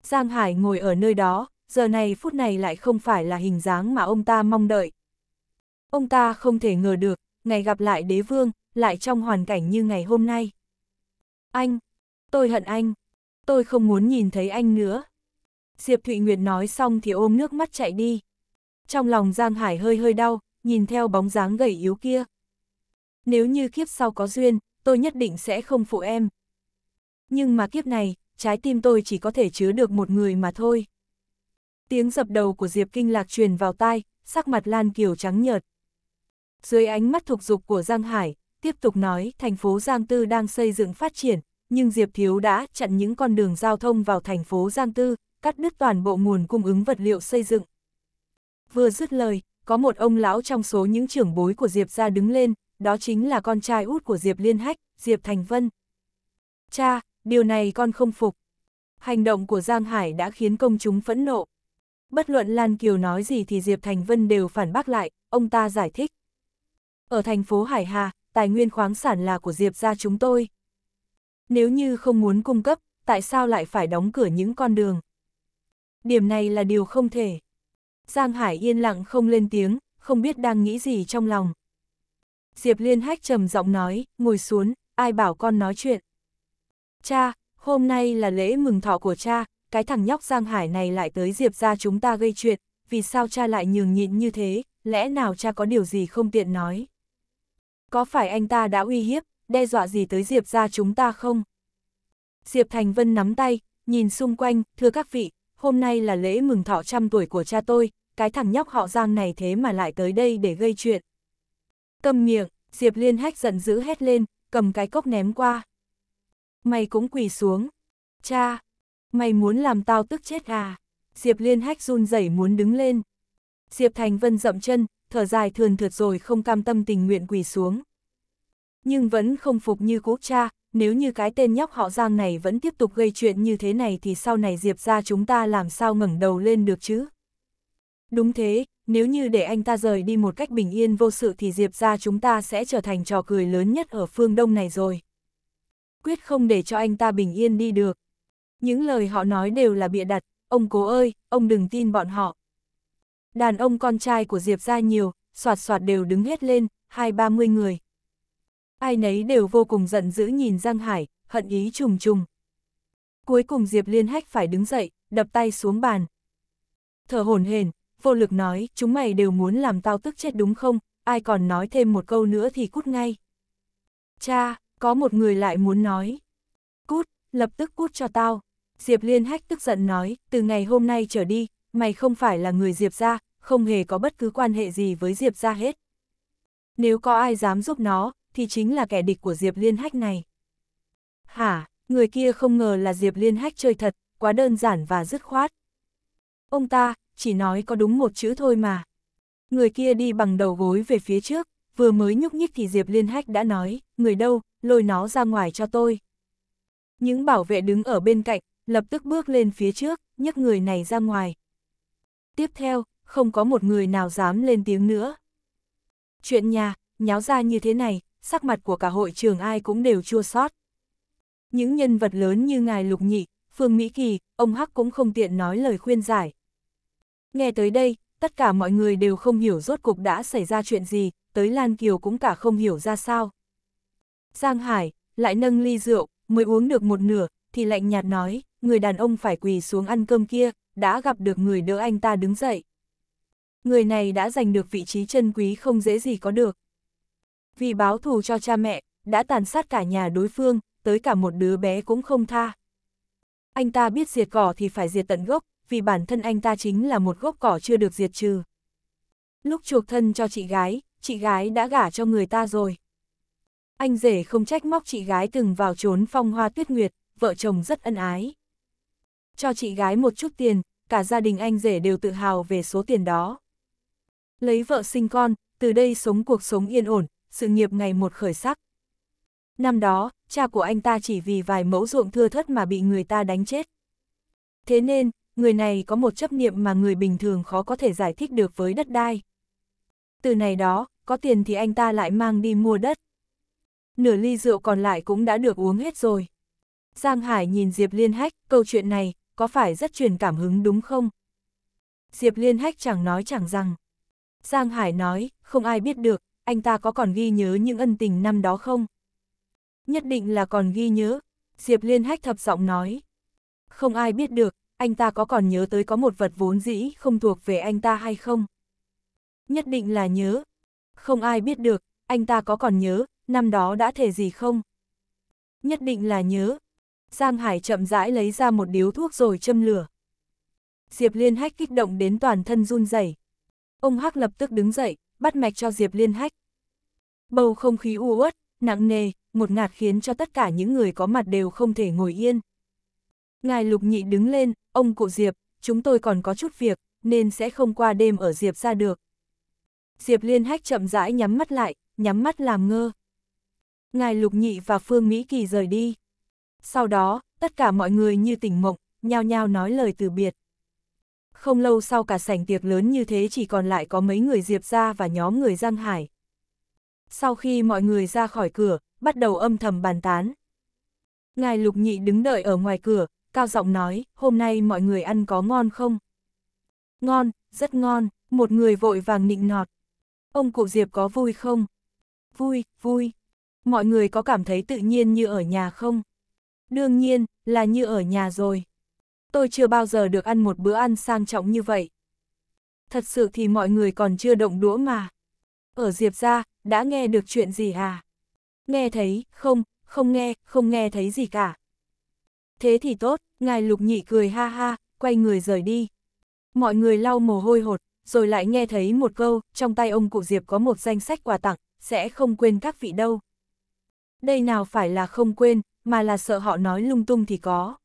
Giang Hải ngồi ở nơi đó, giờ này phút này lại không phải là hình dáng mà ông ta mong đợi. Ông ta không thể ngờ được, ngày gặp lại đế vương, lại trong hoàn cảnh như ngày hôm nay. Anh, tôi hận anh, tôi không muốn nhìn thấy anh nữa. Diệp Thụy Nguyệt nói xong thì ôm nước mắt chạy đi. Trong lòng Giang Hải hơi hơi đau, nhìn theo bóng dáng gầy yếu kia. Nếu như kiếp sau có duyên, tôi nhất định sẽ không phụ em. Nhưng mà kiếp này, trái tim tôi chỉ có thể chứa được một người mà thôi. Tiếng dập đầu của Diệp Kinh Lạc truyền vào tai, sắc mặt Lan Kiều trắng nhợt. Dưới ánh mắt thục dục của Giang Hải, tiếp tục nói thành phố Giang Tư đang xây dựng phát triển, nhưng Diệp Thiếu đã chặn những con đường giao thông vào thành phố Giang Tư, cắt đứt toàn bộ nguồn cung ứng vật liệu xây dựng. Vừa dứt lời, có một ông lão trong số những trưởng bối của Diệp ra đứng lên, đó chính là con trai út của Diệp Liên Hách, Diệp Thành Vân. Cha, điều này con không phục. Hành động của Giang Hải đã khiến công chúng phẫn nộ, Bất luận Lan Kiều nói gì thì Diệp Thành Vân đều phản bác lại, ông ta giải thích. Ở thành phố Hải Hà, tài nguyên khoáng sản là của Diệp gia chúng tôi. Nếu như không muốn cung cấp, tại sao lại phải đóng cửa những con đường? Điểm này là điều không thể. Giang Hải yên lặng không lên tiếng, không biết đang nghĩ gì trong lòng. Diệp Liên Hách trầm giọng nói, ngồi xuống, ai bảo con nói chuyện. Cha, hôm nay là lễ mừng thọ của cha, cái thằng nhóc Giang Hải này lại tới Diệp ra chúng ta gây chuyện, vì sao cha lại nhường nhịn như thế, lẽ nào cha có điều gì không tiện nói? Có phải anh ta đã uy hiếp, đe dọa gì tới Diệp ra chúng ta không? Diệp Thành Vân nắm tay, nhìn xung quanh, thưa các vị, hôm nay là lễ mừng thọ trăm tuổi của cha tôi, cái thằng nhóc họ Giang này thế mà lại tới đây để gây chuyện. Cầm miệng, Diệp Liên Hách giận dữ hét lên, cầm cái cốc ném qua. Mày cũng quỳ xuống. Cha, Mày muốn làm tao tức chết à? Diệp Liên Hách run rẩy muốn đứng lên. Diệp Thành Vân dậm chân, thở dài thườn thượt rồi không cam tâm tình nguyện quỳ xuống. Nhưng vẫn không phục như cũ cha, nếu như cái tên nhóc họ Giang này vẫn tiếp tục gây chuyện như thế này thì sau này Diệp ra chúng ta làm sao ngẩng đầu lên được chứ? Đúng thế, nếu như để anh ta rời đi một cách bình yên vô sự thì Diệp ra chúng ta sẽ trở thành trò cười lớn nhất ở phương Đông này rồi. Quyết không để cho anh ta bình yên đi được. Những lời họ nói đều là bịa đặt, ông cố ơi, ông đừng tin bọn họ. Đàn ông con trai của Diệp ra nhiều, soạt soạt đều đứng hết lên, hai ba mươi người. Ai nấy đều vô cùng giận dữ nhìn Giang Hải, hận ý trùng trùng. Cuối cùng Diệp Liên Hách phải đứng dậy, đập tay xuống bàn. Thở hổn hển, vô lực nói, chúng mày đều muốn làm tao tức chết đúng không, ai còn nói thêm một câu nữa thì cút ngay. Cha, có một người lại muốn nói. Cút, lập tức cút cho tao. Diệp Liên Hách tức giận nói, từ ngày hôm nay trở đi, mày không phải là người Diệp gia, không hề có bất cứ quan hệ gì với Diệp gia hết. Nếu có ai dám giúp nó, thì chính là kẻ địch của Diệp Liên Hách này. Hả, người kia không ngờ là Diệp Liên Hách chơi thật, quá đơn giản và dứt khoát. Ông ta, chỉ nói có đúng một chữ thôi mà. Người kia đi bằng đầu gối về phía trước, vừa mới nhúc nhích thì Diệp Liên Hách đã nói, người đâu, lôi nó ra ngoài cho tôi. Những bảo vệ đứng ở bên cạnh, lập tức bước lên phía trước, nhấc người này ra ngoài. Tiếp theo, không có một người nào dám lên tiếng nữa. Chuyện nhà, nháo ra như thế này, sắc mặt của cả hội trường ai cũng đều chua sót. Những nhân vật lớn như ngài Lục Nhị, Phương Mỹ Kỳ, ông Hắc cũng không tiện nói lời khuyên giải. Nghe tới đây, tất cả mọi người đều không hiểu rốt cục đã xảy ra chuyện gì, tới Lan Kiều cũng cả không hiểu ra sao. Giang Hải, lại nâng ly rượu, mới uống được một nửa, thì lạnh nhạt nói, người đàn ông phải quỳ xuống ăn cơm kia, đã gặp được người đỡ anh ta đứng dậy. Người này đã giành được vị trí chân quý không dễ gì có được. Vì báo thù cho cha mẹ, đã tàn sát cả nhà đối phương, tới cả một đứa bé cũng không tha. Anh ta biết diệt cỏ thì phải diệt tận gốc, vì bản thân anh ta chính là một gốc cỏ chưa được diệt trừ. Lúc chuộc thân cho chị gái, chị gái đã gả cho người ta rồi. Anh rể không trách móc chị gái từng vào trốn phong hoa tuyết nguyệt, vợ chồng rất ân ái cho chị gái một chút tiền, cả gia đình anh rể đều tự hào về số tiền đó. Lấy vợ sinh con, từ đây sống cuộc sống yên ổn, sự nghiệp ngày một khởi sắc. Năm đó, cha của anh ta chỉ vì vài mẫu ruộng thưa thất mà bị người ta đánh chết. Thế nên, người này có một chấp niệm mà người bình thường khó có thể giải thích được với đất đai. Từ này đó, có tiền thì anh ta lại mang đi mua đất. Nửa ly rượu còn lại cũng đã được uống hết rồi. Giang Hải nhìn Diệp Liên Hách, câu chuyện này, có phải rất truyền cảm hứng đúng không? Diệp Liên Hách chẳng nói chẳng rằng. Giang Hải nói, không ai biết được, anh ta có còn ghi nhớ những ân tình năm đó không? Nhất định là còn ghi nhớ, Diệp Liên Hách thập giọng nói. Không ai biết được, anh ta có còn nhớ tới có một vật vốn dĩ không thuộc về anh ta hay không? Nhất định là nhớ. Không ai biết được, anh ta có còn nhớ, năm đó đã thể gì không? Nhất định là nhớ, Giang Hải chậm rãi lấy ra một điếu thuốc rồi châm lửa. Diệp Liên Hách kích động đến toàn thân run rẩy. Ông Hắc lập tức đứng dậy, bắt mạch cho Diệp Liên Hách. Bầu không khí u uất, nặng nề, một ngạt khiến cho tất cả những người có mặt đều không thể ngồi yên. Ngài Lục Nhị đứng lên, ông cụ Diệp, chúng tôi còn có chút việc, nên sẽ không qua đêm ở Diệp ra được. Diệp Liên Hách chậm rãi nhắm mắt lại, nhắm mắt làm ngơ. Ngài Lục Nhị và Phương Mỹ Kỳ rời đi. Sau đó, tất cả mọi người như tỉnh mộng, nhao nhao nói lời từ biệt. Không lâu sau cả sảnh tiệc lớn như thế chỉ còn lại có mấy người Diệp ra và nhóm người Giang Hải. Sau khi mọi người ra khỏi cửa, bắt đầu âm thầm bàn tán. Ngài Lục Nhị đứng đợi ở ngoài cửa, cao giọng nói, hôm nay mọi người ăn có ngon không? Ngon, rất ngon, một người vội vàng nịnh nọt. Ông cụ Diệp có vui không? Vui, vui. Mọi người có cảm thấy tự nhiên như ở nhà không? Đương nhiên, là như ở nhà rồi. Tôi chưa bao giờ được ăn một bữa ăn sang trọng như vậy. Thật sự thì mọi người còn chưa động đũa mà. Ở Diệp ra, đã nghe được chuyện gì à? Nghe thấy, không, không nghe, không nghe thấy gì cả. Thế thì tốt, ngài lục nhị cười ha ha, quay người rời đi. Mọi người lau mồ hôi hột, rồi lại nghe thấy một câu, trong tay ông cụ Diệp có một danh sách quà tặng, sẽ không quên các vị đâu. Đây nào phải là không quên, mà là sợ họ nói lung tung thì có.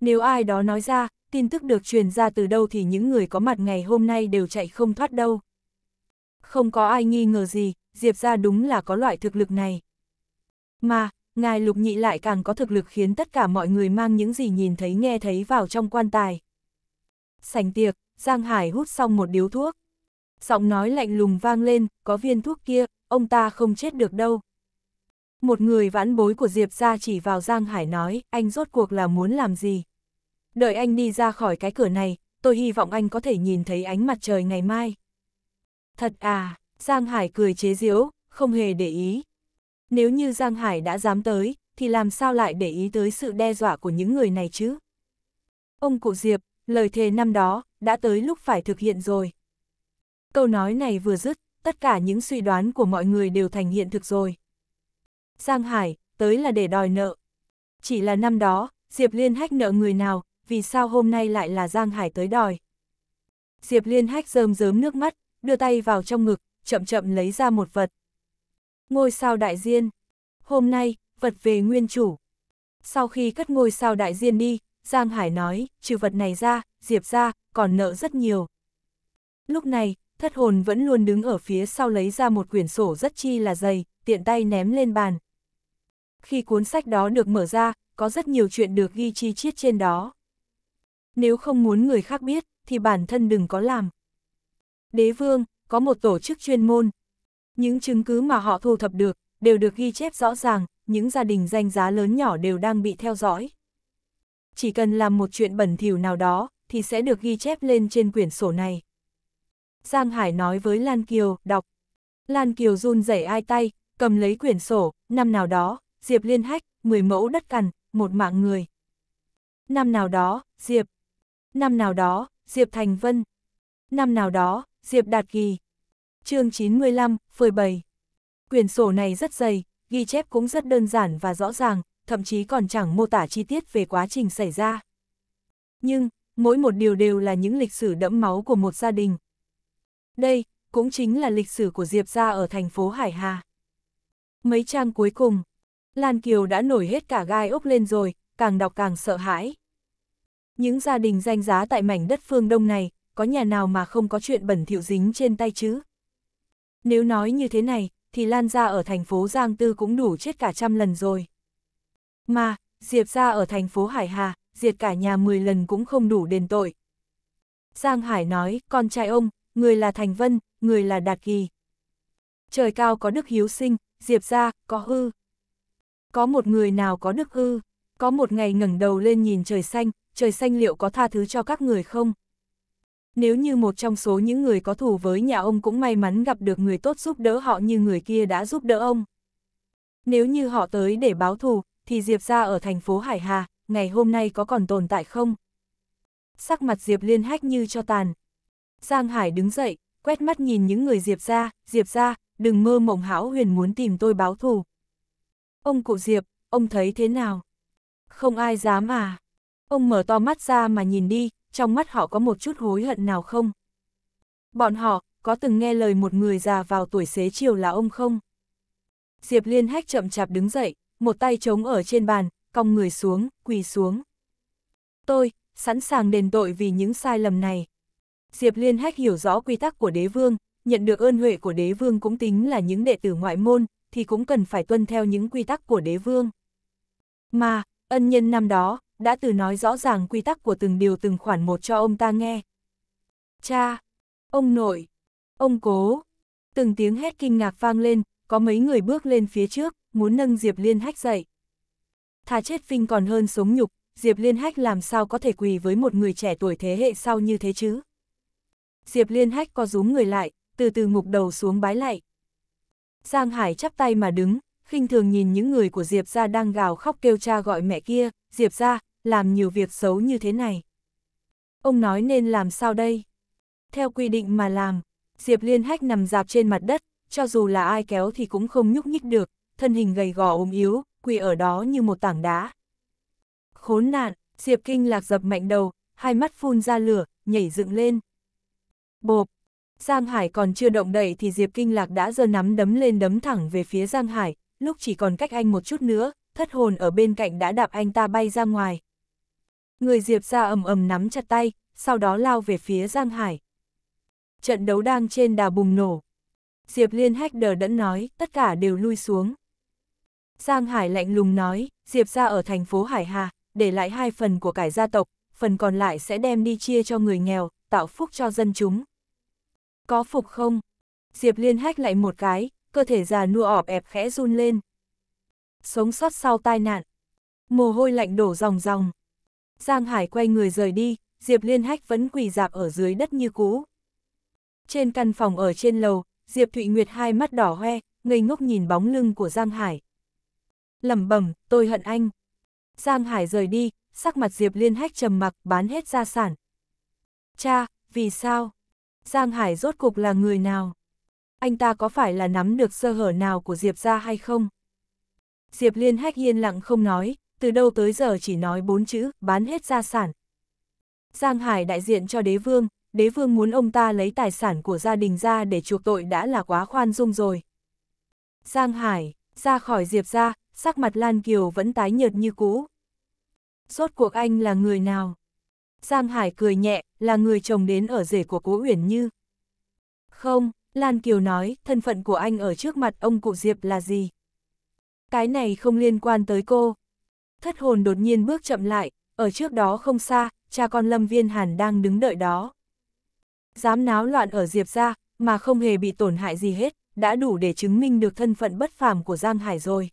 Nếu ai đó nói ra, tin tức được truyền ra từ đâu thì những người có mặt ngày hôm nay đều chạy không thoát đâu. Không có ai nghi ngờ gì, Diệp ra đúng là có loại thực lực này. Mà, ngài lục nhị lại càng có thực lực khiến tất cả mọi người mang những gì nhìn thấy nghe thấy vào trong quan tài. Sành tiệc, Giang Hải hút xong một điếu thuốc. Giọng nói lạnh lùng vang lên, có viên thuốc kia, ông ta không chết được đâu. Một người vãn bối của Diệp ra chỉ vào Giang Hải nói, anh rốt cuộc là muốn làm gì? Đợi anh đi ra khỏi cái cửa này, tôi hy vọng anh có thể nhìn thấy ánh mặt trời ngày mai. Thật à, Giang Hải cười chế giễu, không hề để ý. Nếu như Giang Hải đã dám tới, thì làm sao lại để ý tới sự đe dọa của những người này chứ? Ông cụ Diệp, lời thề năm đó, đã tới lúc phải thực hiện rồi. Câu nói này vừa dứt, tất cả những suy đoán của mọi người đều thành hiện thực rồi. Giang Hải, tới là để đòi nợ. Chỉ là năm đó, Diệp Liên Hách nợ người nào, vì sao hôm nay lại là Giang Hải tới đòi. Diệp Liên Hách rơm rớm nước mắt, đưa tay vào trong ngực, chậm chậm lấy ra một vật. Ngôi sao đại diên. Hôm nay, vật về nguyên chủ. Sau khi cất ngôi sao đại diên đi, Giang Hải nói, trừ vật này ra, Diệp ra, còn nợ rất nhiều. Lúc này, thất hồn vẫn luôn đứng ở phía sau lấy ra một quyển sổ rất chi là dày, tiện tay ném lên bàn. Khi cuốn sách đó được mở ra, có rất nhiều chuyện được ghi chi chiết trên đó. Nếu không muốn người khác biết, thì bản thân đừng có làm. Đế vương, có một tổ chức chuyên môn. Những chứng cứ mà họ thu thập được, đều được ghi chép rõ ràng, những gia đình danh giá lớn nhỏ đều đang bị theo dõi. Chỉ cần làm một chuyện bẩn thỉu nào đó, thì sẽ được ghi chép lên trên quyển sổ này. Giang Hải nói với Lan Kiều, đọc. Lan Kiều run rẩy ai tay, cầm lấy quyển sổ, năm nào đó, Diệp Liên Hách, 10 mẫu đất cằn, một mạng người. Năm nào đó, Diệp. Năm nào đó, Diệp Thành Vân. Năm nào đó, Diệp Đạt Kỳ. chương 95, phơi bày. Quyển sổ này rất dày, ghi chép cũng rất đơn giản và rõ ràng, thậm chí còn chẳng mô tả chi tiết về quá trình xảy ra. Nhưng, mỗi một điều đều là những lịch sử đẫm máu của một gia đình. Đây, cũng chính là lịch sử của Diệp gia ở thành phố Hải Hà. Mấy trang cuối cùng, Lan Kiều đã nổi hết cả gai ốc lên rồi, càng đọc càng sợ hãi. Những gia đình danh giá tại mảnh đất phương Đông này, có nhà nào mà không có chuyện bẩn thỉu dính trên tay chứ? Nếu nói như thế này, thì Lan gia ở thành phố Giang Tư cũng đủ chết cả trăm lần rồi. Mà, Diệp gia ở thành phố Hải Hà, diệt cả nhà 10 lần cũng không đủ đền tội. Giang Hải nói, con trai ông, người là Thành Vân, người là Đạt Kỳ. Trời cao có đức hiếu sinh, Diệp gia có hư, có một người nào có đức ư? Có một ngày ngẩng đầu lên nhìn trời xanh, trời xanh liệu có tha thứ cho các người không? Nếu như một trong số những người có thù với nhà ông cũng may mắn gặp được người tốt giúp đỡ họ như người kia đã giúp đỡ ông. Nếu như họ tới để báo thù, thì Diệp ra ở thành phố Hải Hà, ngày hôm nay có còn tồn tại không? Sắc mặt Diệp liên hách như cho tàn. Giang Hải đứng dậy, quét mắt nhìn những người Diệp ra, Diệp ra, đừng mơ mộng hão huyền muốn tìm tôi báo thù. Ông cụ Diệp, ông thấy thế nào? Không ai dám à? Ông mở to mắt ra mà nhìn đi, trong mắt họ có một chút hối hận nào không? Bọn họ, có từng nghe lời một người già vào tuổi xế chiều là ông không? Diệp Liên Hách chậm chạp đứng dậy, một tay trống ở trên bàn, cong người xuống, quỳ xuống. Tôi, sẵn sàng đền tội vì những sai lầm này. Diệp Liên Hách hiểu rõ quy tắc của đế vương, nhận được ơn huệ của đế vương cũng tính là những đệ tử ngoại môn, thì cũng cần phải tuân theo những quy tắc của đế vương. Mà, ân nhân năm đó, đã từ nói rõ ràng quy tắc của từng điều từng khoản một cho ông ta nghe. Cha, ông nội, ông cố, từng tiếng hét kinh ngạc vang lên, có mấy người bước lên phía trước, muốn nâng Diệp Liên Hách dậy. Thà chết phinh còn hơn sống nhục, Diệp Liên Hách làm sao có thể quỳ với một người trẻ tuổi thế hệ sau như thế chứ? Diệp Liên Hách có rúm người lại, từ từ ngục đầu xuống bái lại. Giang Hải chắp tay mà đứng, khinh thường nhìn những người của Diệp gia đang gào khóc kêu cha gọi mẹ kia, Diệp gia làm nhiều việc xấu như thế này. Ông nói nên làm sao đây? Theo quy định mà làm, Diệp Liên Hách nằm dạp trên mặt đất, cho dù là ai kéo thì cũng không nhúc nhích được, thân hình gầy gò ốm yếu, quỳ ở đó như một tảng đá. Khốn nạn, Diệp Kinh Lạc dập mạnh đầu, hai mắt phun ra lửa, nhảy dựng lên. Bộp, Giang Hải còn chưa động đậy thì Diệp Kinh Lạc đã giơ nắm đấm lên đấm thẳng về phía Giang Hải, lúc chỉ còn cách anh một chút nữa, thất hồn ở bên cạnh đã đạp anh ta bay ra ngoài. Người Diệp ra ầm ầm nắm chặt tay, sau đó lao về phía Giang Hải. Trận đấu đang trên đà bùng nổ. Diệp Liên đờ đẫn nói, tất cả đều lui xuống. Giang Hải lạnh lùng nói, Diệp ra ở thành phố Hải Hà, để lại hai phần của cải gia tộc, phần còn lại sẽ đem đi chia cho người nghèo, tạo phúc cho dân chúng. Có phục không? Diệp Liên hách lại một cái, cơ thể già nua ọp ẹp khẽ run lên. Sống sót sau tai nạn. Mồ hôi lạnh đổ ròng ròng. Giang Hải quay người rời đi, Diệp Liên hách vẫn quỳ dạp ở dưới đất như cũ. Trên căn phòng ở trên lầu, Diệp Thụy Nguyệt hai mắt đỏ hoe, ngây ngốc nhìn bóng lưng của Giang Hải. lẩm bẩm, tôi hận anh. Giang Hải rời đi, sắc mặt Diệp Liên hách trầm mặc, bán hết gia sản. Cha, vì sao? Giang Hải rốt cục là người nào? Anh ta có phải là nắm được sơ hở nào của Diệp ra hay không? Diệp Liên Hách yên lặng không nói, từ đâu tới giờ chỉ nói bốn chữ, bán hết gia sản. Giang Hải đại diện cho đế vương, đế vương muốn ông ta lấy tài sản của gia đình ra để chuộc tội đã là quá khoan dung rồi. Giang Hải, ra khỏi Diệp ra, sắc mặt Lan Kiều vẫn tái nhợt như cũ. Rốt cuộc anh là người nào? Giang Hải cười nhẹ, là người chồng đến ở rể của Cố Uyển Như. Không, Lan Kiều nói, thân phận của anh ở trước mặt ông cụ Diệp là gì? Cái này không liên quan tới cô. Thất hồn đột nhiên bước chậm lại, ở trước đó không xa, cha con Lâm Viên Hàn đang đứng đợi đó. Dám náo loạn ở Diệp ra, mà không hề bị tổn hại gì hết, đã đủ để chứng minh được thân phận bất phàm của Giang Hải rồi.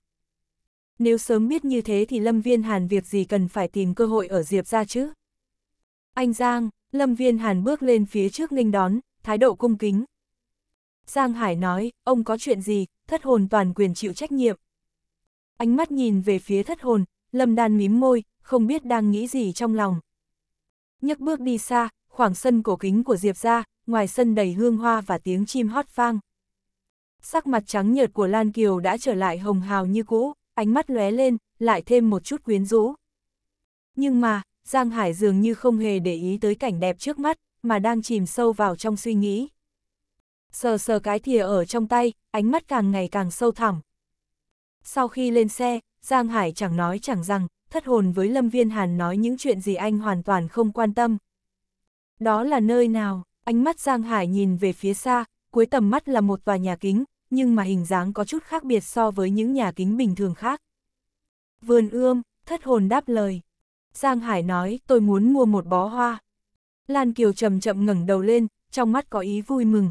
Nếu sớm biết như thế thì Lâm Viên Hàn việc gì cần phải tìm cơ hội ở Diệp ra chứ? Anh Giang, Lâm Viên Hàn bước lên phía trước nghênh đón, thái độ cung kính. Giang Hải nói, ông có chuyện gì, thất hồn toàn quyền chịu trách nhiệm. Ánh mắt nhìn về phía thất hồn, Lâm Đan mím môi, không biết đang nghĩ gì trong lòng. Nhấc bước đi xa, khoảng sân cổ kính của Diệp ra, ngoài sân đầy hương hoa và tiếng chim hót vang. Sắc mặt trắng nhợt của Lan Kiều đã trở lại hồng hào như cũ, ánh mắt lóe lên, lại thêm một chút quyến rũ. Nhưng mà, Giang Hải dường như không hề để ý tới cảnh đẹp trước mắt, mà đang chìm sâu vào trong suy nghĩ. Sờ sờ cái thìa ở trong tay, ánh mắt càng ngày càng sâu thẳm. Sau khi lên xe, Giang Hải chẳng nói chẳng rằng, thất hồn với Lâm Viên Hàn nói những chuyện gì anh hoàn toàn không quan tâm. Đó là nơi nào, ánh mắt Giang Hải nhìn về phía xa, cuối tầm mắt là một tòa nhà kính, nhưng mà hình dáng có chút khác biệt so với những nhà kính bình thường khác. Vườn ươm, thất hồn đáp lời, Giang Hải nói, tôi muốn mua một bó hoa. Lan Kiều chậm chậm ngẩng đầu lên, trong mắt có ý vui mừng.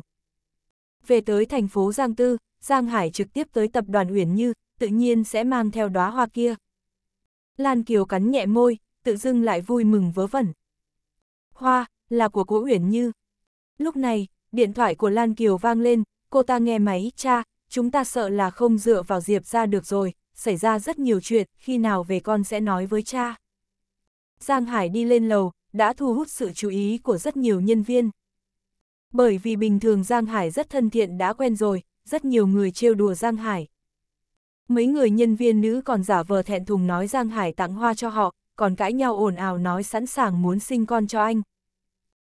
Về tới thành phố Giang Tư, Giang Hải trực tiếp tới tập đoàn Uyển Như, tự nhiên sẽ mang theo đóa hoa kia. Lan Kiều cắn nhẹ môi, tự dưng lại vui mừng vớ vẩn. Hoa, là của cố Uyển Như. Lúc này, điện thoại của Lan Kiều vang lên, cô ta nghe máy, cha, chúng ta sợ là không dựa vào Diệp ra được rồi, xảy ra rất nhiều chuyện, khi nào về con sẽ nói với cha. Giang Hải đi lên lầu, đã thu hút sự chú ý của rất nhiều nhân viên. Bởi vì bình thường Giang Hải rất thân thiện đã quen rồi, rất nhiều người trêu đùa Giang Hải. Mấy người nhân viên nữ còn giả vờ thẹn thùng nói Giang Hải tặng hoa cho họ, còn cãi nhau ồn ào nói sẵn sàng muốn sinh con cho anh.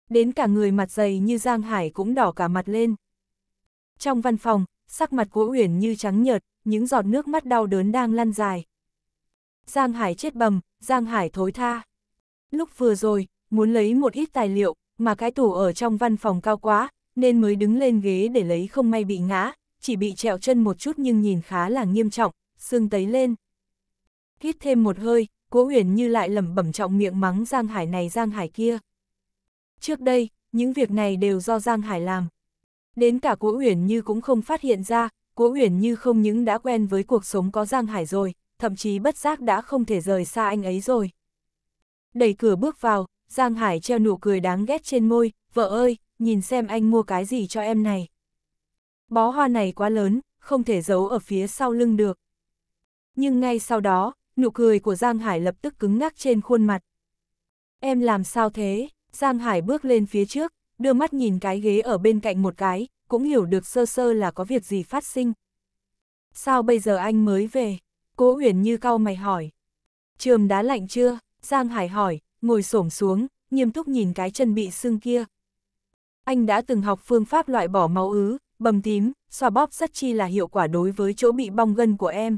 Đến cả người mặt dày như Giang Hải cũng đỏ cả mặt lên. Trong văn phòng, sắc mặt của Uyển như trắng nhợt, những giọt nước mắt đau đớn đang lăn dài. Giang Hải chết bầm, Giang Hải thối tha lúc vừa rồi, muốn lấy một ít tài liệu, mà cái tủ ở trong văn phòng cao quá, nên mới đứng lên ghế để lấy không may bị ngã, chỉ bị trẹo chân một chút nhưng nhìn khá là nghiêm trọng, xương tấy lên. Hít thêm một hơi, Cố Huyền như lại lẩm bẩm trọng miệng mắng Giang Hải này Giang Hải kia. Trước đây, những việc này đều do Giang Hải làm. Đến cả Cố Huyền như cũng không phát hiện ra, Cố Huyền như không những đã quen với cuộc sống có Giang Hải rồi, thậm chí bất giác đã không thể rời xa anh ấy rồi. Đẩy cửa bước vào, Giang Hải treo nụ cười đáng ghét trên môi, vợ ơi, nhìn xem anh mua cái gì cho em này. Bó hoa này quá lớn, không thể giấu ở phía sau lưng được. Nhưng ngay sau đó, nụ cười của Giang Hải lập tức cứng ngắc trên khuôn mặt. Em làm sao thế? Giang Hải bước lên phía trước, đưa mắt nhìn cái ghế ở bên cạnh một cái, cũng hiểu được sơ sơ là có việc gì phát sinh. Sao bây giờ anh mới về? Cố Huyền như cau mày hỏi. Trường đá lạnh chưa? Giang Hải hỏi, ngồi xổm xuống, nghiêm túc nhìn cái chân bị xương kia. Anh đã từng học phương pháp loại bỏ máu ứ, bầm tím, xoa bóp rất chi là hiệu quả đối với chỗ bị bong gân của em.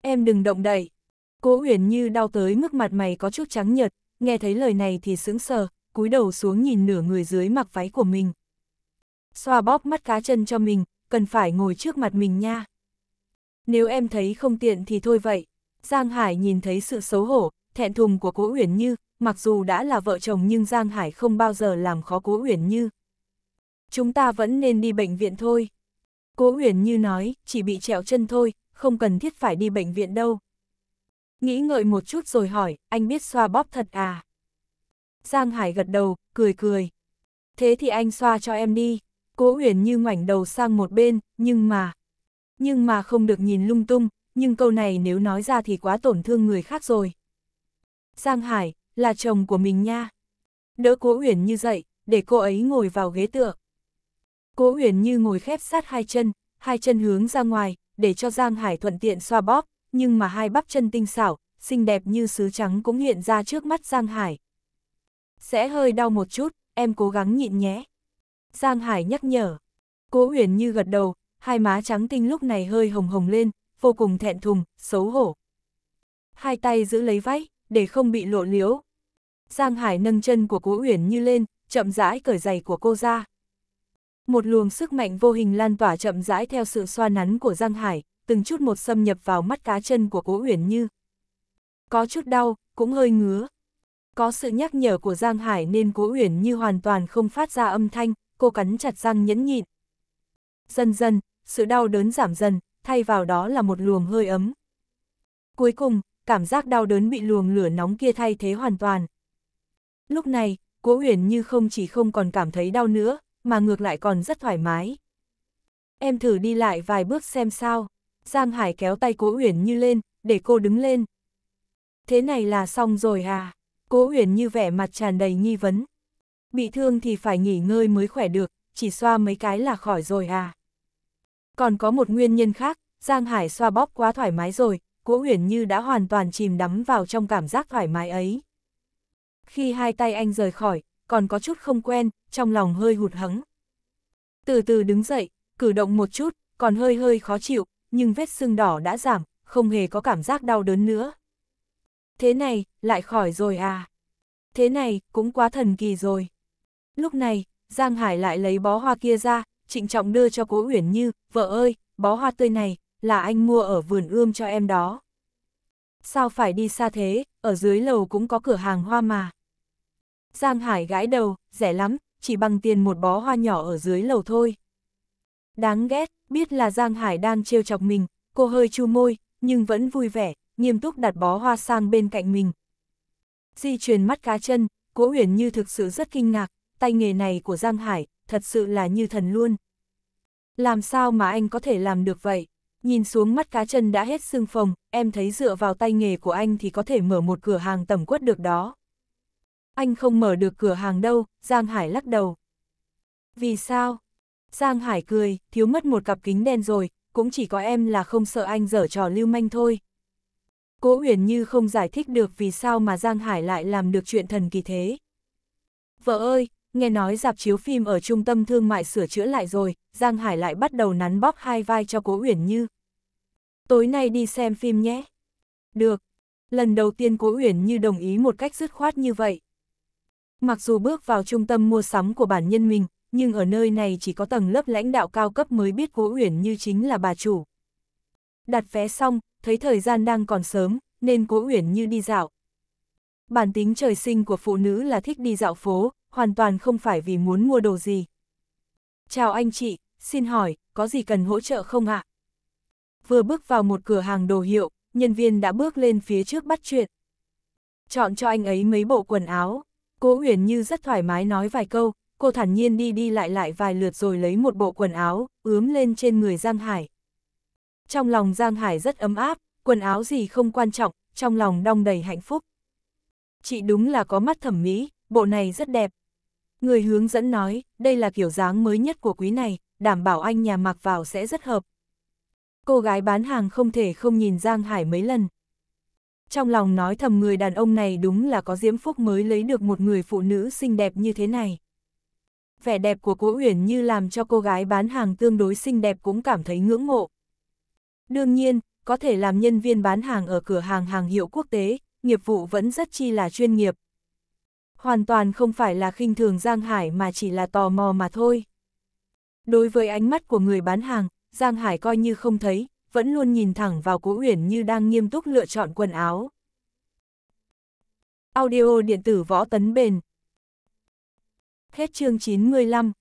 Em đừng động đậy. Cố Uyển như đau tới mức mặt mày có chút trắng nhợt, nghe thấy lời này thì sững sờ, cúi đầu xuống nhìn nửa người dưới mặc váy của mình. Xoa bóp mắt cá chân cho mình, cần phải ngồi trước mặt mình nha. Nếu em thấy không tiện thì thôi vậy. Giang Hải nhìn thấy sự xấu hổ, thẹn thùng của Cố Uyển Như, mặc dù đã là vợ chồng nhưng Giang Hải không bao giờ làm khó Cố Uyển Như. Chúng ta vẫn nên đi bệnh viện thôi. Cố Uyển Như nói, chỉ bị trẹo chân thôi, không cần thiết phải đi bệnh viện đâu. Nghĩ ngợi một chút rồi hỏi, anh biết xoa bóp thật à? Giang Hải gật đầu, cười cười. Thế thì anh xoa cho em đi. Cố Uyển Như ngoảnh đầu sang một bên, nhưng mà... Nhưng mà không được nhìn lung tung, nhưng câu này nếu nói ra thì quá tổn thương người khác rồi. Giang Hải, là chồng của mình nha. Đỡ Cố Huyền Như dậy, để cô ấy ngồi vào ghế tựa. Cố Huyền Như ngồi khép sát hai chân, hai chân hướng ra ngoài, để cho Giang Hải thuận tiện xoa bóp, nhưng mà hai bắp chân tinh xảo, xinh đẹp như sứ trắng cũng hiện ra trước mắt Giang Hải. Sẽ hơi đau một chút, em cố gắng nhịn nhé. Giang Hải nhắc nhở. Cố Huyền Như gật đầu, hai má trắng tinh lúc này hơi hồng hồng lên, vô cùng thẹn thùng, xấu hổ. Hai tay giữ lấy váy, để không bị lộ liễu. Giang Hải nâng chân của Cố Uyển Như lên, chậm rãi cởi giày của cô ra. Một luồng sức mạnh vô hình lan tỏa chậm rãi theo sự xoa nắn của Giang Hải, từng chút một xâm nhập vào mắt cá chân của Cố Uyển Như. Có chút đau, cũng hơi ngứa. Có sự nhắc nhở của Giang Hải nên Cố Uyển Như hoàn toàn không phát ra âm thanh, cô cắn chặt răng nhẫn nhịn. Dần dần, sự đau đớn giảm dần, thay vào đó là một luồng hơi ấm. Cuối cùng, cảm giác đau đớn bị luồng lửa nóng kia thay thế hoàn toàn. Lúc này, Cố Uyển như không chỉ không còn cảm thấy đau nữa, mà ngược lại còn rất thoải mái. Em thử đi lại vài bước xem sao. Giang Hải kéo tay Cố Uyển như lên, để cô đứng lên. Thế này là xong rồi à? Cố Uyển như vẻ mặt tràn đầy nghi vấn. Bị thương thì phải nghỉ ngơi mới khỏe được, chỉ xoa mấy cái là khỏi rồi à? Còn có một nguyên nhân khác, Giang Hải xoa bóp quá thoải mái rồi, Cố huyền như đã hoàn toàn chìm đắm vào trong cảm giác thoải mái ấy. Khi hai tay anh rời khỏi, còn có chút không quen, trong lòng hơi hụt hẫng. Từ từ đứng dậy, cử động một chút, còn hơi hơi khó chịu, nhưng vết sưng đỏ đã giảm, không hề có cảm giác đau đớn nữa. Thế này, lại khỏi rồi à? Thế này, cũng quá thần kỳ rồi. Lúc này, Giang Hải lại lấy bó hoa kia ra, trịnh trọng đưa cho Cố Uyển Như, vợ ơi, bó hoa tươi này, là anh mua ở vườn ươm cho em đó. Sao phải đi xa thế, ở dưới lầu cũng có cửa hàng hoa mà. Giang Hải gãi đầu, rẻ lắm, chỉ bằng tiền một bó hoa nhỏ ở dưới lầu thôi. Đáng ghét, biết là Giang Hải đang trêu chọc mình, cô hơi chu môi, nhưng vẫn vui vẻ, nghiêm túc đặt bó hoa sang bên cạnh mình. Di truyền mắt cá chân, Cố Huyền Như thực sự rất kinh ngạc, tay nghề này của Giang Hải, thật sự là như thần luôn. Làm sao mà anh có thể làm được vậy? nhìn xuống mắt cá chân đã hết xương phồng, em thấy dựa vào tay nghề của anh thì có thể mở một cửa hàng tầm quất được đó. Anh không mở được cửa hàng đâu, Giang Hải lắc đầu. Vì sao? Giang Hải cười, thiếu mất một cặp kính đen rồi, cũng chỉ có em là không sợ anh dở trò lưu manh thôi. Cố Uyển Như không giải thích được vì sao mà Giang Hải lại làm được chuyện thần kỳ thế. Vợ ơi, nghe nói dạp chiếu phim ở trung tâm thương mại sửa chữa lại rồi, Giang Hải lại bắt đầu nắn bóp hai vai cho Cố Uyển Như. Tối nay đi xem phim nhé. Được. Lần đầu tiên Cố Uyển như đồng ý một cách dứt khoát như vậy. Mặc dù bước vào trung tâm mua sắm của bản nhân mình, nhưng ở nơi này chỉ có tầng lớp lãnh đạo cao cấp mới biết Cố Uyển như chính là bà chủ. Đặt vé xong, thấy thời gian đang còn sớm, nên Cố Uyển như đi dạo. Bản tính trời sinh của phụ nữ là thích đi dạo phố, hoàn toàn không phải vì muốn mua đồ gì. Chào anh chị, xin hỏi, có gì cần hỗ trợ không ạ? À? vừa bước vào một cửa hàng đồ hiệu, nhân viên đã bước lên phía trước bắt chuyện. Chọn cho anh ấy mấy bộ quần áo, cố Uyển Như rất thoải mái nói vài câu, cô thản nhiên đi đi lại lại vài lượt rồi lấy một bộ quần áo, ướm lên trên người Giang Hải. Trong lòng Giang Hải rất ấm áp, quần áo gì không quan trọng, trong lòng đong đầy hạnh phúc. Chị đúng là có mắt thẩm mỹ, bộ này rất đẹp. Người hướng dẫn nói, đây là kiểu dáng mới nhất của quý này, đảm bảo anh nhà mặc vào sẽ rất hợp cô gái bán hàng không thể không nhìn Giang Hải mấy lần. Trong lòng nói thầm người đàn ông này đúng là có diễm phúc mới lấy được một người phụ nữ xinh đẹp như thế này. Vẻ đẹp của Cố Uyển như làm cho cô gái bán hàng tương đối xinh đẹp cũng cảm thấy ngưỡng mộ. Đương nhiên, có thể làm nhân viên bán hàng ở cửa hàng hàng hiệu quốc tế, nghiệp vụ vẫn rất chi là chuyên nghiệp. Hoàn toàn không phải là khinh thường Giang Hải mà chỉ là tò mò mà thôi. Đối với ánh mắt của người bán hàng, Giang Hải coi như không thấy, vẫn luôn nhìn thẳng vào Cố Uyển như đang nghiêm túc lựa chọn quần áo. Audio điện tử võ tấn bền. Hết chương 95